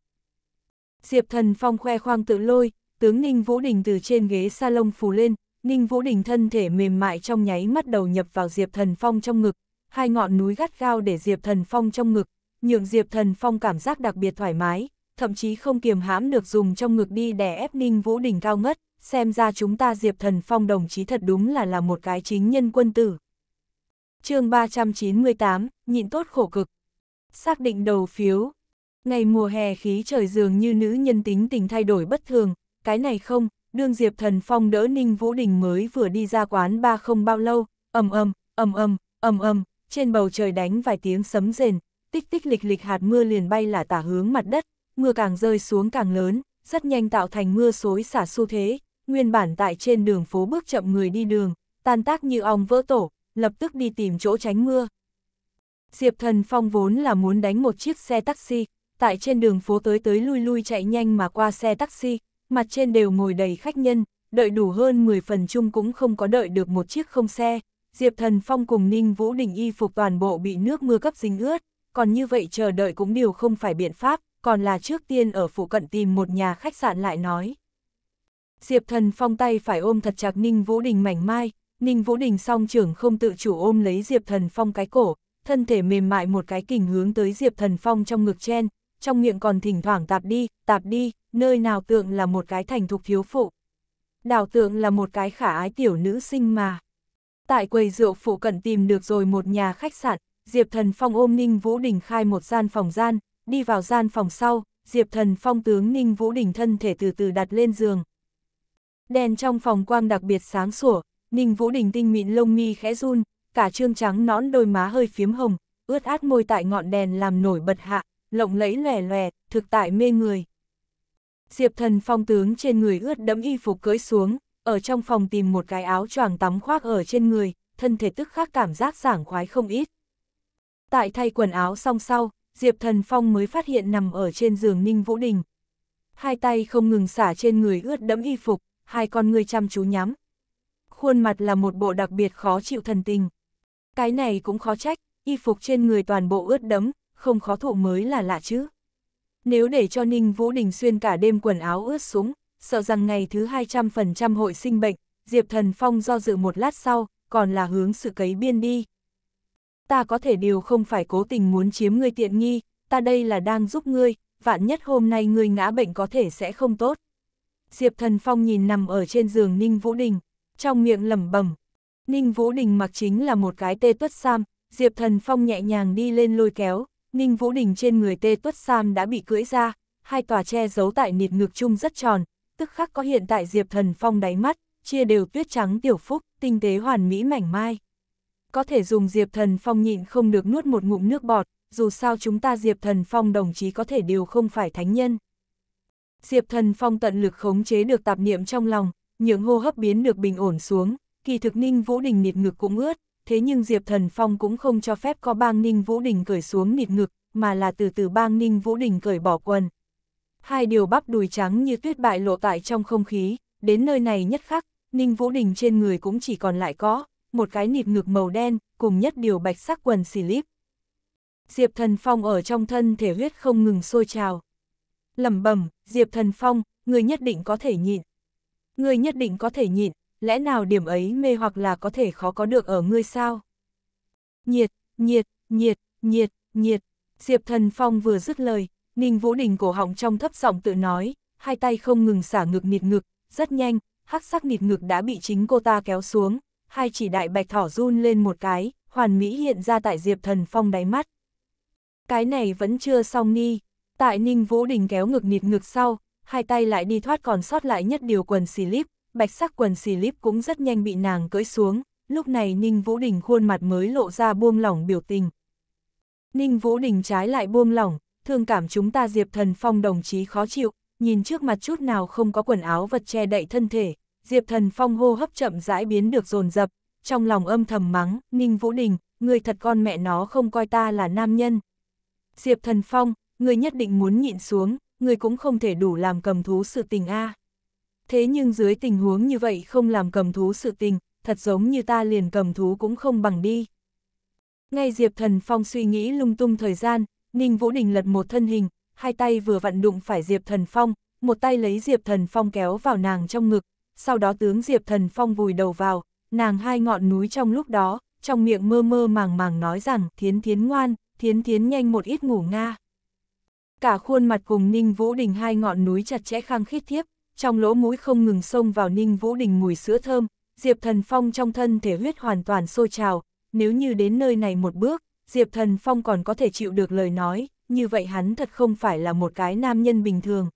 Diệp Thần Phong khoe khoang tự lôi, tướng Ninh Vũ Đình từ trên ghế salon phù lên, Ninh Vũ Đình thân thể mềm mại trong nháy mắt đầu nhập vào Diệp Thần Phong trong ngực, hai ngọn núi gắt gao để Diệp Thần Phong trong ngực, nhượng Diệp Thần Phong cảm giác đặc biệt thoải mái, thậm chí không kiềm hãm được dùng trong ngực đi đè ép Ninh Vũ Đình cao ngất, xem ra chúng ta Diệp Thần Phong đồng chí thật đúng là là một cái chính nhân quân tử. chương 398, nhịn tốt khổ cực. Xác định đầu phiếu, Ngày mùa hè khí trời dường như nữ nhân tính tình thay đổi bất thường, cái này không, đương Diệp Thần Phong đỡ Ninh Vũ Đình mới vừa đi ra quán ba không bao lâu, ầm ầm, ầm ầm, ầm ầm, trên bầu trời đánh vài tiếng sấm rền, tích tích lịch lịch hạt mưa liền bay là tả hướng mặt đất, mưa càng rơi xuống càng lớn, rất nhanh tạo thành mưa xối xả xu thế, nguyên bản tại trên đường phố bước chậm người đi đường, tan tác như ong vỡ tổ, lập tức đi tìm chỗ tránh mưa. Diệp Thần Phong vốn là muốn đánh một chiếc xe taxi, tại trên đường phố tới tới lui lui chạy nhanh mà qua xe taxi, mặt trên đều ngồi đầy khách nhân, đợi đủ hơn 10 phần chung cũng không có đợi được một chiếc không xe. Diệp Thần Phong cùng Ninh Vũ Đình y phục toàn bộ bị nước mưa cấp dính ướt, còn như vậy chờ đợi cũng điều không phải biện pháp, còn là trước tiên ở phụ cận tìm một nhà khách sạn lại nói. Diệp Thần Phong tay phải ôm thật chặt Ninh Vũ Đình mảnh mai, Ninh Vũ Đình song trưởng không tự chủ ôm lấy Diệp Thần Phong cái cổ, thân thể mềm mại một cái kình hướng tới Diệp Thần Phong trong ngực chen, trong miệng còn thỉnh thoảng tạp đi, tạp đi, nơi nào tượng là một cái thành thục thiếu phụ. Đào tượng là một cái khả ái tiểu nữ sinh mà. Tại quầy rượu phụ cận tìm được rồi một nhà khách sạn, Diệp Thần Phong ôm Ninh Vũ Đình khai một gian phòng gian, đi vào gian phòng sau, Diệp Thần Phong tướng Ninh Vũ Đình thân thể từ từ đặt lên giường. Đèn trong phòng quang đặc biệt sáng sủa, Ninh Vũ Đình tinh mịn lông mi khẽ run, cả trương trắng nõn đôi má hơi phiếm hồng, ướt át môi tại ngọn đèn làm nổi bật hạ, lộng lẫy lòe lòe thực tại mê người. Diệp thần phong tướng trên người ướt đẫm y phục cưới xuống, ở trong phòng tìm một cái áo choàng tắm khoác ở trên người, thân thể tức khắc cảm giác sảng khoái không ít. Tại thay quần áo xong sau, Diệp thần phong mới phát hiện nằm ở trên giường Ninh Vũ Đình. Hai tay không ngừng xả trên người ướt đẫm y phục, hai con người chăm chú nhắm. Khuôn mặt là một bộ đặc biệt khó chịu thần tình. Cái này cũng khó trách, y phục trên người toàn bộ ướt đẫm, không khó thụ mới là lạ chứ. Nếu để cho Ninh Vũ Đình xuyên cả đêm quần áo ướt súng, sợ rằng ngày thứ 200% hội sinh bệnh, Diệp Thần Phong do dự một lát sau, còn là hướng sự cấy biên đi. Ta có thể điều không phải cố tình muốn chiếm ngươi tiện nghi, ta đây là đang giúp ngươi, vạn nhất hôm nay ngươi ngã bệnh có thể sẽ không tốt. Diệp Thần Phong nhìn nằm ở trên giường Ninh Vũ Đình, trong miệng lẩm bẩm. Ninh Vũ Đình mặc chính là một cái tê tuất sam, Diệp Thần Phong nhẹ nhàng đi lên lôi kéo, Ninh Vũ Đình trên người tê tuất sam đã bị cưỡi ra, hai tòa che giấu tại nịt ngực chung rất tròn, tức khắc có hiện tại Diệp Thần Phong đáy mắt, chia đều tuyết trắng tiểu phúc, tinh tế hoàn mỹ mảnh mai. Có thể dùng Diệp Thần Phong nhịn không được nuốt một ngụm nước bọt, dù sao chúng ta Diệp Thần Phong đồng chí có thể đều không phải thánh nhân. Diệp Thần Phong tận lực khống chế được tạp niệm trong lòng, những hô hấp biến được bình ổn xuống, kỳ thực Ninh Vũ Đình nịt ngực cũng ướt, thế nhưng Diệp Thần Phong cũng không cho phép có bang Ninh Vũ Đình cởi xuống nịt ngực, mà là từ từ bang Ninh Vũ Đình cởi bỏ quần. Hai điều bắp đùi trắng như tuyết bại lộ tại trong không khí, đến nơi này nhất khắc, Ninh Vũ Đình trên người cũng chỉ còn lại có, một cái nịt ngực màu đen, cùng nhất điều bạch sắc quần xì líp. Diệp Thần Phong ở trong thân thể huyết không ngừng sôi trào. Lẩm bẩm, Diệp Thần Phong, người nhất định có thể nhịn. Người nhất định có thể nhịn, lẽ nào điểm ấy mê hoặc là có thể khó có được ở ngươi sao? Nhiệt, nhiệt, nhiệt, nhiệt, nhiệt, Diệp Thần Phong vừa dứt lời, Ninh Vũ Đình cổ họng trong thấp giọng tự nói, hai tay không ngừng xả ngực nịt ngực, rất nhanh, hắc sắc nịt ngực đã bị chính cô ta kéo xuống, hai chỉ đại bạch thỏ run lên một cái, hoàn mỹ hiện ra tại Diệp Thần Phong đáy mắt. Cái này vẫn chưa xong ni, tại Ninh Vũ Đình kéo ngực nịt ngực sau, hai tay lại đi thoát còn sót lại nhất điều quần xì líp, bạch sắc quần xì líp cũng rất nhanh bị nàng cưỡi xuống, lúc này Ninh Vũ Đình khuôn mặt mới lộ ra buông lỏng biểu tình. Ninh Vũ Đình trái lại buông lỏng, thương cảm chúng ta Diệp Thần Phong đồng chí khó chịu, nhìn trước mặt chút nào không có quần áo vật che đậy thân thể, Diệp Thần Phong hô hấp chậm rãi biến được dồn dập, trong lòng âm thầm mắng, Ninh Vũ Đình, người thật con mẹ nó không coi ta là nam nhân. Diệp Thần Phong, người nhất định muốn nhịn xuống, người cũng không thể đủ làm cầm thú sự tình a. À thế nhưng dưới tình huống như vậy không làm cầm thú sự tình, thật giống như ta liền cầm thú cũng không bằng đi. Ngay Diệp Thần Phong suy nghĩ lung tung thời gian, Ninh Vũ Đình lật một thân hình, hai tay vừa vặn đụng phải Diệp Thần Phong, một tay lấy Diệp Thần Phong kéo vào nàng trong ngực, sau đó tướng Diệp Thần Phong vùi đầu vào, nàng hai ngọn núi trong lúc đó, trong miệng mơ mơ màng màng nói rằng thiến thiến ngoan, thiến thiến nhanh một ít ngủ nga. Cả khuôn mặt cùng Ninh Vũ Đình hai ngọn núi chặt chẽ khăng khít thiếp, trong lỗ mũi không ngừng xông vào ninh vũ đình mùi sữa thơm, Diệp Thần Phong trong thân thể huyết hoàn toàn sôi trào, nếu như đến nơi này một bước, Diệp Thần Phong còn có thể chịu được lời nói, như vậy hắn thật không phải là một cái nam nhân bình thường.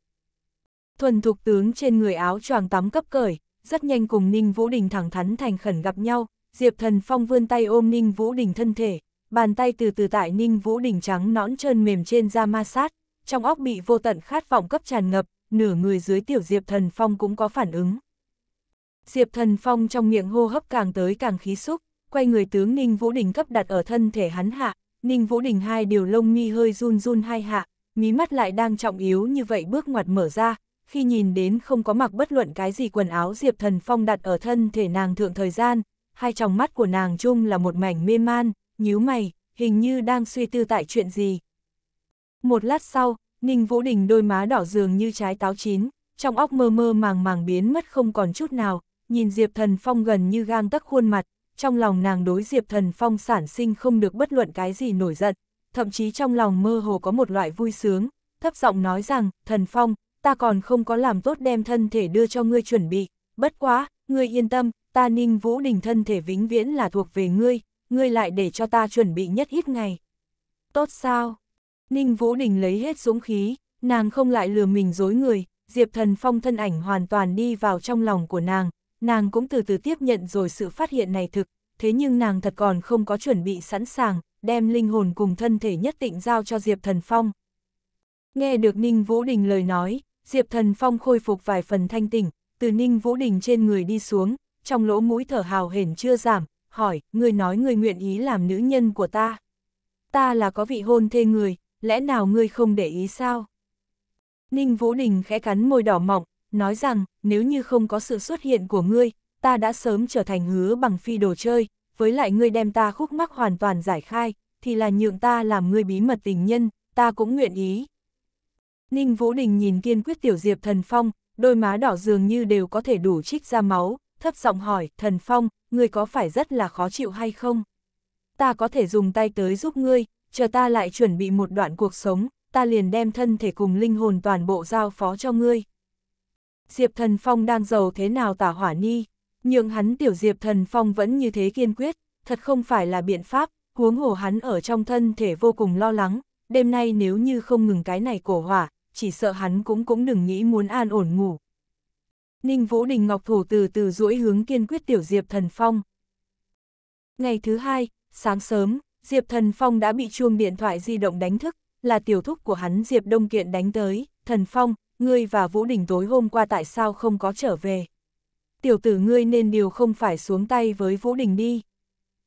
Thuần thục tướng trên người áo choàng tắm cấp cởi, rất nhanh cùng Ninh Vũ Đình thẳng thắn thành khẩn gặp nhau, Diệp Thần Phong vươn tay ôm Ninh Vũ Đình thân thể, bàn tay từ từ tại Ninh Vũ Đình trắng nõn trơn mềm trên da ma sát, trong óc bị vô tận khát vọng cấp tràn ngập, nửa người dưới tiểu Diệp Thần Phong cũng có phản ứng. Diệp Thần Phong trong miệng hô hấp càng tới càng khí xúc, quay người tướng Ninh Vũ Đình cấp đặt ở thân thể hắn hạ, Ninh Vũ Đình hai điều lông mi hơi run run hai hạ, mí mắt lại đang trọng yếu như vậy bước ngoặt mở ra, khi nhìn đến không có mặc bất luận cái gì quần áo Diệp Thần Phong đặt ở thân thể nàng thượng thời gian, hai trong mắt của nàng chung là một mảnh mê man, nhíu mày, hình như đang suy tư tại chuyện gì. Một lát sau, Ninh Vũ Đình đôi má đỏ dường như trái táo chín, trong óc mơ mơ màng màng biến mất không còn chút nào, nhìn Diệp Thần Phong gần như gang tắc khuôn mặt, trong lòng nàng đối Diệp Thần Phong sản sinh không được bất luận cái gì nổi giận, thậm chí trong lòng mơ hồ có một loại vui sướng, thấp giọng nói rằng, Thần Phong, ta còn không có làm tốt đem thân thể đưa cho ngươi chuẩn bị, bất quá, ngươi yên tâm, ta ninh vũ đình thân thể vĩnh viễn là thuộc về ngươi, ngươi lại để cho ta chuẩn bị nhất ít ngày. Tốt sao? Ninh Vũ Đình lấy hết dũng khí, nàng không lại lừa mình dối người, Diệp Thần Phong thân ảnh hoàn toàn đi vào trong lòng của nàng, nàng cũng từ từ tiếp nhận rồi sự phát hiện này thực, thế nhưng nàng thật còn không có chuẩn bị sẵn sàng, đem linh hồn cùng thân thể nhất định giao cho Diệp Thần Phong. Nghe được Ninh Vũ Đình lời nói, Diệp Thần Phong khôi phục vài phần thanh tỉnh, từ Ninh Vũ Đình trên người đi xuống, trong lỗ mũi thở hào hển chưa giảm, hỏi, người nói người nguyện ý làm nữ nhân của ta. Ta là có vị hôn thê người, lẽ nào ngươi không để ý sao? Ninh Vũ Đình khẽ cắn môi đỏ mọng, nói rằng, nếu như không có sự xuất hiện của ngươi, ta đã sớm trở thành hứa bằng phi đồ chơi, với lại ngươi đem ta khúc mắc hoàn toàn giải khai, thì là nhượng ta làm ngươi bí mật tình nhân, ta cũng nguyện ý. Ninh Vũ Đình nhìn kiên quyết tiểu diệp thần phong, đôi má đỏ dường như đều có thể đủ trích ra máu, thấp giọng hỏi, thần phong, ngươi có phải rất là khó chịu hay không? Ta có thể dùng tay tới giúp ngươi, chờ ta lại chuẩn bị một đoạn cuộc sống, ta liền đem thân thể cùng linh hồn toàn bộ giao phó cho ngươi. Diệp Thần Phong đang giàu thế nào tả hỏa ni, nhưng hắn tiểu Diệp Thần Phong vẫn như thế kiên quyết, thật không phải là biện pháp, huống hồ hắn ở trong thân thể vô cùng lo lắng, đêm nay nếu như không ngừng cái này cổ hỏa, chỉ sợ hắn cũng cũng đừng nghĩ muốn an ổn ngủ. Ninh Vũ Đình Ngọc Thủ từ từ duỗi hướng kiên quyết tiểu Diệp Thần Phong. Ngày thứ hai, sáng sớm, Diệp Thần Phong đã bị chuông điện thoại di động đánh thức, là tiểu thúc của hắn Diệp Đông Kiện đánh tới, Thần Phong, ngươi và Vũ Đình tối hôm qua tại sao không có trở về. Tiểu tử ngươi nên điều không phải xuống tay với Vũ Đình đi.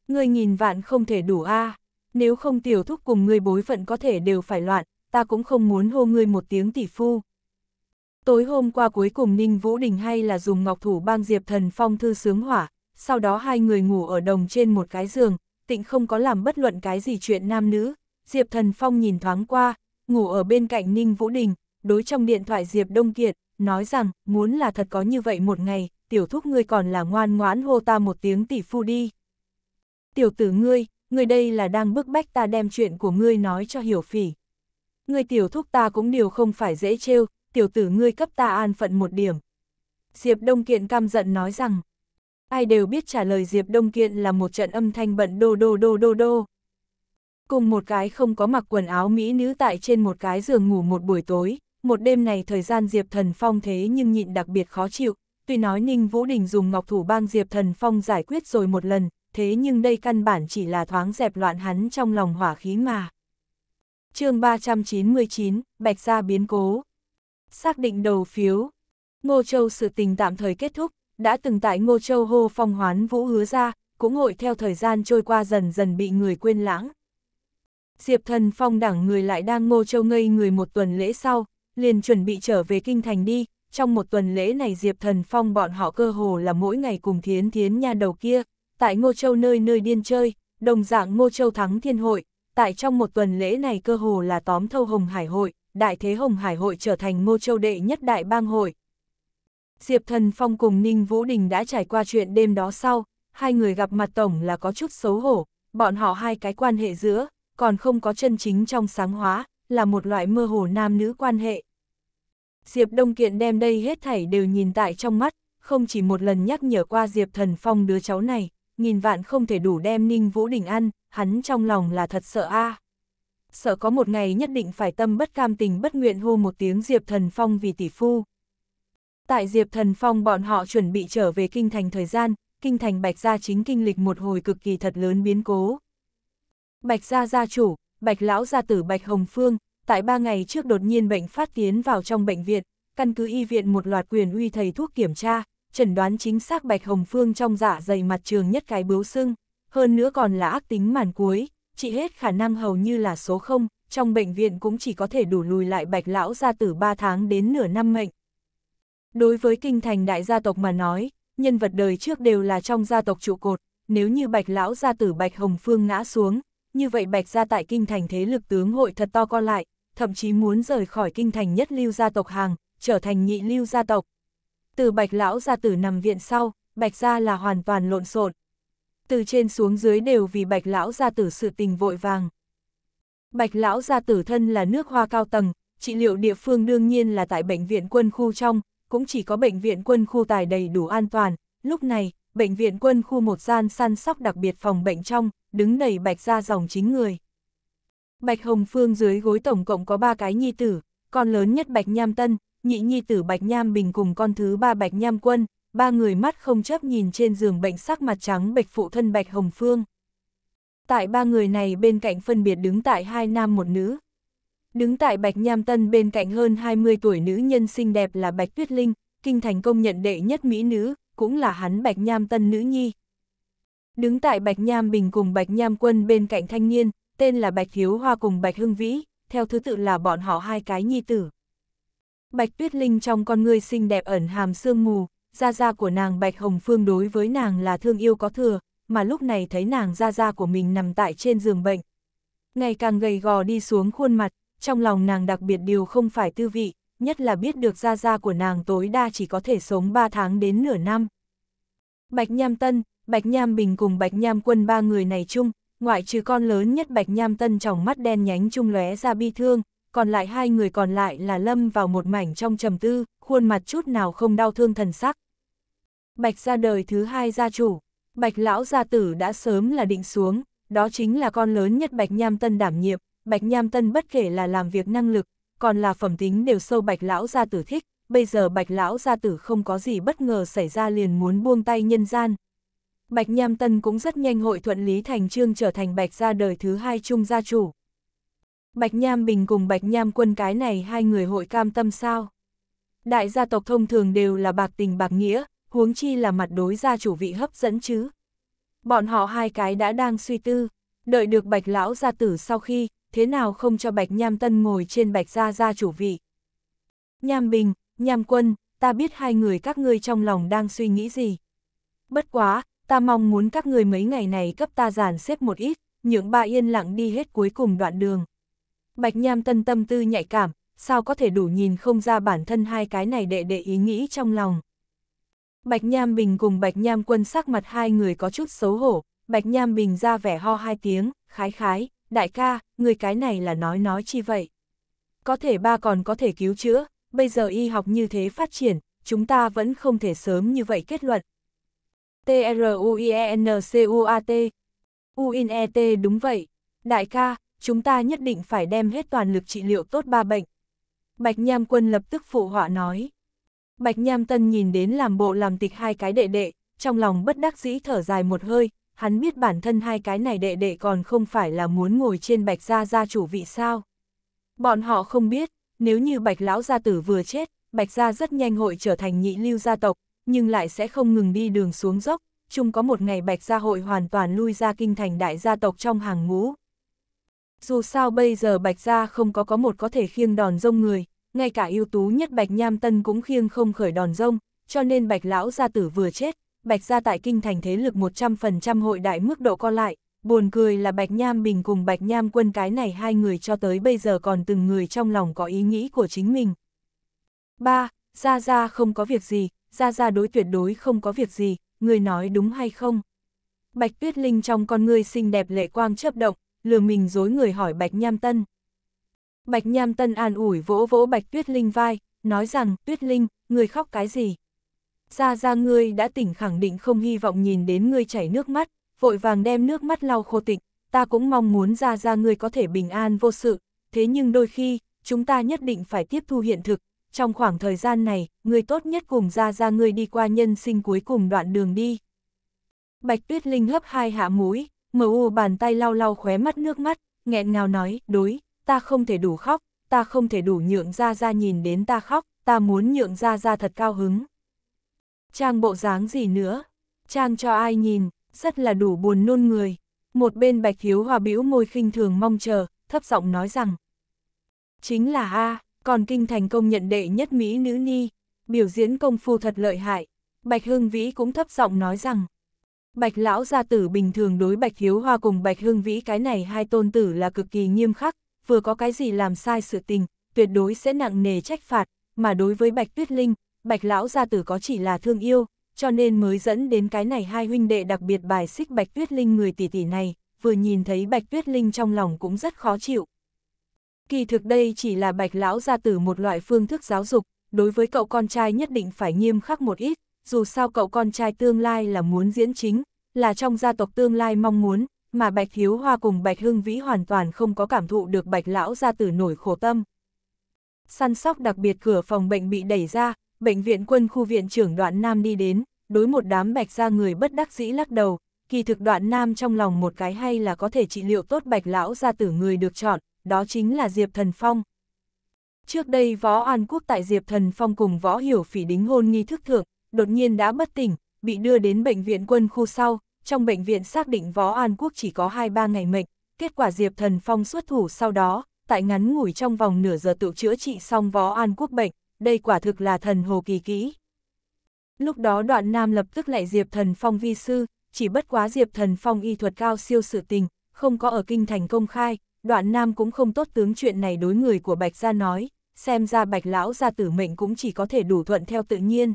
Ngươi nhìn vạn không thể đủ a nếu không tiểu thúc cùng ngươi bối phận có thể đều phải loạn, ta cũng không muốn hô ngươi một tiếng tỷ phu. Tối hôm qua cuối cùng Ninh Vũ Đình hay là dùng ngọc thủ bang Diệp Thần Phong thư sướng hỏa, sau đó hai người ngủ ở đồng trên một cái giường, tịnh không có làm bất luận cái gì chuyện nam nữ, Diệp Thần Phong nhìn thoáng qua, ngủ ở bên cạnh Ninh Vũ Đình, đối trong điện thoại Diệp Đông Kiệt, nói rằng muốn là thật có như vậy một ngày, tiểu thúc ngươi còn là ngoan ngoãn hô ta một tiếng tỷ phu đi. Tiểu tử ngươi, ngươi đây là đang bức bách ta đem chuyện của ngươi nói cho hiểu phỉ. Ngươi tiểu thúc ta cũng đều không phải dễ trêu, tiểu tử ngươi cấp ta an phận một điểm. Diệp Đông Kiện cam giận nói rằng, Ai đều biết trả lời Diệp Đông Kiện là một trận âm thanh bận đô đô đô đô đô. Cùng một cái không có mặc quần áo mỹ nữ tại trên một cái giường ngủ một buổi tối, một đêm này thời gian Diệp Thần Phong thế nhưng nhịn đặc biệt khó chịu, tuy nói Ninh Vũ Đình dùng ngọc thủ bang Diệp Thần Phong giải quyết rồi một lần, thế nhưng đây căn bản chỉ là thoáng dẹp loạn hắn trong lòng hỏa khí mà. chương 399, Bạch Gia biến cố. Xác định đầu phiếu. Ngô Châu sự tình tạm thời kết thúc, đã từng tại Ngô Châu hô phong hoán vũ hứa ra, cũng hội theo thời gian trôi qua dần dần bị người quên lãng. Diệp thần phong đẳng người lại đang Ngô Châu ngây người một tuần lễ sau, liền chuẩn bị trở về Kinh Thành đi, trong một tuần lễ này Diệp thần phong bọn họ cơ hồ là mỗi ngày cùng thiến thiến nhà đầu kia, tại Ngô Châu nơi nơi điên chơi, đồng dạng Ngô Châu thắng thiên hội, tại trong một tuần lễ này cơ hồ là tóm thâu Hồng Hải hội, đại thế Hồng Hải hội trở thành Ngô Châu đệ nhất đại bang hội, Diệp Thần Phong cùng Ninh Vũ Đình đã trải qua chuyện đêm đó sau, hai người gặp mặt Tổng là có chút xấu hổ, bọn họ hai cái quan hệ giữa, còn không có chân chính trong sáng hóa, là một loại mơ hồ nam nữ quan hệ. Diệp Đông Kiện đem đây hết thảy đều nhìn tại trong mắt, không chỉ một lần nhắc nhở qua Diệp Thần Phong đứa cháu này, nghìn vạn không thể đủ đem Ninh Vũ Đình ăn, hắn trong lòng là thật sợ a. Sợ có một ngày nhất định phải tâm bất cam tình bất nguyện hô một tiếng Diệp Thần Phong vì tỷ phu. Tại Diệp Thần Phong bọn họ chuẩn bị trở về kinh thành thời gian, kinh thành Bạch Gia chính kinh lịch một hồi cực kỳ thật lớn biến cố. Bạch Gia gia chủ, Bạch Lão gia tử Bạch Hồng Phương, tại ba ngày trước đột nhiên bệnh phát tiến vào trong bệnh viện, căn cứ y viện một loạt quyền uy thầy thuốc kiểm tra, chẩn đoán chính xác Bạch Hồng Phương trong dạ dày mặt trường nhất cái bướu sưng, hơn nữa còn là ác tính màn cuối, trị hết khả năng hầu như là số 0, trong bệnh viện cũng chỉ có thể đủ lùi lại Bạch Lão gia tử 3 tháng đến nửa năm mệnh, Đối với kinh thành đại gia tộc mà nói, nhân vật đời trước đều là trong gia tộc trụ cột, nếu như bạch lão gia tử bạch hồng phương ngã xuống, như vậy bạch gia tại kinh thành thế lực tướng hội thật to co lại, thậm chí muốn rời khỏi kinh thành nhất lưu gia tộc hàng, trở thành nhị lưu gia tộc. Từ bạch lão gia tử nằm viện sau, bạch gia là hoàn toàn lộn xộn. Từ trên xuống dưới đều vì bạch lão gia tử sự tình vội vàng. Bạch lão gia tử thân là nước hoa cao tầng, trị liệu địa phương đương nhiên là tại bệnh viện quân khu trong, cũng chỉ có bệnh viện quân khu tài đầy đủ an toàn. Lúc này, bệnh viện quân khu một gian săn sóc đặc biệt phòng bệnh trong, đứng đầy bạch ra dòng chính người. Bạch Hồng Phương dưới gối tổng cộng có ba cái nhi tử, con lớn nhất Bạch Nham Tân, nhị nhi tử Bạch Nham Bình cùng con thứ ba Bạch Nham Quân, ba người mắt không chấp nhìn trên giường bệnh sắc mặt trắng bệch phụ thân Bạch Hồng Phương. Tại ba người này bên cạnh phân biệt đứng tại hai nam một nữ, Đứng tại Bạch Nham Tân bên cạnh hơn 20 tuổi nữ nhân xinh đẹp là Bạch Tuyết Linh, kinh thành công nhận đệ nhất mỹ nữ, cũng là hắn Bạch Nham Tân nữ nhi. Đứng tại Bạch Nham Bình cùng Bạch Nham Quân bên cạnh thanh niên, tên là Bạch Thiếu Hoa cùng Bạch Hưng Vĩ, theo thứ tự là bọn họ hai cái nhi tử. Bạch Tuyết Linh trong con người xinh đẹp ẩn hàm sương mù, gia gia của nàng Bạch Hồng Phương đối với nàng là thương yêu có thừa, mà lúc này thấy nàng gia gia của mình nằm tại trên giường bệnh. Ngày càng gầy gò đi xuống khuôn mặt, trong lòng nàng đặc biệt điều không phải tư vị, nhất là biết được gia gia của nàng tối đa chỉ có thể sống 3 tháng đến nửa năm. Bạch Nham Tân, Bạch Nham Bình cùng Bạch Nham Quân ba người này chung, ngoại trừ con lớn nhất Bạch Nham Tân trong mắt đen nhánh chung lóe ra bi thương, còn lại hai người còn lại là lâm vào một mảnh trong trầm tư, khuôn mặt chút nào không đau thương thần sắc. Bạch ra đời thứ hai gia chủ, Bạch lão gia tử đã sớm là định xuống, đó chính là con lớn nhất Bạch Nham Tân đảm nhiệm, Bạch Nham Tân bất kể là làm việc năng lực, còn là phẩm tính đều sâu Bạch Lão gia tử thích, bây giờ Bạch Lão gia tử không có gì bất ngờ xảy ra liền muốn buông tay nhân gian. Bạch Nham Tân cũng rất nhanh hội thuận Lý Thành Trương trở thành Bạch gia đời thứ hai trung gia chủ. Bạch Nham Bình cùng Bạch Nham Quân cái này hai người hội cam tâm sao? Đại gia tộc thông thường đều là bạc tình bạc nghĩa, huống chi là mặt đối gia chủ vị hấp dẫn chứ. Bọn họ hai cái đã đang suy tư, đợi được Bạch Lão gia tử sau khi, thế nào không cho Bạch Nham Tân ngồi trên Bạch Gia Gia chủ vị. Nham Bình, Nham Quân, ta biết hai người các ngươi trong lòng đang suy nghĩ gì. Bất quá, ta mong muốn các ngươi mấy ngày này cấp ta giàn xếp một ít, những ba yên lặng đi hết cuối cùng đoạn đường. Bạch Nham Tân tâm tư nhạy cảm, sao có thể đủ nhìn không ra bản thân hai cái này đệ đệ ý nghĩ trong lòng. Bạch Nham Bình cùng Bạch Nham Quân sắc mặt hai người có chút xấu hổ, Bạch Nham Bình ra vẻ ho hai tiếng, khái khái đại ca, người cái này là nói nói chi vậy? Có thể ba còn có thể cứu chữa, bây giờ y học như thế phát triển, chúng ta vẫn không thể sớm như vậy kết luận. T-R-U-I-E-N-C-U-A-T U-I-N-E-T đúng vậy. Đại ca, chúng ta nhất định phải đem hết toàn lực trị liệu tốt ba bệnh. Bạch Nham Quân lập tức phụ họa nói. Bạch Nham Tân nhìn đến làm bộ làm tịch hai cái đệ đệ, trong lòng bất đắc dĩ thở dài một hơi, hắn biết bản thân hai cái này đệ đệ còn không phải là muốn ngồi trên bạch gia gia chủ vị sao. Bọn họ không biết, nếu như bạch lão gia tử vừa chết, bạch gia rất nhanh hội trở thành nhị lưu gia tộc, nhưng lại sẽ không ngừng đi đường xuống dốc, chung có một ngày bạch gia hội hoàn toàn lui ra kinh thành đại gia tộc trong hàng ngũ. Dù sao bây giờ bạch gia không có có một có thể khiêng đòn rông người, ngay cả ưu tú nhất bạch nham tân cũng khiêng không khởi đòn rông, cho nên bạch lão gia tử vừa chết, Bạch gia tại kinh thành thế lực 100% hội đại mức độ co lại, buồn cười là Bạch Nham Bình cùng Bạch Nham Quân cái này hai người cho tới bây giờ còn từng người trong lòng có ý nghĩ của chính mình. 3. Gia Gia không có việc gì, Gia Gia đối tuyệt đối không có việc gì, người nói đúng hay không? Bạch Tuyết Linh trong con người xinh đẹp lệ quang chớp động, lừa mình dối người hỏi Bạch Nham Tân. Bạch Nham Tân an ủi vỗ vỗ Bạch Tuyết Linh vai, nói rằng Tuyết Linh, người khóc cái gì? gia gia ngươi đã tỉnh khẳng định không hy vọng nhìn đến ngươi chảy nước mắt, vội vàng đem nước mắt lau khô tịch, ta cũng mong muốn gia gia ngươi có thể bình an vô sự, thế nhưng đôi khi, chúng ta nhất định phải tiếp thu hiện thực, trong khoảng thời gian này, ngươi tốt nhất cùng gia gia ngươi đi qua nhân sinh cuối cùng đoạn đường đi. Bạch Tuyết Linh hấp hai hạ mũi, mờ u bàn tay lau lau khóe mắt nước mắt, nghẹn ngào nói, đối, ta không thể đủ khóc, ta không thể đủ nhượng gia gia nhìn đến ta khóc, ta muốn nhượng gia gia thật cao hứng. Trang bộ dáng gì nữa? Trang cho ai nhìn, rất là đủ buồn nôn người. Một bên Bạch Hiếu Hòa bĩu môi khinh thường mong chờ, thấp giọng nói rằng. Chính là A, còn kinh thành công nhận đệ nhất Mỹ nữ ni, biểu diễn công phu thật lợi hại. Bạch Hương Vĩ cũng thấp giọng nói rằng. Bạch lão gia tử bình thường đối Bạch Hiếu hòa cùng Bạch Hương Vĩ cái này hai tôn tử là cực kỳ nghiêm khắc, vừa có cái gì làm sai sự tình, tuyệt đối sẽ nặng nề trách phạt, mà đối với Bạch Tuyết Linh, Bạch Lão Gia Tử có chỉ là thương yêu, cho nên mới dẫn đến cái này hai huynh đệ đặc biệt bài xích Bạch Tuyết Linh người tỷ tỷ này, vừa nhìn thấy Bạch Tuyết Linh trong lòng cũng rất khó chịu. Kỳ thực đây chỉ là Bạch Lão Gia Tử một loại phương thức giáo dục, đối với cậu con trai nhất định phải nghiêm khắc một ít, dù sao cậu con trai tương lai là muốn diễn chính, là trong gia tộc tương lai mong muốn, mà Bạch Hiếu Hoa cùng Bạch Hưng Vĩ hoàn toàn không có cảm thụ được Bạch Lão Gia Tử nổi khổ tâm. Săn sóc đặc biệt cửa phòng bệnh bị đẩy ra, bệnh viện quân khu viện trưởng đoạn Nam đi đến, đối một đám bạch ra người bất đắc dĩ lắc đầu, kỳ thực đoạn Nam trong lòng một cái hay là có thể trị liệu tốt bạch lão ra tử người được chọn, đó chính là Diệp Thần Phong. Trước đây Võ An Quốc tại Diệp Thần Phong cùng Võ Hiểu Phỉ đính hôn nghi thức thượng, đột nhiên đã bất tỉnh, bị đưa đến bệnh viện quân khu sau, trong bệnh viện xác định Võ An Quốc chỉ có 2-3 ngày mệnh, kết quả Diệp Thần Phong xuất thủ sau đó, tại ngắn ngủi trong vòng nửa giờ tự chữa trị xong Võ An Quốc bệnh, đây quả thực là thần hồ kỳ kỹ. Lúc đó đoạn nam lập tức lại Diệp Thần Phong vi sư, chỉ bất quá Diệp Thần Phong y thuật cao siêu sự tình, không có ở kinh thành công khai, đoạn nam cũng không tốt tướng chuyện này đối người của Bạch Gia nói, xem ra Bạch Lão gia tử mệnh cũng chỉ có thể đủ thuận theo tự nhiên.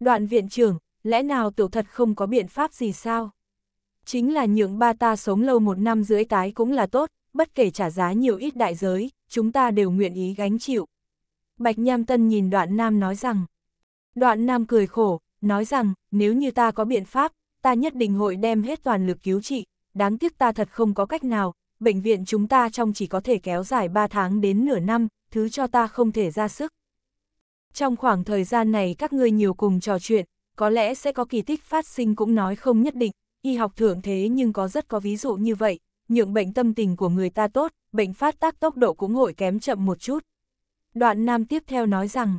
Đoạn viện trưởng, lẽ nào tiểu thật không có biện pháp gì sao? Chính là nhượng ba ta sống lâu một năm rưỡi tái cũng là tốt, bất kể trả giá nhiều ít đại giới, chúng ta đều nguyện ý gánh chịu. Bạch Nham Tân nhìn đoạn nam nói rằng. Đoạn nam cười khổ, nói rằng, nếu như ta có biện pháp, ta nhất định hội đem hết toàn lực cứu trị, đáng tiếc ta thật không có cách nào, bệnh viện chúng ta trong chỉ có thể kéo dài 3 tháng đến nửa năm, thứ cho ta không thể ra sức. Trong khoảng thời gian này các ngươi nhiều cùng trò chuyện, có lẽ sẽ có kỳ tích phát sinh cũng nói không nhất định, y học thượng thế nhưng có rất có ví dụ như vậy, nhượng bệnh tâm tình của người ta tốt, bệnh phát tác tốc độ cũng hội kém chậm một chút. Đoạn Nam tiếp theo nói rằng,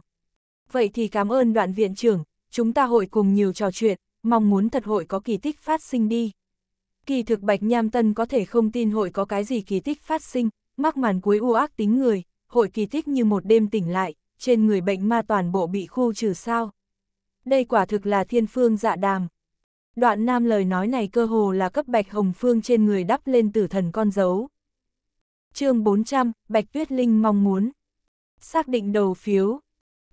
vậy thì cảm ơn đoạn viện trưởng, chúng ta hội cùng nhiều trò chuyện, mong muốn thật hội có kỳ tích phát sinh đi. Kỳ thực Bạch Nham Tân có thể không tin hội có cái gì kỳ tích phát sinh, mắc màn cuối u ác tính người, hội kỳ tích như một đêm tỉnh lại, trên người bệnh ma toàn bộ bị khu trừ sao. Đây quả thực là thiên phương dạ đàm. Đoạn nam lời nói này cơ hồ là cấp Bạch Hồng Phương trên người đắp lên tử thần con dấu. chương 400, Bạch Tuyết Linh mong muốn xác định đầu phiếu.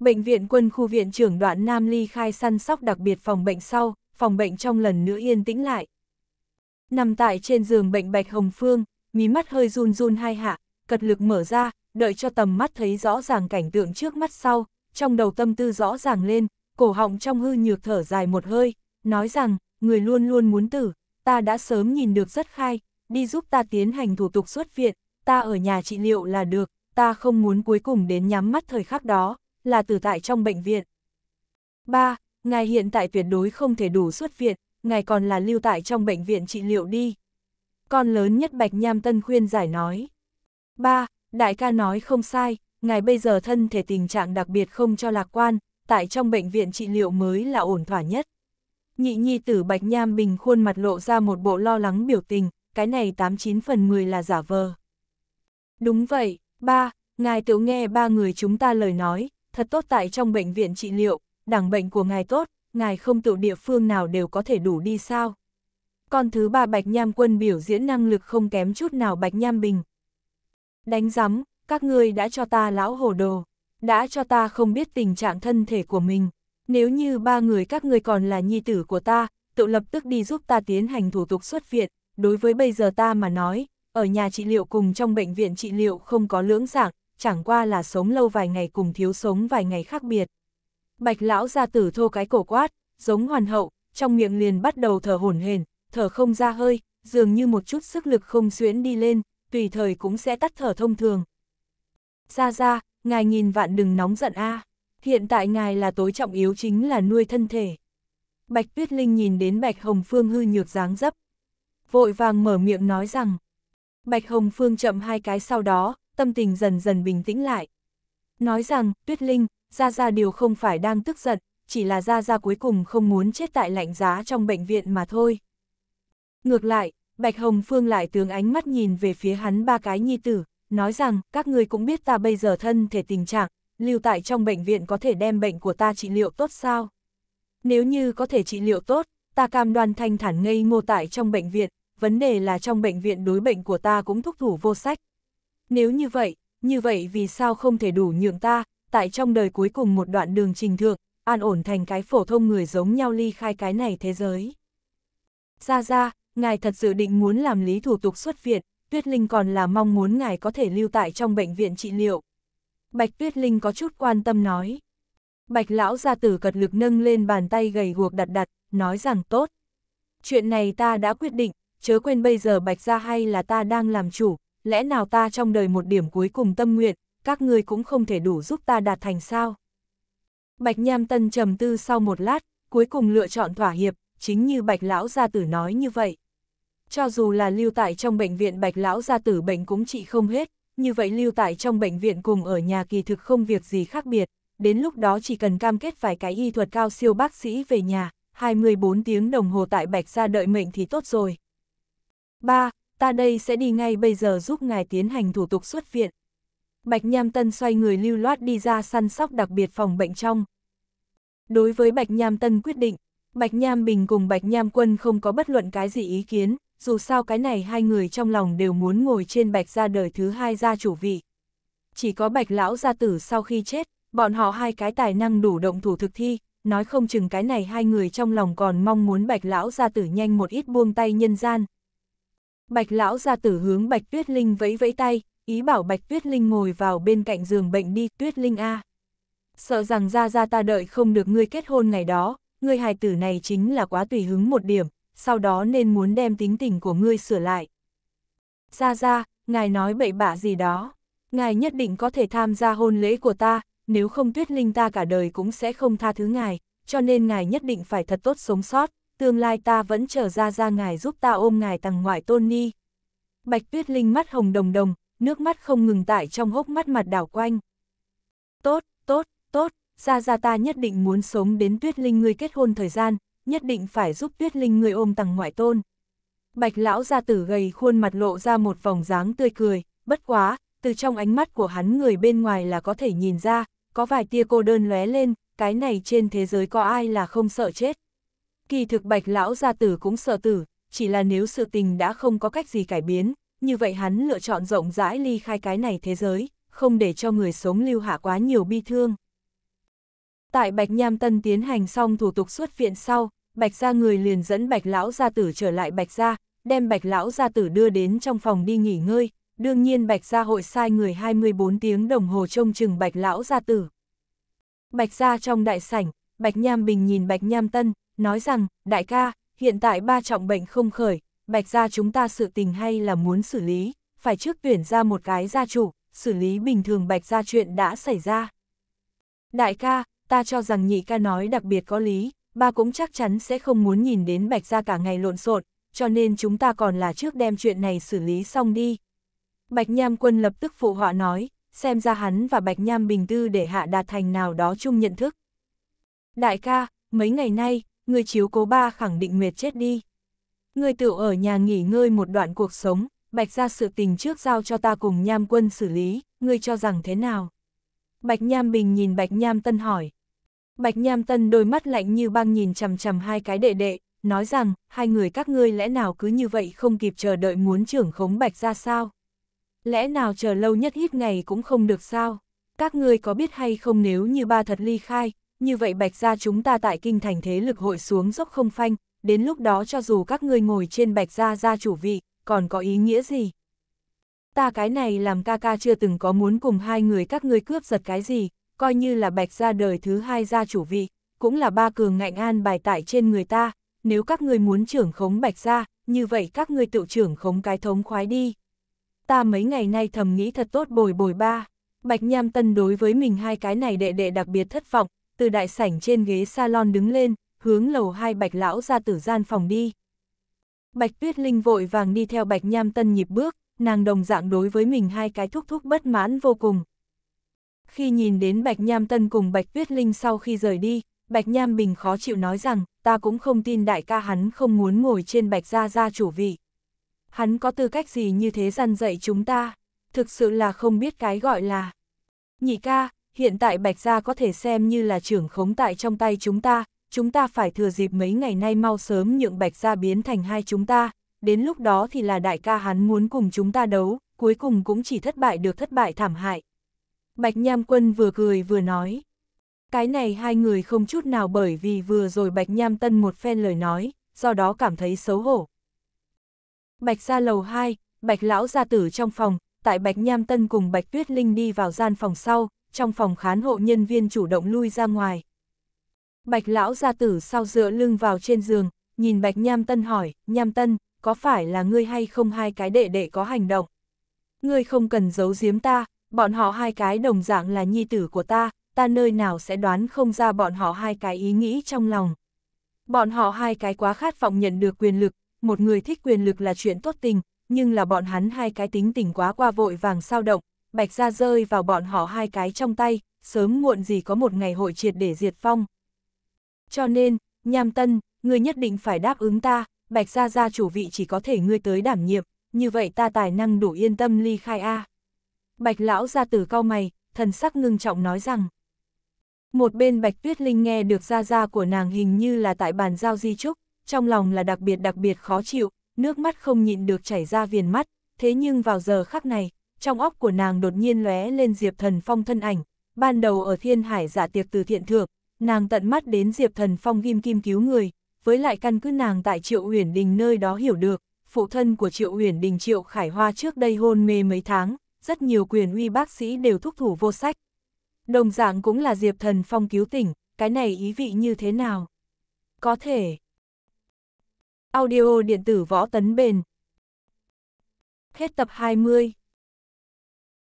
Bệnh viện quân khu viện trưởng đoạn Nam Ly khai săn sóc đặc biệt phòng bệnh sau, phòng bệnh trong lần nữa yên tĩnh lại. Nằm tại trên giường bệnh Bạch Hồng Phương, mí mắt hơi run run hai hạ, cật lực mở ra, đợi cho tầm mắt thấy rõ ràng cảnh tượng trước mắt sau, trong đầu tâm tư rõ ràng lên, cổ họng trong hư nhược thở dài một hơi, nói rằng, người luôn luôn muốn tử, ta đã sớm nhìn được rất khai, đi giúp ta tiến hành thủ tục xuất viện, ta ở nhà trị liệu là được, ta không muốn cuối cùng đến nhắm mắt thời khắc đó, là tử tại trong bệnh viện. 3. Ngài hiện tại tuyệt đối không thể đủ xuất viện, ngài còn là lưu tại trong bệnh viện trị liệu đi. Con lớn nhất Bạch Nham Tân khuyên giải nói. 3. Đại ca nói không sai, ngài bây giờ thân thể tình trạng đặc biệt không cho lạc quan, tại trong bệnh viện trị liệu mới là ổn thỏa nhất. Nhị nhi tử Bạch Nham Bình khuôn mặt lộ ra một bộ lo lắng biểu tình, cái này 89 phần 10 là giả vờ. Đúng vậy, Ba, ngài tiểu nghe ba người chúng ta lời nói, thật tốt tại trong bệnh viện trị liệu, đẳng bệnh của ngài tốt, ngài không tự địa phương nào đều có thể đủ đi sao. Con thứ ba Bạch Nham Quân biểu diễn năng lực không kém chút nào Bạch Nham Bình. Đánh giắm, các ngươi đã cho ta lão hồ đồ, đã cho ta không biết tình trạng thân thể của mình. Nếu như ba người các ngươi còn là nhi tử của ta, tự lập tức đi giúp ta tiến hành thủ tục xuất viện, đối với bây giờ ta mà nói, ở nhà trị liệu cùng trong bệnh viện trị liệu không có lưỡng dạng, chẳng qua là sống lâu vài ngày cùng thiếu sống vài ngày khác biệt. Bạch lão ra tử thô cái cổ quát, giống hoàn hậu, trong miệng liền bắt đầu thở hổn hển, thở không ra hơi, dường như một chút sức lực không xuyễn đi lên, tùy thời cũng sẽ tắt thở thông thường. Ra ra, ngài nghìn vạn đừng nóng giận a hiện tại ngài là tối trọng yếu chính là nuôi thân thể. Bạch Tuyết Linh nhìn đến Bạch Hồng Phương hư nhược dáng dấp. Vội vàng mở miệng nói rằng, Bạch Hồng Phương chậm hai cái sau đó, tâm tình dần dần bình tĩnh lại. Nói rằng, Tuyết Linh, Gia Gia điều không phải đang tức giận, chỉ là Gia Gia cuối cùng không muốn chết tại lạnh giá trong bệnh viện mà thôi. Ngược lại, Bạch Hồng Phương lại tướng ánh mắt nhìn về phía hắn ba cái nhi tử, nói rằng, các người cũng biết ta bây giờ thân thể tình trạng, lưu tại trong bệnh viện có thể đem bệnh của ta trị liệu tốt sao? Nếu như có thể trị liệu tốt, ta cam đoan thanh thản ngây ngô tại trong bệnh viện, vấn đề là trong bệnh viện đối bệnh của ta cũng thúc thủ vô sách. Nếu như vậy, như vậy vì sao không thể đủ nhượng ta, tại trong đời cuối cùng một đoạn đường trình thượng, an ổn thành cái phổ thông người giống nhau ly khai cái này thế giới. Ra ra, ngài thật dự định muốn làm lý thủ tục xuất viện, Tuyết Linh còn là mong muốn ngài có thể lưu tại trong bệnh viện trị liệu. Bạch Tuyết Linh có chút quan tâm nói. Bạch lão gia tử cật lực nâng lên bàn tay gầy guộc đặt đặt, nói rằng tốt. Chuyện này ta đã quyết định, chớ quên bây giờ bạch ra hay là ta đang làm chủ, lẽ nào ta trong đời một điểm cuối cùng tâm nguyện, các ngươi cũng không thể đủ giúp ta đạt thành sao. Bạch Nham Tân trầm tư sau một lát, cuối cùng lựa chọn thỏa hiệp, chính như Bạch Lão Gia Tử nói như vậy. Cho dù là lưu tại trong bệnh viện Bạch Lão Gia Tử bệnh cũng trị không hết, như vậy lưu tại trong bệnh viện cùng ở nhà kỳ thực không việc gì khác biệt, đến lúc đó chỉ cần cam kết vài cái y thuật cao siêu bác sĩ về nhà, 24 tiếng đồng hồ tại Bạch Gia đợi mệnh thì tốt rồi. Ba, ta đây sẽ đi ngay bây giờ giúp ngài tiến hành thủ tục xuất viện. Bạch Nham Tân xoay người lưu loát đi ra săn sóc đặc biệt phòng bệnh trong. Đối với Bạch Nham Tân quyết định, Bạch Nham Bình cùng Bạch Nham Quân không có bất luận cái gì ý kiến, dù sao cái này hai người trong lòng đều muốn ngồi trên Bạch gia đời thứ hai gia chủ vị. Chỉ có Bạch Lão gia tử sau khi chết, bọn họ hai cái tài năng đủ động thủ thực thi, nói không chừng cái này hai người trong lòng còn mong muốn Bạch Lão gia tử nhanh một ít buông tay nhân gian, Bạch lão gia tử hướng Bạch Tuyết Linh vẫy vẫy tay, ý bảo Bạch Tuyết Linh ngồi vào bên cạnh giường bệnh đi, Tuyết Linh A. Sợ rằng gia gia ta đợi không được ngươi kết hôn ngày đó, ngươi hài tử này chính là quá tùy hứng một điểm, sau đó nên muốn đem tính tình của ngươi sửa lại. Gia gia, ngài nói bậy bạ gì đó, ngài nhất định có thể tham gia hôn lễ của ta, nếu không Tuyết Linh ta cả đời cũng sẽ không tha thứ ngài, cho nên ngài nhất định phải thật tốt sống sót tương lai ta vẫn chờ ra ra ngài giúp ta ôm ngài tầng ngoại tôn ni. Bạch tuyết linh mắt hồng đồng đồng, nước mắt không ngừng tại trong hốc mắt mặt đảo quanh. Tốt, tốt, tốt, ra ra ta nhất định muốn sống đến tuyết linh người kết hôn thời gian, nhất định phải giúp tuyết linh người ôm tầng ngoại tôn. Bạch lão gia tử gầy khuôn mặt lộ ra một vòng dáng tươi cười, bất quá, từ trong ánh mắt của hắn người bên ngoài là có thể nhìn ra, có vài tia cô đơn lóe lên, cái này trên thế giới có ai là không sợ chết. Kỳ thực bạch lão gia tử cũng sợ tử, chỉ là nếu sự tình đã không có cách gì cải biến, như vậy hắn lựa chọn rộng rãi ly khai cái này thế giới, không để cho người sống lưu hạ quá nhiều bi thương. Tại Bạch Nham Tân tiến hành xong thủ tục xuất viện sau, Bạch gia người liền dẫn Bạch lão gia tử trở lại Bạch gia, đem Bạch lão gia tử đưa đến trong phòng đi nghỉ ngơi, đương nhiên Bạch gia hội sai người 24 tiếng đồng hồ trông chừng Bạch lão gia tử. Bạch gia trong đại sảnh, Bạch Nham Bình nhìn Bạch Nham Tân, nói rằng, đại ca, hiện tại ba trọng bệnh không khởi, bạch ra chúng ta sự tình hay là muốn xử lý, phải trước tuyển ra một cái gia chủ, xử lý bình thường bạch ra chuyện đã xảy ra. Đại ca, ta cho rằng nhị ca nói đặc biệt có lý, ba cũng chắc chắn sẽ không muốn nhìn đến bạch ra cả ngày lộn xộn, cho nên chúng ta còn là trước đem chuyện này xử lý xong đi. Bạch Nham Quân lập tức phụ họa nói, xem ra hắn và Bạch Nham Bình Tư để hạ đạt thành nào đó chung nhận thức. Đại ca, mấy ngày nay, người chiếu cố ba khẳng định Nguyệt chết đi. Người tự ở nhà nghỉ ngơi một đoạn cuộc sống, bạch ra sự tình trước giao cho ta cùng nham quân xử lý, người cho rằng thế nào? Bạch nham bình nhìn bạch nham tân hỏi. Bạch nham tân đôi mắt lạnh như băng nhìn chầm chầm hai cái đệ đệ, nói rằng, hai người các ngươi lẽ nào cứ như vậy không kịp chờ đợi muốn trưởng khống bạch ra sao? Lẽ nào chờ lâu nhất hít ngày cũng không được sao? Các ngươi có biết hay không nếu như ba thật ly khai, như vậy bạch gia chúng ta tại kinh thành thế lực hội xuống dốc không phanh, đến lúc đó cho dù các ngươi ngồi trên bạch gia gia chủ vị, còn có ý nghĩa gì? Ta cái này làm ca ca chưa từng có muốn cùng hai người các ngươi cướp giật cái gì, coi như là bạch gia đời thứ hai gia chủ vị, cũng là ba cường ngạnh an bài tại trên người ta, nếu các ngươi muốn trưởng khống bạch gia, như vậy các ngươi tự trưởng khống cái thống khoái đi. Ta mấy ngày nay thầm nghĩ thật tốt bồi bồi ba, bạch nham tân đối với mình hai cái này đệ đệ đặc biệt thất vọng, từ đại sảnh trên ghế salon đứng lên, hướng lầu hai bạch lão ra tử gian phòng đi. Bạch Tuyết Linh vội vàng đi theo Bạch Nham Tân nhịp bước, nàng đồng dạng đối với mình hai cái thúc thúc bất mãn vô cùng. Khi nhìn đến Bạch Nham Tân cùng Bạch Tuyết Linh sau khi rời đi, Bạch Nham Bình khó chịu nói rằng, ta cũng không tin đại ca hắn không muốn ngồi trên Bạch Gia Gia chủ vị. Hắn có tư cách gì như thế răn dạy chúng ta, thực sự là không biết cái gọi là. Nhị ca, hiện tại Bạch Gia có thể xem như là trưởng khống tại trong tay chúng ta, chúng ta phải thừa dịp mấy ngày nay mau sớm nhượng Bạch Gia biến thành hai chúng ta, đến lúc đó thì là đại ca hắn muốn cùng chúng ta đấu, cuối cùng cũng chỉ thất bại được thất bại thảm hại. Bạch Nham Quân vừa cười vừa nói. Cái này hai người không chút nào bởi vì vừa rồi Bạch Nham Tân một phen lời nói, do đó cảm thấy xấu hổ. Bạch gia lầu 2, Bạch Lão gia tử trong phòng, tại Bạch Nham Tân cùng Bạch Tuyết Linh đi vào gian phòng sau, trong phòng khán hộ nhân viên chủ động lui ra ngoài. Bạch lão gia tử sau dựa lưng vào trên giường, nhìn Bạch Nham Tân hỏi, Nham Tân, có phải là ngươi hay không hai cái đệ đệ có hành động? Ngươi không cần giấu giếm ta, bọn họ hai cái đồng dạng là nhi tử của ta, ta nơi nào sẽ đoán không ra bọn họ hai cái ý nghĩ trong lòng. Bọn họ hai cái quá khát vọng nhận được quyền lực, một người thích quyền lực là chuyện tốt tình, nhưng là bọn hắn hai cái tính tình quá qua vội vàng sao động, Bạch Gia rơi vào bọn họ hai cái trong tay, sớm muộn gì có một ngày hội triệt để diệt phong. Cho nên, Nham Tân, ngươi nhất định phải đáp ứng ta, Bạch Gia Gia chủ vị chỉ có thể ngươi tới đảm nhiệm, như vậy ta tài năng đủ yên tâm ly khai A. Bạch Lão Gia tử cau mày, thần sắc ngưng trọng nói rằng. Một bên Bạch Tuyết Linh nghe được Gia Gia của nàng hình như là tại bàn giao di trúc, trong lòng là đặc biệt đặc biệt khó chịu, nước mắt không nhịn được chảy ra viền mắt, thế nhưng vào giờ khắc này, trong óc của nàng đột nhiên lóe lên Diệp Thần Phong thân ảnh, ban đầu ở Thiên Hải giả tiệc từ thiện thượng, nàng tận mắt đến Diệp Thần Phong ghim kim cứu người, với lại căn cứ nàng tại Triệu Uyển Đình nơi đó hiểu được, phụ thân của Triệu Uyển Đình Triệu Khải Hoa trước đây hôn mê mấy tháng, rất nhiều quyền uy bác sĩ đều thúc thủ vô sách. Đồng dạng cũng là Diệp Thần Phong cứu tỉnh, cái này ý vị như thế nào? Có thể. Audio điện tử võ tấn bền. Hết tập 20.